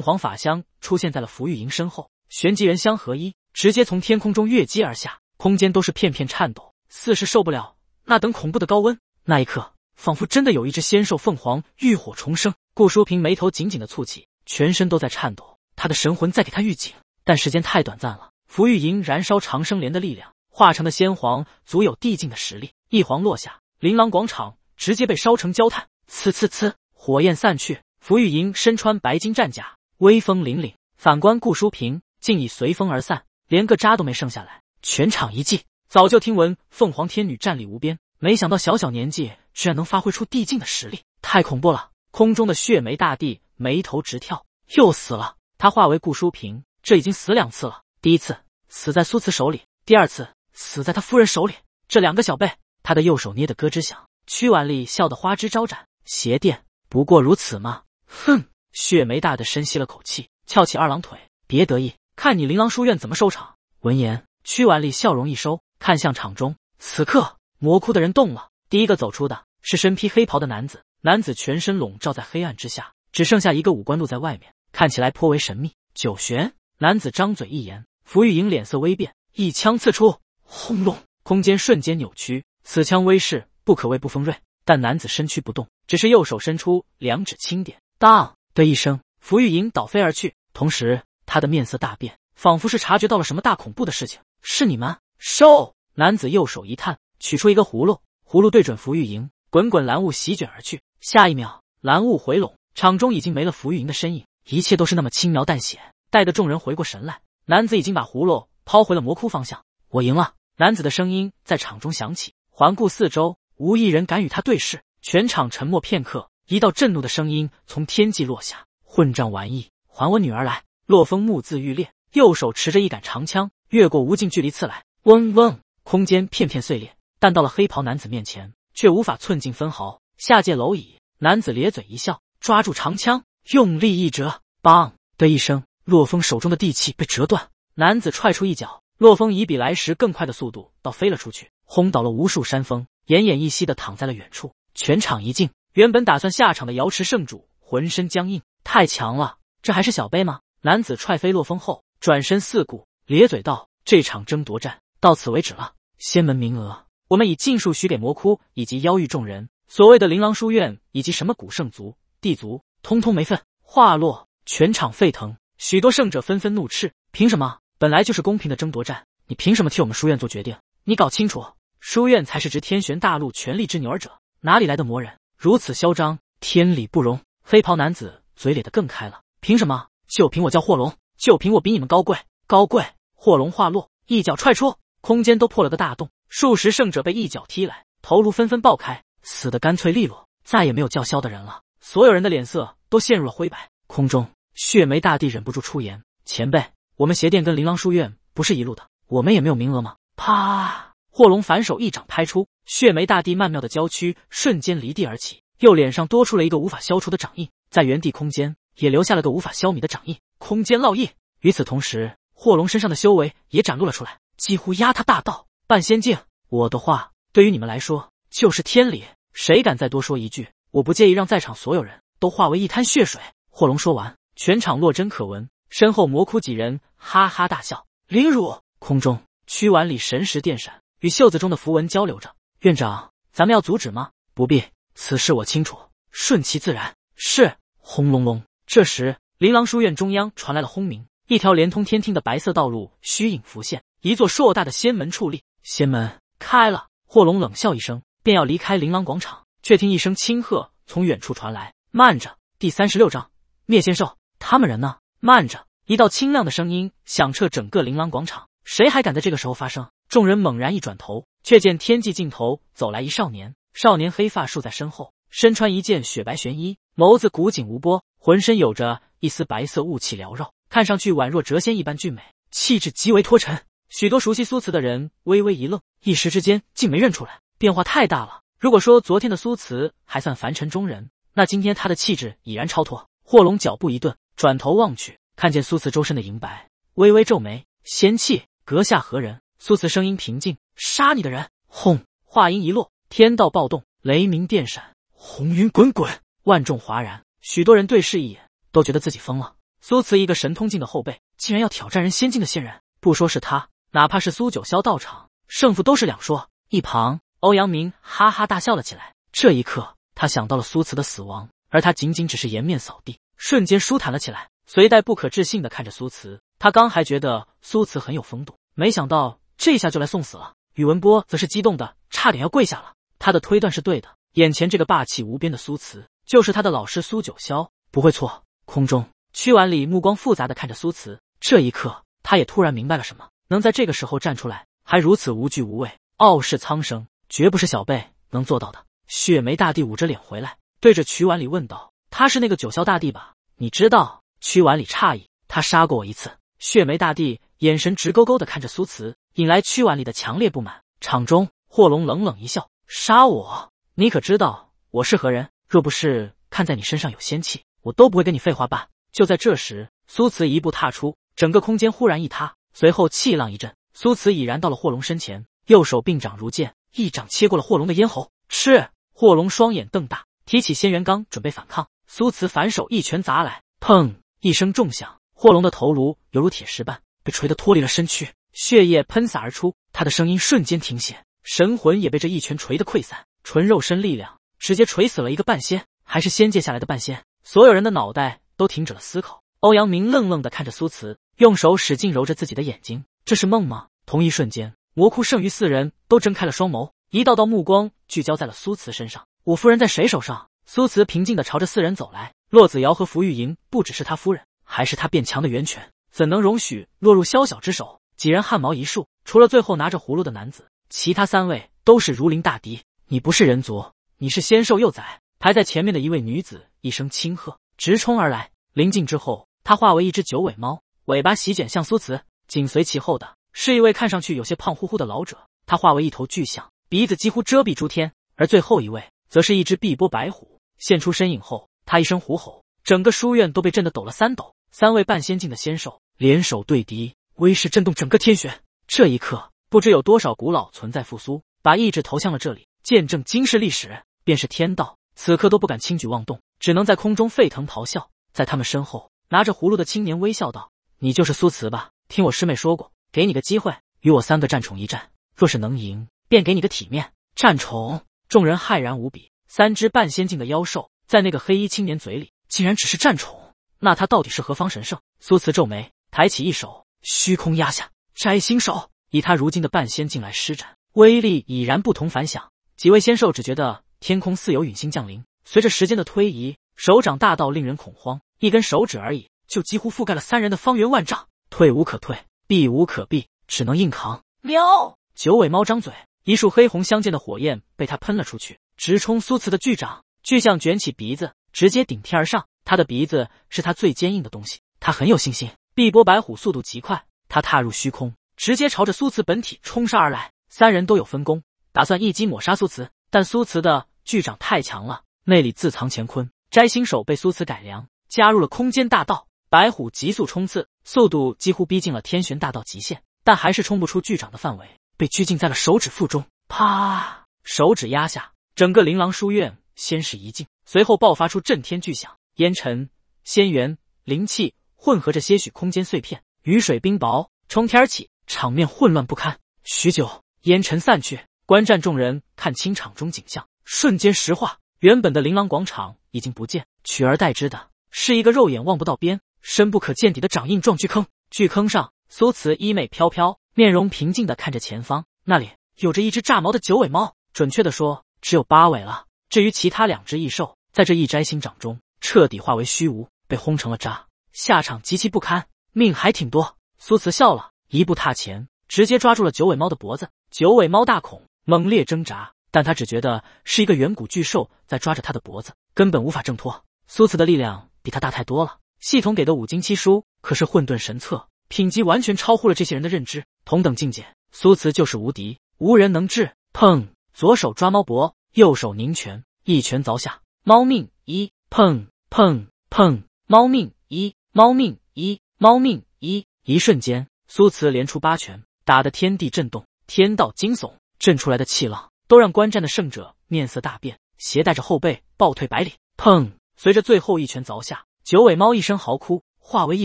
凰法香出现在了福玉莹身后，玄机人相合一，直接从天空中越击而下，空间都是片片颤抖，似是受不了那等恐怖的高温。那一刻，仿佛真的有一只仙兽凤凰浴火重生。顾淑萍眉头紧紧的蹙起，全身都在颤抖，她的神魂在给她预警，但时间太短暂了。福玉莹燃烧长生莲的力量化成的仙凰，足有帝境的实力，一凰落下，琳琅广场直接被烧成焦炭，呲呲呲。火焰散去，福玉莹身穿白金战甲，威风凛凛。反观顾淑萍，竟已随风而散，连个渣都没剩下来。全场一寂。早就听闻凤凰天女战力无边，没想到小小年纪居然能发挥出递境的实力，太恐怖了！空中的血梅大帝眉头直跳，又死了。他化为顾淑萍，这已经死两次了。第一次死在苏慈手里，第二次死在他夫人手里。这两个小辈，他的右手捏得咯吱响。曲婉丽笑得花枝招展，鞋垫。不过如此吗？哼！血眉大的深吸了口气，翘起二郎腿，别得意，看你琳琅书院怎么收场。闻言，屈完丽笑容一收，看向场中。此刻，魔窟的人动了。第一个走出的是身披黑袍的男子，男子全身笼罩在黑暗之下，只剩下一个五官露在外面，看起来颇为神秘。九玄男子张嘴一言，福玉莹脸色微变，一枪刺出，轰隆，空间瞬间扭曲，此枪威势不可谓不锋锐。但男子身躯不动，只是右手伸出，两指轻点，当的一声，福玉莹倒飞而去。同时，他的面色大变，仿佛是察觉到了什么大恐怖的事情。是你吗？收！男子右手一探，取出一个葫芦，葫芦对准福玉莹，滚滚蓝雾席卷而去。下一秒，蓝雾回笼，场中已经没了福玉莹的身影，一切都是那么轻描淡写。待得众人回过神来，男子已经把葫芦抛回了魔窟方向。我赢了！男子的声音在场中响起，环顾四周。无一人敢与他对视，全场沉默片刻。一道震怒的声音从天际落下：“混账玩意，还我女儿来！”洛风目眦欲裂，右手持着一杆长枪，越过无尽距离刺来。嗡嗡，空间片片碎裂，但到了黑袍男子面前，却无法寸进分毫。下界蝼蚁，男子咧嘴一笑，抓住长枪，用力一折，梆的一声，洛风手中的地气被折断。男子踹出一脚，洛风以比来时更快的速度倒飞了出去，轰倒了无数山峰。奄奄一息的躺在了远处，全场一静。原本打算下场的瑶池圣主浑身僵硬，太强了，这还是小辈吗？男子踹飞洛风后，转身四顾，咧嘴道：“这场争夺战到此为止了，仙门名额我们以尽数许给魔窟以及妖域众人。所谓的琳琅书院以及什么古圣族、地族，通通没份。”话落，全场沸腾，许多圣者纷纷怒斥：“凭什么？本来就是公平的争夺战，你凭什么替我们书院做决定？你搞清楚！”书院才是值天玄大陆权力之牛耳者，哪里来的魔人如此嚣张？天理不容！黑袍男子嘴咧得更开了，凭什么？就凭我叫霍龙，就凭我比你们高贵！高贵！霍龙话落，一脚踹出，空间都破了个大洞，数十圣者被一脚踢来，头颅纷纷爆开，死的干脆利落，再也没有叫嚣的人了。所有人的脸色都陷入了灰白。空中，血梅大帝忍不住出言：“前辈，我们邪殿跟琳琅书院不是一路的，我们也没有名额吗？”啪。霍龙反手一掌拍出，血梅大地曼妙的娇躯瞬间离地而起，右脸上多出了一个无法消除的掌印，在原地空间也留下了个无法消弭的掌印，空间烙印。与此同时，霍龙身上的修为也展露了出来，几乎压他大道半仙境。我的话对于你们来说就是天理，谁敢再多说一句，我不介意让在场所有人都化为一滩血水。霍龙说完，全场落针可闻，身后魔窟几人哈哈大笑，凌辱空中。屈婉里神识电闪。与袖子中的符文交流着，院长，咱们要阻止吗？不必，此事我清楚，顺其自然。是。轰隆隆，这时，琳琅书院中央传来了轰鸣，一条连通天庭的白色道路虚影浮现，一座硕大的仙门矗立，仙门开了。霍龙冷笑一声，便要离开琳琅广场，却听一声轻喝从远处传来：“慢着！”第三十六章灭仙兽，他们人呢？慢着！一道清亮的声音响彻整个琳琅广场，谁还敢在这个时候发声？众人猛然一转头，却见天际尽头走来一少年。少年黑发竖在身后，身穿一件雪白玄衣，眸子古井无波，浑身有着一丝白色雾气缭绕，看上去宛若谪仙一般俊美，气质极为脱尘。许多熟悉苏辞的人微微一愣，一时之间竟没认出来，变化太大了。如果说昨天的苏辞还算凡尘中人，那今天他的气质已然超脱。霍龙脚步一顿，转头望去，看见苏辞周身的银白，微微皱眉：“仙气，阁下何人？”苏慈声音平静，杀你的人！轰！话音一落，天道暴动，雷鸣电闪，红云滚滚，万众哗然。许多人对视一眼，都觉得自己疯了。苏慈一个神通境的后辈，竟然要挑战人仙境的仙人，不说是他，哪怕是苏九霄道场，胜负都是两说。一旁欧阳明哈哈大笑了起来。这一刻，他想到了苏慈的死亡，而他仅仅只是颜面扫地，瞬间舒坦了起来。隋代不可置信的看着苏慈，他刚还觉得苏慈很有风度，没想到。这下就来送死了。宇文波则是激动的，差点要跪下了。他的推断是对的，眼前这个霸气无边的苏慈，就是他的老师苏九霄，不会错。空中，屈婉里目光复杂的看着苏慈，这一刻，他也突然明白了什么。能在这个时候站出来，还如此无惧无畏，傲视苍生，绝不是小辈能做到的。血梅大帝捂着脸回来，对着曲婉里问道：“他是那个九霄大帝吧？你知道？”曲婉里诧异：“他杀过我一次。”血梅大帝眼神直勾勾的看着苏慈。引来屈婉里的强烈不满。场中，霍龙冷冷一笑：“杀我？你可知道我是何人？若不是看在你身上有仙气，我都不会跟你废话吧。”就在这时，苏慈一步踏出，整个空间忽然一塌，随后气浪一震，苏慈已然到了霍龙身前，右手并掌如剑，一掌切过了霍龙的咽喉。吃！霍龙双眼瞪大，提起仙元罡准备反抗，苏慈反手一拳砸来，砰一声重响，霍龙的头颅犹如铁石般被锤得脱离了身躯。血液喷洒而出，他的声音瞬间停歇，神魂也被这一拳锤得溃散，纯肉身力量直接锤死了一个半仙，还是仙界下来的半仙。所有人的脑袋都停止了思考。欧阳明愣愣地看着苏慈，用手使劲揉着自己的眼睛，这是梦吗？同一瞬间，魔窟剩余四人都睁开了双眸，一道道目光聚焦在了苏慈身上。我夫人在谁手上？苏慈平静地朝着四人走来。洛子瑶和符玉莹不只是他夫人，还是他变强的源泉，怎能容许落入宵小之手？几人汗毛一竖，除了最后拿着葫芦的男子，其他三位都是如临大敌。你不是人族，你是仙兽幼崽。排在前面的一位女子一声轻喝，直冲而来。临近之后，她化为一只九尾猫，尾巴席卷向苏瓷。紧随其后的是一位看上去有些胖乎乎的老者，他化为一头巨象，鼻子几乎遮蔽诸天。而最后一位则是一只碧波白虎，现出身影后，他一声虎吼，整个书院都被震得抖了三抖。三位半仙境的仙兽联手对敌。威势震动整个天玄，这一刻不知有多少古老存在复苏，把意志投向了这里，见证今世历史，便是天道。此刻都不敢轻举妄动，只能在空中沸腾咆哮。在他们身后，拿着葫芦的青年微笑道：“你就是苏慈吧？听我师妹说过，给你个机会，与我三个战宠一战。若是能赢，便给你个体面。”战宠，众人骇然无比。三只半仙境的妖兽，在那个黑衣青年嘴里竟然只是战宠？那他到底是何方神圣？苏慈皱眉，抬起一手。虚空压下摘星手，以他如今的半仙境来施展，威力已然不同凡响。几位仙兽只觉得天空似有陨星降临。随着时间的推移，手掌大到令人恐慌，一根手指而已，就几乎覆盖了三人的方圆万丈。退无可退，避无可避，只能硬扛。喵！九尾猫张嘴，一束黑红相间的火焰被它喷了出去，直冲苏慈的巨掌。巨象卷起鼻子，直接顶天而上。它的鼻子是它最坚硬的东西，它很有信心。碧波白虎速度极快，他踏入虚空，直接朝着苏慈本体冲杀而来。三人都有分工，打算一击抹杀苏慈。但苏慈的巨掌太强了，内里自藏乾坤，摘星手被苏慈改良，加入了空间大道。白虎急速冲刺，速度几乎逼近了天玄大道极限，但还是冲不出巨掌的范围，被拘禁在了手指腹中。啪！手指压下，整个琳琅书院先是一静，随后爆发出震天巨响，烟尘、仙元、灵气。混合着些许空间碎片，雨水、冰雹冲天而起，场面混乱不堪。许久，烟尘散去，观战众人看清场中景象，瞬间石化。原本的琳琅广场已经不见，取而代之的是一个肉眼望不到边、深不可见底的掌印状巨坑。巨坑上，苏慈衣袂飘飘，面容平静的看着前方，那里有着一只炸毛的九尾猫，准确的说，只有八尾了。至于其他两只异兽，在这一摘星掌中彻底化为虚无，被轰成了渣。下场极其不堪，命还挺多。苏慈笑了，一步踏前，直接抓住了九尾猫的脖子。九尾猫大恐，猛烈挣扎，但他只觉得是一个远古巨兽在抓着他的脖子，根本无法挣脱。苏慈的力量比他大太多了。系统给的五金七书可是混沌神策，品级完全超乎了这些人的认知。同等境界，苏慈就是无敌，无人能治。砰！左手抓猫脖，右手凝拳，一拳凿下，猫命一。砰砰砰！猫命一。猫命一，猫命一，一瞬间，苏慈连出八拳，打得天地震动，天道惊悚，震出来的气浪都让观战的胜者面色大变，携带着后背暴退百里。砰！随着最后一拳凿下，九尾猫一声嚎哭，化为一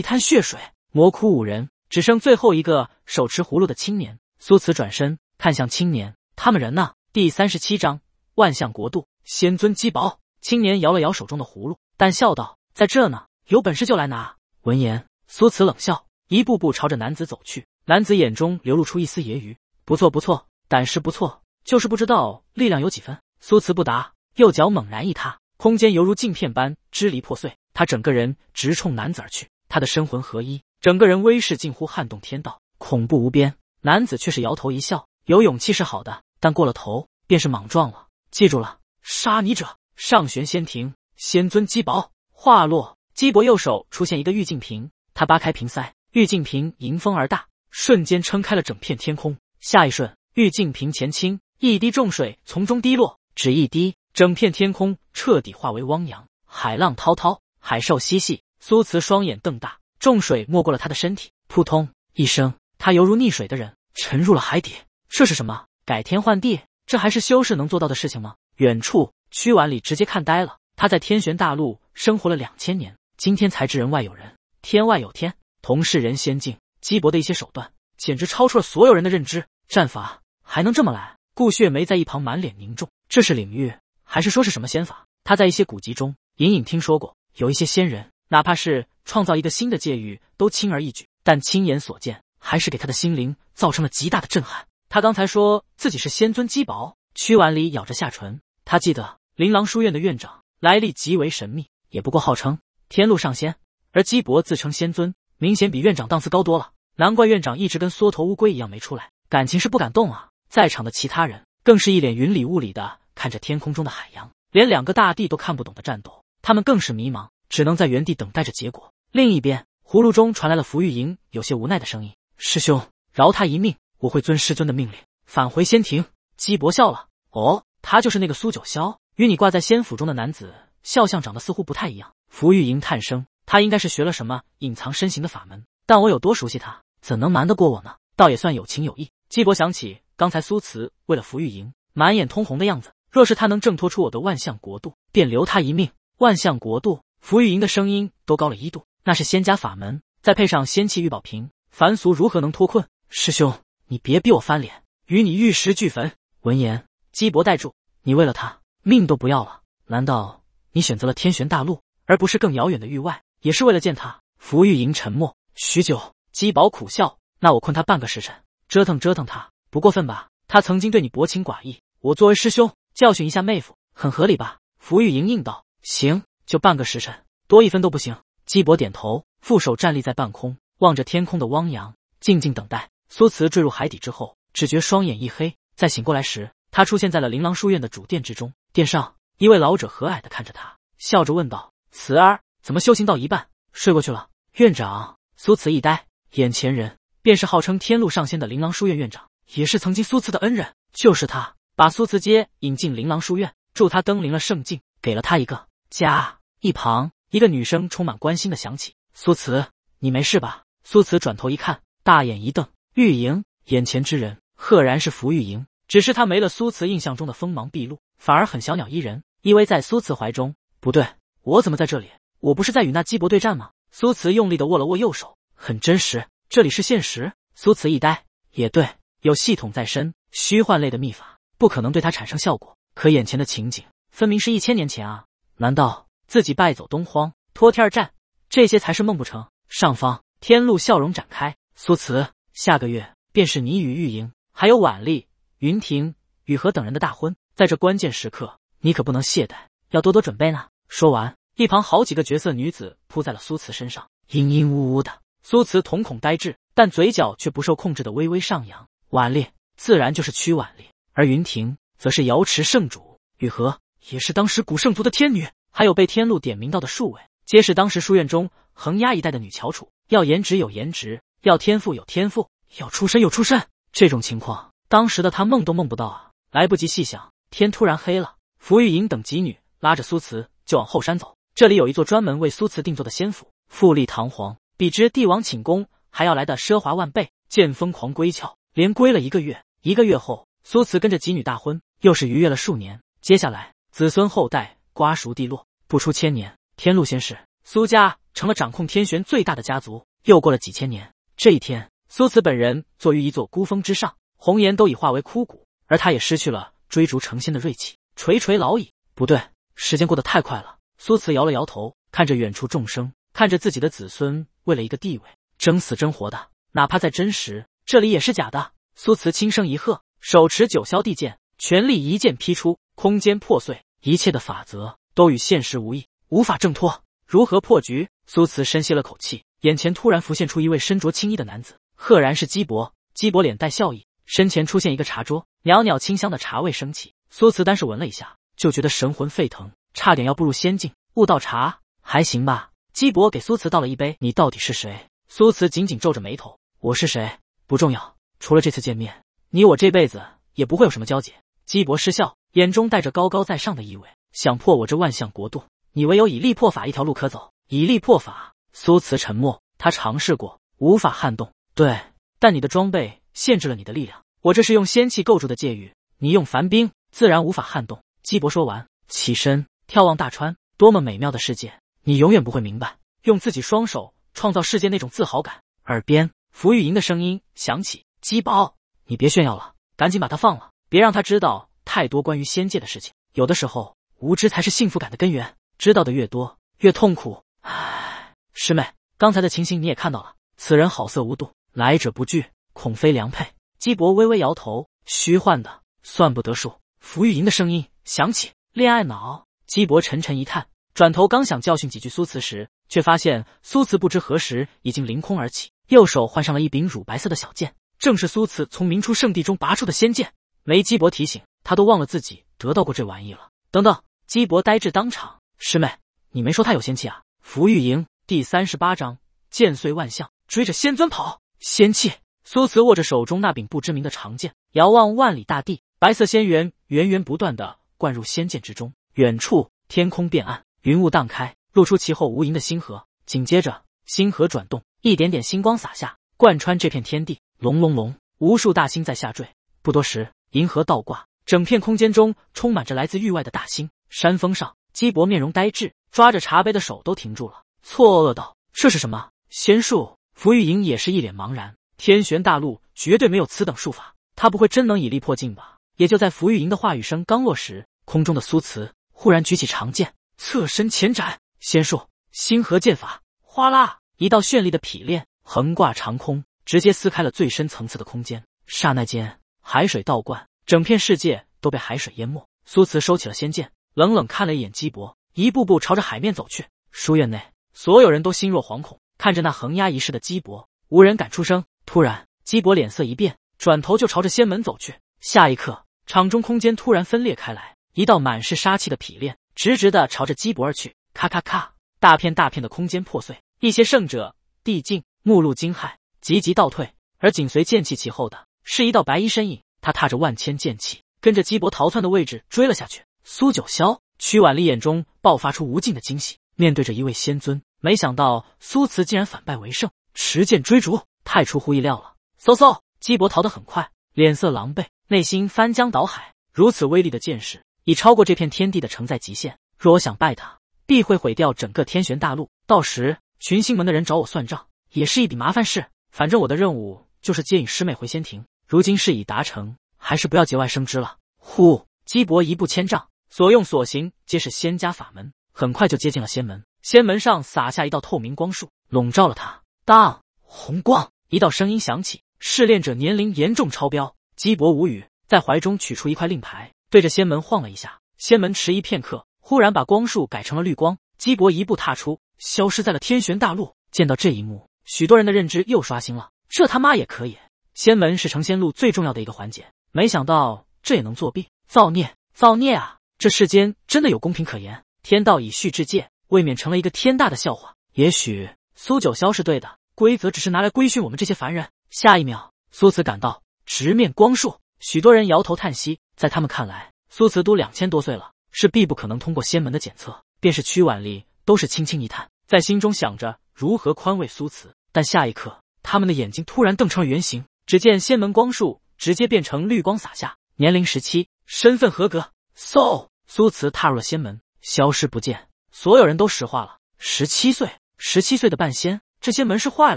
滩血水。魔窟五人只剩最后一个手持葫芦的青年，苏慈转身看向青年：“他们人呢？”第三十七章万象国度，仙尊击宝。青年摇了摇手中的葫芦，但笑道：“在这呢，有本事就来拿。”闻言，苏辞冷笑，一步步朝着男子走去。男子眼中流露出一丝揶揄：“不错，不错，胆识不错，就是不知道力量有几分。”苏辞不答，右脚猛然一踏，空间犹如镜片般支离破碎。他整个人直冲男子而去，他的身魂合一，整个人威势近乎撼动天道，恐怖无边。男子却是摇头一笑：“有勇气是好的，但过了头便是莽撞了。记住了，杀你者，上玄仙庭仙尊姬宝。”话落。姬伯右手出现一个玉净瓶，他扒开瓶塞，玉净瓶迎风而大，瞬间撑开了整片天空。下一瞬，玉净瓶前倾，一滴重水从中滴落，只一滴，整片天空彻底化为汪洋，海浪滔滔，海兽嬉戏。苏慈双眼瞪大，重水没过了他的身体，扑通一声，他犹如溺水的人沉入了海底。这是什么？改天换地？这还是修士能做到的事情吗？远处，屈婉里直接看呆了。他在天玄大陆生活了两千年。今天才知人外有人，天外有天，同是人仙境。姬博的一些手段简直超出了所有人的认知，战法还能这么来？顾雪梅在一旁满脸凝重，这是领域，还是说是什么仙法？他在一些古籍中隐隐听说过，有一些仙人，哪怕是创造一个新的界域都轻而易举。但亲眼所见，还是给他的心灵造成了极大的震撼。他刚才说自己是仙尊姬薄，屈婉里咬着下唇，他记得琳琅书院的院长来历极为神秘，也不过号称。天路上仙，而姬伯自称仙尊，明显比院长档次高多了。难怪院长一直跟缩头乌龟一样没出来，感情是不敢动啊！在场的其他人更是一脸云里雾里的看着天空中的海洋，连两个大帝都看不懂的战斗，他们更是迷茫，只能在原地等待着结果。另一边，葫芦中传来了福玉莹有些无奈的声音：“师兄，饶他一命，我会遵师尊的命令返回仙庭。”姬伯笑了：“哦，他就是那个苏九霄，与你挂在仙府中的男子肖像长得似乎不太一样。”福玉莹叹声：“他应该是学了什么隐藏身形的法门，但我有多熟悉他，怎能瞒得过我呢？倒也算有情有义。”姬伯想起刚才苏慈为了福玉莹满眼通红的样子，若是他能挣脱出我的万象国度，便留他一命。万象国度，福玉莹的声音都高了一度：“那是仙家法门，再配上仙气玉宝瓶，凡俗如何能脱困？”师兄，你别逼我翻脸，与你玉石俱焚。闻言，姬伯带住：“你为了他，命都不要了？难道你选择了天玄大陆？”而不是更遥远的域外，也是为了见他。福玉莹沉默许久，姬宝苦笑：“那我困他半个时辰，折腾折腾他，不过分吧？他曾经对你薄情寡义，我作为师兄，教训一下妹夫，很合理吧？”福玉莹应道：“行，就半个时辰，多一分都不行。”姬伯点头，负手站立在半空，望着天空的汪洋，静静等待。苏慈坠入海底之后，只觉双眼一黑，再醒过来时，他出现在了琳琅书院的主殿之中。殿上一位老者和蔼地看着他，笑着问道。慈儿怎么修行到一半睡过去了？院长苏慈一呆，眼前人便是号称天路上仙的琳琅书院院长，也是曾经苏慈的恩人，就是他把苏慈接引进琳琅书院，助他登临了圣境，给了他一个家。一旁一个女生充满关心的响起：“苏慈，你没事吧？”苏慈转头一看，大眼一瞪，玉莹，眼前之人赫然是福玉莹，只是她没了苏慈印象中的锋芒毕露，反而很小鸟依人，依偎在苏慈怀中。不对。我怎么在这里？我不是在与那基伯对战吗？苏慈用力的握了握右手，很真实，这里是现实。苏慈一呆，也对，有系统在身，虚幻类的秘法不可能对他产生效果。可眼前的情景，分明是一千年前啊！难道自己败走东荒，托天战，这些才是梦不成？上方天路笑容展开，苏慈，下个月便是你与玉莹，还有婉丽、云婷、雨荷等人的大婚，在这关键时刻，你可不能懈怠，要多多准备呢。说完，一旁好几个绝色女子扑在了苏慈身上，嘤嘤呜呜的。苏慈瞳孔呆滞，但嘴角却不受控制的微微上扬。婉丽自然就是曲婉丽，而云婷则是瑶池圣主，雨荷也是当时古圣族的天女，还有被天禄点名到的数位，皆是当时书院中横压一代的女翘楚。要颜值有颜值，要天赋有天赋，要出身有出身。这种情况，当时的他梦都梦不到啊！来不及细想，天突然黑了，福玉莹等几女拉着苏慈。就往后山走，这里有一座专门为苏慈定做的仙府，富丽堂皇，比之帝王寝宫还要来的奢华万倍。剑锋狂归鞘，连归了一个月。一个月后，苏慈跟着几女大婚，又是逾越了数年。接下来，子孙后代瓜熟蒂落，不出千年，天禄仙氏苏家成了掌控天玄最大的家族。又过了几千年，这一天，苏慈本人坐于一座孤峰之上，红颜都已化为枯骨，而他也失去了追逐成仙的锐气，垂垂老矣。不对。时间过得太快了，苏慈摇了摇头，看着远处众生，看着自己的子孙，为了一个地位争死争活的。哪怕在真实这里也是假的。苏慈轻声一喝，手持九霄帝剑，全力一剑劈出，空间破碎，一切的法则都与现实无异，无法挣脱。如何破局？苏慈深吸了口气，眼前突然浮现出一位身着青衣的男子，赫然是姬伯。姬伯脸带笑意，身前出现一个茶桌，袅袅清香的茶味升起。苏慈单是闻了一下。就觉得神魂沸腾，差点要步入仙境。悟道茶还行吧？姬伯给苏慈倒了一杯。你到底是谁？苏慈紧紧皱着眉头。我是谁不重要，除了这次见面，你我这辈子也不会有什么交集。姬伯失笑，眼中带着高高在上的意味。想破我这万象国度，你唯有以力破法一条路可走。以力破法。苏慈沉默，他尝试过，无法撼动。对，但你的装备限制了你的力量。我这是用仙气构筑的界域，你用凡兵自然无法撼动。姬伯说完，起身眺望大川，多么美妙的世界！你永远不会明白，用自己双手创造世界那种自豪感。耳边，福玉莹的声音响起：“姬宝，你别炫耀了，赶紧把他放了，别让他知道太多关于仙界的事情。有的时候，无知才是幸福感的根源，知道的越多，越痛苦。”唉，师妹，刚才的情形你也看到了，此人好色无度，来者不拒，恐非良配。姬伯微微摇头：“虚幻的，算不得数。”福玉莹的声音。想起恋爱脑，姬伯沉沉一叹，转头刚想教训几句苏辞时，却发现苏辞不知何时已经凌空而起，右手换上了一柄乳白色的小剑，正是苏辞从明初圣地中拔出的仙剑。没姬伯提醒，他都忘了自己得到过这玩意了。等等，姬伯呆滞当场。师妹，你没说他有仙气啊？福玉莹第三十八章：剑碎万象，追着仙尊跑。仙气。苏辞握着手中那柄不知名的长剑，遥望万里大地，白色仙缘源源不断的。灌入仙剑之中，远处天空变暗，云雾荡开，露出其后无垠的星河。紧接着，星河转动，一点点星光洒下，贯穿这片天地。隆隆隆，无数大星在下坠。不多时，银河倒挂，整片空间中充满着来自域外的大星。山峰上，姬伯面容呆滞，抓着茶杯的手都停住了，错愕道：“这是什么仙术？”符玉莹也是一脸茫然，天玄大陆绝对没有此等术法，他不会真能以力破境吧？也就在福玉莹的话语声刚落时，空中的苏慈忽然举起长剑，侧身前斩。仙术，星河剑法。哗啦，一道绚丽的劈练横挂长空，直接撕开了最深层次的空间。刹那间，海水倒灌，整片世界都被海水淹没。苏慈收起了仙剑，冷冷看了一眼姬博，一步步朝着海面走去。书院内，所有人都心若惶恐，看着那横压一世的姬博，无人敢出声。突然，姬博脸色一变，转头就朝着仙门走去。下一刻。场中空间突然分裂开来，一道满是杀气的劈裂，直直的朝着姬博而去，咔咔咔，大片大片的空间破碎，一些圣者、帝境目露惊骇，急急倒退。而紧随剑气其后的是一道白衣身影，他踏着万千剑气，跟着姬博逃窜的位置追了下去。苏九霄、曲婉丽眼中爆发出无尽的惊喜，面对着一位仙尊，没想到苏慈竟然反败为胜，持剑追逐，太出乎意料了。嗖嗖，姬博逃得很快，脸色狼狈。内心翻江倒海，如此威力的剑士，已超过这片天地的承载极限。若我想拜他，必会毁掉整个天玄大陆。到时，群星门的人找我算账也是一笔麻烦事。反正我的任务就是接引师妹回仙庭，如今事已达成，还是不要节外生枝了。呼，姬博一步千丈，所用所行皆是仙家法门，很快就接近了仙门。仙门上洒下一道透明光束，笼罩了他。当，红光，一道声音响起：“试炼者年龄严重超标。”姬伯无语，在怀中取出一块令牌，对着仙门晃了一下。仙门迟疑片刻，忽然把光束改成了绿光。姬伯一步踏出，消失在了天玄大陆。见到这一幕，许多人的认知又刷新了。这他妈也可以！仙门是成仙路最重要的一个环节，没想到这也能作弊、造孽、造孽啊！这世间真的有公平可言？天道以序制戒，未免成了一个天大的笑话。也许苏九霄是对的，规则只是拿来规训我们这些凡人。下一秒，苏慈赶到。直面光束，许多人摇头叹息。在他们看来，苏慈都两千多岁了，是必不可能通过仙门的检测。便是屈婉丽，都是轻轻一叹，在心中想着如何宽慰苏慈。但下一刻，他们的眼睛突然瞪成了圆形。只见仙门光束直接变成绿光洒下，年龄十七，身份合格，So，苏慈踏入了仙门，消失不见。所有人都石化了。十七岁，十七岁的半仙，这些门是坏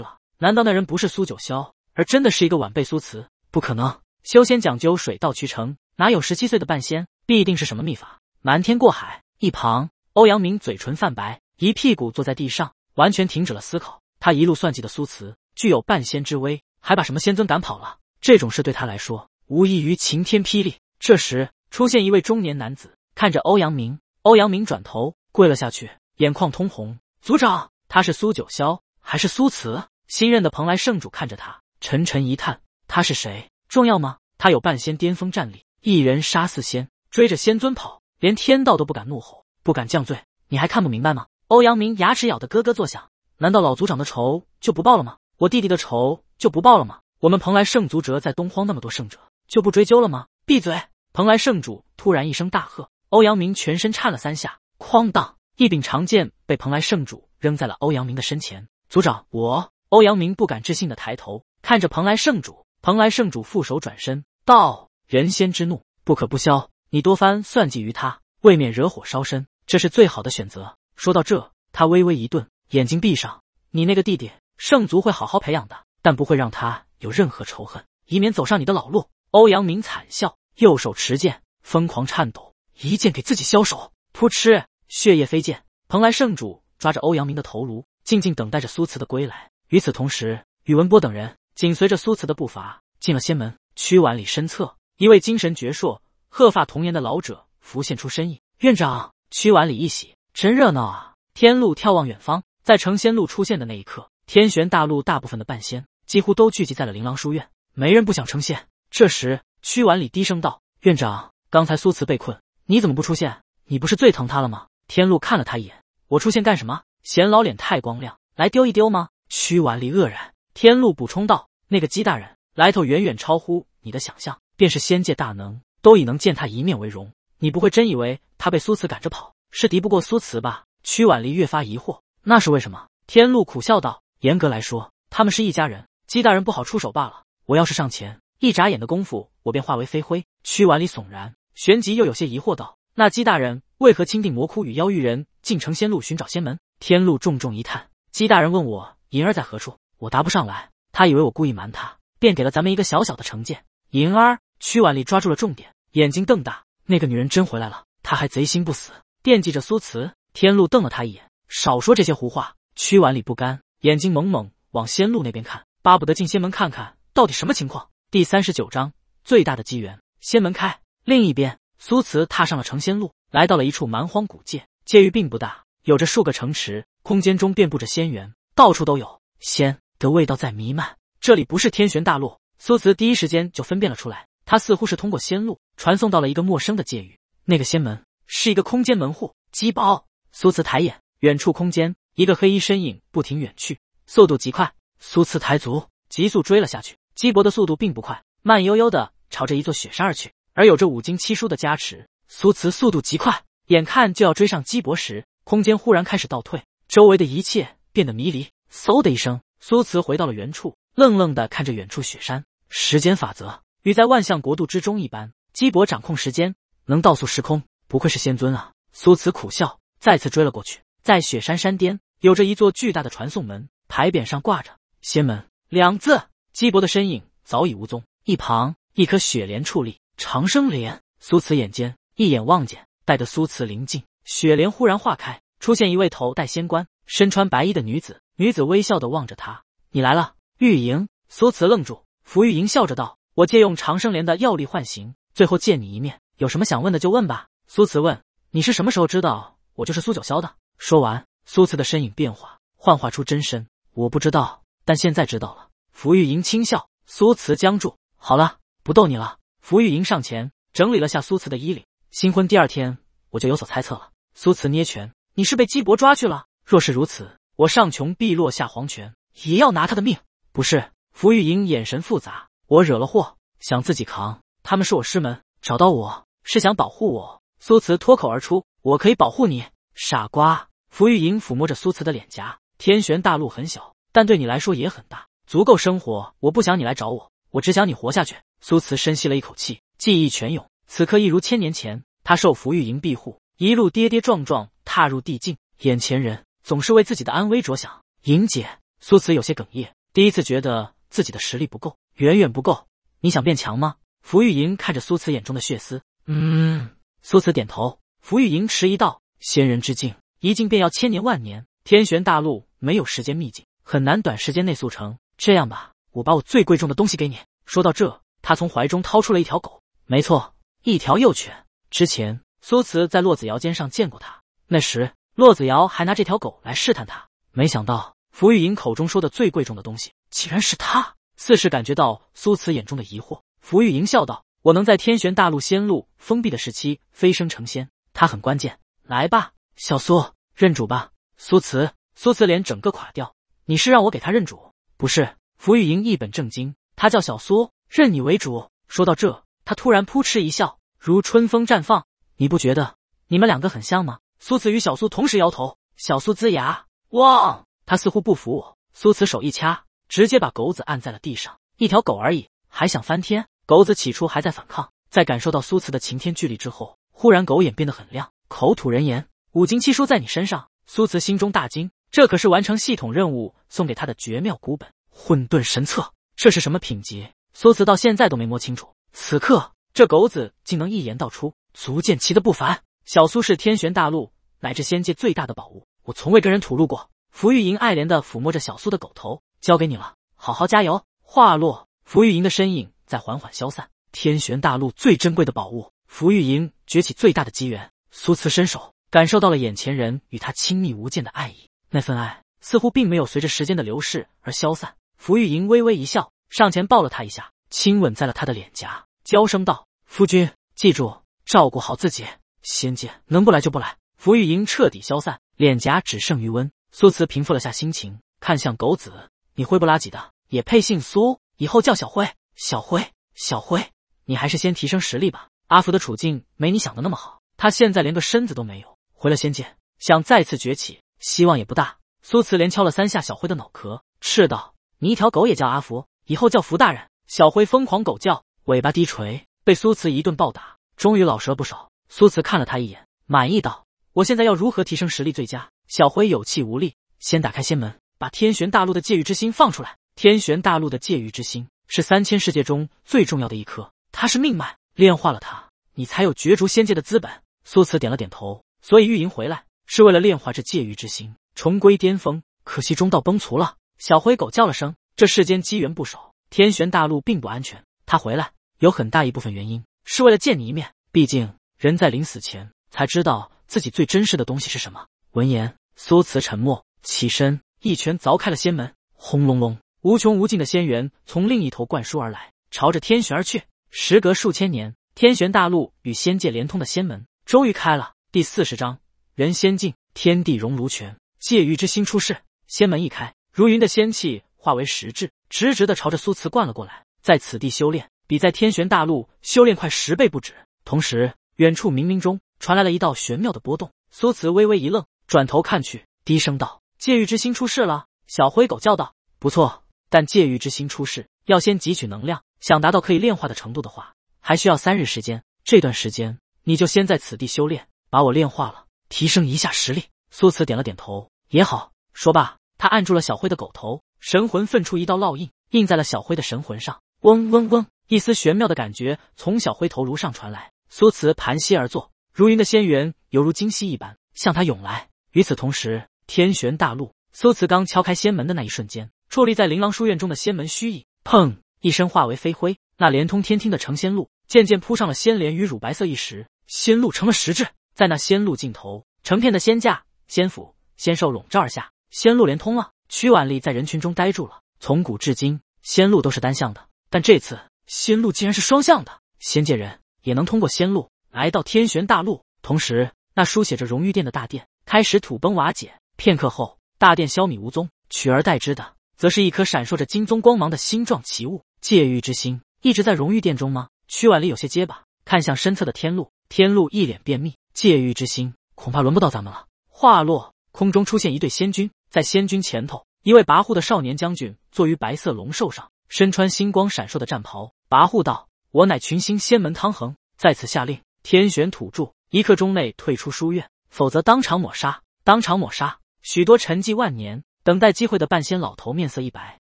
了？难道那人不是苏九霄，而真的是一个晚辈苏慈？不可能，修仙讲究水到渠成，哪有十七岁的半仙？必定是什么秘法，瞒天过海。一旁，欧阳明嘴唇泛白，一屁股坐在地上，完全停止了思考。他一路算计的苏慈，具有半仙之威，还把什么仙尊赶跑了，这种事对他来说，无异于晴天霹雳。这时，出现一位中年男子，看着欧阳明。欧阳明转头跪了下去，眼眶通红。族长，他是苏九霄，还是苏慈？新任的蓬莱圣主看着他，沉沉一叹。他是谁重要吗？他有半仙巅峰战力，一人杀四仙，追着仙尊跑，连天道都不敢怒吼，不敢降罪，你还看不明白吗？欧阳明牙齿咬得咯咯作响。难道老族长的仇就不报了吗？我弟弟的仇就不报了吗？我们蓬莱圣族折在东荒那么多圣者就不追究了吗？闭嘴！蓬莱圣主突然一声大喝，欧阳明全身颤了三下，哐当，一柄长剑被蓬莱圣主扔在了欧阳明的身前。族长，我欧阳明不敢置信的抬头看着蓬莱圣主。蓬莱圣主负手转身道：“人仙之怒不可不消，你多番算计于他，未免惹火烧身，这是最好的选择。”说到这，他微微一顿，眼睛闭上：“你那个弟弟，圣族会好好培养的，但不会让他有任何仇恨，以免走上你的老路。”欧阳明惨笑，右手持剑，疯狂颤抖，一剑给自己削手，噗嗤，血液飞溅。蓬莱圣主抓着欧阳明的头颅，静静等待着苏慈的归来。与此同时，宇文波等人。紧随着苏慈的步伐进了仙门，屈婉里身侧一位精神矍铄、鹤发童颜的老者浮现出身影。院长，屈婉里一喜，真热闹啊！天路眺望远方，在成仙路出现的那一刻，天玄大陆大部分的半仙几乎都聚集在了琳琅书院，没人不想成仙。这时，屈婉里低声道：“院长，刚才苏慈被困，你怎么不出现？你不是最疼他了吗？”天路看了他一眼：“我出现干什么？嫌老脸太光亮，来丢一丢吗？”屈婉里愕然，天路补充道。那个姬大人来头远远超乎你的想象，便是仙界大能都以能见他一面为荣。你不会真以为他被苏慈赶着跑，是敌不过苏慈吧？屈婉离越发疑惑，那是为什么？天路苦笑道：“严格来说，他们是一家人，姬大人不好出手罢了。我要是上前，一眨眼的功夫，我便化为飞灰。”屈婉离悚然，旋即又有些疑惑道：“那姬大人为何钦定魔窟与妖域人进城仙路寻找仙门？”天路重重一叹：“姬大人问我银儿在何处，我答不上来。”他以为我故意瞒他，便给了咱们一个小小的惩戒。银儿，屈婉丽抓住了重点，眼睛瞪大。那个女人真回来了，她还贼心不死，惦记着苏慈。天禄瞪了他一眼，少说这些胡话。屈婉丽不甘，眼睛猛猛往仙路那边看，巴不得进仙门看看到底什么情况。第三十九章最大的机缘，仙门开。另一边，苏慈踏上了成仙路，来到了一处蛮荒古界。界域并不大，有着数个城池，空间中遍布着仙缘，到处都有仙。的味道在弥漫，这里不是天玄大陆。苏慈第一时间就分辨了出来，他似乎是通过仙路传送到了一个陌生的界域。那个仙门是一个空间门户。鸡包，苏慈抬眼，远处空间，一个黑衣身影不停远去，速度极快。苏慈抬足，急速追了下去。鸡伯的速度并不快，慢悠悠的朝着一座雪山而去。而有着五经七书的加持，苏慈速度极快，眼看就要追上鸡伯时，空间忽然开始倒退，周围的一切变得迷离。嗖的一声。苏慈回到了原处，愣愣地看着远处雪山。时间法则与在万象国度之中一般，姬伯掌控时间，能倒溯时空，不愧是仙尊啊！苏慈苦笑，再次追了过去。在雪山山巅，有着一座巨大的传送门，牌匾上挂着“仙门”两字。姬伯的身影早已无踪，一旁一颗雪莲矗立，长生莲。苏慈眼尖，一眼望见，待得苏慈临近，雪莲忽然化开，出现一位头戴仙冠、身穿白衣的女子。女子微笑的望着他，你来了，玉莹。苏慈愣住，福玉莹笑着道：“我借用长生莲的药力唤醒，最后见你一面，有什么想问的就问吧。”苏慈问：“你是什么时候知道我就是苏九霄的？”说完，苏慈的身影变化，幻化出真身。我不知道，但现在知道了。福玉莹轻笑，苏慈僵住。好了，不逗你了。福玉莹上前整理了下苏慈的衣领。新婚第二天，我就有所猜测了。苏慈捏拳：“你是被姬伯抓去了？若是如此。”我上穷碧落下黄泉，也要拿他的命。不是？福玉莹眼神复杂。我惹了祸，想自己扛。他们是我师门，找到我是想保护我。苏慈脱口而出：“我可以保护你，傻瓜。”福玉莹抚摸着苏慈的脸颊。天玄大陆很小，但对你来说也很大，足够生活。我不想你来找我，我只想你活下去。苏慈深吸了一口气，记忆泉涌。此刻一如千年前，他受福玉莹庇护，一路跌跌撞撞踏入地境。眼前人。总是为自己的安危着想，莹姐。苏辞有些哽咽，第一次觉得自己的实力不够，远远不够。你想变强吗？福玉莹看着苏辞眼中的血丝，嗯。苏辞点头。福玉莹迟疑道：“仙人之境，一境便要千年万年。天玄大陆没有时间秘境，很难短时间内速成。这样吧，我把我最贵重的东西给你。”说到这，他从怀中掏出了一条狗，没错，一条幼犬。之前苏辞在洛子瑶肩上见过它，那时。骆子瑶还拿这条狗来试探他，没想到福玉莹口中说的最贵重的东西，竟然是他。似是感觉到苏慈眼中的疑惑，福玉莹笑道：“我能在天玄大陆仙路封闭的时期飞升成仙，他很关键。来吧，小苏，认主吧。”苏慈，苏慈脸整个垮掉。你是让我给他认主？不是？福玉莹一本正经：“他叫小苏，认你为主。”说到这，他突然扑哧一笑，如春风绽放。你不觉得你们两个很像吗？苏辞与小苏同时摇头，小苏龇牙，哇，他似乎不服我。苏辞手一掐，直接把狗子按在了地上。一条狗而已，还想翻天？狗子起初还在反抗，在感受到苏辞的擎天巨力之后，忽然狗眼变得很亮，口吐人言：“五金七书在你身上。”苏辞心中大惊，这可是完成系统任务送给他的绝妙古本《混沌神策》，这是什么品级？苏辞到现在都没摸清楚。此刻这狗子竟能一言道出，足见其的不凡。小苏是天玄大陆乃至仙界最大的宝物，我从未跟人吐露过。福玉莹爱怜的抚摸着小苏的狗头，交给你了，好好加油。话落，福玉莹的身影在缓缓消散。天玄大陆最珍贵的宝物，福玉莹崛起最大的机缘。苏慈伸手，感受到了眼前人与他亲密无间的爱意，那份爱似乎并没有随着时间的流逝而消散。福玉莹微微一笑，上前抱了他一下，亲吻在了他的脸颊，娇声道：“夫君，记住，照顾好自己。”仙界能不来就不来，福玉莹彻底消散，脸颊只剩余温。苏慈平复了下心情，看向狗子：“你灰不拉几的，也配姓苏？以后叫小灰，小灰，小灰，你还是先提升实力吧。阿福的处境没你想的那么好，他现在连个身子都没有，回了仙界，想再次崛起，希望也不大。”苏慈连敲了三下小灰的脑壳，斥道：“你一条狗也叫阿福，以后叫福大人。”小灰疯狂狗叫，尾巴低垂，被苏慈一顿暴打，终于老实了不少。苏慈看了他一眼，满意道：“我现在要如何提升实力最佳？”小辉有气无力：“先打开仙门，把天玄大陆的界域之心放出来。天玄大陆的界域之心是三千世界中最重要的一颗，它是命脉，炼化了它，你才有角逐仙界的资本。”苏慈点了点头：“所以玉莹回来是为了炼化这界域之心，重归巅峰。可惜中道崩殂了。”小灰狗叫了声：“这世间机缘不少，天玄大陆并不安全。他回来有很大一部分原因是为了见你一面，毕竟……”人在临死前才知道自己最珍视的东西是什么。闻言，苏慈沉默，起身一拳凿开了仙门，轰隆隆，无穷无尽的仙源从另一头灌输而来，朝着天玄而去。时隔数千年，天玄大陆与仙界连通的仙门终于开了。第四十章：人仙境，天地熔炉泉，界域之心出世。仙门一开，如云的仙气化为实质，直直的朝着苏慈灌了过来。在此地修炼，比在天玄大陆修炼快十倍不止，同时。远处冥冥中传来了一道玄妙的波动，苏慈微微一愣，转头看去，低声道：“戒欲之心出事了。”小灰狗叫道：“不错，但戒欲之心出事要先汲取能量，想达到可以炼化的程度的话，还需要三日时间。这段时间你就先在此地修炼，把我炼化了，提升一下实力。”苏慈点了点头，也好。说罢，他按住了小灰的狗头，神魂分出一道烙印，印在了小灰的神魂上。嗡嗡嗡，一丝玄妙的感觉从小灰头颅上传来。苏慈盘膝而坐，如云的仙缘犹如惊喜一般向他涌来。与此同时，天玄大陆，苏慈刚敲开仙门的那一瞬间，矗立在琳琅书院中的仙门虚影，砰一声化为飞灰。那连通天厅的成仙路渐渐铺上了仙莲与乳白色一石，仙路成了实质。在那仙路尽头，成片的仙架、仙府、仙兽笼罩而下，仙路连通了。屈婉丽在人群中呆住了。从古至今，仙路都是单向的，但这次仙路竟然是双向的。仙界人。也能通过仙路来到天玄大陆。同时，那书写着荣誉殿的大殿开始土崩瓦解。片刻后，大殿消弭无踪，取而代之的，则是一颗闪烁着金棕光芒的星状奇物——戒欲之心。一直在荣誉殿中吗？曲婉丽有些结巴，看向身侧的天路，天路一脸便秘：“戒欲之心，恐怕轮不到咱们了。”话落，空中出现一对仙君。在仙君前头，一位跋扈的少年将军坐于白色龙兽上，身穿星光闪烁的战袍，跋扈道。我乃群星仙门汤恒，在此下令：天玄土著一刻钟内退出书院，否则当场抹杀！当场抹杀！许多沉寂万年、等待机会的半仙老头面色一白。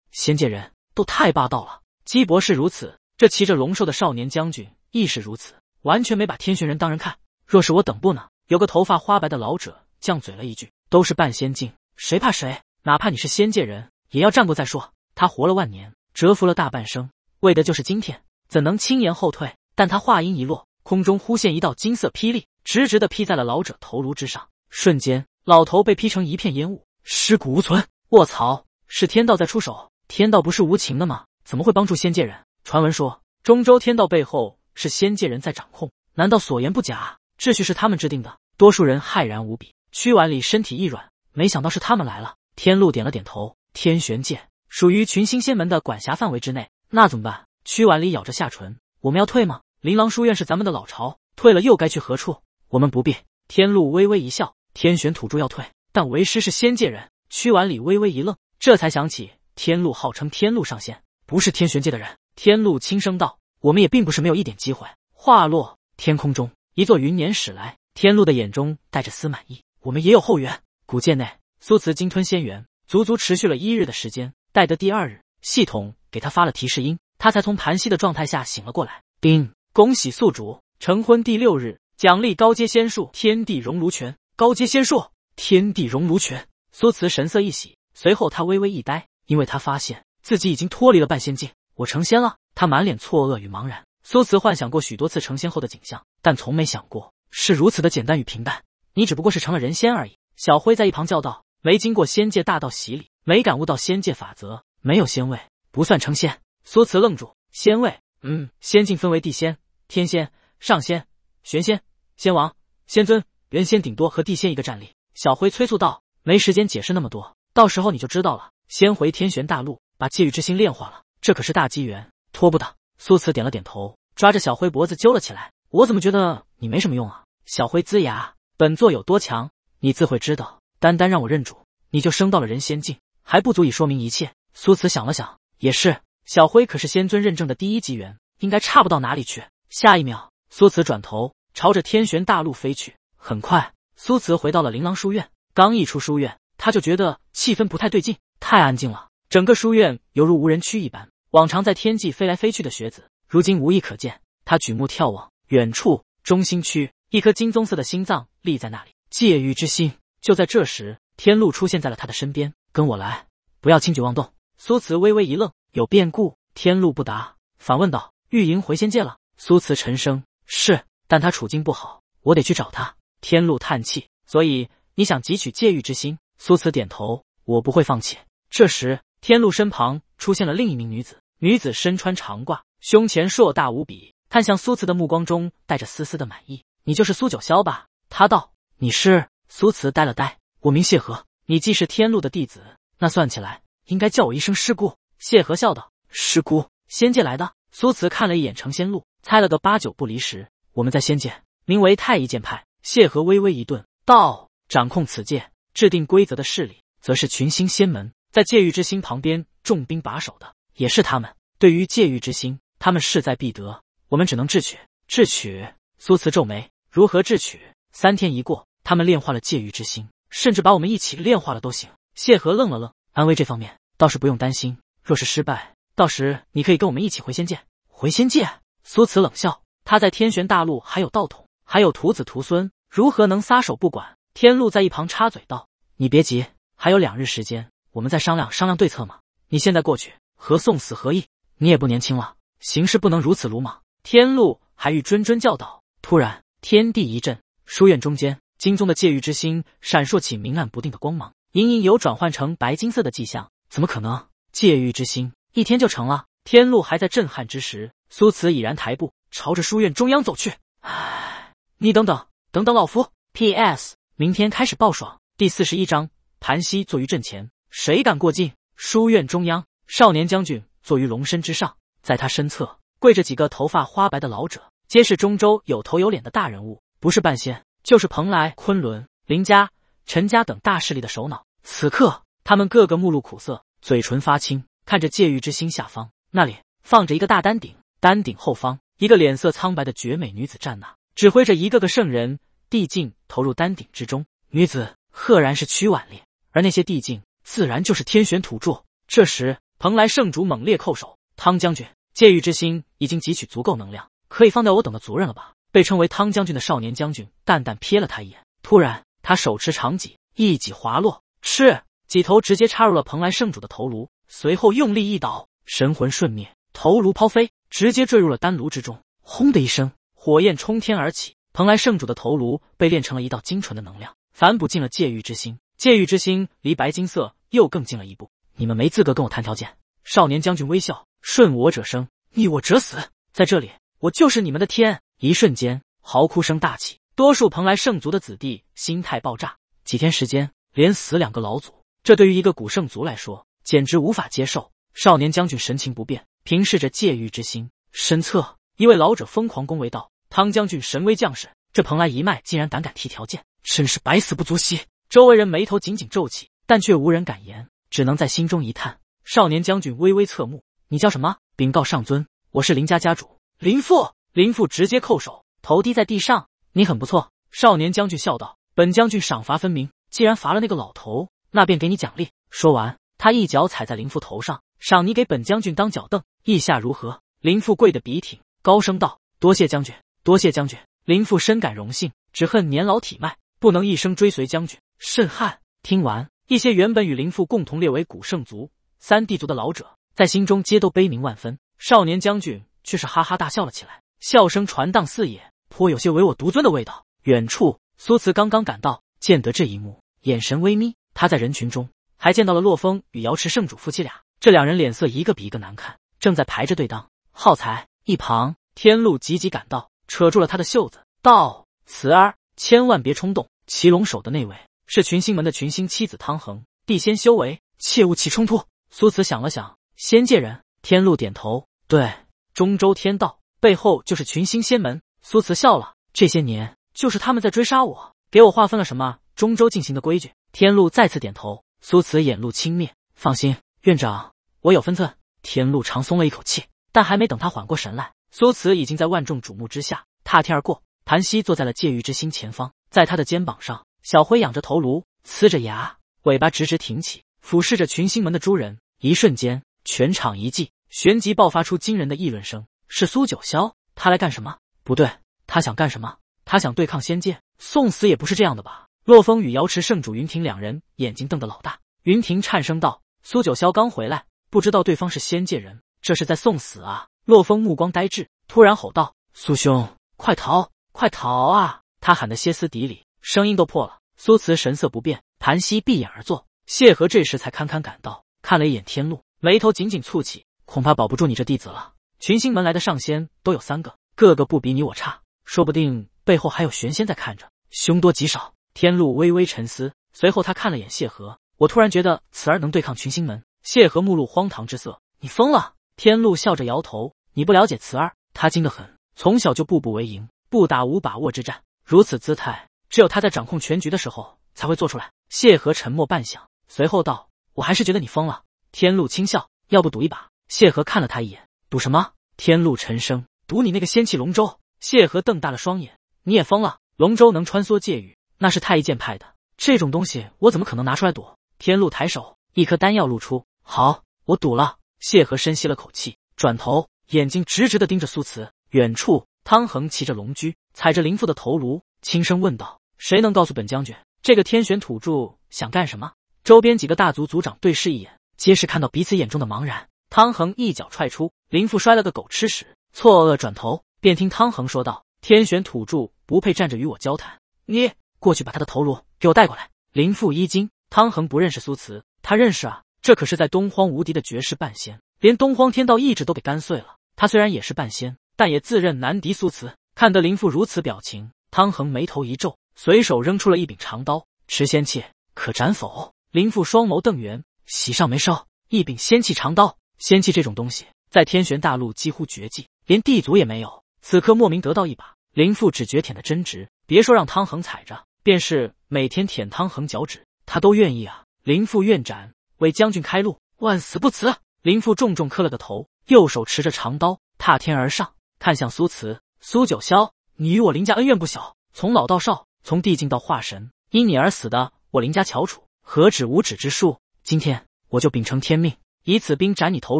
仙界人都太霸道了，姬博士如此，这骑着龙兽的少年将军亦是如此，完全没把天玄人当人看。若是我等不呢？有个头发花白的老者犟嘴了一句：“都是半仙境，谁怕谁？哪怕你是仙界人，也要战过再说。”他活了万年，蛰伏了大半生，为的就是今天。怎能轻言后退？但他话音一落，空中忽现一道金色霹雳，直直的劈在了老者头颅之上，瞬间，老头被劈成一片烟雾，尸骨无存。卧槽！是天道在出手？天道不是无情的吗？怎么会帮助仙界人？传闻说中州天道背后是仙界人在掌控，难道所言不假？秩序是他们制定的，多数人骇然无比。屈婉礼身体一软，没想到是他们来了。天禄点了点头，天玄剑属于群星仙门的管辖范围之内，那怎么办？屈婉里咬着下唇：“我们要退吗？琳琅书院是咱们的老巢，退了又该去何处？我们不必。”天禄微微一笑：“天玄土著要退，但为师是仙界人。”屈婉里微微一愣，这才想起天禄号称天路上仙，不是天玄界的人。天禄轻声道：“我们也并不是没有一点机会。”话落，天空中一座云辇驶来，天禄的眼中带着丝满意：“我们也有后援。”古界内，苏慈鲸吞仙元，足足持续了一日的时间。待得第二日，系统给他发了提示音。他才从盘膝的状态下醒了过来。丁，恭喜宿主成婚第六日，奖励高阶仙术天地熔炉拳。高阶仙术天地熔炉拳。苏慈神色一喜，随后他微微一呆，因为他发现自己已经脱离了半仙境。我成仙了！他满脸错愕与茫然。苏慈幻想过许多次成仙后的景象，但从没想过是如此的简单与平淡。你只不过是成了人仙而已。小辉在一旁叫道：“没经过仙界大道洗礼，没感悟到仙界法则，没有仙位，不算成仙。”苏慈愣住，仙位，嗯，仙境分为地仙、天仙、上仙、玄仙、仙王、仙尊，人仙顶多和地仙一个战力。小灰催促道：“没时间解释那么多，到时候你就知道了。先回天玄大陆，把界域之心炼化了，这可是大机缘，拖不得。”苏慈点了点头，抓着小灰脖子揪了起来：“我怎么觉得你没什么用啊？”小灰龇牙：“本座有多强，你自会知道。单单让我认主，你就升到了人仙境，还不足以说明一切。”苏慈想了想，也是。小辉可是仙尊认证的第一机缘，应该差不到哪里去。下一秒，苏慈转头朝着天玄大陆飞去。很快，苏慈回到了琳琅书院。刚一出书院，他就觉得气氛不太对劲，太安静了，整个书院犹如无人区一般。往常在天际飞来飞去的学子，如今无一可见。他举目眺望，远处中心区一颗金棕色的心脏立在那里，界域之心。就在这时，天禄出现在了他的身边：“跟我来，不要轻举妄动。”苏慈微微一愣，有变故？天路不答，反问道：“玉莹回仙界了？”苏慈沉声：“是，但他处境不好，我得去找他。”天路叹气：“所以你想汲取戒欲之心？”苏慈点头：“我不会放弃。”这时，天路身旁出现了另一名女子，女子身穿长褂，胸前硕大无比，看向苏慈的目光中带着丝丝的满意：“你就是苏九霄吧？”他道：“你是？”苏慈呆了呆：“我名谢和，你既是天路的弟子，那算起来……”应该叫我一声师姑，谢和笑道。师姑，仙界来的？苏慈看了一眼成仙路，猜了个八九不离十。我们在仙界名为太乙剑派。谢和微微一顿，道：掌控此界、制定规则的势力，则是群星仙门。在界域之心旁边重兵把守的，也是他们。对于界域之心，他们势在必得。我们只能智取。智取？苏慈皱眉。如何智取？三天一过，他们炼化了界域之心，甚至把我们一起炼化了都行。谢和愣了愣。安危这方面倒是不用担心。若是失败，到时你可以跟我们一起回仙界。回仙界？苏慈冷笑，他在天玄大陆还有道统，还有徒子徒孙，如何能撒手不管？天禄在一旁插嘴道：“你别急，还有两日时间，我们再商量商量对策嘛。你现在过去，何送死何意？你也不年轻了，行事不能如此鲁莽。”天禄还欲谆谆教导，突然天地一震，书院中间金宗的戒欲之心闪烁起明暗不定的光芒。隐隐有转换成白金色的迹象，怎么可能？借玉之心一天就成了。天禄还在震撼之时，苏慈已然抬步朝着书院中央走去。唉，你等等，等等老夫。P.S. 明天开始爆爽。第四十一章，盘膝坐于阵前，谁敢过境？书院中央，少年将军坐于龙身之上，在他身侧跪着几个头发花白的老者，皆是中州有头有脸的大人物，不是半仙，就是蓬莱、昆仑、林家。陈家等大势力的首脑，此刻他们个个目露苦涩，嘴唇发青，看着界域之心下方，那里放着一个大丹鼎，丹鼎后方，一个脸色苍白的绝美女子站那，指挥着一个个圣人递进投入丹鼎之中。女子赫然是曲婉烈，而那些递进自然就是天玄土著。这时，蓬莱圣主猛烈叩首：“汤将军，界域之心已经汲取足够能量，可以放掉我等的族人了吧？”被称为汤将军的少年将军淡淡瞥了他一眼，突然。他手持长戟，一戟滑落，是戟头直接插入了蓬莱圣主的头颅，随后用力一倒，神魂瞬灭，头颅抛飞，直接坠入了丹炉之中。轰的一声，火焰冲天而起，蓬莱圣主的头颅被炼成了一道精纯的能量，反哺进了界狱之心，界狱之心离白金色又更近了一步。你们没资格跟我谈条件。少年将军微笑，顺我者生，逆我者死，在这里，我就是你们的天。一瞬间，嚎哭声大起。多数蓬莱圣族的子弟心态爆炸，几天时间连死两个老祖，这对于一个古圣族来说简直无法接受。少年将军神情不变，平视着界域之心身侧，一位老者疯狂恭维道：“汤将军神威将士，这蓬莱一脉竟然胆敢提条件，真是百死不足惜。”周围人眉头紧紧皱起，但却无人敢言，只能在心中一叹。少年将军微微侧目：“你叫什么？禀告上尊，我是林家家主林父。”林父直接叩首，头低在地上。你很不错，少年将军笑道：“本将军赏罚分明，既然罚了那个老头，那便给你奖励。”说完，他一脚踩在林父头上，赏你给本将军当脚凳，意下如何？”林父跪得笔挺，高声道：“多谢将军，多谢将军！”林父深感荣幸，只恨年老体迈，不能一生追随将军，甚憾。听完，一些原本与林父共同列为古圣族、三帝族的老者，在心中皆都悲鸣万分。少年将军却是哈哈大笑了起来，笑声传荡四野。颇有些唯我独尊的味道。远处，苏慈刚刚赶到，见得这一幕，眼神微眯。他在人群中还见到了洛风与瑶池圣主夫妻俩，这两人脸色一个比一个难看，正在排着队当耗材。一旁，天禄急急赶到，扯住了他的袖子，道：“慈儿，千万别冲动。骑龙手的那位是群星门的群星妻子汤恒，地仙修为，切勿起冲突。”苏慈想了想，仙界人。天禄点头，对，中州天道背后就是群星仙门。苏慈笑了，这些年就是他们在追杀我，给我划分了什么中州进行的规矩。天禄再次点头，苏慈眼露轻蔑。放心，院长，我有分寸。天禄长松了一口气，但还没等他缓过神来，苏慈已经在万众瞩目之下踏天而过，盘膝坐在了界域之心前方，在他的肩膀上，小灰仰着头颅，呲着牙，尾巴直直挺起，俯视着群星门的诸人。一瞬间，全场一寂，旋即爆发出惊人的议论声：是苏九霄，他来干什么？不对，他想干什么？他想对抗仙界，送死也不是这样的吧？洛风与瑶池圣主云霆两人眼睛瞪得老大，云霆颤声道：“苏九霄刚回来，不知道对方是仙界人，这是在送死啊！”洛风目光呆滞，突然吼道：“苏兄，快逃，快逃啊！”他喊得歇斯底里，声音都破了。苏慈神色不变，盘膝闭眼而坐。谢和这时才堪堪赶到，看了一眼天路，眉头紧紧蹙起，恐怕保不住你这弟子了。群星门来的上仙都有三个。个个不比你我差，说不定背后还有玄仙在看着，凶多吉少。天路微微沉思，随后他看了眼谢和，我突然觉得慈儿能对抗群星门。谢和目露荒唐之色，你疯了！天路笑着摇头，你不了解慈儿，他精得很，从小就步步为营，不打无把握之战，如此姿态，只有他在掌控全局的时候才会做出来。谢和沉默半响，随后道：“我还是觉得你疯了。”天路轻笑，要不赌一把？谢和看了他一眼，赌什么？天路沉声。赌你那个仙气龙舟，谢和瞪大了双眼，你也疯了！龙舟能穿梭界域，那是太乙剑派的这种东西，我怎么可能拿出来赌？天禄抬手，一颗丹药露出。好，我赌了。谢和深吸了口气，转头，眼睛直直的盯着苏慈。远处，汤恒骑着龙驹，踩着林父的头颅，轻声问道：“谁能告诉本将军，这个天选土著想干什么？”周边几个大族族长对视一眼，皆是看到彼此眼中的茫然。汤恒一脚踹出，林父摔了个狗吃屎。错愕转头，便听汤恒说道：“天玄土著不配站着与我交谈，你过去把他的头颅给我带过来。”林父一惊，汤恒不认识苏慈，他认识啊，这可是在东荒无敌的绝世半仙，连东荒天道意志都给干碎了。他虽然也是半仙，但也自认难敌苏慈。看得林父如此表情，汤恒眉头一皱，随手扔出了一柄长刀，持仙器可斩否？林父双眸瞪圆，喜上眉梢，一柄仙器长刀。仙器这种东西，在天玄大陆几乎绝迹。连地足也没有，此刻莫名得到一把，林父只觉舔的真值。别说让汤恒踩着，便是每天舔汤恒脚趾，他都愿意啊！林父愿斩，为将军开路，万死不辞。林父重重磕了个头，右手持着长刀，踏天而上，看向苏慈、苏九霄：“你与我林家恩怨不小，从老到少，从地境到化神，因你而死的我林家翘楚何止五指之数？今天我就秉承天命，以此兵斩你头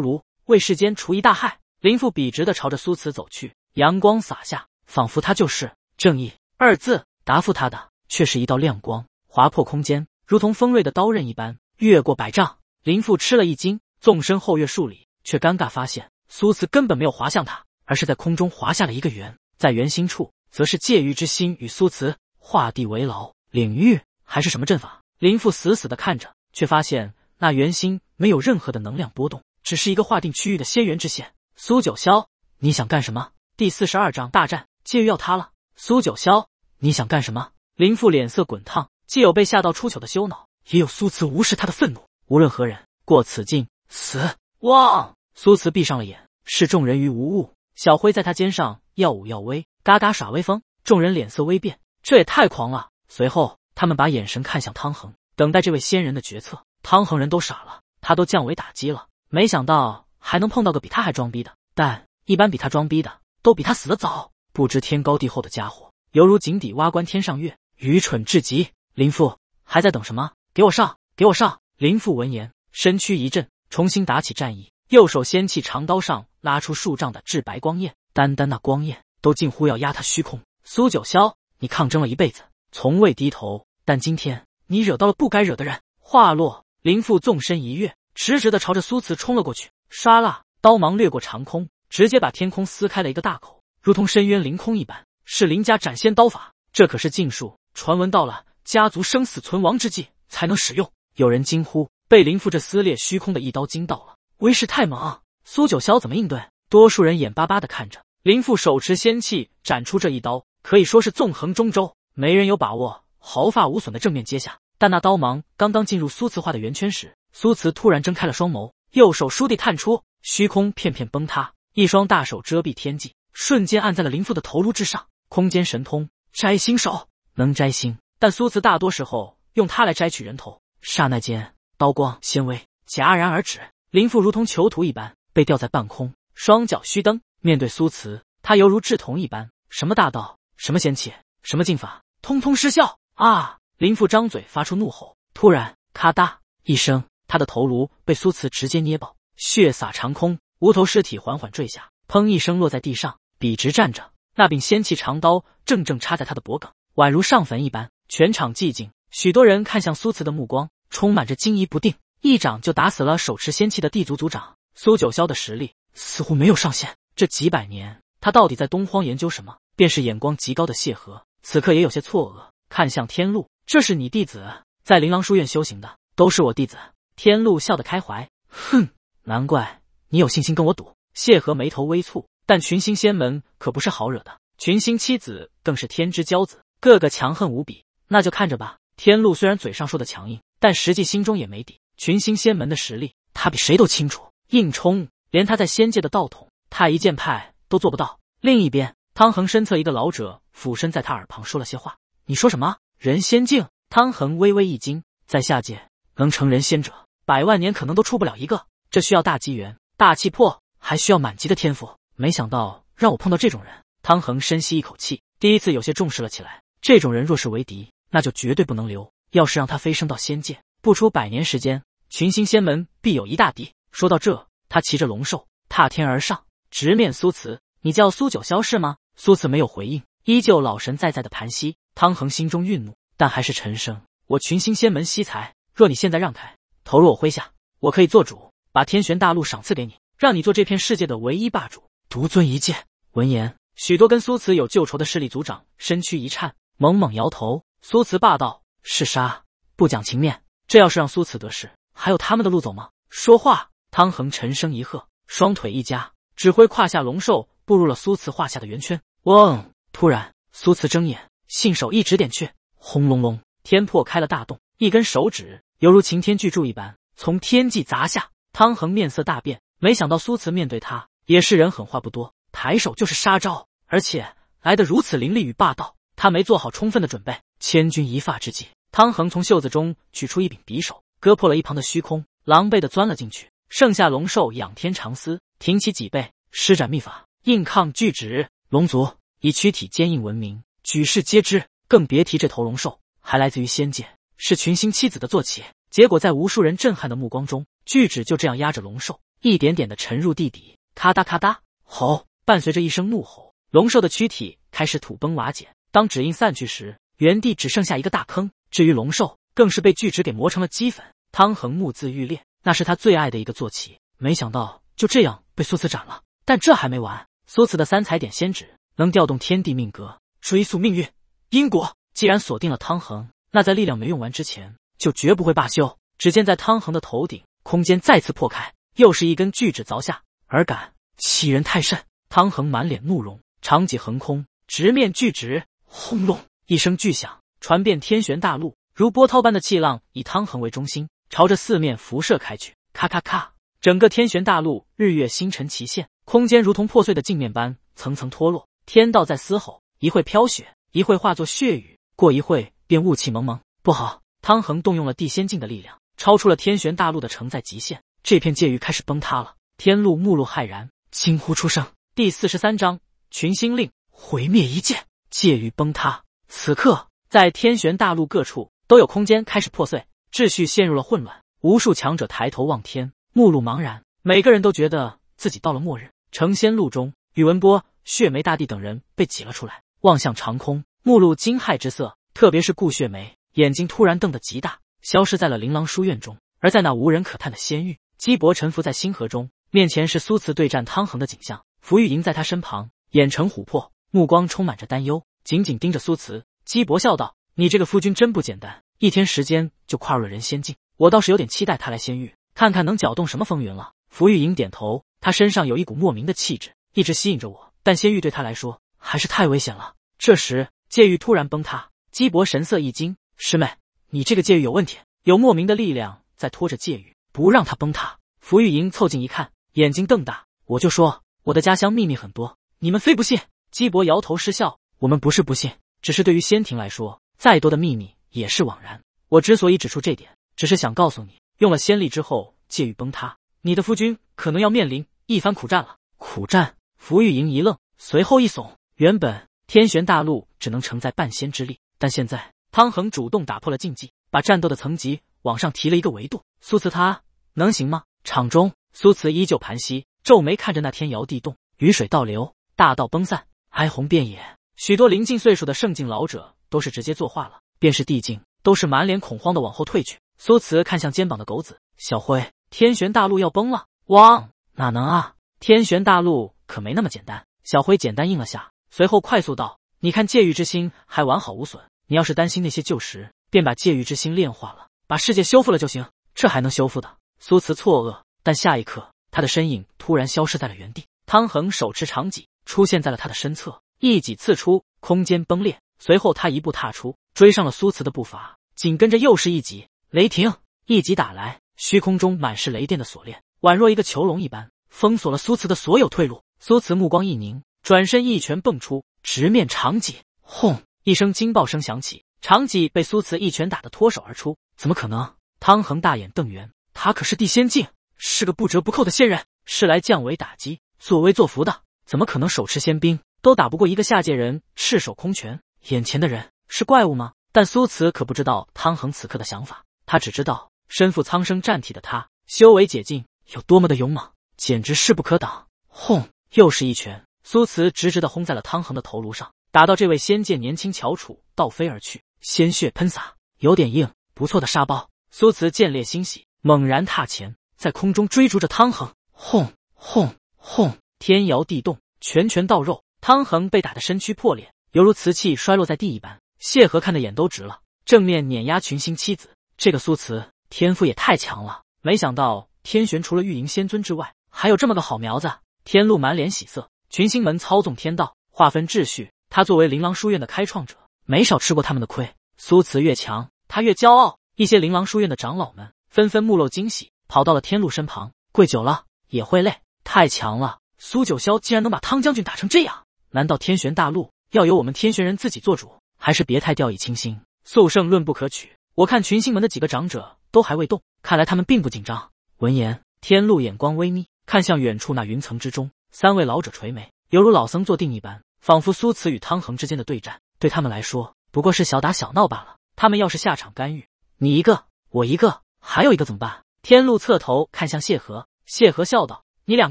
颅，为世间除一大害。”林父笔直的朝着苏慈走去，阳光洒下，仿佛他就是正义二字。答复他的却是一道亮光，划破空间，如同锋锐的刀刃一般，越过百丈。林父吃了一惊，纵身后跃数里，却尴尬发现苏慈根本没有滑向他，而是在空中划下了一个圆，在圆心处则是界域之心与苏慈画地为牢，领域还是什么阵法？林父死死的看着，却发现那圆心没有任何的能量波动，只是一个划定区域的仙缘之线。苏九霄，你想干什么？第四十二章大战，界域要塌了。苏九霄，你想干什么？林父脸色滚烫，既有被吓到出糗的羞恼，也有苏慈无视他的愤怒。无论何人过此境，死！望。苏慈闭上了眼，视众人于无物。小辉在他肩上耀武耀威，嘎嘎耍威风。众人脸色微变，这也太狂了。随后，他们把眼神看向汤恒，等待这位仙人的决策。汤恒人都傻了，他都降维打击了，没想到。还能碰到个比他还装逼的，但一般比他装逼的都比他死得早。不知天高地厚的家伙，犹如井底蛙观天上月，愚蠢至极。林父还在等什么？给我上！给我上！林父闻言，身躯一震，重新打起战意，右手仙气长刀上拉出数丈的至白光焰，单单那光焰都近乎要压他虚空。苏九霄，你抗争了一辈子，从未低头，但今天你惹到了不该惹的人。话落，林父纵身一跃，直直的朝着苏慈冲了过去。杀啦，刀芒掠过长空，直接把天空撕开了一个大口，如同深渊凌空一般。是林家斩仙刀法，这可是禁术，传闻到了家族生死存亡之际才能使用。有人惊呼，被林父这撕裂虚空的一刀惊到了，威势太猛。苏九霄怎么应对？多数人眼巴巴的看着林父手持仙器斩出这一刀，可以说是纵横中州，没人有把握毫发无损的正面接下。但那刀芒刚刚进入苏慈化的圆圈时，苏慈突然睁开了双眸。右手倏地探出，虚空片片崩塌，一双大手遮蔽天际，瞬间按在了林父的头颅之上。空间神通摘星手能摘星，但苏慈大多时候用它来摘取人头。刹那间，刀光、纤维戛然而止，林父如同囚徒一般被吊在半空，双脚虚蹬。面对苏慈，他犹如稚童一般，什么大道，什么仙气，什么禁法，通通失效。啊！林父张嘴发出怒吼，突然咔嗒一声。他的头颅被苏慈直接捏爆，血洒长空，无头尸体缓缓坠下，砰一声落在地上，笔直站着。那柄仙气长刀正正插在他的脖颈，宛如上坟一般。全场寂静，许多人看向苏慈的目光充满着惊疑不定。一掌就打死了手持仙器的地族族长苏九霄的实力似乎没有上限，这几百年他到底在东荒研究什么？便是眼光极高的谢和，此刻也有些错愕，看向天路，这是你弟子在琳琅书院修行的，都是我弟子。”天禄笑得开怀，哼，难怪你有信心跟我赌。谢和眉头微蹙，但群星仙门可不是好惹的，群星七子更是天之骄子，个个强横无比。那就看着吧。天禄虽然嘴上说的强硬，但实际心中也没底。群星仙门的实力，他比谁都清楚，硬冲连他在仙界的道统太一剑派都做不到。另一边，汤恒身侧一个老者俯身在他耳旁说了些话。你说什么？人仙境？汤恒微微一惊，在下界能成人仙者。百万年可能都出不了一个，这需要大机缘、大气魄，还需要满级的天赋。没想到让我碰到这种人，汤恒深吸一口气，第一次有些重视了起来。这种人若是为敌，那就绝对不能留。要是让他飞升到仙界，不出百年时间，群星仙门必有一大敌。说到这，他骑着龙兽踏天而上，直面苏辞：“你叫苏九霄是吗？”苏辞没有回应，依旧老神在在的盘膝。汤恒心中愠怒，但还是沉声：“我群星仙门惜才，若你现在让开。”投入我麾下，我可以做主，把天玄大陆赏赐给你，让你做这片世界的唯一霸主，独尊一剑。闻言，许多跟苏慈有旧仇的势力族长身躯一颤，猛猛摇头。苏慈霸道，是杀，不讲情面。这要是让苏慈得势，还有他们的路走吗？说话，汤恒沉声一喝，双腿一夹，指挥胯下龙兽步入了苏慈画下的圆圈。嗡！突然，苏慈睁眼，信手一指点去，轰隆隆，天破开了大洞，一根手指。犹如擎天巨柱一般从天际砸下，汤恒面色大变。没想到苏慈面对他也是人狠话不多，抬手就是杀招，而且来得如此凌厉与霸道。他没做好充分的准备，千钧一发之际，汤恒从袖子中取出一柄匕首，割破了一旁的虚空，狼狈的钻了进去。剩下龙兽仰天长嘶，挺起脊背，施展秘法硬抗巨指。龙族以躯体坚硬闻名，举世皆知，更别提这头龙兽还来自于仙界。是群星妻子的坐骑，结果在无数人震撼的目光中，巨指就这样压着龙兽，一点点的沉入地底。咔哒咔哒，吼！伴随着一声怒吼，龙兽的躯体开始土崩瓦解。当指印散去时，原地只剩下一个大坑。至于龙兽，更是被巨指给磨成了齑粉。汤恒目眦欲裂，那是他最爱的一个坐骑，没想到就这样被苏慈斩了。但这还没完，苏慈的三彩点仙指能调动天地命格，追溯命运因果。既然锁定了汤恒。那在力量没用完之前，就绝不会罢休。只见在汤恒的头顶，空间再次破开，又是一根巨指凿下。尔敢欺人太甚！汤恒满脸怒容，长戟横空，直面巨指。轰隆一声巨响，传遍天玄大陆，如波涛般的气浪以汤恒为中心，朝着四面辐射开去。咔咔咔，整个天玄大陆日月星辰齐现，空间如同破碎的镜面般层层脱落。天道在嘶吼，一会飘雪，一会化作血雨，过一会。便雾气蒙蒙，不好！汤恒动用了地仙境的力量，超出了天玄大陆的承载极限，这片界域开始崩塌了。天路目露骇然，惊呼出声。第四十三章：群星令毁灭一剑，界域崩塌。此刻，在天玄大陆各处都有空间开始破碎，秩序陷入了混乱。无数强者抬头望天，目露茫然，每个人都觉得自己到了末日。成仙路中，宇文波、血梅大帝等人被挤了出来，望向长空，目露惊骇之色。特别是顾雪梅眼睛突然瞪得极大，消失在了琳琅书院中。而在那无人可探的仙域，姬伯沉浮在星河中，面前是苏慈对战汤恒的景象。福玉莹在他身旁，眼呈琥珀，目光充满着担忧，紧紧盯着苏慈。姬伯笑道：“你这个夫君真不简单，一天时间就跨入了人仙境。我倒是有点期待他来仙域，看看能搅动什么风云了。”福玉莹点头，他身上有一股莫名的气质，一直吸引着我。但仙域对他来说还是太危险了。这时，界域突然崩塌。姬伯神色一惊：“师妹，你这个界域有问题，有莫名的力量在拖着界域，不让它崩塌。”福玉莹凑近一看，眼睛瞪大：“我就说我的家乡秘密很多，你们非不信。”姬伯摇头失笑：“我们不是不信，只是对于仙庭来说，再多的秘密也是枉然。我之所以指出这点，只是想告诉你，用了仙力之后，界域崩塌，你的夫君可能要面临一番苦战了。”苦战？福玉莹一愣，随后一耸：“原本天玄大陆只能承载半仙之力。但现在，汤恒主动打破了禁忌，把战斗的层级往上提了一个维度。苏慈他能行吗？场中，苏慈依旧盘膝，皱眉看着那天摇地动，雨水倒流，大道崩散，哀鸿遍野。许多临近岁数的圣境老者都是直接作画了，便是地境，都是满脸恐慌的往后退去。苏慈看向肩膀的狗子小辉：“天玄大陆要崩了！”“汪，哪能啊？天玄大陆可没那么简单。”小辉简单应了下，随后快速道。你看，界域之心还完好无损。你要是担心那些旧时，便把界域之心炼化了，把世界修复了就行。这还能修复的？苏慈错愕，但下一刻，他的身影突然消失在了原地。汤恒手持长戟，出现在了他的身侧，一戟刺出，空间崩裂。随后，他一步踏出，追上了苏慈的步伐。紧跟着，又是一戟，雷霆一戟打来，虚空中满是雷电的锁链，宛若一个囚笼一般，封锁了苏慈的所有退路。苏慈目光一凝，转身一拳蹦出。直面长戟，轰！一声惊爆声响起，长戟被苏慈一拳打得脱手而出。怎么可能？汤恒大眼瞪圆，他可是地仙境，是个不折不扣的仙人，是来降维打击、作威作福的，怎么可能手持仙兵都打不过一个下界人赤手空拳？眼前的人是怪物吗？但苏慈可不知道汤恒此刻的想法，他只知道身负苍生战体的他，修为解禁，有多么的勇猛，简直势不可挡。轰！又是一拳。苏慈直直的轰在了汤恒的头颅上，打到这位仙界年轻翘楚倒飞而去，鲜血喷洒，有点硬，不错的沙包。苏慈见烈欣喜，猛然踏前，在空中追逐着汤恒，轰轰轰，天摇地动，拳拳到肉。汤恒被打得身躯破裂，犹如瓷器摔落在地一般。谢和看的眼都直了，正面碾压群星妻子，这个苏慈天赋也太强了。没想到天玄除了玉莹仙尊之外，还有这么个好苗子。天禄满脸喜色。群星门操纵天道，划分秩序。他作为琳琅书院的开创者，没少吃过他们的亏。苏辞越强，他越骄傲。一些琳琅书院的长老们纷纷目露惊喜，跑到了天禄身旁，跪久了也会累。太强了，苏九霄竟然能把汤将军打成这样！难道天玄大陆要由我们天玄人自己做主？还是别太掉以轻心？速胜论不可取。我看群星门的几个长者都还未动，看来他们并不紧张。闻言，天禄眼光微眯，看向远处那云层之中。三位老者垂眉，犹如老僧坐定一般，仿佛苏慈与汤恒之间的对战对他们来说不过是小打小闹罢了。他们要是下场干预，你一个，我一个，还有一个怎么办？天禄侧头看向谢和，谢和笑道：“你两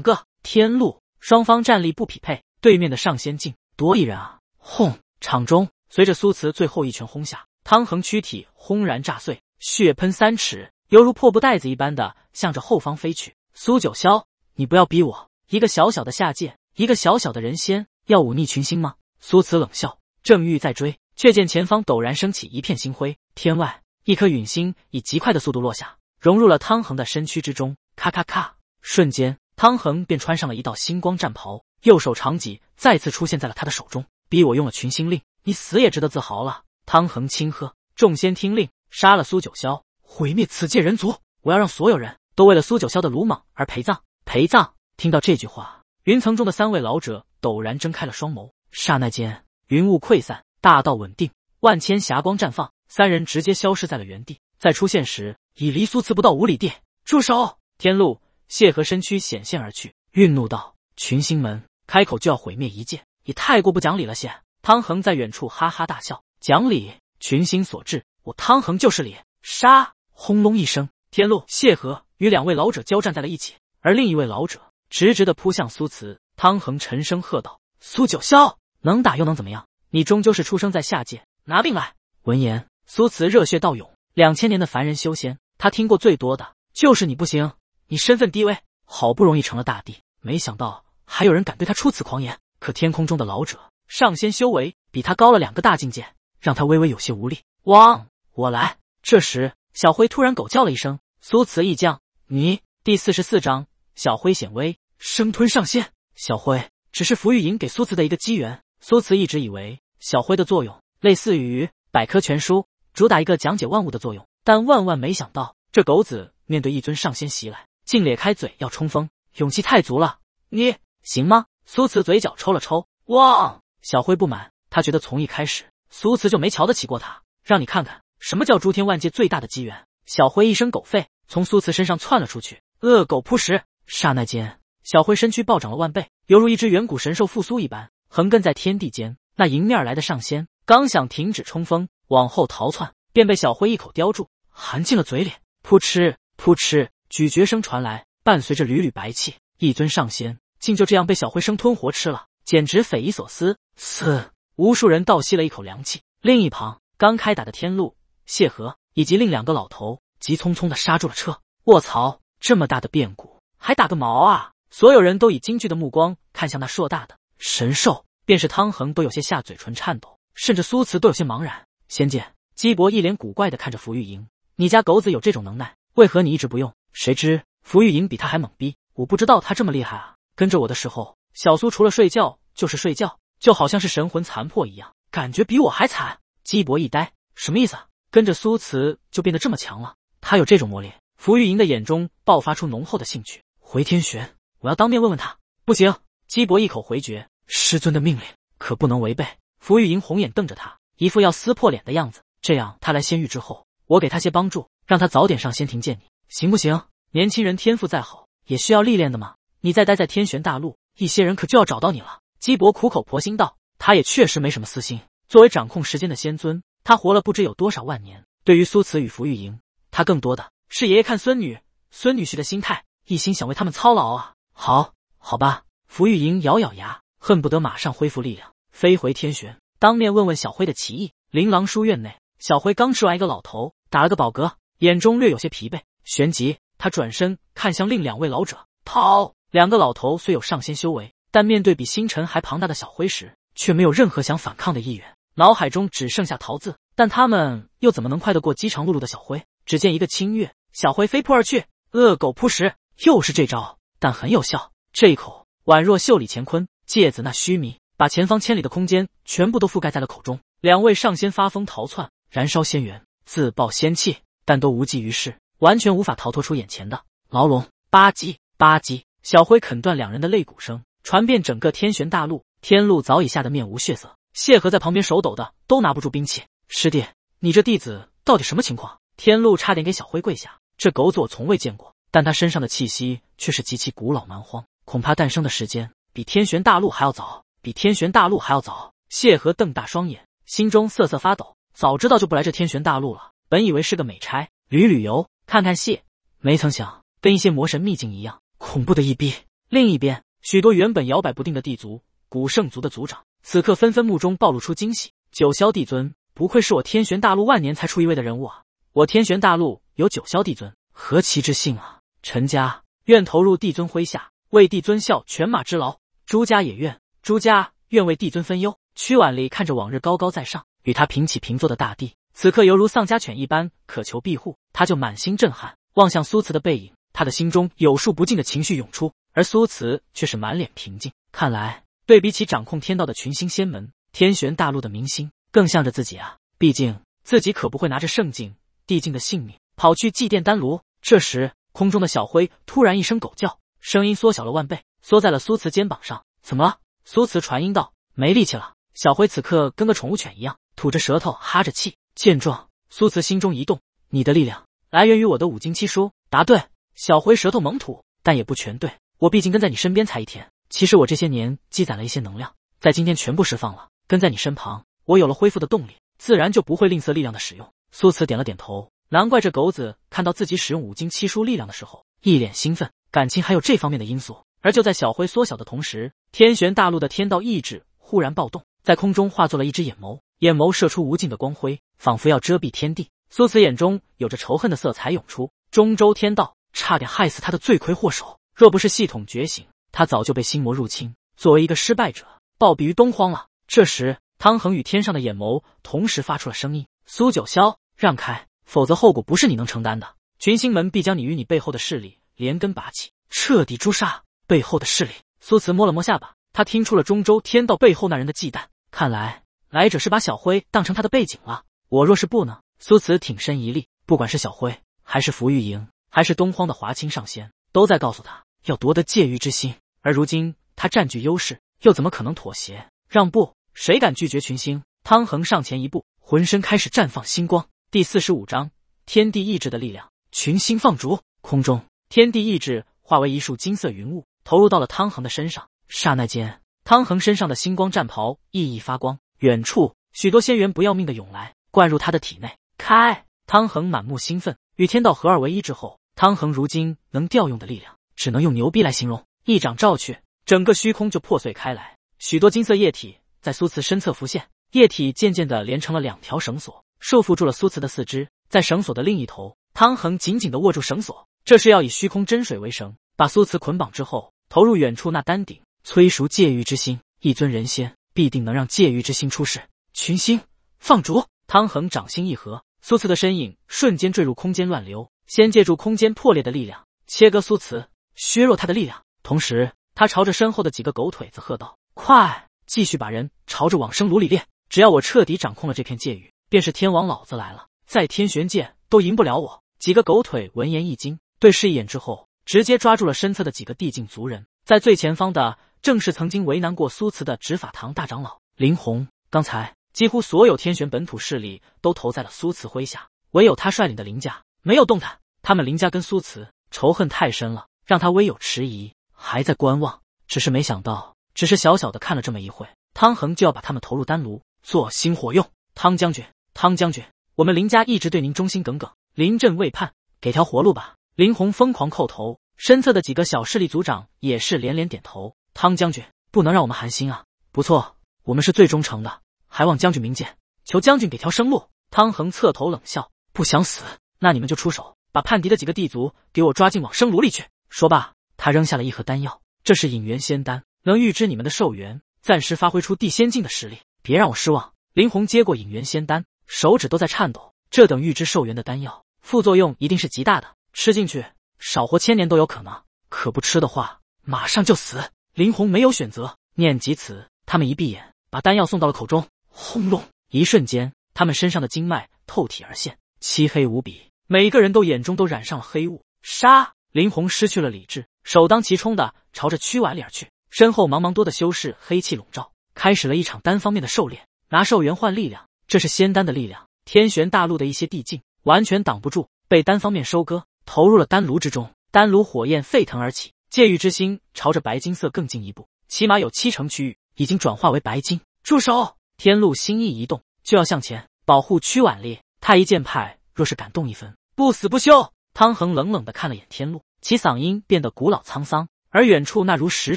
个。”天禄，双方战力不匹配，对面的上仙境多一人啊！轰！场中随着苏慈最后一拳轰下，汤恒躯体轰然炸碎，血喷三尺，犹如破布袋子一般的向着后方飞去。苏九霄，你不要逼我！一个小小的下界，一个小小的人仙，要忤逆群星吗？苏慈冷笑，正欲再追，却见前方陡然升起一片星辉，天外一颗陨星以极快的速度落下，融入了汤恒的身躯之中。咔咔咔！瞬间，汤恒便穿上了一道星光战袍，右手长戟再次出现在了他的手中。逼我用了群星令，你死也值得自豪了。汤恒轻喝：“众仙听令，杀了苏九霄，毁灭此界人族！我要让所有人都为了苏九霄的鲁莽而陪葬，陪葬！”听到这句话，云层中的三位老者陡然睁开了双眸，刹那间，云雾溃散，大道稳定，万千霞光绽放，三人直接消失在了原地。再出现时，已离苏辞不到五里地。住手！天禄谢河身躯显现而去，愠怒道：“群星门开口就要毁灭一界，你太过不讲理了。”些。”汤恒在远处哈哈大笑：“讲理？群星所至，我汤恒就是理。”杀！轰隆一声，天禄谢河与两位老者交战在了一起，而另一位老者。直直的扑向苏慈，汤恒沉声喝道：“苏九霄，能打又能怎么样？你终究是出生在下界，拿命来！”闻言，苏慈热血倒涌。两千年的凡人修仙，他听过最多的就是你不行，你身份低微，好不容易成了大帝，没想到还有人敢对他出此狂言。可天空中的老者，上仙修为比他高了两个大境界，让他微微有些无力。汪，我来。这时，小灰突然狗叫了一声，苏慈一僵：“你第四十四章，小灰显威。”生吞上仙，小辉只是福玉莹给苏辞的一个机缘。苏辞一直以为小辉的作用类似于百科全书，主打一个讲解万物的作用。但万万没想到，这狗子面对一尊上仙袭来，竟咧开嘴要冲锋，勇气太足了！你行吗？苏辞嘴角抽了抽。哇！小辉不满，他觉得从一开始苏辞就没瞧得起过他，让你看看什么叫诸天万界最大的机缘。小辉一声狗吠，从苏辞身上窜了出去，恶狗扑食，刹那间。小辉身躯暴涨了万倍，犹如一只远古神兽复苏一般，横亘在天地间。那迎面而来的上仙刚想停止冲锋，往后逃窜，便被小辉一口叼住，含进了嘴里。扑哧扑哧，咀嚼声传来，伴随着缕缕白气，一尊上仙竟就这样被小辉生吞活吃了，简直匪夷所思！嘶，无数人倒吸了一口凉气。另一旁刚开打的天路、谢河以及另两个老头急匆匆的刹住了车。卧槽！这么大的变故，还打个毛啊！所有人都以惊惧的目光看向那硕大的神兽，便是汤恒都有些下嘴唇颤抖，甚至苏慈都有些茫然。仙剑，姬博一脸古怪的看着福玉莹：“你家狗子有这种能耐，为何你一直不用？”谁知福玉莹比他还懵逼：“我不知道他这么厉害啊！跟着我的时候，小苏除了睡觉就是睡觉，就好像是神魂残破一样，感觉比我还惨。”姬博一呆，什么意思？跟着苏慈就变得这么强了？他有这种魔力？福玉莹的眼中爆发出浓厚的兴趣，回天旋。我要当面问问他，不行！姬伯一口回绝，师尊的命令可不能违背。福玉莹红眼瞪着他，一副要撕破脸的样子。这样，他来仙域之后，我给他些帮助，让他早点上仙庭见你，行不行？年轻人天赋再好，也需要历练的嘛。你再待在天玄大陆，一些人可就要找到你了。姬伯苦口婆心道：“他也确实没什么私心。作为掌控时间的仙尊，他活了不知有多少万年，对于苏慈与福玉莹，他更多的是爷爷看孙女、孙女婿的心态，一心想为他们操劳啊。”好好吧，福玉莹咬咬牙，恨不得马上恢复力量，飞回天玄，当面问问小辉的奇异。琳琅书院内，小辉刚吃完一个老头，打了个饱嗝，眼中略有些疲惫。旋即，他转身看向另两位老者，逃。两个老头虽有上仙修为，但面对比星辰还庞大的小辉时，却没有任何想反抗的意愿，脑海中只剩下桃字。但他们又怎么能快得过饥肠辘辘的小辉？只见一个清月，小辉飞扑而去，恶狗扑食，又是这招。但很有效，这一口宛若袖里乾坤，戒子那须弥把前方千里的空间全部都覆盖在了口中。两位上仙发疯逃窜，燃烧仙元，自爆仙气，但都无济于事，完全无法逃脱出眼前的牢笼。吧唧吧唧，小灰啃断两人的肋骨声传遍整个天玄大陆。天路早已吓得面无血色，谢和在旁边手抖的都拿不住兵器。师弟，你这弟子到底什么情况？天路差点给小灰跪下，这狗子我从未见过。但他身上的气息却是极其古老蛮荒，恐怕诞生的时间比天玄大陆还要早。比天玄大陆还要早，谢和瞪大双眼，心中瑟瑟发抖。早知道就不来这天玄大陆了。本以为是个美差，旅旅游，看看戏，没曾想跟一些魔神秘境一样，恐怖的一逼。另一边，许多原本摇摆不定的地族、古圣族的族长，此刻纷纷目中暴露出惊喜。九霄帝尊，不愧是我天玄大陆万年才出一位的人物啊！我天玄大陆有九霄帝尊，何其之幸啊！陈家愿投入帝尊麾下，为帝尊效犬马之劳。朱家也愿，朱家愿为帝尊分忧。屈婉丽看着往日高高在上，与他平起平坐的大地，此刻犹如丧家犬一般渴求庇护，他就满心震撼，望向苏慈的背影，他的心中有数不尽的情绪涌出。而苏慈却是满脸平静，看来对比起掌控天道的群星仙门，天玄大陆的明星更向着自己啊！毕竟自己可不会拿着圣境、帝境的性命跑去祭奠丹炉。这时。空中的小灰突然一声狗叫，声音缩小了万倍，缩在了苏辞肩膀上。怎么了？苏辞传音道。没力气了。小灰此刻跟个宠物犬一样，吐着舌头，哈着气。见状，苏辞心中一动。你的力量来源于我的五经七书。答对。小灰舌头猛吐，但也不全对。我毕竟跟在你身边才一天，其实我这些年积攒了一些能量，在今天全部释放了。跟在你身旁，我有了恢复的动力，自然就不会吝啬力量的使用。苏辞点了点头。难怪这狗子看到自己使用五经七书力量的时候，一脸兴奋，感情还有这方面的因素。而就在小灰缩小的同时，天玄大陆的天道意志忽然暴动，在空中化作了一只眼眸，眼眸射出无尽的光辉，仿佛要遮蔽天地。苏辞眼中有着仇恨的色彩涌出，中州天道差点害死他的罪魁祸首，若不是系统觉醒，他早就被心魔入侵，作为一个失败者，暴毙于东荒了。这时，汤恒与天上的眼眸同时发出了声音：“苏九霄，让开！”否则后果不是你能承担的。群星门必将你与你背后的势力连根拔起，彻底诛杀背后的势力。苏慈摸了摸下巴，他听出了中州天道背后那人的忌惮。看来来者是把小辉当成他的背景了。我若是不呢？苏慈挺身一立，不管是小辉，还是福玉莹，还是东荒的华清上仙，都在告诉他要夺得界域之心。而如今他占据优势，又怎么可能妥协让步？谁敢拒绝群星？汤恒上前一步，浑身开始绽放星光。第四十五章天地意志的力量，群星放逐空中，天地意志化为一束金色云雾，投入到了汤恒的身上。刹那间，汤恒身上的星光战袍熠熠发光。远处，许多仙元不要命的涌来，灌入他的体内。开！汤恒满目兴奋。与天道合二为一之后，汤恒如今能调用的力量，只能用牛逼来形容。一掌照去，整个虚空就破碎开来。许多金色液体在苏慈身侧浮现，液体渐渐的连成了两条绳索。束缚住了苏慈的四肢，在绳索的另一头，汤恒紧紧地握住绳索。这是要以虚空真水为绳，把苏慈捆绑之后，投入远处那丹鼎，催熟界欲之心。一尊人仙必定能让界欲之心出世。群星放逐，汤恒掌心一合，苏慈的身影瞬间坠入空间乱流。先借助空间破裂的力量切割苏慈，削弱他的力量。同时，他朝着身后的几个狗腿子喝道：“快，继续把人朝着往生炉里炼。只要我彻底掌控了这片界域，便是天王老子来了，在天玄界都赢不了我几个狗腿。闻言一惊，对视一眼之后，直接抓住了身侧的几个地境族人。在最前方的，正是曾经为难过苏慈的执法堂大长老林红。刚才几乎所有天玄本土势力都投在了苏慈麾下，唯有他率领的林家没有动弹。他们林家跟苏慈仇恨太深了，让他微有迟疑，还在观望。只是没想到，只是小小的看了这么一会，汤恒就要把他们投入丹炉，做星火用。汤将军。汤将军，我们林家一直对您忠心耿耿，临阵未叛，给条活路吧！林红疯狂叩头，身侧的几个小势力族长也是连连点头。汤将军，不能让我们寒心啊！不错，我们是最忠诚的，还望将军明鉴，求将军给条生路。汤恒侧头冷笑：“不想死，那你们就出手，把叛敌的几个地族给我抓进往生炉里去。”说罢，他扔下了一盒丹药，这是引元仙丹，能预知你们的寿元，暂时发挥出地仙境的实力。别让我失望。林红接过引元仙丹。手指都在颤抖。这等预知寿元的丹药，副作用一定是极大的。吃进去，少活千年都有可能；可不吃的话，马上就死。林红没有选择。念及此，他们一闭眼，把丹药送到了口中。轰隆！一瞬间，他们身上的经脉透体而现，漆黑无比。每个人都眼中都染上了黑雾。杀！林红失去了理智，首当其冲的朝着曲婉里而去。身后茫茫多的修士，黑气笼罩，开始了一场单方面的狩猎。拿寿元换力量。这是仙丹的力量，天玄大陆的一些地境完全挡不住，被单方面收割，投入了丹炉之中。丹炉火焰沸腾而起，界域之心朝着白金色更进一步，起码有七成区域已经转化为白金。住手！天路心意一动，就要向前保护曲婉烈。太一剑派若是敢动一分，不死不休。汤恒冷冷的看了眼天路，其嗓音变得古老沧桑。而远处那如实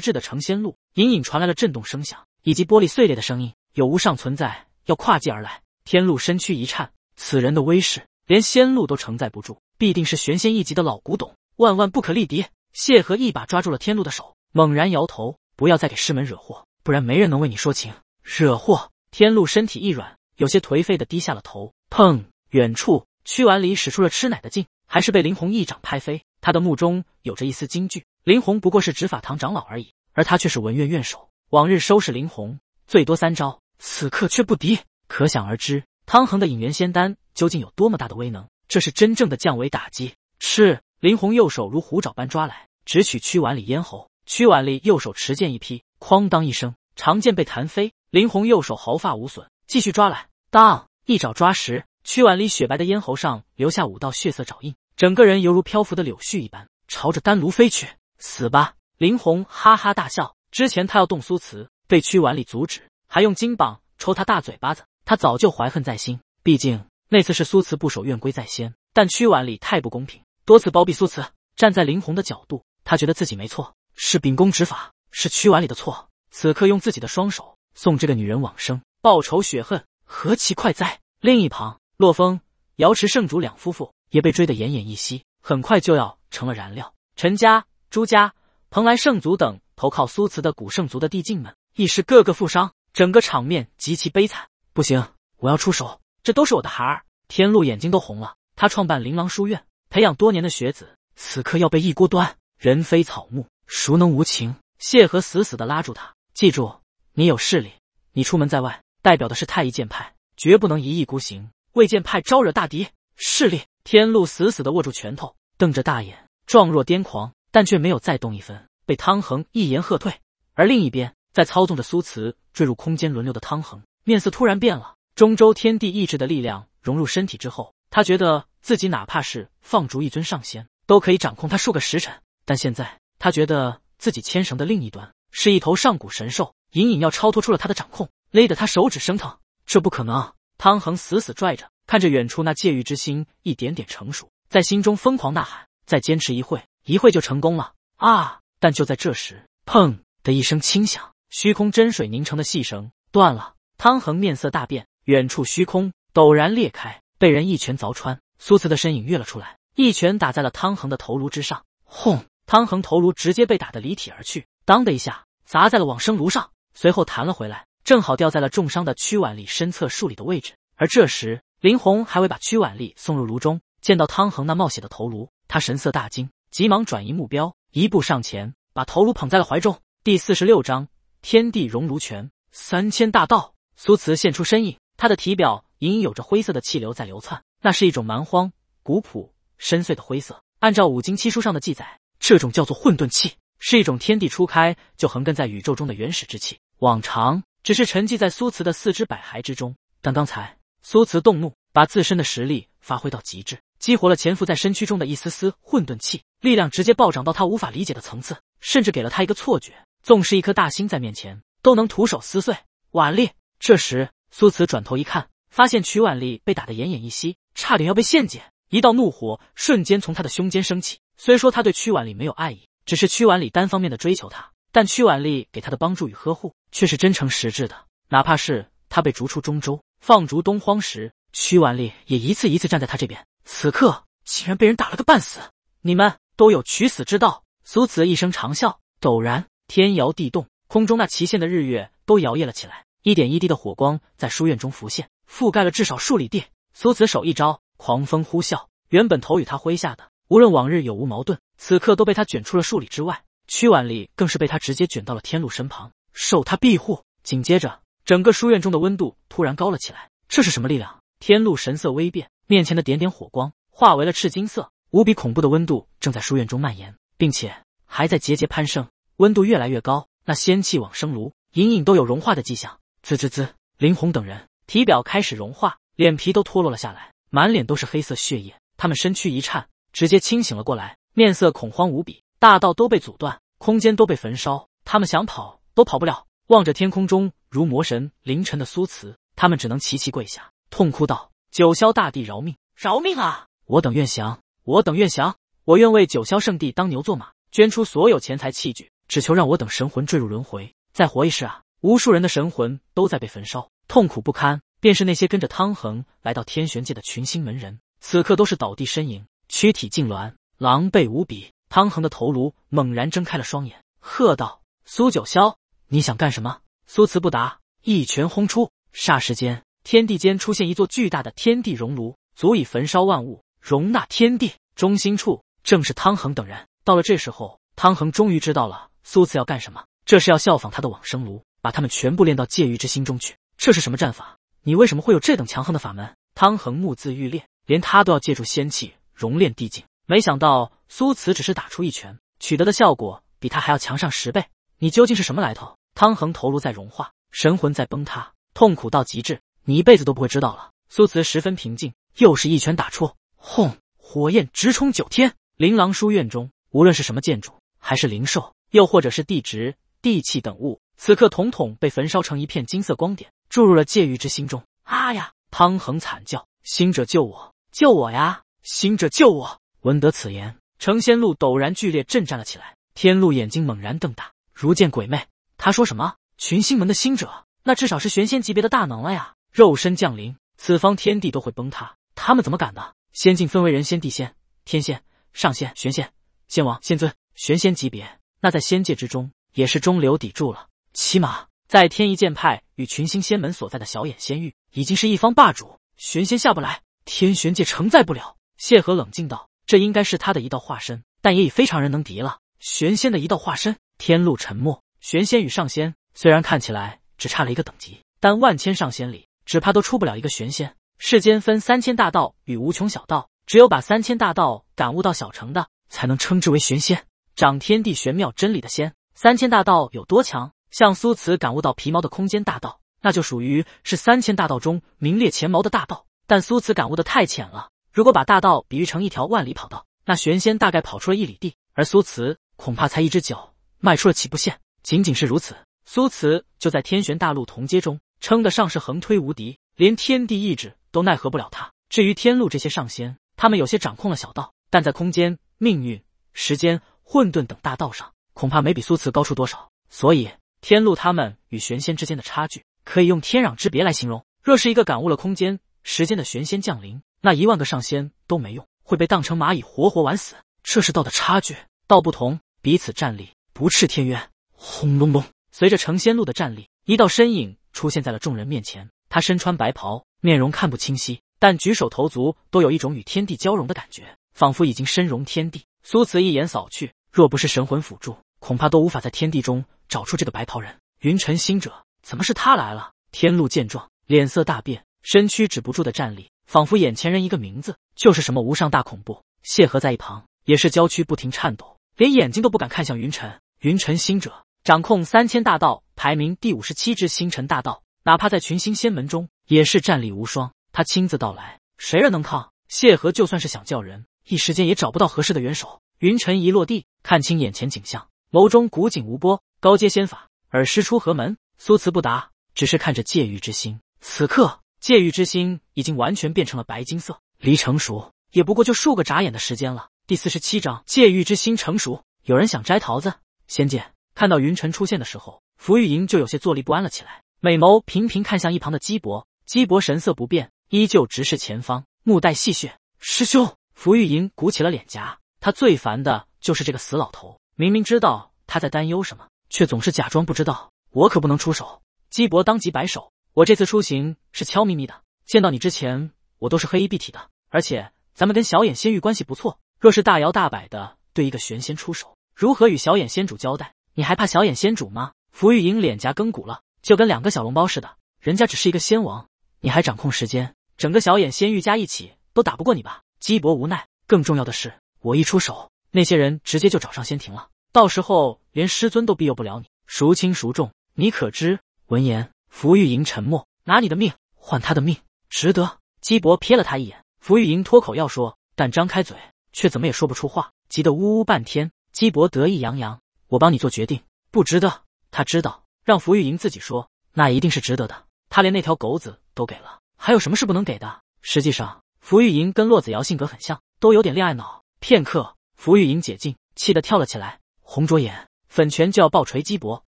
质的成仙路，隐隐传来了震动声响以及玻璃碎裂的声音，有无上存在。要跨界而来，天禄身躯一颤，此人的威势连仙路都承载不住，必定是玄仙一级的老古董，万万不可力敌。谢和一把抓住了天禄的手，猛然摇头：“不要再给师门惹祸，不然没人能为你说情。”惹祸！天禄身体一软，有些颓废的低下了头。砰！远处，屈婉里使出了吃奶的劲，还是被林红一掌拍飞。他的目中有着一丝惊惧。林红不过是执法堂长老而已，而他却是文院院首。往日收拾林红，最多三招。此刻却不敌，可想而知，汤恒的引元仙丹究竟有多么大的威能。这是真正的降维打击。吃，林红右手如虎爪般抓来，直取屈婉里咽喉。屈婉里右手持剑一劈，哐当一声，长剑被弹飞。林红右手毫发无损，继续抓来。当一爪抓时，曲婉里雪白的咽喉上留下五道血色爪印，整个人犹如漂浮的柳絮一般，朝着丹炉飞去。死吧！林红哈哈大笑。之前他要动苏慈，被屈婉里阻止。还用金棒抽他大嘴巴子，他早就怀恨在心。毕竟那次是苏慈不守院规在先，但屈婉礼太不公平，多次包庇苏慈。站在林红的角度，他觉得自己没错，是秉公执法，是屈婉礼的错。此刻用自己的双手送这个女人往生，报仇雪恨，何其快哉！另一旁，洛风、瑶池圣主两夫妇也被追得奄奄一息，很快就要成了燃料。陈家、朱家、蓬莱圣族等投靠苏慈的古圣族的帝境们，亦是个个负伤。整个场面极其悲惨，不行，我要出手！这都是我的孩儿。天禄眼睛都红了，他创办琳琅书院，培养多年的学子，此刻要被一锅端。人非草木，孰能无情？谢和死死的拉住他，记住，你有势力，你出门在外，代表的是太乙剑派，绝不能一意孤行，为剑派招惹大敌。势力！天禄死死的握住拳头，瞪着大眼，状若癫狂，但却没有再动一分，被汤恒一言喝退。而另一边。在操纵着苏慈坠入空间轮流的汤恒面色突然变了。中州天地意志的力量融入身体之后，他觉得自己哪怕是放逐一尊上仙，都可以掌控他数个时辰。但现在他觉得自己牵绳的另一端是一头上古神兽，隐隐要超脱出了他的掌控，勒得他手指生疼。这不可能！汤恒死死拽着，看着远处那界域之心一点点成熟，在心中疯狂呐喊：“再坚持一会，一会就成功了啊！”但就在这时，砰的一声轻响。虚空真水凝成的细绳断了，汤恒面色大变，远处虚空陡然裂开，被人一拳凿穿。苏慈的身影跃了出来，一拳打在了汤恒的头颅之上，轰！汤恒头颅直接被打得离体而去，当的一下砸在了往生炉上，随后弹了回来，正好掉在了重伤的屈婉丽身侧数里的位置。而这时，林红还未把屈婉丽送入炉中，见到汤恒那冒血的头颅，他神色大惊，急忙转移目标，一步上前把头颅捧在了怀中。第四十六章。天地融如泉，三千大道。苏慈现出身影，他的体表隐隐有着灰色的气流在流窜，那是一种蛮荒、古朴、深邃的灰色。按照《五经七书》上的记载，这种叫做混沌气，是一种天地初开就横亘在宇宙中的原始之气。往常只是沉寂在苏慈的四肢百骸之中，但刚才苏慈动怒，把自身的实力发挥到极致，激活了潜伏在身躯中的一丝丝混沌气，力量直接暴涨到他无法理解的层次，甚至给了他一个错觉。纵是一颗大星在面前，都能徒手撕碎。婉丽，这时苏慈转头一看，发现曲婉丽被打得奄奄一息，差点要被陷井。一道怒火瞬间从他的胸间升起。虽说他对曲婉丽没有爱意，只是曲婉丽单方面的追求他，但曲婉丽给他的帮助与呵护却是真诚实质的。哪怕是他被逐出中州、放逐东荒时，曲婉丽也一次一次站在他这边。此刻竟然被人打了个半死！你们都有取死之道！苏慈一声长啸，陡然。天摇地动，空中那极现的日月都摇曳了起来。一点一滴的火光在书院中浮现，覆盖了至少数里地。苏子手一招，狂风呼啸，原本投与他麾下的，无论往日有无矛盾，此刻都被他卷出了数里之外。屈婉里更是被他直接卷到了天禄身旁，受他庇护。紧接着，整个书院中的温度突然高了起来。这是什么力量？天禄神色微变，面前的点点火光化为了赤金色，无比恐怖的温度正在书院中蔓延，并且还在节节攀升。温度越来越高，那仙气往生炉隐隐都有融化的迹象。滋滋滋，林红等人体表开始融化，脸皮都脱落了下来，满脸都是黑色血液。他们身躯一颤，直接清醒了过来，面色恐慌无比。大道都被阻断，空间都被焚烧，他们想跑都跑不了。望着天空中如魔神凌晨的苏慈，他们只能齐齐跪下，痛哭道：“九霄大帝饶命，饶命啊！我等愿降，我等愿降，我愿为九霄圣地当牛做马，捐出所有钱财器具。”只求让我等神魂坠入轮回，再活一世啊！无数人的神魂都在被焚烧，痛苦不堪。便是那些跟着汤恒来到天玄界的群星门人，此刻都是倒地呻吟，躯体痉挛，狼狈无比。汤恒的头颅猛然睁开了双眼，喝道：“苏九霄，你想干什么？”苏辞不答，一拳轰出。霎时间，天地间出现一座巨大的天地熔炉，足以焚烧万物，容纳天地。中心处正是汤恒等人。到了这时候，汤恒终于知道了。苏慈要干什么？这是要效仿他的往生炉，把他们全部炼到戒欲之心中去？这是什么战法？你为什么会有这等强横的法门？汤恒目眦欲裂，连他都要借助仙气熔炼帝境，没想到苏慈只是打出一拳，取得的效果比他还要强上十倍。你究竟是什么来头？汤恒头颅在融化，神魂在崩塌，痛苦到极致，你一辈子都不会知道了。苏慈十分平静，又是一拳打出，轰，火焰直冲九天。琳琅书院中，无论是什么建筑，还是灵兽。又或者是地植、地气等物，此刻统统被焚烧成一片金色光点，注入了界域之心中。啊呀！汤恒惨叫：“星者救我，救我呀！星者救我！”闻得此言，成仙路陡然剧烈震颤了起来。天禄眼睛猛然瞪大，如见鬼魅。他说什么？群星门的星者，那至少是玄仙级别的大能了呀！肉身降临，此方天地都会崩塌，他们怎么敢呢？仙境分为人仙、地仙、天仙、上仙、玄仙、仙王、仙尊、玄仙级别。那在仙界之中也是中流砥柱了，起码在天一剑派与群星仙门所在的小眼仙域，已经是一方霸主。玄仙下不来，天玄界承载不了。谢和冷静道：“这应该是他的一道化身，但也已非常人能敌了。玄仙的一道化身。”天路沉默。玄仙与上仙虽然看起来只差了一个等级，但万千上仙里，只怕都出不了一个玄仙。世间分三千大道与无穷小道，只有把三千大道感悟到小成的，才能称之为玄仙。掌天地玄妙真理的仙，三千大道有多强？像苏慈感悟到皮毛的空间大道，那就属于是三千大道中名列前茅的大道。但苏慈感悟的太浅了。如果把大道比喻成一条万里跑道，那玄仙大概跑出了一里地，而苏慈恐怕才一只脚迈出了起步线。仅仅是如此，苏慈就在天玄大陆同阶中称得上是横推无敌，连天地意志都奈何不了他。至于天路这些上仙，他们有些掌控了小道，但在空间、命运、时间。混沌等大道上，恐怕没比苏慈高出多少，所以天路他们与玄仙之间的差距，可以用天壤之别来形容。若是一个感悟了空间时间的玄仙降临，那一万个上仙都没用，会被当成蚂蚁活活玩死。这是道的差距，道不同，彼此战力不斥天渊。轰隆隆，随着成仙路的站立，一道身影出现在了众人面前。他身穿白袍，面容看不清晰，但举手投足都有一种与天地交融的感觉，仿佛已经身融天地。苏慈一眼扫去。若不是神魂辅助，恐怕都无法在天地中找出这个白袍人。云尘星者，怎么是他来了？天禄见状，脸色大变，身躯止不住的站立，仿佛眼前人一个名字就是什么无上大恐怖。谢和在一旁也是娇躯不停颤抖，连眼睛都不敢看向云尘。云尘星者掌控三千大道，排名第五十七之星辰大道，哪怕在群星仙门中也是战力无双。他亲自到来，谁人能抗？谢和就算是想叫人，一时间也找不到合适的援手。云尘一落地，看清眼前景象，眸中古井无波。高阶仙法，尔师出何门？苏辞不答，只是看着界域之心。此刻，界域之心已经完全变成了白金色，离成熟也不过就数个眨眼的时间了。第四十七章：界域之心成熟。有人想摘桃子？仙剑看到云尘出现的时候，福玉莹就有些坐立不安了起来，美眸频频看向一旁的姬伯。姬伯神色不变，依旧直视前方，目带戏谑。师兄，福玉莹鼓起了脸颊。他最烦的就是这个死老头，明明知道他在担忧什么，却总是假装不知道。我可不能出手。基伯当即摆手，我这次出行是悄咪咪的，见到你之前，我都是黑衣蔽体的。而且咱们跟小眼仙域关系不错，若是大摇大摆的对一个玄仙出手，如何与小眼仙主交代？你还怕小眼仙主吗？福玉莹脸颊更鼓了，就跟两个小笼包似的。人家只是一个仙王，你还掌控时间，整个小眼仙域加一起都打不过你吧？基伯无奈，更重要的是。我一出手，那些人直接就找上仙庭了。到时候连师尊都庇佑不了你，孰轻孰重，你可知？闻言，福玉莹沉默。拿你的命换他的命，值得？姬伯瞥了他一眼，福玉莹脱口要说，但张开嘴却怎么也说不出话，急得呜呜半天。姬伯得意洋洋：“我帮你做决定，不值得。”他知道，让福玉莹自己说，那一定是值得的。他连那条狗子都给了，还有什么是不能给的？实际上，福玉莹跟洛子瑶性格很像，都有点恋爱脑。片刻，符玉莹解禁，气得跳了起来，红着眼，粉拳就要暴锤姬伯。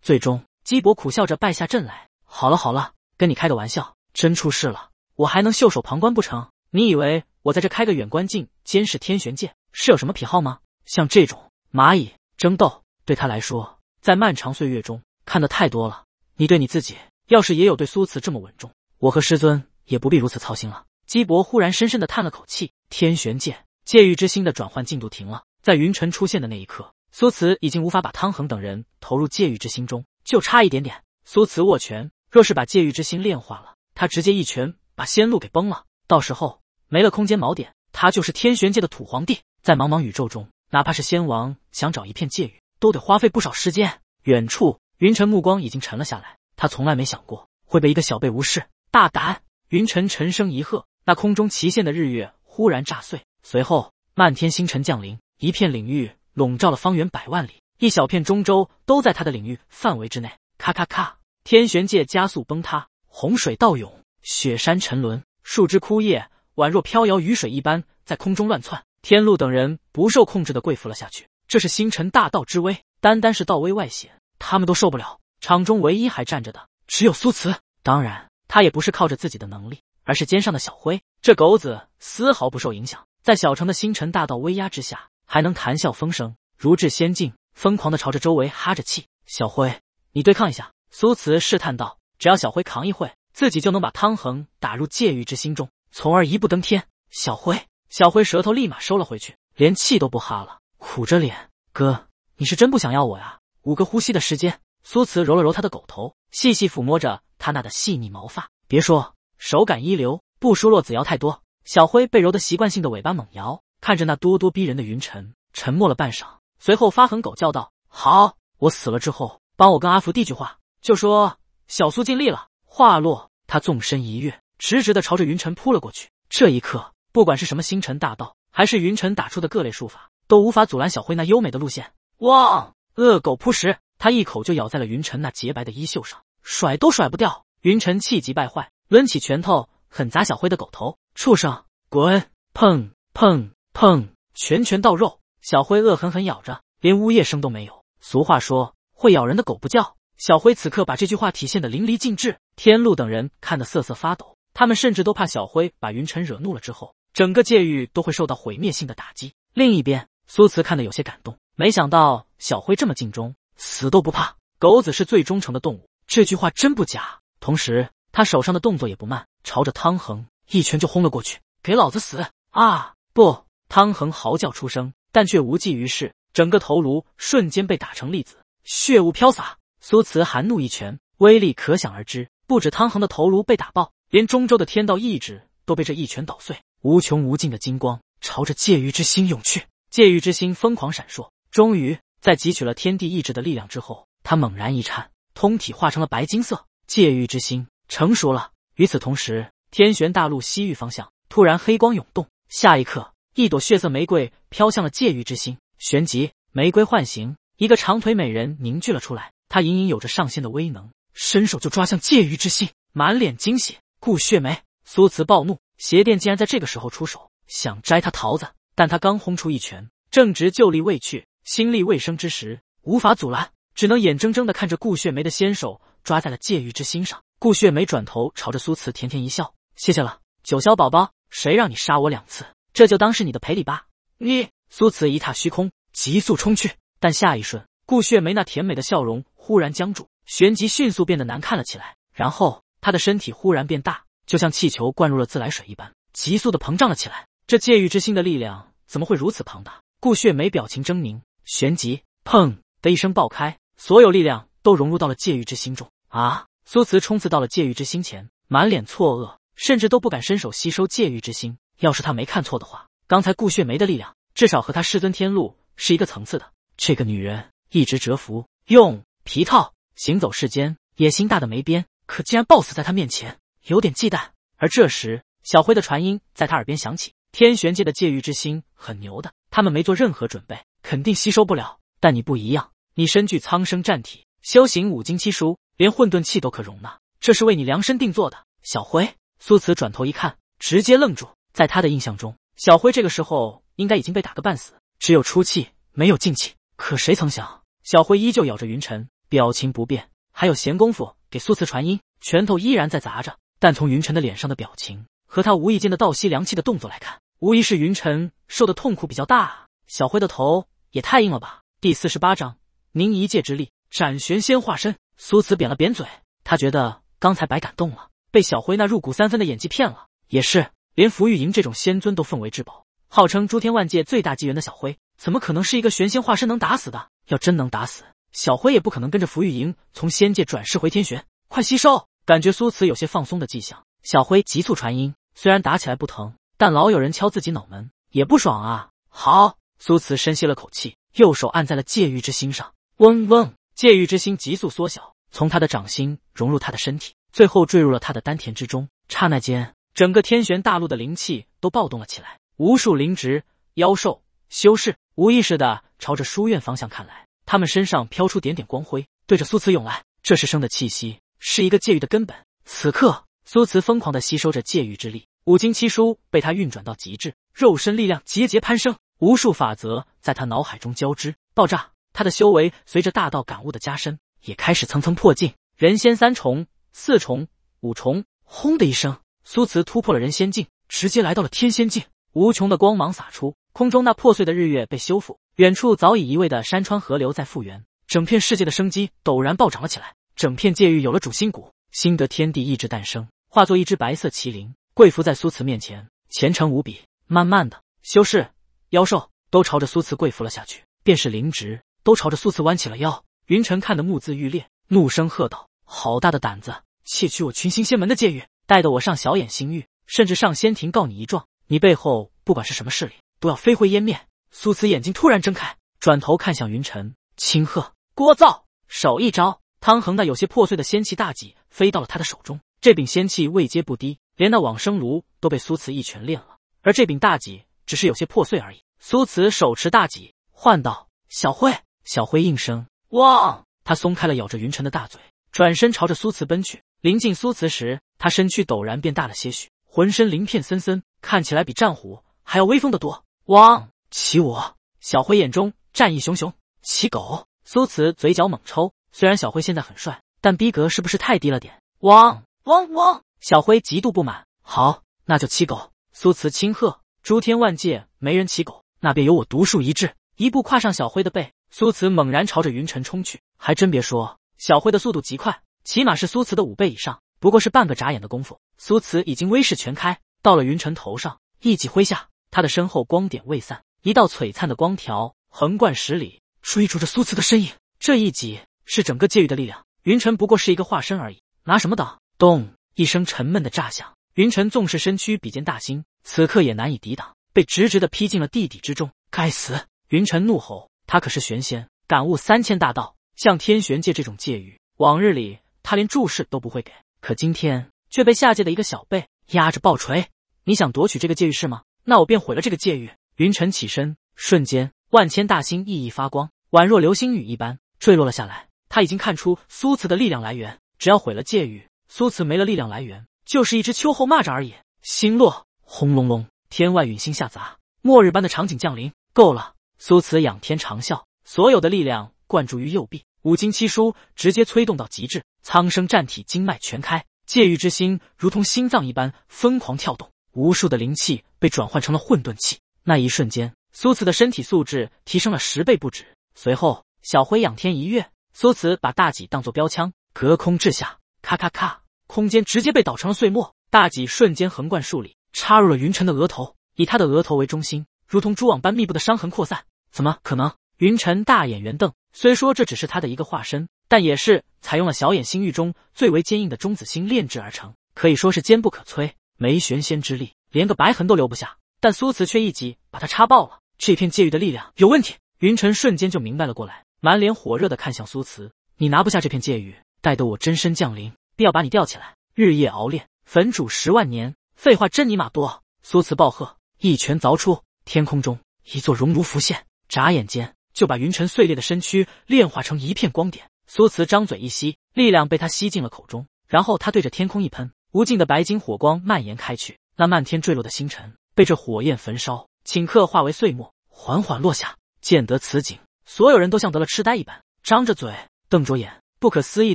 最终，姬伯苦笑着败下阵来。好了好了，跟你开个玩笑。真出事了，我还能袖手旁观不成？你以为我在这开个远观镜监视天玄界是有什么癖好吗？像这种蚂蚁争斗，对他来说，在漫长岁月中看得太多了。你对你自己，要是也有对苏慈这么稳重，我和师尊也不必如此操心了。姬伯忽然深深的叹了口气，天玄界。界域之心的转换进度停了，在云尘出现的那一刻，苏慈已经无法把汤恒等人投入界域之心中，就差一点点。苏慈握拳，若是把界域之心炼化了，他直接一拳把仙路给崩了，到时候没了空间锚点，他就是天玄界的土皇帝。在茫茫宇宙中，哪怕是仙王想找一片界域，都得花费不少时间。远处，云尘目光已经沉了下来，他从来没想过会被一个小辈无视。大胆！云尘沉声一喝，那空中奇现的日月忽然炸碎。随后，漫天星辰降临，一片领域笼罩了方圆百万里，一小片中州都在他的领域范围之内。咔咔咔，天玄界加速崩塌，洪水倒涌，雪山沉沦，树枝枯叶宛若飘摇雨水一般在空中乱窜。天禄等人不受控制的跪伏了下去。这是星辰大道之威，单单是道威外显，他们都受不了。场中唯一还站着的只有苏慈，当然，他也不是靠着自己的能力，而是肩上的小灰，这狗子丝毫不受影响。在小城的星辰大道威压之下，还能谈笑风生，如至仙境，疯狂的朝着周围哈着气。小辉，你对抗一下。苏慈试探道：“只要小辉扛一会，自己就能把汤恒打入戒狱之心中，从而一步登天。”小辉，小辉舌头立马收了回去，连气都不哈了，苦着脸：“哥，你是真不想要我呀？”五个呼吸的时间，苏慈揉了揉他的狗头，细细抚摸着他那的细腻毛发，别说，手感一流，不输洛子瑶太多。小灰被揉得习惯性的尾巴猛摇，看着那咄咄逼人的云尘，沉默了半晌，随后发狠狗叫道：“好，我死了之后，帮我跟阿福递句话，就说小苏尽力了。”话落，他纵身一跃，直直的朝着云尘扑了过去。这一刻，不管是什么星辰大道，还是云尘打出的各类术法，都无法阻拦小灰那优美的路线。哇！恶狗扑食，他一口就咬在了云尘那洁白的衣袖上，甩都甩不掉。云尘气急败坏，抡起拳头。狠砸小灰的狗头，畜生，滚！砰砰砰，拳拳到肉。小灰恶狠狠咬着，连呜咽声都没有。俗话说，会咬人的狗不叫。小灰此刻把这句话体现的淋漓尽致。天禄等人看得瑟瑟发抖，他们甚至都怕小灰把云晨惹怒了之后，整个界域都会受到毁灭性的打击。另一边，苏慈看得有些感动，没想到小灰这么尽忠，死都不怕。狗子是最忠诚的动物，这句话真不假。同时。他手上的动作也不慢，朝着汤恒一拳就轰了过去：“给老子死！”啊！不，汤恒嚎叫出声，但却无济于事，整个头颅瞬间被打成粒子，血雾飘洒。苏慈含怒一拳，威力可想而知，不止汤恒的头颅被打爆，连中州的天道意志都被这一拳捣碎。无穷无尽的金光朝着界域之心涌去，界域之心疯狂闪烁。终于，在汲取了天地意志的力量之后，他猛然一颤，通体化成了白金色。界域之心。成熟了。与此同时，天玄大陆西域方向突然黑光涌动，下一刻，一朵血色玫瑰飘向了界域之心。旋即，玫瑰幻形，一个长腿美人凝聚了出来。她隐隐有着上仙的威能，伸手就抓向界域之心，满脸惊喜。顾雪梅，苏慈暴怒，邪殿竟然在这个时候出手，想摘他桃子。但他刚轰出一拳，正值旧力未去、新力未生之时，无法阻拦，只能眼睁睁的看着顾雪梅的先手抓在了界域之心上。顾雪梅转头朝着苏慈甜甜一笑：“谢谢了，九霄宝宝，谁让你杀我两次？这就当是你的赔礼吧。”你苏慈一踏虚空，急速冲去，但下一瞬，顾雪梅那甜美的笑容忽然僵住，旋即迅速变得难看了起来。然后她的身体忽然变大，就像气球灌入了自来水一般，急速的膨胀了起来。这戒欲之心的力量怎么会如此庞大？顾雪梅表情狰狞，旋即砰的一声爆开，所有力量都融入到了戒欲之心中。啊！苏慈冲刺到了界域之心前，满脸错愕，甚至都不敢伸手吸收界域之心。要是他没看错的话，刚才顾雪梅的力量至少和他师尊天禄是一个层次的。这个女人一直蛰伏，用皮套行走世间，野心大的没边。可竟然暴死在他面前，有点忌惮。而这时，小辉的传音在他耳边响起：“天玄界的界域之心很牛的，他们没做任何准备，肯定吸收不了。但你不一样，你身具苍生战体，修行五经七书。”连混沌气都可容纳，这是为你量身定做的。小辉，苏慈转头一看，直接愣住。在他的印象中，小辉这个时候应该已经被打个半死，只有出气没有进气。可谁曾想，小辉依旧咬着云尘，表情不变，还有闲工夫给苏慈传音，拳头依然在砸着。但从云尘的脸上的表情和他无意间的倒吸凉气的动作来看，无疑是云尘受的痛苦比较大。啊。小辉的头也太硬了吧！第四十八章：您一介之力斩玄仙化身。苏慈扁了扁嘴，他觉得刚才白感动了，被小辉那入骨三分的演技骗了。也是，连福玉莹这种仙尊都奉为至宝，号称诸天万界最大机缘的小辉，怎么可能是一个玄仙化身能打死的？要真能打死，小辉也不可能跟着福玉莹从仙界转世回天玄。快吸收！感觉苏慈有些放松的迹象，小辉急促传音。虽然打起来不疼，但老有人敲自己脑门，也不爽啊！好，苏慈深吸了口气，右手按在了界域之心上。嗡嗡，界域之心急速缩小。从他的掌心融入他的身体，最后坠入了他的丹田之中。刹那间，整个天玄大陆的灵气都暴动了起来，无数灵植、妖兽、修士无意识的朝着书院方向看来，他们身上飘出点点光辉，对着苏慈涌来。这是生的气息，是一个界域的根本。此刻，苏慈疯狂的吸收着界域之力，五经七书被他运转到极致，肉身力量节节攀升，无数法则在他脑海中交织爆炸。他的修为随着大道感悟的加深。也开始层层破境，人仙三重、四重、五重。轰的一声，苏慈突破了人仙境，直接来到了天仙境。无穷的光芒洒出，空中那破碎的日月被修复，远处早已移位的山川河流在复原，整片世界的生机陡然暴涨了起来。整片界域有了主心骨，新的天地意志诞生，化作一只白色麒麟跪伏在苏慈面前，虔诚无比。慢慢的，修士、妖兽都朝着苏慈跪伏了下去，便是灵植都朝着苏慈弯起了腰。云尘看得目眦欲裂，怒声喝道：“好大的胆子，窃取我群星仙门的界域，带得我上小眼星域，甚至上仙庭告你一状！你背后不管是什么势力，都要飞灰烟灭！”苏慈眼睛突然睁开，转头看向云尘，轻喝：“聒噪！”手一招，汤恒那有些破碎的仙气大戟飞到了他的手中。这柄仙器未阶不低，连那往生炉都被苏慈一拳炼了，而这柄大戟只是有些破碎而已。苏慈手持大戟，唤道：“小辉。”小辉应声。汪！他松开了咬着云尘的大嘴，转身朝着苏慈奔去。临近苏慈时，他身躯陡然变大了些许，浑身鳞片森森，看起来比战虎还要威风的多。汪！骑我！小辉眼中战意熊熊。骑狗！苏慈嘴角猛抽。虽然小辉现在很帅，但逼格是不是太低了点？汪！汪！汪！小辉极度不满。好，那就骑狗。苏慈轻喝。诸天万界没人骑狗，那便由我独树一帜，一步跨上小辉的背。苏辞猛然朝着云尘冲去，还真别说，小辉的速度极快，起码是苏辞的五倍以上。不过是半个眨眼的功夫，苏辞已经威势全开，到了云尘头上，一戟挥下，他的身后光点未散，一道璀璨的光条横贯十里，追逐着苏辞的身影。这一戟是整个界域的力量，云尘不过是一个化身而已，拿什么挡？咚！一声沉闷的炸响，云尘纵使身躯比肩大星，此刻也难以抵挡，被直直的劈进了地底之中。该死！云尘怒吼。他可是玄仙，感悟三千大道，像天玄界这种界域，往日里他连注释都不会给，可今天却被下界的一个小辈压着暴锤。你想夺取这个界域是吗？那我便毁了这个界域。云尘起身，瞬间万千大星熠熠发光，宛若流星雨一般坠落了下来。他已经看出苏辞的力量来源，只要毁了界域，苏辞没了力量来源，就是一只秋后蚂蚱而已。星落，轰隆隆，天外陨星下砸，末日般的场景降临。够了。苏慈仰天长啸，所有的力量灌注于右臂，五经七书直接催动到极致，苍生战体经脉全开，界域之心如同心脏一般疯狂跳动，无数的灵气被转换成了混沌气。那一瞬间，苏慈的身体素质提升了十倍不止。随后，小辉仰天一跃，苏慈把大戟当作标枪，隔空掷下，咔咔咔，空间直接被捣成了碎末，大戟瞬间横贯数里，插入了云尘的额头，以他的额头为中心，如同蛛网般密布的伤痕扩散。怎么可能？云尘大眼圆瞪。虽说这只是他的一个化身，但也是采用了小眼星域中最为坚硬的中子星炼制而成，可以说是坚不可摧。没玄仙之力，连个白痕都留不下。但苏慈却一击把他插爆了。这片界域的力量有问题。云尘瞬间就明白了过来，满脸火热的看向苏慈：“你拿不下这片界域，待得我真身降临，必要把你吊起来，日夜熬炼，焚煮十万年。”废话真尼玛多！苏慈暴喝，一拳凿出，天空中一座熔炉浮现。眨眼间就把云尘碎裂的身躯炼化成一片光点。苏慈张嘴一吸，力量被他吸进了口中，然后他对着天空一喷，无尽的白金火光蔓延开去，那漫天坠落的星辰被这火焰焚烧，顷刻化为碎末，缓缓落下。见得此景，所有人都像得了痴呆一般，张着嘴，瞪着眼，不可思议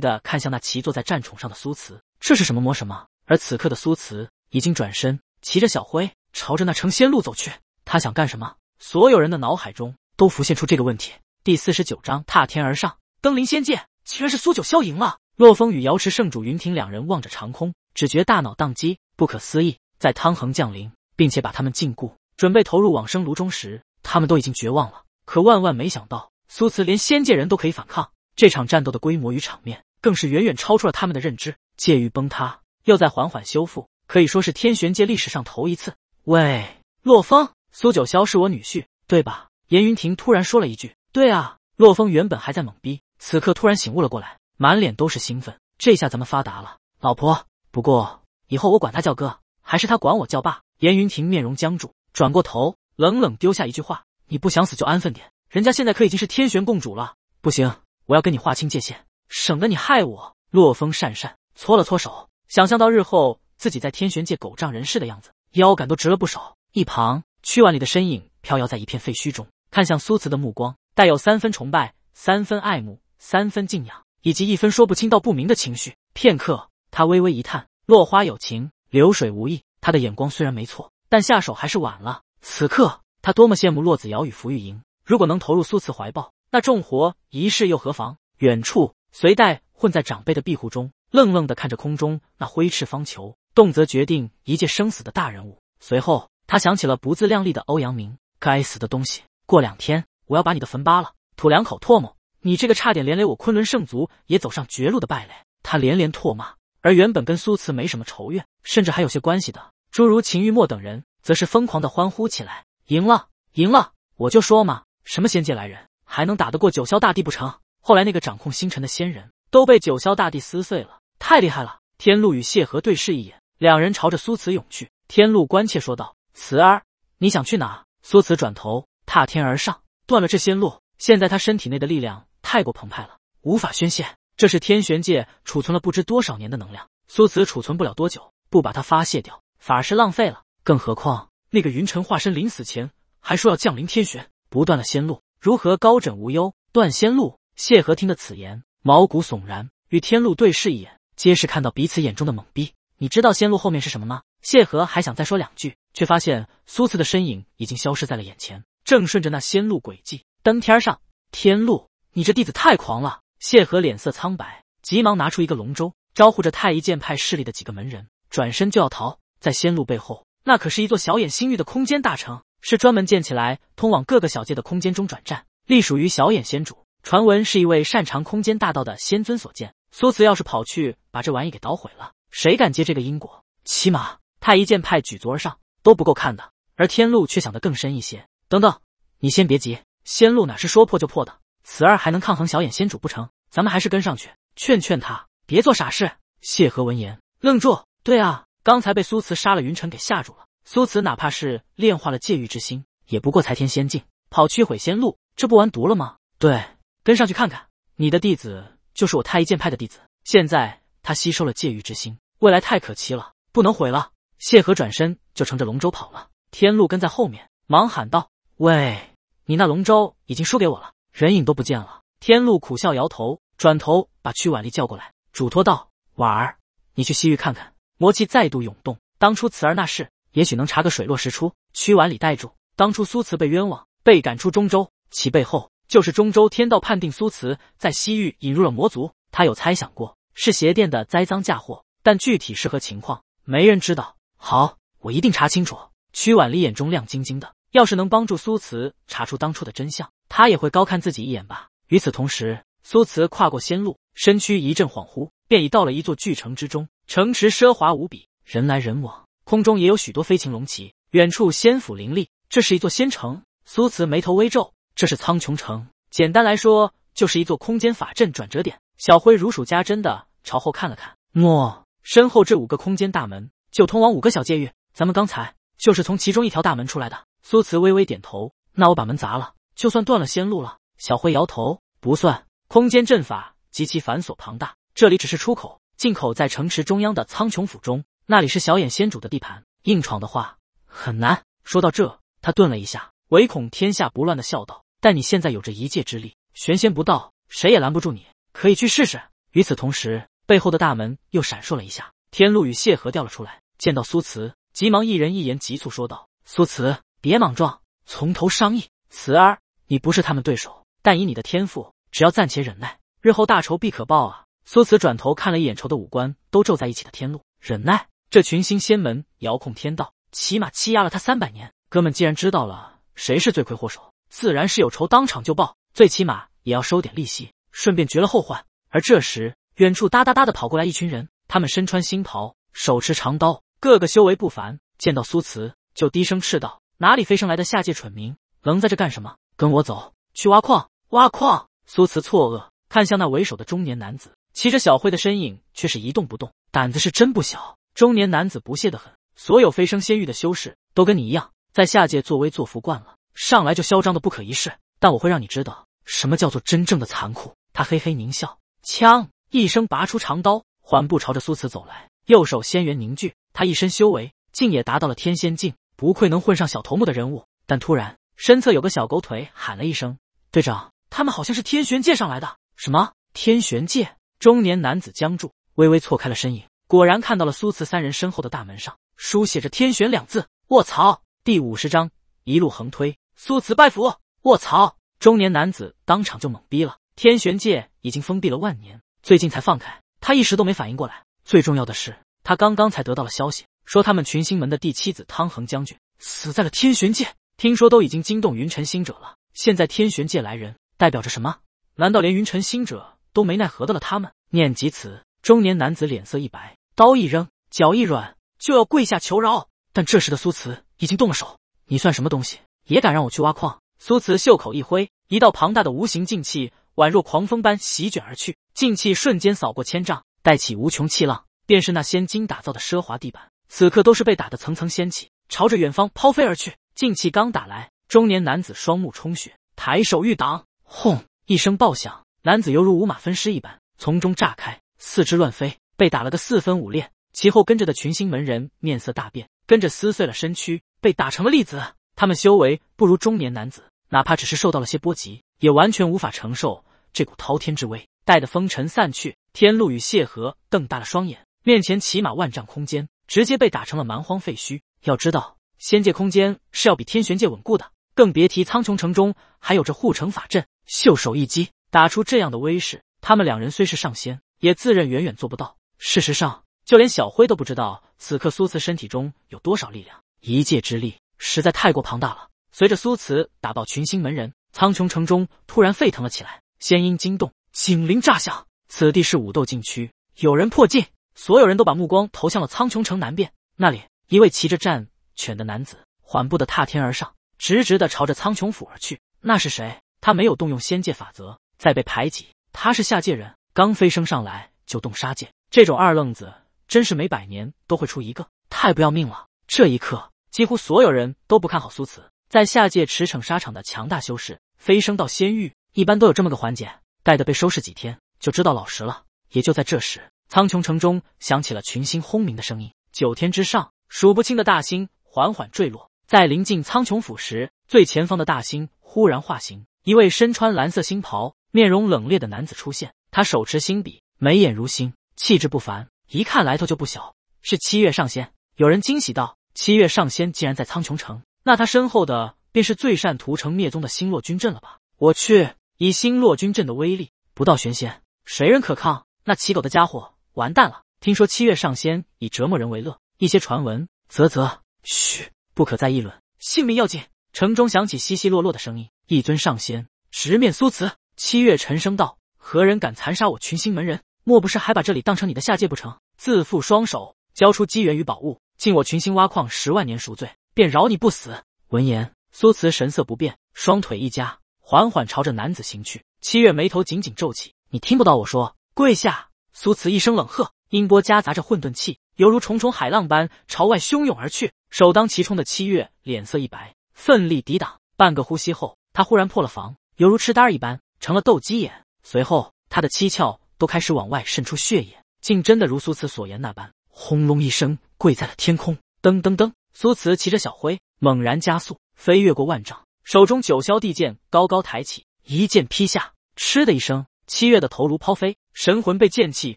的看向那骑坐在战宠上的苏慈，这是什么魔？什么？而此刻的苏慈已经转身，骑着小灰朝着那成仙路走去，他想干什么？所有人的脑海中。都浮现出这个问题。第四十九章：踏天而上，登临仙界，竟然是苏九霄赢了。洛风与瑶池圣主云庭两人望着长空，只觉大脑宕机，不可思议。在汤恒降临，并且把他们禁锢，准备投入往生炉中时，他们都已经绝望了。可万万没想到，苏慈连仙界人都可以反抗。这场战斗的规模与场面，更是远远超出了他们的认知。界域崩塌，又在缓缓修复，可以说是天玄界历史上头一次。喂，洛风，苏九霄是我女婿，对吧？严云霆突然说了一句：“对啊。”洛风原本还在懵逼，此刻突然醒悟了过来，满脸都是兴奋。这下咱们发达了，老婆。不过以后我管他叫哥，还是他管我叫爸。严云霆面容僵住，转过头，冷冷丢下一句话：“你不想死就安分点，人家现在可已经是天玄共主了。不行，我要跟你划清界限，省得你害我。”洛风讪讪，搓了搓手，想象到日后自己在天玄界狗仗人势的样子，腰杆都直了不少。一旁，曲婉里的身影飘摇在一片废墟中。看向苏慈的目光，带有三分崇拜、三分爱慕、三分敬仰，以及一分说不清道不明的情绪。片刻，他微微一叹：“落花有情，流水无意。”他的眼光虽然没错，但下手还是晚了。此刻，他多么羡慕骆子瑶与福玉莹，如果能投入苏慈怀抱，那重活一世又何妨？远处，隋代混在长辈的庇护中，愣愣地看着空中那挥斥方遒、动则决定一介生死的大人物。随后，他想起了不自量力的欧阳明，该死的东西！过两天我要把你的坟扒了，吐两口唾沫，你这个差点连累我昆仑圣族也走上绝路的败类！他连连唾骂。而原本跟苏慈没什么仇怨，甚至还有些关系的，诸如秦玉墨等人，则是疯狂的欢呼起来：“赢了，赢了！我就说嘛，什么仙界来人，还能打得过九霄大帝不成？后来那个掌控星辰的仙人，都被九霄大帝撕碎了，太厉害了！”天路与谢和对视一眼，两人朝着苏慈涌去。天路关切说道：“慈儿，你想去哪？”苏慈转头。踏天而上，断了这仙路。现在他身体内的力量太过澎湃了，无法宣泄。这是天玄界储存了不知多少年的能量，苏辞储存不了多久，不把它发泄掉，反而是浪费了。更何况那个云尘化身临死前还说要降临天玄，不断了仙路，如何高枕无忧？断仙路。谢和听得此言，毛骨悚然，与天路对视一眼，皆是看到彼此眼中的懵逼。你知道仙路后面是什么吗？谢和还想再说两句，却发现苏慈的身影已经消失在了眼前。正顺着那仙路轨迹登天上天路，你这弟子太狂了！谢和脸色苍白，急忙拿出一个龙舟，招呼着太一剑派势力的几个门人，转身就要逃。在仙路背后，那可是一座小眼星域的空间大城，是专门建起来通往各个小界的空间中转站，隶属于小眼仙主。传闻是一位擅长空间大道的仙尊所建。苏慈要是跑去把这玩意给捣毁了，谁敢接这个因果？起码太一剑派举足而上都不够看的。而天路却想得更深一些。等等，你先别急，仙路哪是说破就破的？此二还能抗衡小眼仙主不成？咱们还是跟上去，劝劝他，别做傻事。谢和闻言愣住，对啊，刚才被苏慈杀了云尘给吓住了。苏慈哪怕是炼化了界欲之心，也不过才天仙境，跑去毁仙路，这不完犊了吗？对，跟上去看看。你的弟子就是我太一剑派的弟子，现在他吸收了界欲之心，未来太可期了，不能毁了。谢和转身就乘着龙舟跑了，天路跟在后面，忙喊道。喂，你那龙舟已经输给我了，人影都不见了。天禄苦笑摇头，转头把屈婉丽叫过来，嘱托道：“婉儿，你去西域看看。”魔气再度涌动，当初慈儿那事，也许能查个水落石出。屈婉丽带住，当初苏慈被冤枉，被赶出中州，其背后就是中州天道判定苏慈在西域引入了魔族。他有猜想过是邪殿的栽赃嫁祸，但具体是何情况，没人知道。好，我一定查清楚。屈婉丽眼中亮晶晶的。要是能帮助苏慈查出当初的真相，他也会高看自己一眼吧。与此同时，苏慈跨过仙路，身躯一阵恍惚，便已到了一座巨城之中。城池奢华无比，人来人往，空中也有许多飞禽龙骑。远处仙府林立，这是一座仙城。苏慈眉头微皱，这是苍穹城。简单来说，就是一座空间法阵转折点。小辉如数家珍的朝后看了看，喏，身后这五个空间大门，就通往五个小界域。咱们刚才就是从其中一条大门出来的。苏慈微微点头，那我把门砸了，就算断了仙路了。小辉摇头，不算。空间阵法极其繁琐庞大，这里只是出口，进口在城池中央的苍穹府中，那里是小眼仙主的地盘，硬闯的话很难。说到这，他顿了一下，唯恐天下不乱的笑道：“但你现在有着一界之力，玄仙不到，谁也拦不住你，可以去试试。”与此同时，背后的大门又闪烁了一下，天路与谢河掉了出来，见到苏慈，急忙一人一言急促说道：“苏慈。”别莽撞，从头商议。慈儿，你不是他们对手，但以你的天赋，只要暂且忍耐，日后大仇必可报啊！苏慈转头看了一眼愁的五官都皱在一起的天路，忍耐？这群星仙门遥控天道，起码欺压了他三百年。哥们既然知道了谁是罪魁祸首，自然是有仇当场就报，最起码也要收点利息，顺便绝了后患。而这时，远处哒哒哒的跑过来一群人，他们身穿新袍，手持长刀，个个修为不凡，见到苏慈就低声斥道。哪里飞升来的下界蠢民，愣在这干什么？跟我走去挖矿！挖矿！苏慈错愕，看向那为首的中年男子，骑着小灰的身影却是一动不动，胆子是真不小。中年男子不屑的很，所有飞升仙域的修士都跟你一样，在下界作威作福惯了，上来就嚣张的不可一世。但我会让你知道什么叫做真正的残酷。他嘿嘿狞笑，枪一声拔出长刀，缓步朝着苏慈走来，右手仙元凝聚，他一身修为竟也达到了天仙境。不愧能混上小头目的人物，但突然身侧有个小狗腿喊了一声：“队长，他们好像是天玄界上来的。”什么？天玄界？中年男子僵住，微微错开了身影，果然看到了苏慈三人身后的大门上书写着“天玄”两字。卧槽！第五十章，一路横推，苏慈拜服。卧槽！中年男子当场就懵逼了。天玄界已经封闭了万年，最近才放开，他一时都没反应过来。最重要的是，他刚刚才得到了消息。说他们群星门的第七子汤恒将军死在了天玄界，听说都已经惊动云尘星者了。现在天玄界来人代表着什么？难道连云尘星者都没奈何得了他们？念及此，中年男子脸色一白，刀一扔，脚一软，就要跪下求饶。但这时的苏慈已经动了手。你算什么东西？也敢让我去挖矿？苏慈袖口一挥，一道庞大的无形劲气宛若狂风般席卷而去，劲气瞬间扫过千丈，带起无穷气浪，便是那仙金打造的奢华地板。此刻都是被打得层层掀起，朝着远方抛飞而去。劲气刚打来，中年男子双目充血，抬手欲挡。轰！一声爆响，男子犹如五马分尸一般从中炸开，四肢乱飞，被打了个四分五裂。其后跟着的群星门人面色大变，跟着撕碎了身躯，被打成了粒子。他们修为不如中年男子，哪怕只是受到了些波及，也完全无法承受这股滔天之威。待的风尘散去，天禄与谢河瞪大了双眼，面前起码万丈空间。直接被打成了蛮荒废墟。要知道，仙界空间是要比天玄界稳固的，更别提苍穹城中还有着护城法阵。袖手一击，打出这样的威势，他们两人虽是上仙，也自认远远做不到。事实上，就连小辉都不知道此刻苏慈身体中有多少力量。一界之力，实在太过庞大了。随着苏慈打爆群星门人，苍穹城中突然沸腾了起来，仙音惊动，警铃炸响。此地是武斗禁区，有人破禁。所有人都把目光投向了苍穹城南边，那里一位骑着战犬的男子缓步的踏天而上，直直的朝着苍穹府而去。那是谁？他没有动用仙界法则，在被排挤。他是下界人，刚飞升上来就动杀戒，这种二愣子真是每百年都会出一个，太不要命了。这一刻，几乎所有人都不看好苏慈，在下界驰骋沙场的强大修士，飞升到仙域，一般都有这么个环节，待的被收拾几天，就知道老实了。也就在这时。苍穹城中响起了群星轰鸣的声音，九天之上数不清的大星缓缓坠落。在临近苍穹府时，最前方的大星忽然化形，一位身穿蓝色星袍、面容冷冽的男子出现。他手持星笔，眉眼如星，气质不凡，一看来头就不小，是七月上仙。有人惊喜道：“七月上仙竟然在苍穹城，那他身后的便是最善屠城灭宗的星落军阵了吧？”我去，以星落军阵的威力，不到玄仙，谁人可抗？那骑狗的家伙！完蛋了！听说七月上仙以折磨人为乐，一些传闻。啧啧，嘘，不可再议论，性命要紧。城中响起稀稀落落的声音。一尊上仙直面苏慈。七月沉声道：“何人敢残杀我群星门人？莫不是还把这里当成你的下界不成？自缚双手，交出机缘与宝物，尽我群星挖矿十万年赎罪，便饶你不死。”闻言，苏慈神色不变，双腿一夹，缓缓朝着男子行去。七月眉头紧紧皱起：“你听不到我说，跪下！”苏慈一声冷喝，音波夹杂着混沌气，犹如重重海浪般朝外汹涌而去。首当其冲的七月脸色一白，奋力抵挡。半个呼吸后，他忽然破了防，犹如痴呆一般，成了斗鸡眼。随后，他的七窍都开始往外渗出血液，竟真的如苏慈所言那般，轰隆一声，跪在了天空。噔噔噔，苏慈骑着小灰猛然加速，飞跃过万丈，手中九霄帝剑高高抬起，一剑劈下，嗤的一声。七月的头颅抛飞，神魂被剑气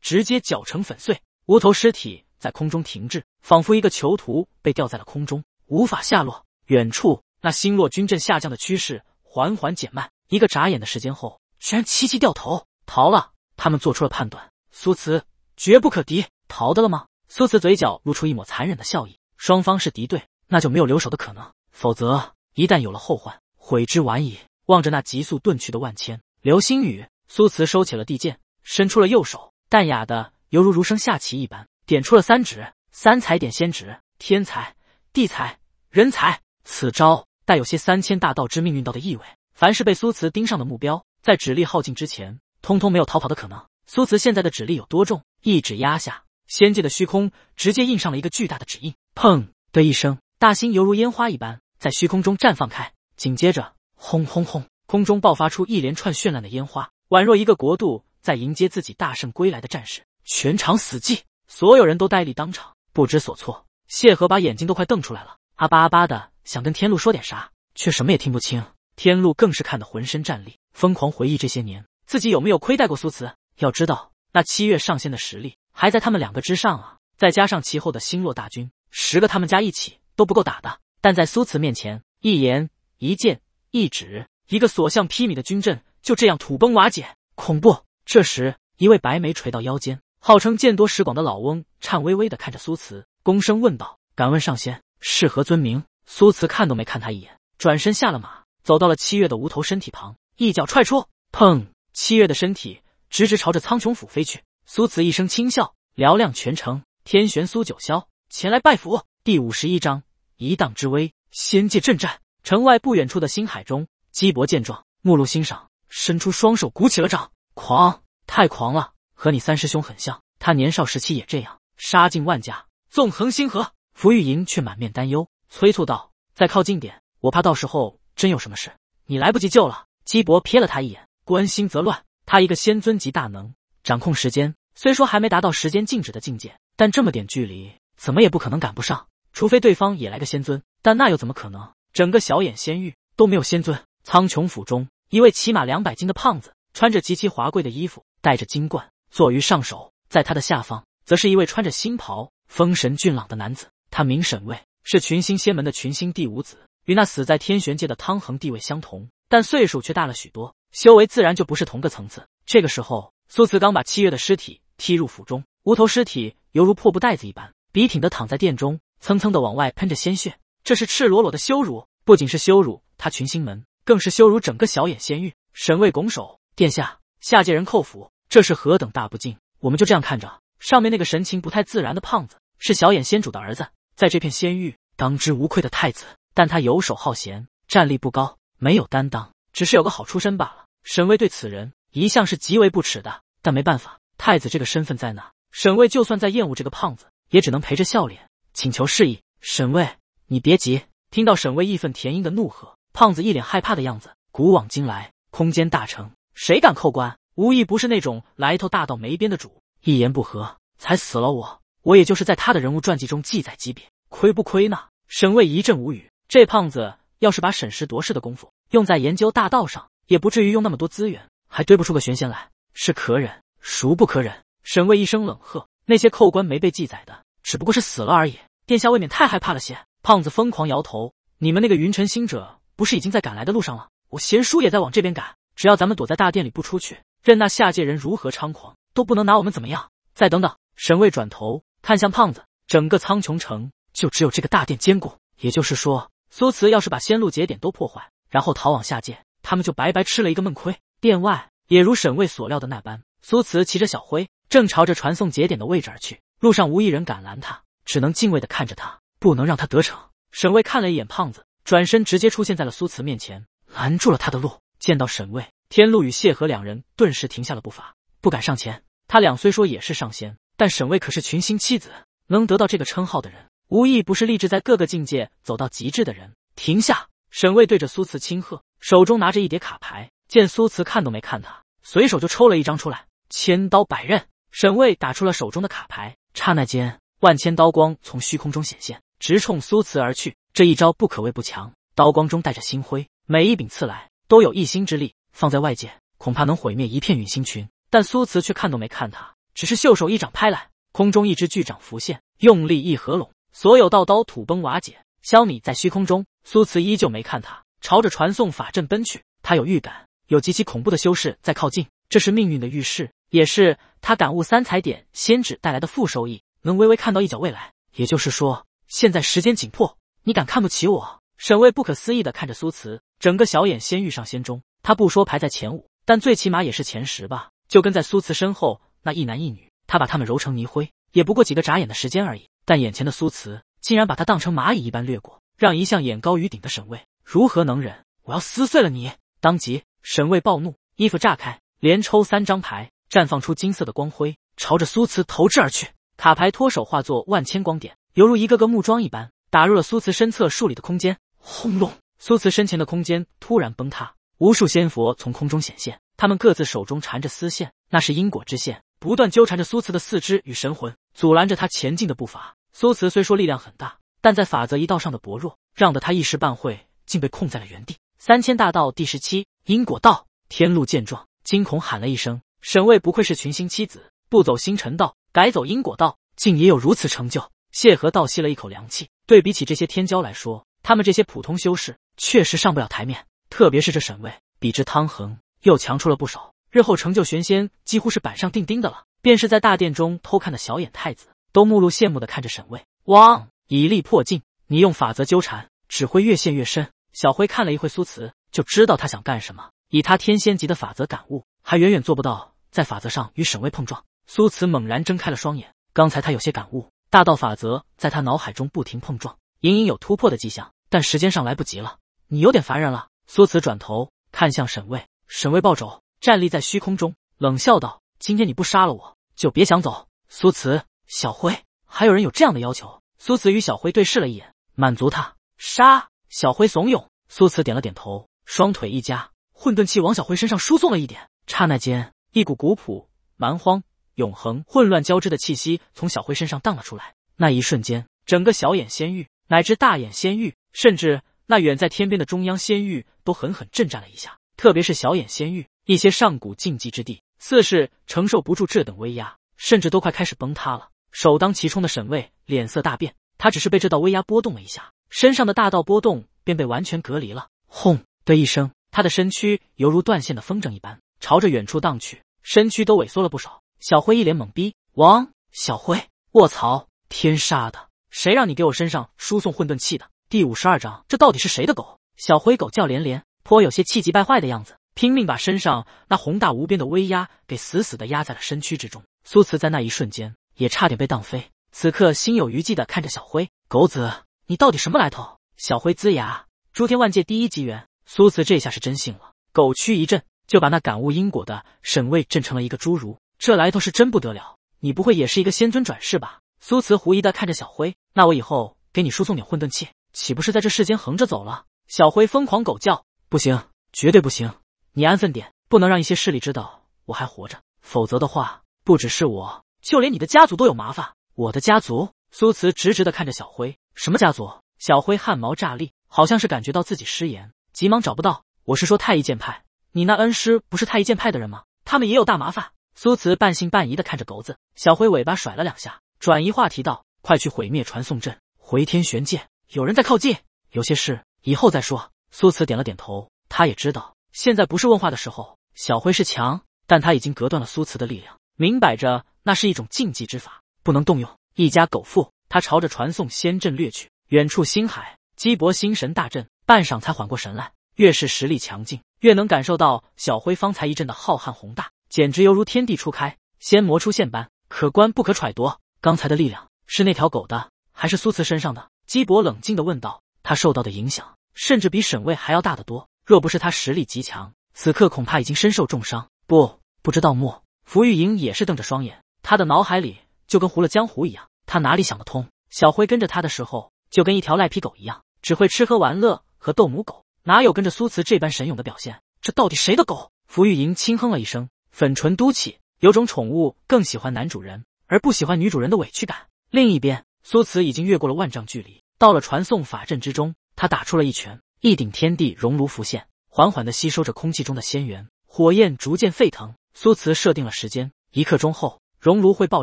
直接搅成粉碎，无头尸体在空中停滞，仿佛一个囚徒被吊在了空中，无法下落。远处那星落军阵下降的趋势缓缓减慢，一个眨眼的时间后，居然齐齐掉头逃了。他们做出了判断：苏慈绝不可敌，逃得了吗？苏慈嘴角露出一抹残忍的笑意。双方是敌对，那就没有留守的可能，否则一旦有了后患，悔之晚矣。望着那急速遁去的万千流星雨。苏慈收起了地剑，伸出了右手，淡雅的犹如儒生下棋一般，点出了三指，三才点仙指，天才、地才、人才，此招带有些三千大道之命运道的意味。凡是被苏慈盯上的目标，在指力耗尽之前，通通没有逃跑的可能。苏慈现在的指力有多重？一指压下，仙界的虚空直接印上了一个巨大的指印，砰的一声，大星犹如烟花一般在虚空中绽放开，紧接着，轰轰轰，空中爆发出一连串绚烂的烟花。宛若一个国度在迎接自己大圣归来的战士，全场死寂，所有人都呆立当场，不知所措。谢和把眼睛都快瞪出来了，阿巴阿巴的想跟天禄说点啥，却什么也听不清。天禄更是看得浑身战栗，疯狂回忆这些年自己有没有亏待过苏慈。要知道，那七月上仙的实力还在他们两个之上啊！再加上其后的星落大军，十个他们加一起都不够打的。但在苏慈面前，一言、一剑、一指，一个所向披靡的军阵。就这样土崩瓦解，恐怖。这时，一位白眉垂到腰间，号称见多识广的老翁颤巍巍的看着苏慈，躬声问道：“敢问上仙是何尊名？”苏慈看都没看他一眼，转身下了马，走到了七月的无头身体旁，一脚踹出，砰！七月的身体直直朝着苍穹府飞去。苏慈一声轻笑，嘹亮全城：“天玄苏九霄前来拜府。”第五十一章一荡之威，仙界震战。城外不远处的星海中，姬伯见状，目露欣赏。伸出双手，鼓起了掌。狂，太狂了，和你三师兄很像。他年少时期也这样，杀尽万家，纵横星河。福玉莹却满面担忧，催促道：“再靠近点，我怕到时候真有什么事，你来不及救了。”姬伯瞥了他一眼，关心则乱。他一个仙尊级大能，掌控时间，虽说还没达到时间静止的境界，但这么点距离，怎么也不可能赶不上。除非对方也来个仙尊，但那又怎么可能？整个小眼仙域都没有仙尊。苍穹府中。一位起码两百斤的胖子，穿着极其华贵的衣服，戴着金冠，坐于上首；在他的下方，则是一位穿着新袍、丰神俊朗的男子，他名沈巍，是群星仙门的群星第五子，与那死在天玄界的汤恒地位相同，但岁数却大了许多，修为自然就不是同个层次。这个时候，苏慈刚把七月的尸体踢入府中，无头尸体犹如破布袋子一般，笔挺的躺在殿中，蹭蹭的往外喷着鲜血，这是赤裸裸的羞辱，不仅是羞辱他群星门。更是羞辱整个小眼仙域。沈卫拱手，殿下，下界人叩服，这是何等大不敬！我们就这样看着上面那个神情不太自然的胖子，是小眼仙主的儿子，在这片仙域当之无愧的太子。但他游手好闲，战力不高，没有担当，只是有个好出身罢了。沈卫对此人一向是极为不耻的，但没办法，太子这个身份在那，沈卫就算再厌恶这个胖子，也只能陪着笑脸请求示意。沈卫，你别急！听到沈卫义愤填膺的怒喝。胖子一脸害怕的样子。古往今来，空间大成，谁敢扣关？无疑不是那种来头大到没边的主。一言不合，才死了我。我也就是在他的人物传记中记载级别，亏不亏呢？沈卫一阵无语。这胖子要是把审时度势的功夫用在研究大道上，也不至于用那么多资源，还堆不出个玄仙来。是可忍，孰不可忍？沈卫一声冷喝。那些扣关没被记载的，只不过是死了而已。殿下未免太害怕了些。胖子疯狂摇头。你们那个云尘星者。不是已经在赶来的路上了？我贤叔也在往这边赶。只要咱们躲在大殿里不出去，任那下界人如何猖狂，都不能拿我们怎么样。再等等。沈卫转头看向胖子，整个苍穹城就只有这个大殿坚固，也就是说，苏慈要是把仙路节点都破坏，然后逃往下界，他们就白白吃了一个闷亏。殿外也如沈卫所料的那般，苏慈骑着小灰，正朝着传送节点的位置而去，路上无一人敢拦他，只能敬畏的看着他，不能让他得逞。沈卫看了一眼胖子。转身直接出现在了苏慈面前，拦住了他的路。见到沈卫，天禄与谢和两人，顿时停下了步伐，不敢上前。他俩虽说也是上仙，但沈卫可是群星妻子，能得到这个称号的人，无一不是立志在各个境界走到极致的人。停下！沈卫对着苏慈轻喝，手中拿着一叠卡牌。见苏慈看都没看他，随手就抽了一张出来。千刀百刃！沈卫打出了手中的卡牌，刹那间，万千刀光从虚空中显现，直冲苏慈而去。这一招不可谓不强，刀光中带着星辉，每一柄刺来都有一星之力，放在外界恐怕能毁灭一片陨星群。但苏慈却看都没看他，只是袖手一掌拍来，空中一只巨掌浮现，用力一合拢，所有道刀土崩瓦解。萧米在虚空中，苏慈依旧没看他，朝着传送法阵奔去。他有预感，有极其恐怖的修士在靠近，这是命运的预示，也是他感悟三彩点仙指带来的负收益，能微微看到一角未来。也就是说，现在时间紧迫。你敢看不起我？沈卫不可思议的看着苏慈，整个小眼先遇上仙中，他不说排在前五，但最起码也是前十吧。就跟在苏慈身后那一男一女，他把他们揉成泥灰，也不过几个眨眼的时间而已。但眼前的苏慈竟然把他当成蚂蚁一般掠过，让一向眼高于顶的沈卫如何能忍？我要撕碎了你！当即，沈卫暴怒，衣服炸开，连抽三张牌，绽放出金色的光辉，朝着苏慈投掷而去。卡牌脱手化作万千光点，犹如一个个木桩一般。打入了苏慈身侧数里的空间，轰隆！苏慈身前的空间突然崩塌，无数仙佛从空中显现，他们各自手中缠着丝线，那是因果之线，不断纠缠着苏慈的四肢与神魂，阻拦着他前进的步伐。苏慈虽说力量很大，但在法则一道上的薄弱，让得他一时半会竟被困在了原地。三千大道第十七因果道，天路见状惊恐喊了一声：“沈卫不愧是群星七子，不走星辰道，改走因果道，竟也有如此成就。”谢河倒吸了一口凉气。对比起这些天骄来说，他们这些普通修士确实上不了台面。特别是这沈卫，比之汤恒又强出了不少，日后成就玄仙几乎是板上钉钉的了。便是在大殿中偷看的小眼太子，都目露羡慕的看着沈卫。哇！以力破境，你用法则纠缠，只会越陷越深。小辉看了一会苏慈，就知道他想干什么。以他天仙级的法则感悟，还远远做不到在法则上与沈卫碰撞。苏慈猛然睁开了双眼，刚才他有些感悟。大道法则在他脑海中不停碰撞，隐隐有突破的迹象，但时间上来不及了。你有点烦人了。苏慈转头看向沈卫，沈卫抱肘站立在虚空中，冷笑道：“今天你不杀了我，就别想走。”苏慈、小辉还有人有这样的要求？苏慈与小辉对视了一眼，满足他杀小辉怂恿，苏慈点了点头，双腿一夹，混沌气往小辉身上输送了一点。刹那间，一股古朴蛮荒。永恒混乱交织的气息从小辉身上荡了出来，那一瞬间，整个小眼仙域乃至大眼仙域，甚至那远在天边的中央仙域都狠狠震颤了一下。特别是小眼仙域一些上古禁忌之地，似是承受不住这等威压，甚至都快开始崩塌了。首当其冲的沈卫脸色大变，他只是被这道威压波动了一下，身上的大道波动便被完全隔离了。轰的一声，他的身躯犹如断线的风筝一般朝着远处荡去，身躯都萎缩了不少。小辉一脸懵逼，王小辉，卧槽，天杀的！谁让你给我身上输送混沌气的？第五十二章，这到底是谁的狗？小灰狗叫连连，颇有些气急败坏的样子，拼命把身上那宏大无边的威压给死死的压在了身躯之中。苏辞在那一瞬间也差点被荡飞，此刻心有余悸的看着小灰狗子，你到底什么来头？小灰龇牙，诸天万界第一级元。苏辞这下是真信了，狗躯一震，就把那感悟因果的沈卫震成了一个侏儒。这来头是真不得了，你不会也是一个仙尊转世吧？苏慈狐疑的看着小辉。那我以后给你输送点混沌气，岂不是在这世间横着走了？小辉疯狂狗叫，不行，绝对不行！你安分点，不能让一些势力知道我还活着，否则的话，不只是我，就连你的家族都有麻烦。我的家族？苏慈直直的看着小辉，什么家族？小辉汗毛炸立，好像是感觉到自己失言，急忙找不到。我是说太乙剑派，你那恩师不是太乙剑派的人吗？他们也有大麻烦。苏慈半信半疑的看着狗子，小灰尾巴甩了两下，转移话题道：“快去毁灭传送阵，回天玄剑，有人在靠近，有些事以后再说。”苏慈点了点头，他也知道现在不是问话的时候。小灰是强，但他已经隔断了苏慈的力量，明摆着那是一种禁忌之法，不能动用。一家狗父，他朝着传送仙阵掠去。远处星海，姬博心神大震，半晌才缓过神来。越是实力强劲，越能感受到小灰方才一阵的浩瀚宏大。简直犹如天地初开、仙魔出现般，可观不可揣度。刚才的力量是那条狗的，还是苏慈身上的？姬伯冷静地问道。他受到的影响甚至比沈卫还要大得多，若不是他实力极强，此刻恐怕已经身受重伤。不，不知道莫。福玉莹也是瞪着双眼，她的脑海里就跟糊了江湖一样，她哪里想得通？小辉跟着他的时候，就跟一条赖皮狗一样，只会吃喝玩乐和逗母狗，哪有跟着苏慈这般神勇的表现？这到底谁的狗？福玉莹轻哼了一声。粉唇嘟起，有种宠物更喜欢男主人而不喜欢女主人的委屈感。另一边，苏慈已经越过了万丈距离，到了传送法阵之中。他打出了一拳，一顶天地熔炉浮现，缓缓的吸收着空气中的仙元，火焰逐渐沸腾。苏慈设定了时间，一刻钟后，熔炉会爆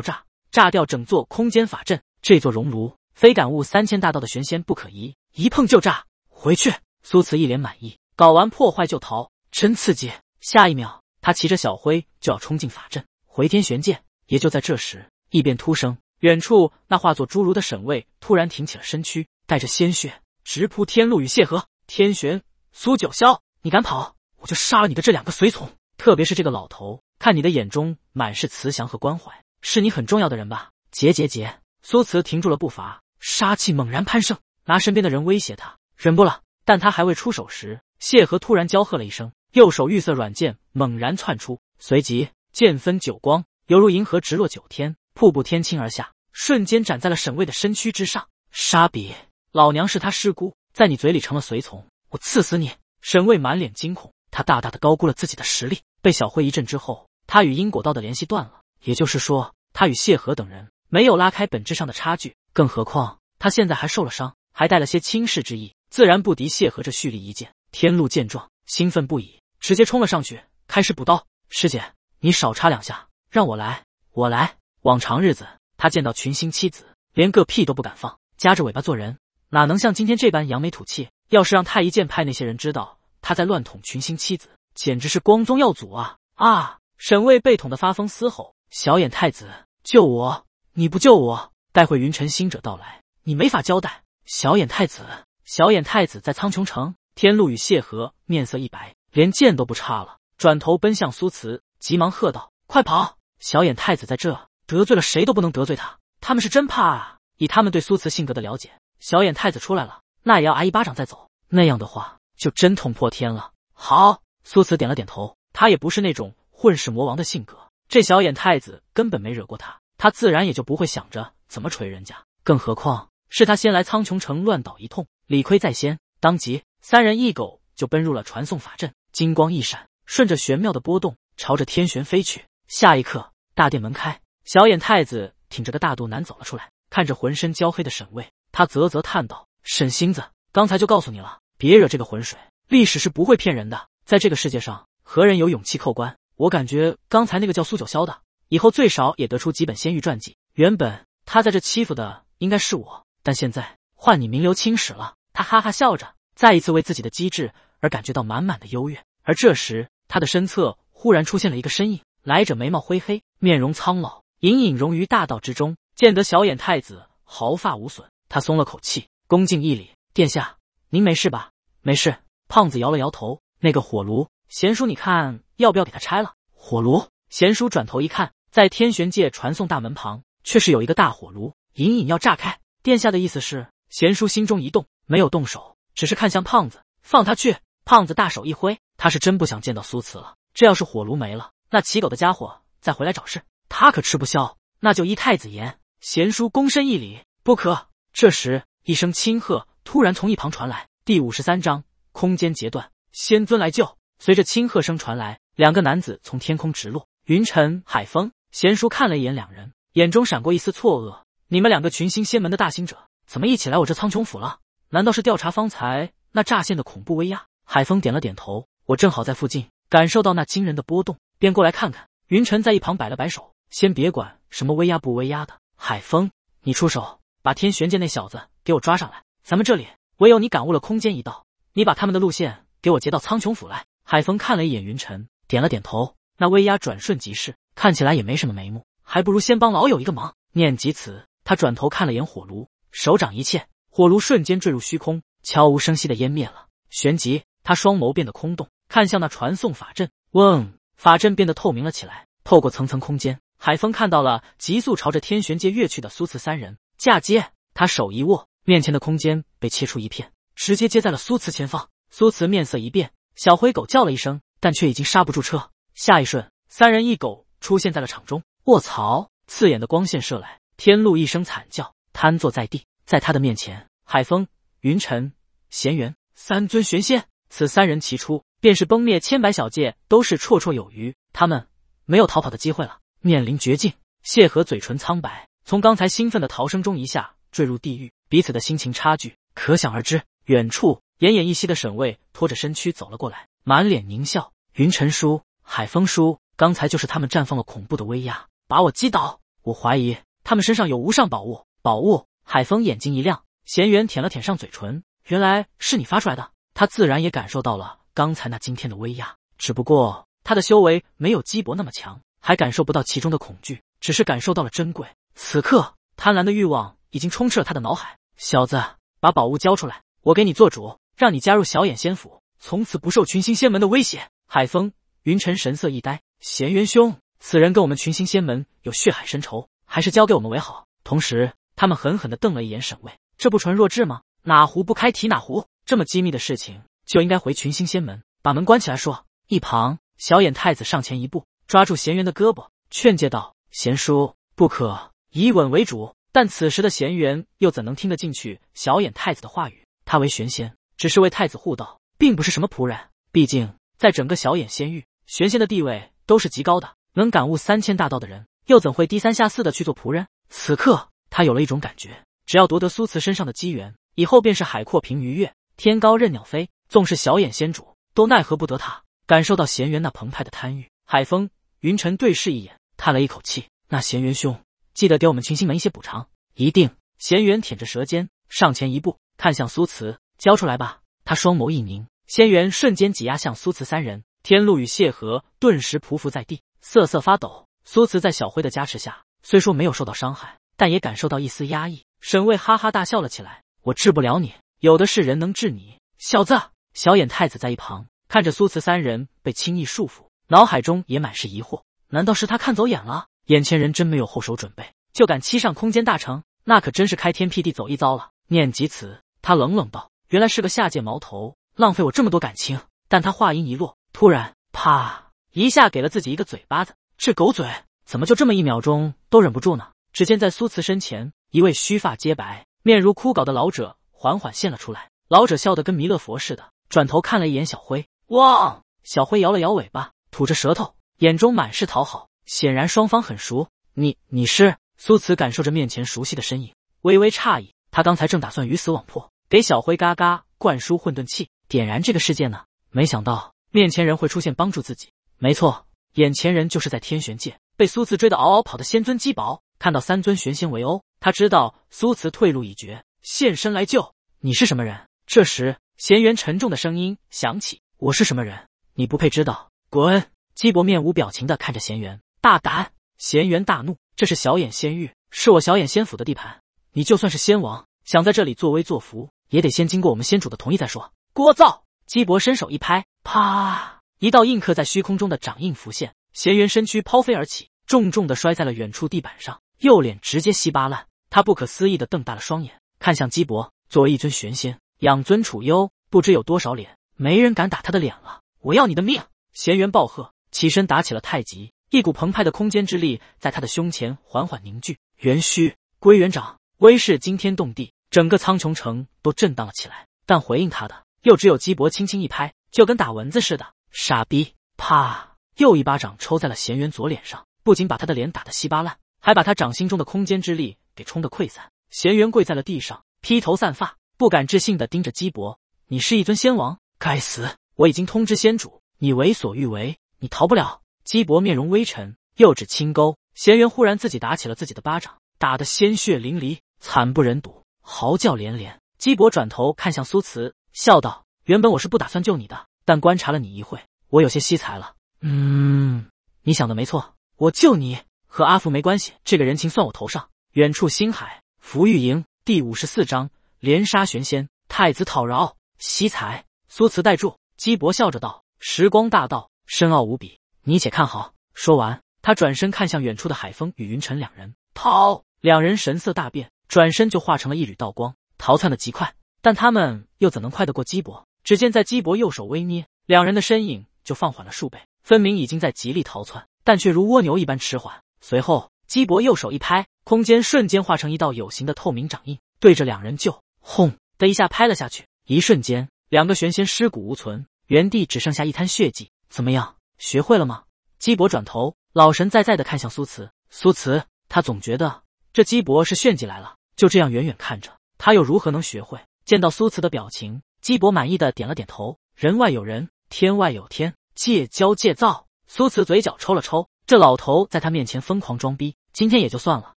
炸，炸掉整座空间法阵。这座熔炉，非感悟三千大道的玄仙不可移，一碰就炸。回去。苏慈一脸满意，搞完破坏就逃，真刺激。下一秒。他骑着小灰就要冲进法阵，回天玄剑。也就在这时，异变突生，远处那化作侏儒的沈卫突然挺起了身躯，带着鲜血直扑天路与谢河。天玄苏九霄，你敢跑，我就杀了你的这两个随从，特别是这个老头。看你的眼中满是慈祥和关怀，是你很重要的人吧？结结结！苏慈停住了步伐，杀气猛然攀升，拿身边的人威胁他，忍不了。但他还未出手时，谢河突然娇喝了一声。右手玉色软剑猛然窜出，随即剑分九光，犹如银河直落九天，瀑布天倾而下，瞬间斩在了沈卫的身躯之上。杀比，老娘是他师姑，在你嘴里成了随从，我刺死你！沈卫满脸惊恐，他大大的高估了自己的实力。被小辉一震之后，他与因果道的联系断了，也就是说，他与谢和等人没有拉开本质上的差距。更何况他现在还受了伤，还带了些轻视之意，自然不敌谢和这蓄力一剑。天禄见状，兴奋不已。直接冲了上去，开始补刀。师姐，你少插两下，让我来，我来。往常日子，他见到群星妻子，连个屁都不敢放，夹着尾巴做人，哪能像今天这般扬眉吐气？要是让太一剑派那些人知道他在乱捅群星妻子，简直是光宗耀祖啊！啊！沈卫被捅得发疯，嘶吼：“小眼太子，救我！你不救我，待会云尘星者到来，你没法交代。”小眼太子，小眼太子在苍穹城。天禄与谢和面色一白。连剑都不插了，转头奔向苏慈，急忙喝道：“快跑！小眼太子在这，得罪了谁都不能得罪他。他们是真怕啊！以他们对苏慈性格的了解，小眼太子出来了，那也要挨一巴掌再走。那样的话，就真捅破天了。”好，苏慈点了点头，他也不是那种混世魔王的性格。这小眼太子根本没惹过他，他自然也就不会想着怎么锤人家。更何况是他先来苍穹城乱捣一通，理亏在先。当即三人一狗就奔入了传送法阵。金光一闪，顺着玄妙的波动，朝着天玄飞去。下一刻，大殿门开，小眼太子挺着个大肚腩走了出来，看着浑身焦黑的沈卫，他啧啧叹道：“沈星子，刚才就告诉你了，别惹这个浑水，历史是不会骗人的。在这个世界上，何人有勇气扣关？我感觉刚才那个叫苏九霄的，以后最少也得出几本仙域传记。原本他在这欺负的应该是我，但现在换你名留青史了。”他哈哈笑着，再一次为自己的机智。而感觉到满满的优越，而这时，他的身侧忽然出现了一个身影。来者眉毛灰黑，面容苍老，隐隐融于大道之中。见得小眼太子毫发无损，他松了口气，恭敬一礼：“殿下，您没事吧？”“没事。”胖子摇了摇头。“那个火炉，贤叔，你看要不要给他拆了？”火炉，贤叔转头一看，在天玄界传送大门旁，却是有一个大火炉，隐隐要炸开。殿下的意思是，贤叔心中一动，没有动手，只是看向胖子：“放他去。”胖子大手一挥，他是真不想见到苏慈了。这要是火炉没了，那骑狗的家伙再回来找事，他可吃不消。那就依太子言，贤叔躬身一礼，不可。这时，一声轻喝突然从一旁传来。第五十三章空间截断，仙尊来救。随着轻喝声传来，两个男子从天空直落。云尘、海风，贤叔看了一眼两人，眼中闪过一丝错愕：你们两个群星仙门的大行者，怎么一起来我这苍穹府了？难道是调查方才那乍现的恐怖威压？海风点了点头，我正好在附近，感受到那惊人的波动，便过来看看。云尘在一旁摆了摆手，先别管什么威压不威压的，海风，你出手，把天玄剑那小子给我抓上来。咱们这里唯有你感悟了空间一道，你把他们的路线给我截到苍穹府来。海风看了一眼云尘，点了点头。那威压转瞬即逝，看起来也没什么眉目，还不如先帮老友一个忙。念及此，他转头看了眼火炉，手掌一欠，火炉瞬间坠入虚空，悄无声息的湮灭了。旋即。他双眸变得空洞，看向那传送法阵。嗡，法阵变得透明了起来，透过层层空间，海风看到了急速朝着天玄界跃去的苏慈三人。嫁接，他手一握，面前的空间被切出一片，直接接在了苏慈前方。苏慈面色一变，小灰狗叫了一声，但却已经刹不住车。下一瞬，三人一狗出现在了场中。卧槽！刺眼的光线射来，天禄一声惨叫，瘫坐在地。在他的面前，海风、云尘、闲云三尊玄仙。此三人齐出，便是崩灭千百小界，都是绰绰有余。他们没有逃跑的机会了，面临绝境。谢和嘴唇苍白，从刚才兴奋的逃生中一下坠入地狱，彼此的心情差距可想而知。远处奄奄一息的沈卫拖着身躯走了过来，满脸狞笑。云尘叔，海风叔，刚才就是他们绽放了恐怖的威压，把我击倒。我怀疑他们身上有无上宝物。宝物。海风眼睛一亮，咸元舔了舔上嘴唇，原来是你发出来的。他自然也感受到了刚才那惊天的威压，只不过他的修为没有姬伯那么强，还感受不到其中的恐惧，只是感受到了珍贵。此刻，贪婪的欲望已经充斥了他的脑海。小子，把宝物交出来，我给你做主，让你加入小眼仙府，从此不受群星仙门的威胁。海风、云尘神色一呆，贤元兄，此人跟我们群星仙门有血海深仇，还是交给我们为好。同时，他们狠狠地瞪了一眼沈巍，这不纯弱智吗？哪壶不开提哪壶。这么机密的事情就应该回群星仙门，把门关起来说。一旁小眼太子上前一步，抓住贤元的胳膊，劝诫道：“贤叔，不可以稳为主。”但此时的贤元又怎能听得进去小眼太子的话语？他为玄仙，只是为太子护道，并不是什么仆人。毕竟在整个小眼仙域，玄仙的地位都是极高的。能感悟三千大道的人，又怎会低三下四的去做仆人？此刻他有了一种感觉：只要夺得苏慈身上的机缘，以后便是海阔凭鱼跃。天高任鸟飞，纵是小眼仙主都奈何不得他。感受到贤元那澎湃的贪欲，海风、云尘对视一眼，叹了一口气。那贤元兄，记得给我们群星门一些补偿。一定。贤元舔着舌尖，上前一步，看向苏慈：“交出来吧。”他双眸一凝，仙元瞬间挤压向苏慈三人。天禄与谢和顿时匍匐在地，瑟瑟发抖。苏慈在小辉的加持下，虽说没有受到伤害，但也感受到一丝压抑。沈卫哈哈大笑了起来：“我治不了你。”有的是人能治你，小子！小眼太子在一旁看着苏慈三人被轻易束缚，脑海中也满是疑惑：难道是他看走眼了？眼前人真没有后手准备，就敢欺上空间大城，那可真是开天辟地走一遭了。念及此，他冷冷道：“原来是个下界毛头，浪费我这么多感情。”但他话音一落，突然啪一下给了自己一个嘴巴子，这狗嘴怎么就这么一秒钟都忍不住呢？只见在苏慈身前，一位须发皆白、面如枯槁的老者。缓缓现了出来，老者笑得跟弥勒佛似的，转头看了一眼小灰，哇！小灰摇了摇尾巴，吐着舌头，眼中满是讨好，显然双方很熟。你你是苏慈？感受着面前熟悉的身影，微微诧异。他刚才正打算鱼死网破，给小灰嘎嘎灌输混沌气，点燃这个世界呢，没想到面前人会出现，帮助自己。没错，眼前人就是在天玄界被苏慈追得嗷嗷跑的仙尊姬宝。看到三尊玄仙围殴，他知道苏慈退路已绝，现身来救。你是什么人？这时，贤元沉重的声音响起：“我是什么人？你不配知道！滚！”基伯面无表情的看着贤元，大胆。贤元大怒：“这是小眼仙域，是我小眼仙府的地盘。你就算是仙王，想在这里作威作福，也得先经过我们仙主的同意再说。”聒噪！基伯伸手一拍，啪！一道印刻在虚空中的掌印浮现，贤元身躯抛飞而起，重重的摔在了远处地板上，右脸直接稀巴烂。他不可思议的瞪大了双眼，看向基伯。作为一尊玄仙，养尊处优，不知有多少脸，没人敢打他的脸了。我要你的命！咸元暴喝，起身打起了太极，一股澎湃的空间之力在他的胸前缓缓凝聚。元虚归元掌，威势惊天动地，整个苍穹城都震荡了起来。但回应他的，又只有鸡脖轻轻一拍，就跟打蚊子似的。傻逼！啪！又一巴掌抽在了咸元左脸上，不仅把他的脸打得稀巴烂，还把他掌心中的空间之力给冲得溃散。咸元跪在了地上。披头散发，不敢置信的盯着姬伯：“你是一尊仙王！该死！我已经通知仙主，你为所欲为，你逃不了！”姬伯面容微沉，又指轻钩。闲云忽然自己打起了自己的巴掌，打得鲜血淋漓，惨不忍睹，嚎叫连连。姬伯转头看向苏慈，笑道：“原本我是不打算救你的，但观察了你一会，我有些惜才了。嗯，你想的没错，我救你和阿福没关系，这个人情算我头上。”远处星海，福玉莹。第五十四章，连杀玄仙，太子讨饶。惜才，苏慈代住。姬伯笑着道：“时光大道深奥无比，你且看好。”说完，他转身看向远处的海风与云尘两人逃。两人神色大变，转身就化成了一缕道光，逃窜的极快。但他们又怎能快得过姬伯？只见在姬伯右手微捏，两人的身影就放缓了数倍，分明已经在极力逃窜，但却如蜗牛一般迟缓。随后，姬伯右手一拍。空间瞬间化成一道有形的透明掌印，对着两人就轰的一下拍了下去。一瞬间，两个玄仙尸骨无存，原地只剩下一滩血迹。怎么样，学会了吗？姬伯转头，老神在在的看向苏慈。苏慈，他总觉得这姬伯是炫技来了，就这样远远看着，他又如何能学会？见到苏慈的表情，姬伯满意的点了点头。人外有人，天外有天，戒骄戒躁。苏慈嘴角抽了抽，这老头在他面前疯狂装逼，今天也就算了。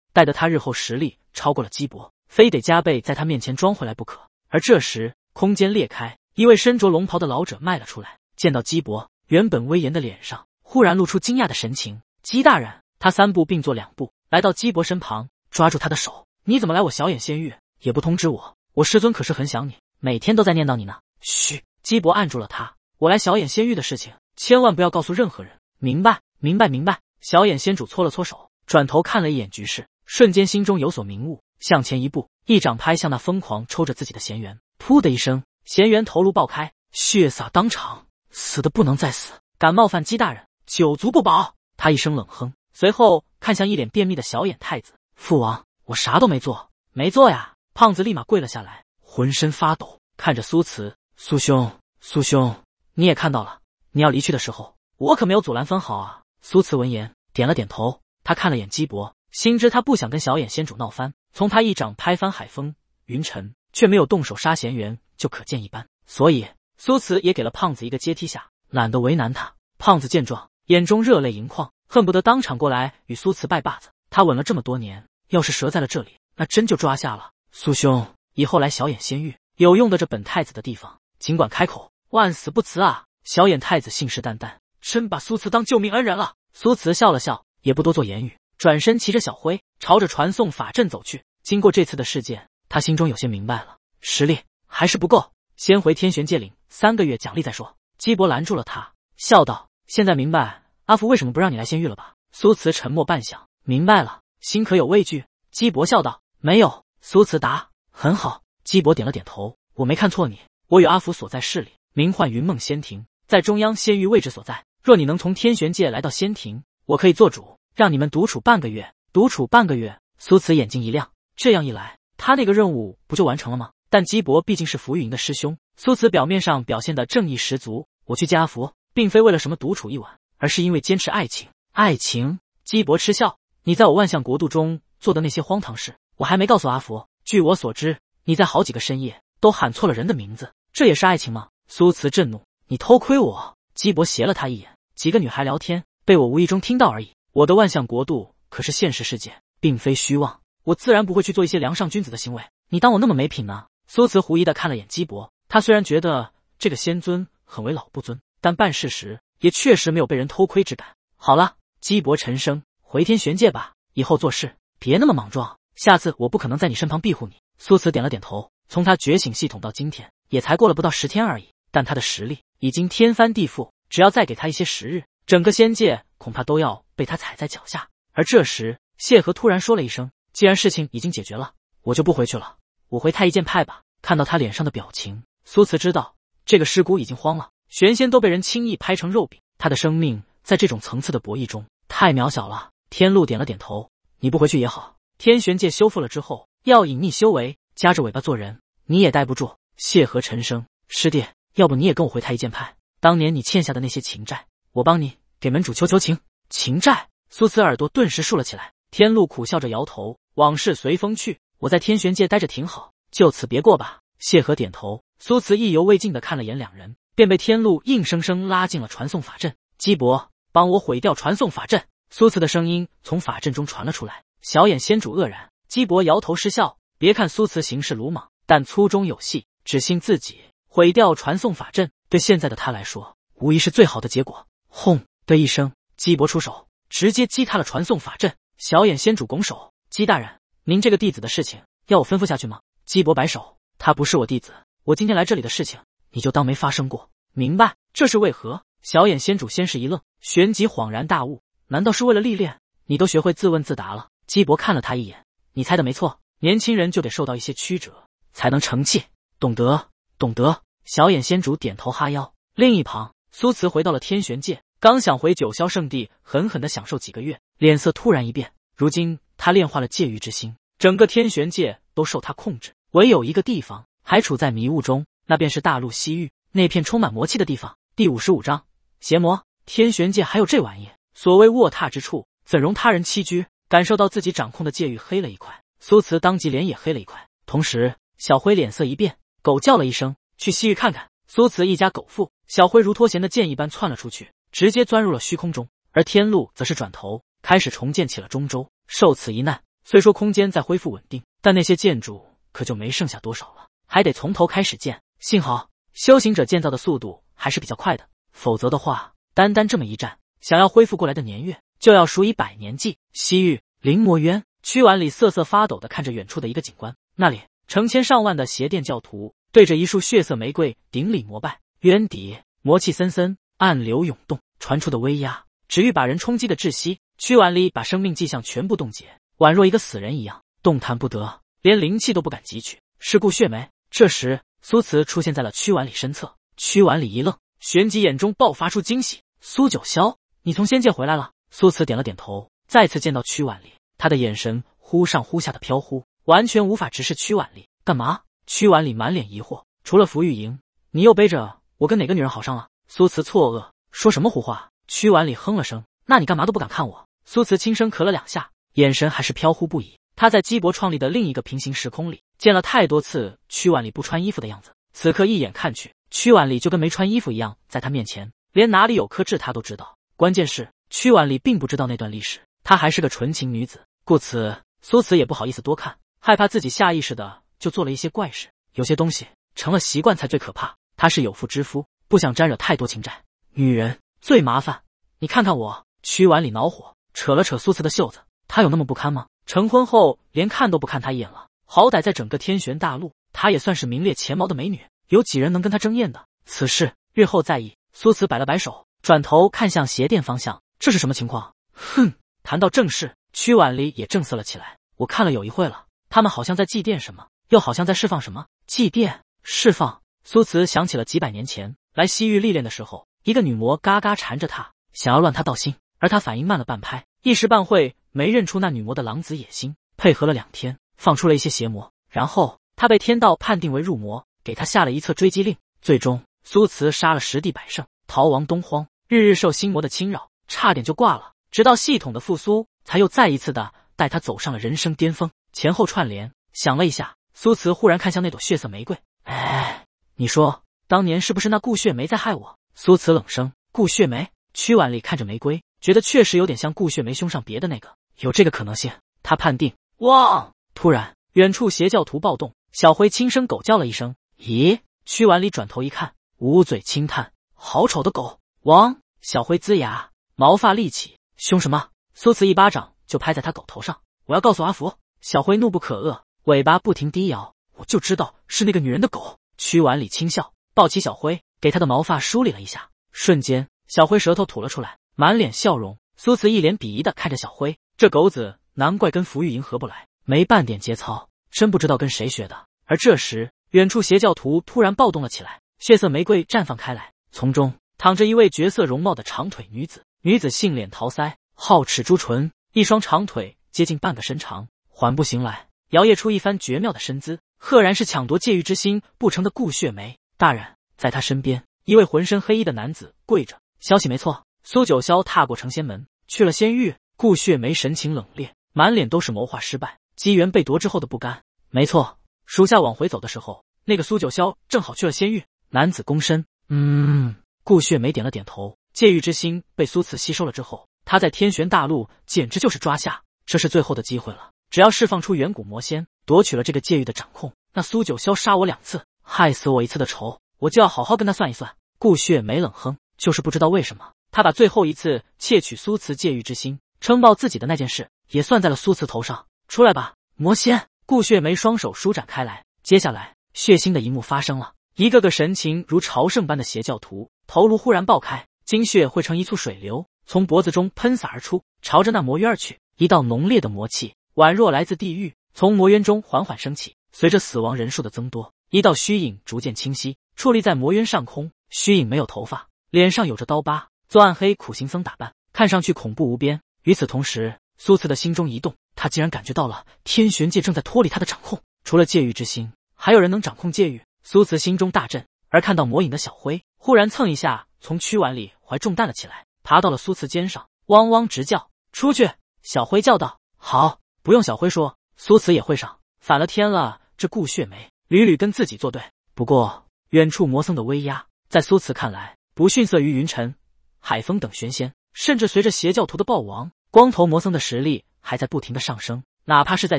待得他日后实力超过了姬伯，非得加倍在他面前装回来不可。而这时，空间裂开，一位身着龙袍的老者迈了出来。见到姬伯，原本威严的脸上忽然露出惊讶的神情。姬大人，他三步并作两步来到姬伯身旁，抓住他的手：“你怎么来我小眼仙域也不通知我？我师尊可是很想你，每天都在念叨你呢。”嘘，姬伯按住了他：“我来小眼仙域的事情，千万不要告诉任何人。”明白？明白？明白？小眼仙主搓了搓手，转头看了一眼局势。瞬间心中有所明悟，向前一步，一掌拍向那疯狂抽着自己的咸元。噗的一声，咸元头颅爆开，血洒当场，死的不能再死。敢冒犯姬大人，九族不保！他一声冷哼，随后看向一脸便秘的小眼太子：“父王，我啥都没做，没做呀！”胖子立马跪了下来，浑身发抖，看着苏慈：“苏兄，苏兄，你也看到了，你要离去的时候，我可没有阻拦分毫啊！”苏慈闻言点了点头，他看了眼姬博。心知他不想跟小眼仙主闹翻，从他一掌拍翻海风云尘，却没有动手杀贤媛，就可见一斑。所以苏慈也给了胖子一个阶梯下，懒得为难他。胖子见状，眼中热泪盈眶，恨不得当场过来与苏慈拜把子。他吻了这么多年，要是折在了这里，那真就抓瞎了。苏兄，以后来小眼仙域，有用的这本太子的地方，尽管开口，万死不辞啊！小眼太子信誓旦旦，真把苏慈当救命恩人了。苏慈笑了笑，也不多做言语。转身骑着小灰，朝着传送法阵走去。经过这次的事件，他心中有些明白了，实力还是不够。先回天玄界领三个月奖励再说。基伯拦住了他，笑道：“现在明白阿福为什么不让你来仙域了吧？”苏慈沉默半响，明白了，心可有畏惧？基伯笑道：“没有。”苏慈答：“很好。”基伯点了点头：“我没看错你。我与阿福所在势力，名唤云梦仙庭，在中央仙域位置所在。若你能从天玄界来到仙庭，我可以做主。”让你们独处半个月，独处半个月。苏慈眼睛一亮，这样一来，他那个任务不就完成了吗？但姬博毕竟是浮玉莹的师兄，苏慈表面上表现的正义十足。我去阿福，并非为了什么独处一晚，而是因为坚持爱情。爱情？姬博嗤笑：“你在我万象国度中做的那些荒唐事，我还没告诉阿福。据我所知，你在好几个深夜都喊错了人的名字，这也是爱情吗？”苏慈震怒：“你偷窥我！”姬博斜了他一眼：“几个女孩聊天，被我无意中听到而已。”我的万象国度可是现实世界，并非虚妄，我自然不会去做一些梁上君子的行为。你当我那么没品呢？苏慈狐疑的看了眼姬伯，他虽然觉得这个仙尊很为老不尊，但办事时也确实没有被人偷窥之感。好了，姬伯沉声：“回天玄界吧，以后做事别那么莽撞。下次我不可能在你身旁庇护你。”苏慈点了点头。从他觉醒系统到今天，也才过了不到十天而已，但他的实力已经天翻地覆。只要再给他一些时日，整个仙界恐怕都要。被他踩在脚下，而这时谢和突然说了一声：“既然事情已经解决了，我就不回去了，我回太一剑派吧。”看到他脸上的表情，苏慈知道这个尸骨已经慌了，玄仙都被人轻易拍成肉饼，他的生命在这种层次的博弈中太渺小了。天禄点了点头：“你不回去也好，天玄界修复了之后，要隐匿修为，夹着尾巴做人，你也待不住。”谢和沉声：“师弟，要不你也跟我回太一剑派，当年你欠下的那些情债，我帮你给门主求求情。”情债，苏慈耳朵顿时竖了起来。天路苦笑着摇头，往事随风去。我在天玄界待着挺好，就此别过吧。谢和点头。苏慈意犹未尽的看了眼两人，便被天路硬生生拉进了传送法阵。姬伯，帮我毁掉传送法阵。苏慈的声音从法阵中传了出来。小眼仙主愕然，姬伯摇头失笑。别看苏慈行事鲁莽，但粗中有细，只信自己。毁掉传送法阵，对现在的他来说，无疑是最好的结果。轰的一声。姬伯出手，直接击塌了传送法阵。小眼仙主拱手：“姬大人，您这个弟子的事情，要我吩咐下去吗？”姬伯摆手：“他不是我弟子，我今天来这里的事情，你就当没发生过，明白？”这是为何？小眼仙主先是一愣，旋即恍然大悟：“难道是为了历练？你都学会自问自答了。”姬伯看了他一眼：“你猜的没错，年轻人就得受到一些曲折，才能成器。懂得，懂得。”小眼仙主点头哈腰。另一旁，苏慈回到了天玄界。刚想回九霄圣地狠狠的享受几个月，脸色突然一变。如今他炼化了界域之心，整个天玄界都受他控制，唯有一个地方还处在迷雾中，那便是大陆西域那片充满魔气的地方。第五十五章邪魔，天玄界还有这玩意？所谓卧榻之处，怎容他人栖居？感受到自己掌控的界域黑了一块，苏慈当即脸也黑了一块。同时，小灰脸色一变，狗叫了一声，去西域看看。苏慈一家狗父，小灰如脱弦的箭一般窜了出去。直接钻入了虚空中，而天路则是转头开始重建起了中州。受此一难，虽说空间在恢复稳定，但那些建筑可就没剩下多少了，还得从头开始建。幸好修行者建造的速度还是比较快的，否则的话，单单这么一战，想要恢复过来的年月就要数以百年计。西域灵魔渊，屈婉里瑟瑟发抖的看着远处的一个景观，那里成千上万的邪殿教徒对着一束血色玫瑰顶礼膜拜，渊底魔气森森。暗流涌动，传出的威压，只欲把人冲击的窒息。屈婉礼把生命迹象全部冻结，宛若一个死人一样，动弹不得，连灵气都不敢汲取。是顾雪梅。这时，苏慈出现在了屈婉礼身侧。屈婉礼一愣，旋即眼中爆发出惊喜：“苏九霄，你从仙界回来了。”苏慈点了点头，再次见到屈婉礼，他的眼神忽上忽下的飘忽，完全无法直视屈婉礼。干嘛？屈婉礼满脸疑惑：“除了符玉莹，你又背着我跟哪个女人好上了？”苏慈错愕，说什么胡话？屈婉里哼了声，那你干嘛都不敢看我？苏慈轻声咳了两下，眼神还是飘忽不已。他在姬博创立的另一个平行时空里见了太多次屈婉里不穿衣服的样子，此刻一眼看去，屈婉里就跟没穿衣服一样，在他面前，连哪里有颗痣他都知道。关键是屈婉里并不知道那段历史，她还是个纯情女子，故此苏慈也不好意思多看，害怕自己下意识的就做了一些怪事。有些东西成了习惯才最可怕。他是有妇之夫。不想沾惹太多情债，女人最麻烦。你看看我，曲婉礼恼火，扯了扯苏慈的袖子。她有那么不堪吗？成婚后连看都不看她一眼了。好歹在整个天玄大陆，她也算是名列前茅的美女，有几人能跟她争艳的？此事日后再议。苏慈摆了摆手，转头看向鞋店方向。这是什么情况？哼，谈到正事，曲婉礼也正色了起来。我看了有一会了，他们好像在祭奠什么，又好像在释放什么。祭奠、释放。苏慈想起了几百年前。来西域历练的时候，一个女魔嘎嘎缠着他，想要乱他道心，而他反应慢了半拍，一时半会没认出那女魔的狼子野心，配合了两天，放出了一些邪魔，然后他被天道判定为入魔，给他下了一册追击令。最终，苏慈杀了十地百圣，逃亡东荒，日日受心魔的侵扰，差点就挂了。直到系统的复苏，才又再一次的带他走上了人生巅峰。前后串联，想了一下，苏慈忽然看向那朵血色玫瑰，哎，你说。当年是不是那顾雪梅在害我？苏辞冷声。顾雪梅，屈婉里看着玫瑰，觉得确实有点像顾雪梅胸上别的那个，有这个可能性。他判定。哇！突然，远处邪教徒暴动，小灰轻声狗叫了一声。咦？屈婉里转头一看，捂嘴轻叹：“好丑的狗！”汪！小灰龇牙，毛发立起，凶什么？苏辞一巴掌就拍在他狗头上。我要告诉阿福！小灰怒不可遏，尾巴不停低摇。我就知道是那个女人的狗。屈婉里轻笑。抱起小灰，给他的毛发梳理了一下，瞬间小灰舌头吐了出来，满脸笑容。苏慈一脸鄙夷的看着小灰，这狗子难怪跟福玉莹合不来，没半点节操，真不知道跟谁学的。而这时，远处邪教徒突然暴动了起来，血色玫瑰绽放开来，从中躺着一位绝色容貌的长腿女子，女子杏脸桃腮，皓齿朱唇，一双长腿接近半个身长，缓步行来，摇曳出一番绝妙的身姿，赫然是抢夺界域之心不成的顾雪梅。大人在他身边，一位浑身黑衣的男子跪着。消息没错，苏九霄踏过成仙门，去了仙域。顾雪梅神情冷冽，满脸都是谋划失败、机缘被夺之后的不甘。没错，属下往回走的时候，那个苏九霄正好去了仙域。男子躬身。嗯。顾雪梅点了点头。戒欲之心被苏辞吸收了之后，他在天玄大陆简直就是抓瞎。这是最后的机会了，只要释放出远古魔仙，夺取了这个戒欲的掌控，那苏九霄杀我两次。害死我一次的仇，我就要好好跟他算一算。顾雪梅冷哼，就是不知道为什么，他把最后一次窃取苏慈戒欲之心、撑爆自己的那件事，也算在了苏慈头上。出来吧，魔仙！顾雪梅双手舒展开来，接下来血腥的一幕发生了。一个个神情如朝圣般的邪教徒头颅忽然爆开，精血汇成一簇水流，从脖子中喷洒而出，朝着那魔渊而去。一道浓烈的魔气，宛若来自地狱，从魔渊中缓缓升起。随着死亡人数的增多。一道虚影逐渐清晰，矗立在魔渊上空。虚影没有头发，脸上有着刀疤，做暗黑苦行僧打扮，看上去恐怖无边。与此同时，苏慈的心中一动，他竟然感觉到了天玄界正在脱离他的掌控。除了界域之心，还有人能掌控界域？苏慈心中大震。而看到魔影的小灰，忽然蹭一下从曲碗里怀中弹了起来，爬到了苏慈肩上，汪汪直叫。出去！小灰叫道。好，不用小灰说，苏慈也会上。反了天了！这顾雪梅。屡屡跟自己作对。不过，远处魔僧的威压，在苏慈看来，不逊色于云尘、海风等玄仙，甚至随着邪教徒的暴亡，光头魔僧的实力还在不停的上升。哪怕是在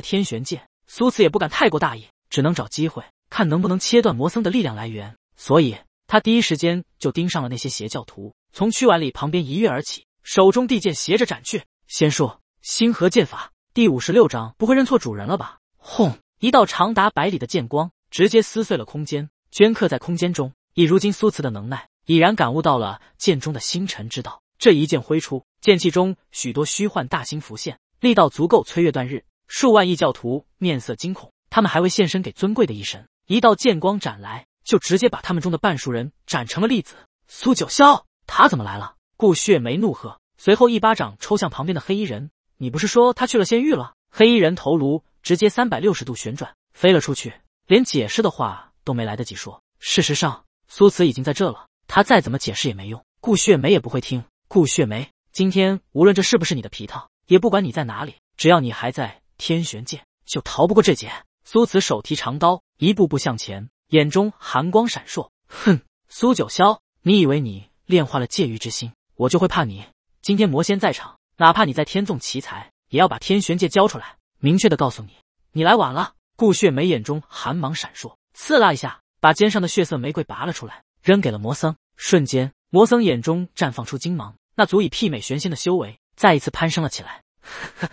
天玄界，苏慈也不敢太过大意，只能找机会看能不能切断魔僧的力量来源。所以，他第一时间就盯上了那些邪教徒，从曲婉里旁边一跃而起，手中地剑斜着斩去。仙术星河剑法第五十六章，不会认错主人了吧？轰！一道长达百里的剑光。直接撕碎了空间，镌刻在空间中。以如今苏慈的能耐，已然感悟到了剑中的星辰之道。这一剑挥出，剑气中许多虚幻大星浮现，力道足够摧月断日。数万异教徒面色惊恐，他们还未现身给尊贵的一神，一道剑光斩来，就直接把他们中的半数人斩成了粒子。苏九霄，他怎么来了？顾雪梅怒喝，随后一巴掌抽向旁边的黑衣人：“你不是说他去了仙域了？”黑衣人头颅直接三百六十度旋转，飞了出去。连解释的话都没来得及说，事实上，苏慈已经在这了。他再怎么解释也没用，顾雪梅也不会听。顾雪梅，今天无论这是不是你的皮套，也不管你在哪里，只要你还在天玄界，就逃不过这劫。苏慈手提长刀，一步步向前，眼中寒光闪烁。哼，苏九霄，你以为你炼化了界欲之心，我就会怕你？今天魔仙在场，哪怕你在天纵奇才，也要把天玄界交出来。明确的告诉你，你来晚了。顾雪梅眼中寒芒闪烁，刺啦一下把肩上的血色玫瑰拔了出来，扔给了魔僧。瞬间，魔僧眼中绽放出金芒，那足以媲美玄仙的修为再一次攀升了起来。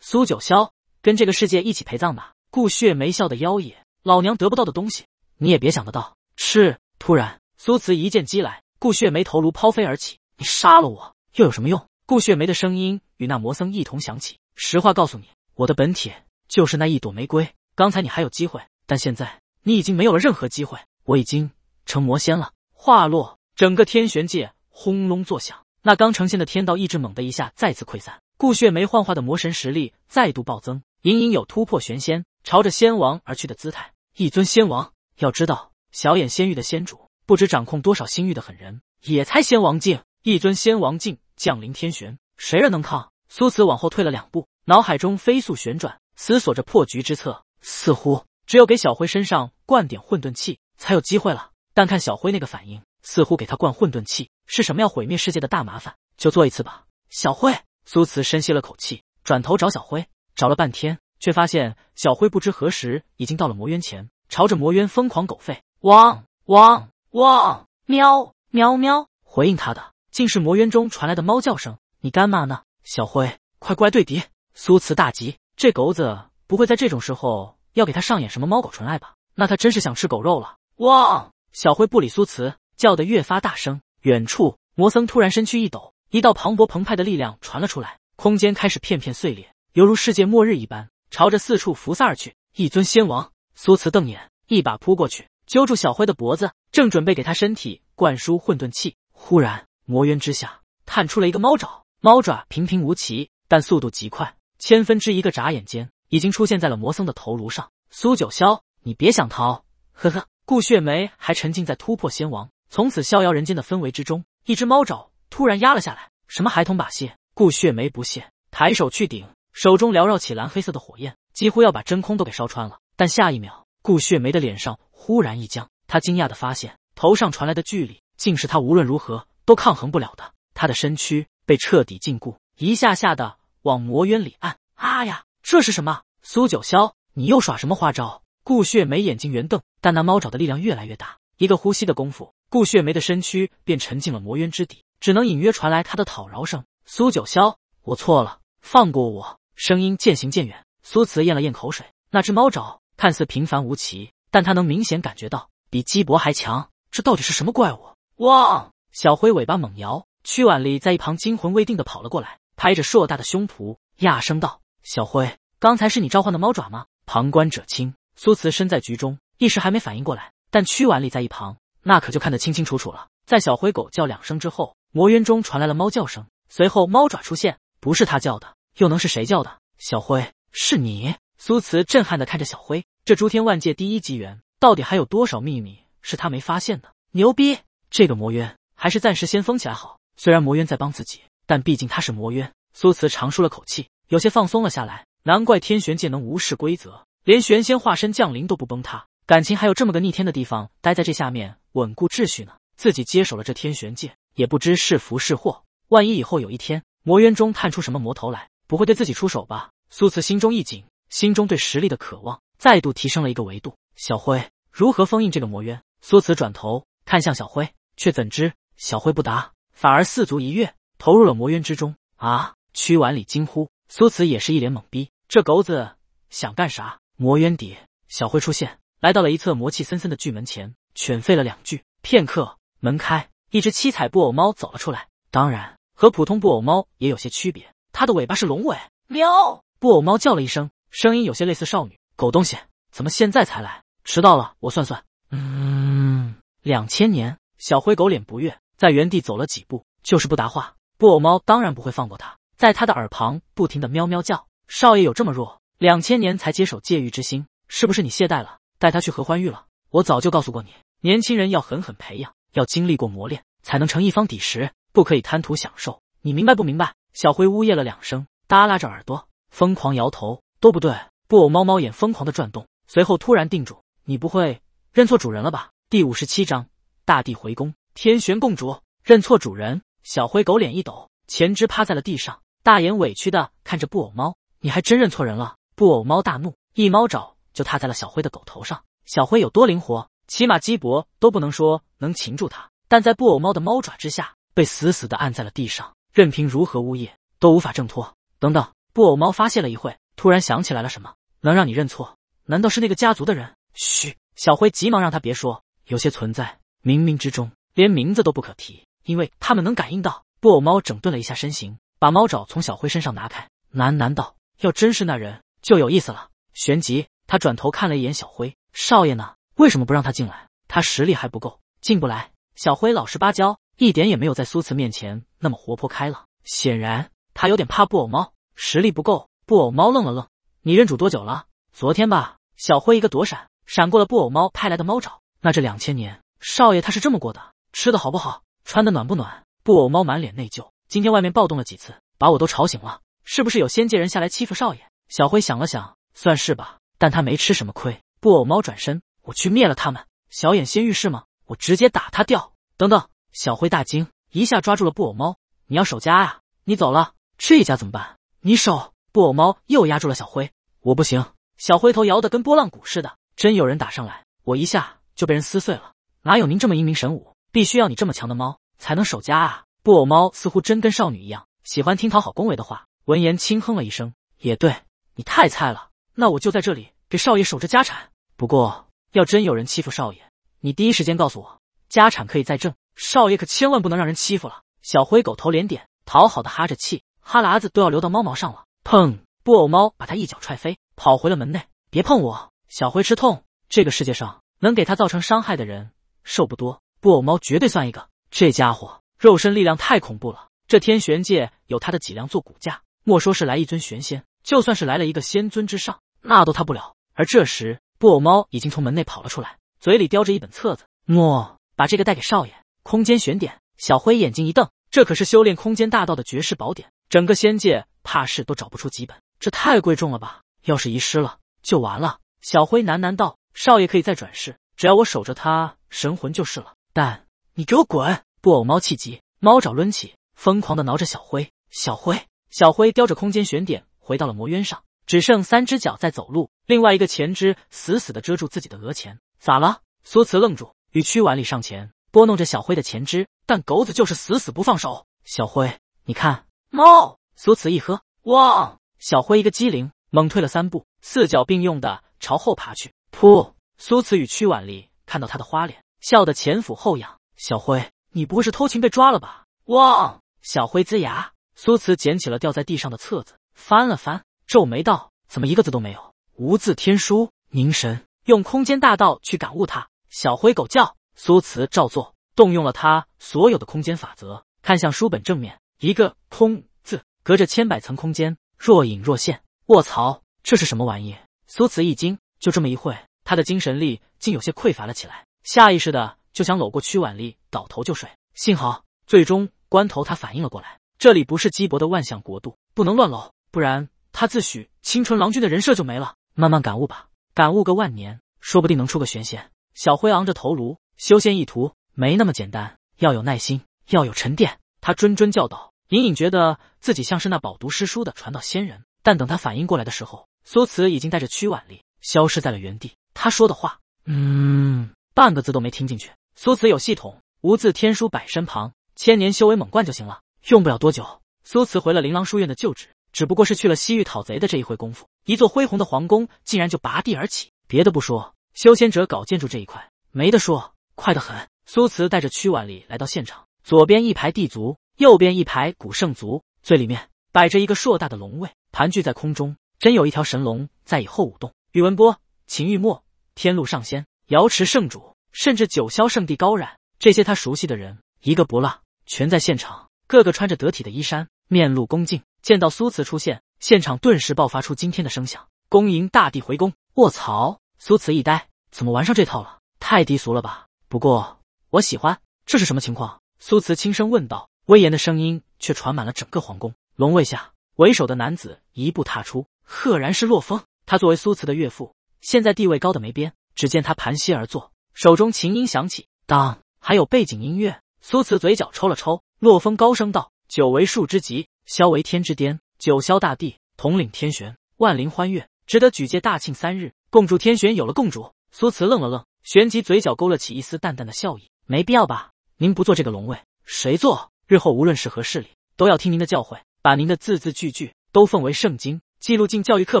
苏九霄，跟这个世界一起陪葬吧！顾雪梅笑得妖冶，老娘得不到的东西，你也别想得到。是突然，苏辞一剑击来，顾雪梅头颅抛飞而起。你杀了我又有什么用？顾雪梅的声音与那魔僧一同响起。实话告诉你，我的本体就是那一朵玫瑰。刚才你还有机会，但现在你已经没有了任何机会。我已经成魔仙了。话落，整个天玄界轰隆作响，那刚呈现的天道意志猛的一下再次溃散。顾雪梅幻化的魔神实力再度暴增，隐隐有突破玄仙，朝着仙王而去的姿态。一尊仙王，要知道，小眼仙域的仙主不知掌控多少星域的狠人，也才仙王境。一尊仙王境降临天玄，谁人能抗？苏慈往后退了两步，脑海中飞速旋转，思索着破局之策。似乎只有给小辉身上灌点混沌气才有机会了，但看小辉那个反应，似乎给他灌混沌气是什么要毁灭世界的大麻烦，就做一次吧。小辉，苏慈深吸了口气，转头找小辉，找了半天，却发现小辉不知何时已经到了魔渊前，朝着魔渊疯狂狗吠，汪汪汪，喵喵喵。回应他的，竟是魔渊中传来的猫叫声。你干嘛呢，小辉？快过来对敌！苏慈大急，这狗子。不会在这种时候要给他上演什么猫狗纯爱吧？那他真是想吃狗肉了！哇，小灰不理苏慈，叫得越发大声。远处，魔僧突然身躯一抖，一道磅礴澎湃的力量传了出来，空间开始片片碎裂，犹如世界末日一般，朝着四处辐射而去。一尊仙王，苏慈瞪眼，一把扑过去，揪住小灰的脖子，正准备给他身体灌输混沌气，忽然，魔渊之下探出了一个猫爪，猫爪平平无奇，但速度极快，千分之一个眨眼间。已经出现在了魔僧的头颅上。苏九霄，你别想逃！呵呵。顾雪梅还沉浸在突破仙王，从此逍遥人间的氛围之中。一只猫爪突然压了下来，什么孩童把戏？顾雪梅不屑，抬手去顶，手中缭绕起蓝黑色的火焰，几乎要把真空都给烧穿了。但下一秒，顾雪梅的脸上忽然一僵，她惊讶的发现头上传来的距离，竟是她无论如何都抗衡不了的。她的身躯被彻底禁锢，一下下的往魔渊里按。啊呀！这是什么？苏九霄，你又耍什么花招？顾雪梅眼睛圆瞪，但那猫爪的力量越来越大。一个呼吸的功夫，顾雪梅的身躯便沉进了魔渊之底，只能隐约传来她的讨饶声：“苏九霄，我错了，放过我。”声音渐行渐远。苏慈咽了咽口水，那只猫爪看似平凡无奇，但他能明显感觉到比鸡脖还强。这到底是什么怪物？哇！小灰尾巴猛摇。曲婉丽在一旁惊魂未定的跑了过来，拍着硕大的胸脯，压声道。小辉，刚才是你召唤的猫爪吗？旁观者清，苏慈身在局中，一时还没反应过来。但屈婉立在一旁，那可就看得清清楚楚了。在小灰狗叫两声之后，魔渊中传来了猫叫声，随后猫爪出现。不是他叫的，又能是谁叫的？小灰，是你！苏慈震撼的看着小灰，这诸天万界第一机缘，到底还有多少秘密是他没发现的？牛逼！这个魔渊还是暂时先封起来好。虽然魔渊在帮自己，但毕竟他是魔渊。苏慈长舒了口气。有些放松了下来，难怪天玄界能无视规则，连玄仙化身降临都不崩塌，感情还有这么个逆天的地方待在这下面稳固秩序呢。自己接手了这天玄界，也不知是福是祸。万一以后有一天魔渊中探出什么魔头来，不会对自己出手吧？苏慈心中一紧，心中对实力的渴望再度提升了一个维度。小辉，如何封印这个魔渊？苏慈转头看向小辉，却怎知小辉不答，反而四足一跃，投入了魔渊之中。啊！屈婉里惊呼。苏慈也是一脸懵逼，这狗子想干啥？魔渊底，小灰出现，来到了一侧魔气森森的巨门前，犬吠了两句，片刻门开，一只七彩布偶猫走了出来，当然和普通布偶猫也有些区别，它的尾巴是龙尾。喵，布偶猫叫了一声，声音有些类似少女。狗东西，怎么现在才来？迟到了，我算算，嗯，两千年。小灰狗脸不悦，在原地走了几步，就是不答话。布偶猫当然不会放过他。在他的耳旁不停的喵喵叫，少爷有这么弱？两千年才接手戒欲之心，是不是你懈怠了？带他去合欢域了？我早就告诉过你，年轻人要狠狠培养，要经历过磨练才能成一方底石，不可以贪图享受。你明白不明白？小灰呜咽了两声，耷拉着耳朵，疯狂摇头，都不对。布偶猫猫眼疯狂的转动，随后突然定住。你不会认错主人了吧？第五十七章大地回宫，天玄共主认错主人。小灰狗脸一抖，前肢趴在了地上。大眼委屈的看着布偶猫，你还真认错人了。布偶猫大怒，一猫爪就踏在了小灰的狗头上。小灰有多灵活，起码鸡脖都不能说能擒住它，但在布偶猫的猫爪之下，被死死的按在了地上，任凭如何呜咽都无法挣脱。等等，布偶猫发泄了一会，突然想起来了什么，能让你认错？难道是那个家族的人？嘘，小灰急忙让他别说，有些存在冥冥之中连名字都不可提，因为他们能感应到。布偶猫整顿了一下身形。把猫爪从小灰身上拿开，喃喃道：“要真是那人，就有意思了。”旋即，他转头看了一眼小灰：“少爷呢？为什么不让他进来？他实力还不够，进不来。”小灰老实巴交，一点也没有在苏慈面前那么活泼开朗，显然他有点怕布偶猫。实力不够，布偶猫愣了愣：“你认主多久了？昨天吧。”小灰一个躲闪，闪过了布偶猫派来的猫爪。那这两千年，少爷他是这么过的？吃的好不好？穿的暖不暖？布偶猫满脸内疚。今天外面暴动了几次，把我都吵醒了。是不是有仙界人下来欺负少爷？小辉想了想，算是吧，但他没吃什么亏。布偶猫转身，我去灭了他们。小眼仙遇是吗？我直接打他掉。等等，小辉大惊，一下抓住了布偶猫。你要守家啊？你走了，这一家怎么办？你守。布偶猫又压住了小辉。我不行。小辉头摇得跟拨浪鼓似的。真有人打上来，我一下就被人撕碎了。哪有您这么英明神武？必须要你这么强的猫才能守家啊。布偶猫似乎真跟少女一样，喜欢听讨好恭维的话。闻言轻哼了一声，也对你太菜了。那我就在这里给少爷守着家产。不过要真有人欺负少爷，你第一时间告诉我，家产可以再挣。少爷可千万不能让人欺负了。小灰狗头连点，讨好的哈着气，哈喇子都要流到猫毛上了。砰！布偶猫把他一脚踹飞，跑回了门内。别碰我！小灰吃痛。这个世界上能给他造成伤害的人，瘦不多。布偶猫绝对算一个。这家伙。肉身力量太恐怖了，这天玄界有他的脊梁做骨架，莫说是来一尊玄仙，就算是来了一个仙尊之上，那都他不了。而这时，布偶猫已经从门内跑了出来，嘴里叼着一本册子，诺，把这个带给少爷。空间玄典，小灰眼睛一瞪，这可是修炼空间大道的绝世宝典，整个仙界怕是都找不出几本，这太贵重了吧？要是遗失了，就完了。小灰喃喃道：“少爷可以再转世，只要我守着他神魂就是了。”但你给我滚！布偶猫气急，猫爪抡起，疯狂的挠着小灰。小灰，小灰叼着空间悬点回到了魔渊上，只剩三只脚在走路，另外一个前肢死死的遮住自己的额前。咋了？苏慈愣住，与屈婉丽上前拨弄着小灰的前肢，但狗子就是死死不放手。小灰，你看，猫。苏慈一喝，哇！小灰一个机灵，猛退了三步，四脚并用的朝后爬去。噗！苏慈与屈婉丽看到他的花脸，笑得前俯后仰。小灰。你不会是偷情被抓了吧？哇！小灰呲牙。苏慈捡起了掉在地上的册子，翻了翻，皱眉道：“怎么一个字都没有？无字天书。”凝神，用空间大道去感悟它。小灰狗叫。苏慈照做，动用了他所有的空间法则，看向书本正面，一个空字，隔着千百层空间，若隐若现。卧槽，这是什么玩意？苏慈一惊。就这么一会他的精神力竟有些匮乏了起来，下意识的。就想搂过屈婉丽，倒头就睡。幸好最终关头，他反应了过来，这里不是姬博的万象国度，不能乱搂，不然他自诩清纯郎君的人设就没了。慢慢感悟吧，感悟个万年，说不定能出个玄仙。小辉昂着头颅，修仙意图没那么简单，要有耐心，要有沉淀。他谆谆教导，隐隐觉得自己像是那饱读诗书的传道仙人。但等他反应过来的时候，苏慈已经带着屈婉丽消失在了原地。他说的话，嗯，半个字都没听进去。苏慈有系统，无字天书摆身旁，千年修为猛灌就行了，用不了多久。苏慈回了琳琅书院的旧址，只不过是去了西域讨贼的这一回功夫，一座恢宏的皇宫竟然就拔地而起。别的不说，修仙者搞建筑这一块没得说，快得很。苏慈带着曲婉丽来到现场，左边一排地族，右边一排古圣族，最里面摆着一个硕大的龙位，盘踞在空中，真有一条神龙在以后舞动。宇文波、秦玉墨、天路上仙、瑶池圣主。甚至九霄圣地高然，这些他熟悉的人一个不落，全在现场，个个穿着得体的衣衫，面露恭敬。见到苏慈出现，现场顿时爆发出惊天的声响，恭迎大帝回宫。卧槽！苏慈一呆，怎么玩上这套了？太低俗了吧？不过我喜欢。这是什么情况？苏慈轻声问道，威严的声音却传满了整个皇宫。龙位下，为首的男子一步踏出，赫然是洛风。他作为苏慈的岳父，现在地位高的没边。只见他盘膝而坐。手中琴音响起，当还有背景音乐。苏慈嘴角抽了抽。洛风高声道：“九为树之极，霄为天之巅。九霄大帝统领天玄，万灵欢悦，值得举界大庆三日，共祝天玄有了共主。”苏慈愣了愣，旋即嘴角勾勒起一丝淡淡的笑意。“没必要吧？您不做这个龙位，谁做？日后无论是何势力，都要听您的教诲，把您的字字句句都奉为圣经，记录进教育课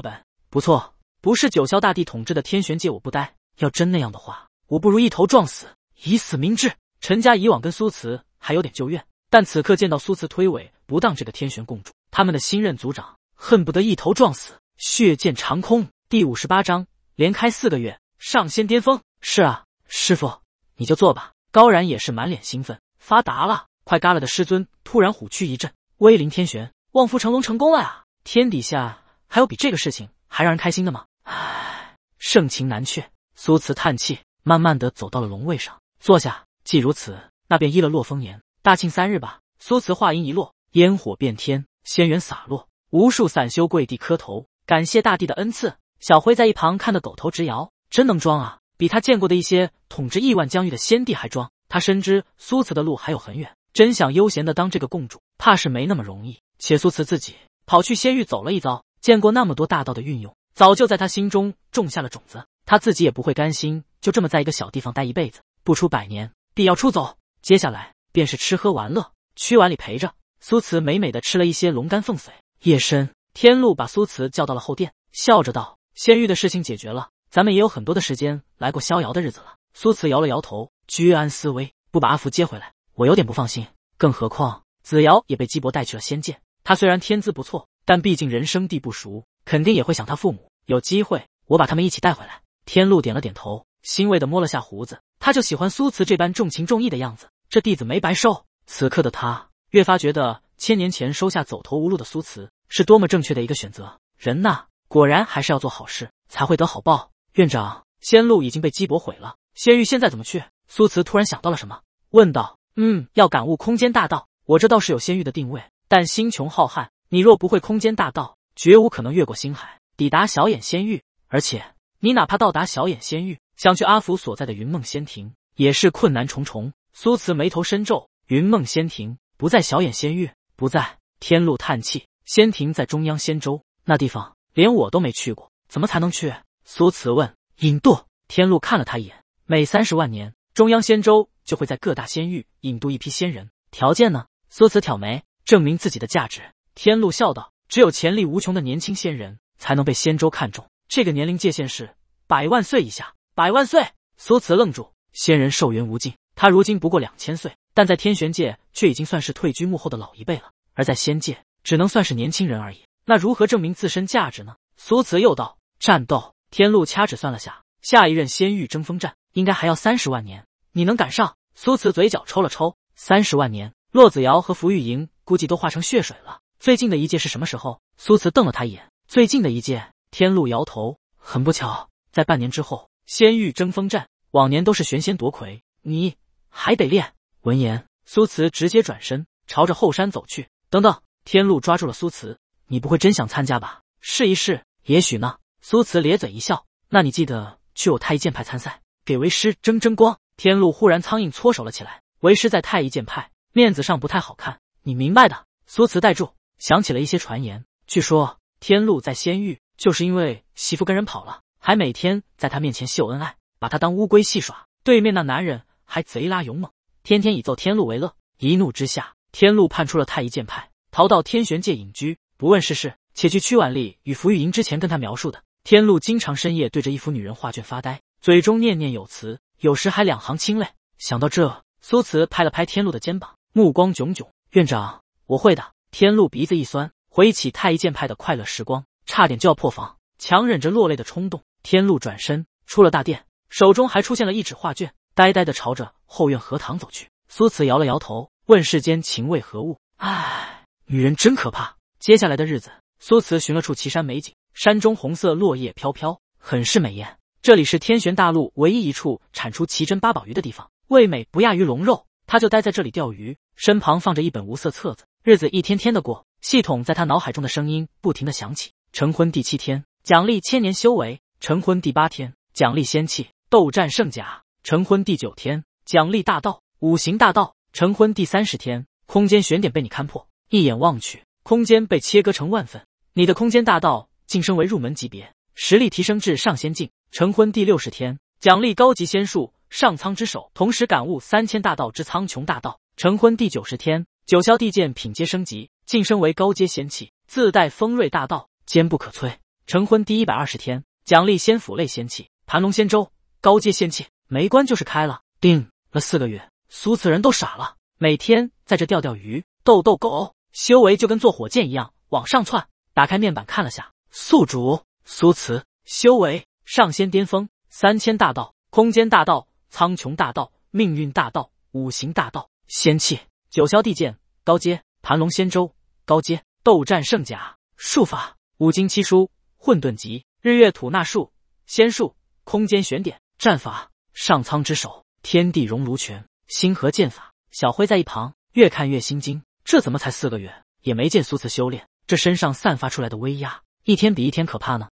本。不错，不是九霄大帝统治的天玄界，我不待。要真那样的话。”我不如一头撞死，以死明志。陈家以往跟苏慈还有点旧怨，但此刻见到苏慈推诿不当这个天玄共主，他们的新任族长恨不得一头撞死，血溅长空。第五十八章，连开四个月，上仙巅峰。是啊，师傅，你就坐吧。高然也是满脸兴奋，发达了，快嘎了的师尊突然虎躯一震，威灵天玄，望夫成龙成功了啊！天底下还有比这个事情还让人开心的吗？唉，盛情难却。苏慈叹气。慢慢的走到了龙位上，坐下。既如此，那便依了洛风言，大庆三日吧。苏慈话音一落，烟火遍天，仙缘洒落，无数散修跪地磕头，感谢大帝的恩赐。小辉在一旁看得狗头直摇，真能装啊！比他见过的一些统治亿万疆域的先帝还装。他深知苏慈的路还有很远，真想悠闲的当这个共主，怕是没那么容易。且苏慈自己跑去仙域走了一遭，见过那么多大道的运用，早就在他心中种下了种子。他自己也不会甘心就这么在一个小地方待一辈子，不出百年，必要出走。接下来便是吃喝玩乐，屈万里陪着苏慈美美的吃了一些龙肝凤髓。夜深，天禄把苏慈叫到了后殿，笑着道：“仙域的事情解决了，咱们也有很多的时间来过逍遥的日子了。”苏慈摇了摇头，居安思危，不把阿福接回来，我有点不放心。更何况子瑶也被姬伯带去了仙界，他虽然天资不错，但毕竟人生地不熟，肯定也会想他父母。有机会，我把他们一起带回来。天禄点了点头，欣慰的摸了下胡子。他就喜欢苏慈这般重情重义的样子，这弟子没白收。此刻的他越发觉得千年前收下走投无路的苏慈是多么正确的一个选择。人呐，果然还是要做好事才会得好报。院长，仙路已经被鸡脖毁了，仙域现在怎么去？苏慈突然想到了什么，问道：“嗯，要感悟空间大道，我这倒是有仙域的定位，但星穹浩瀚，你若不会空间大道，绝无可能越过星海，抵达小眼仙域，而且。”你哪怕到达小眼仙域，想去阿福所在的云梦仙庭，也是困难重重。苏慈眉头深皱，云梦仙庭不在小眼仙域，不在天路叹气。仙庭在中央仙州那地方连我都没去过，怎么才能去？苏慈问。引渡天路看了他一眼，每三十万年，中央仙州就会在各大仙域引渡一批仙人，条件呢？苏慈挑眉，证明自己的价值。天路笑道，只有潜力无穷的年轻仙人，才能被仙州看中。这个年龄界限是百万岁以下。百万岁，苏慈愣住。仙人寿元无尽，他如今不过两千岁，但在天玄界却已经算是退居幕后的老一辈了；而在仙界，只能算是年轻人而已。那如何证明自身价值呢？苏慈又道。战斗，天禄掐指算了下，下一任仙域争锋战应该还要三十万年，你能赶上？苏慈嘴角抽了抽。三十万年，骆子瑶和福玉莹估计都化成血水了。最近的一届是什么时候？苏慈瞪了他一眼。最近的一届。天禄摇头，很不巧，在半年之后，仙域争锋战，往年都是玄仙夺魁，你还得练。闻言，苏慈直接转身朝着后山走去。等等，天禄抓住了苏慈，你不会真想参加吧？试一试，也许呢。苏慈咧嘴一笑，那你记得去我太乙剑派参赛，给为师争争光。天禄忽然苍蝇搓手了起来，为师在太乙剑派面子上不太好看，你明白的。苏慈带住，想起了一些传言，据说天禄在仙域。就是因为媳妇跟人跑了，还每天在他面前秀恩爱，把他当乌龟戏耍。对面那男人还贼拉勇猛，天天以揍天禄为乐。一怒之下，天禄叛出了太乙剑派，逃到天玄界隐居，不问世事。且去屈婉丽与福玉莹之前跟他描述的，天禄经常深夜对着一幅女人画卷发呆，嘴中念念有词，有时还两行清泪。想到这，苏慈拍了拍天禄的肩膀，目光炯炯：“院长，我会的。”天禄鼻子一酸，回忆起太乙剑派的快乐时光。差点就要破防，强忍着落泪的冲动，天禄转身出了大殿，手中还出现了一纸画卷，呆呆地朝着后院荷塘走去。苏慈摇了摇头，问世间情为何物？唉，女人真可怕。接下来的日子，苏慈寻了处奇山美景，山中红色落叶飘飘，很是美艳。这里是天玄大陆唯一一处产出奇珍八宝鱼的地方，味美不亚于龙肉。他就待在这里钓鱼，身旁放着一本无色册子，日子一天天的过，系统在他脑海中的声音不停的响起。成婚第七天，奖励千年修为；成婚第八天，奖励仙气；斗战圣甲；成婚第九天，奖励大道五行大道；成婚第三十天，空间玄点被你看破，一眼望去，空间被切割成万分，你的空间大道晋升为入门级别，实力提升至上仙境。成婚第六十天，奖励高级仙术上苍之手，同时感悟三千大道之苍穹大道。成婚第九十天，九霄帝剑品阶升级，晋升为高阶仙器，自带锋锐大道。坚不可摧。成婚第一百二十天，奖励仙府类仙器，盘龙仙舟，高阶仙器。没关就是开了，定了四个月。苏慈人都傻了，每天在这钓钓鱼，逗逗狗，修为就跟坐火箭一样往上窜。打开面板看了下，宿主苏慈，修为上仙巅峰，三千大道，空间大道，苍穹大道，命运大道，五行大道。仙器九霄帝剑，高阶盘龙仙舟，高阶斗战圣甲，术法。五经七书、混沌集日月吐纳术、仙术、空间玄典、战法、上苍之手、天地熔炉拳、星河剑法。小辉在一旁越看越心惊，这怎么才四个月，也没见苏慈修炼，这身上散发出来的威压，一天比一天可怕呢。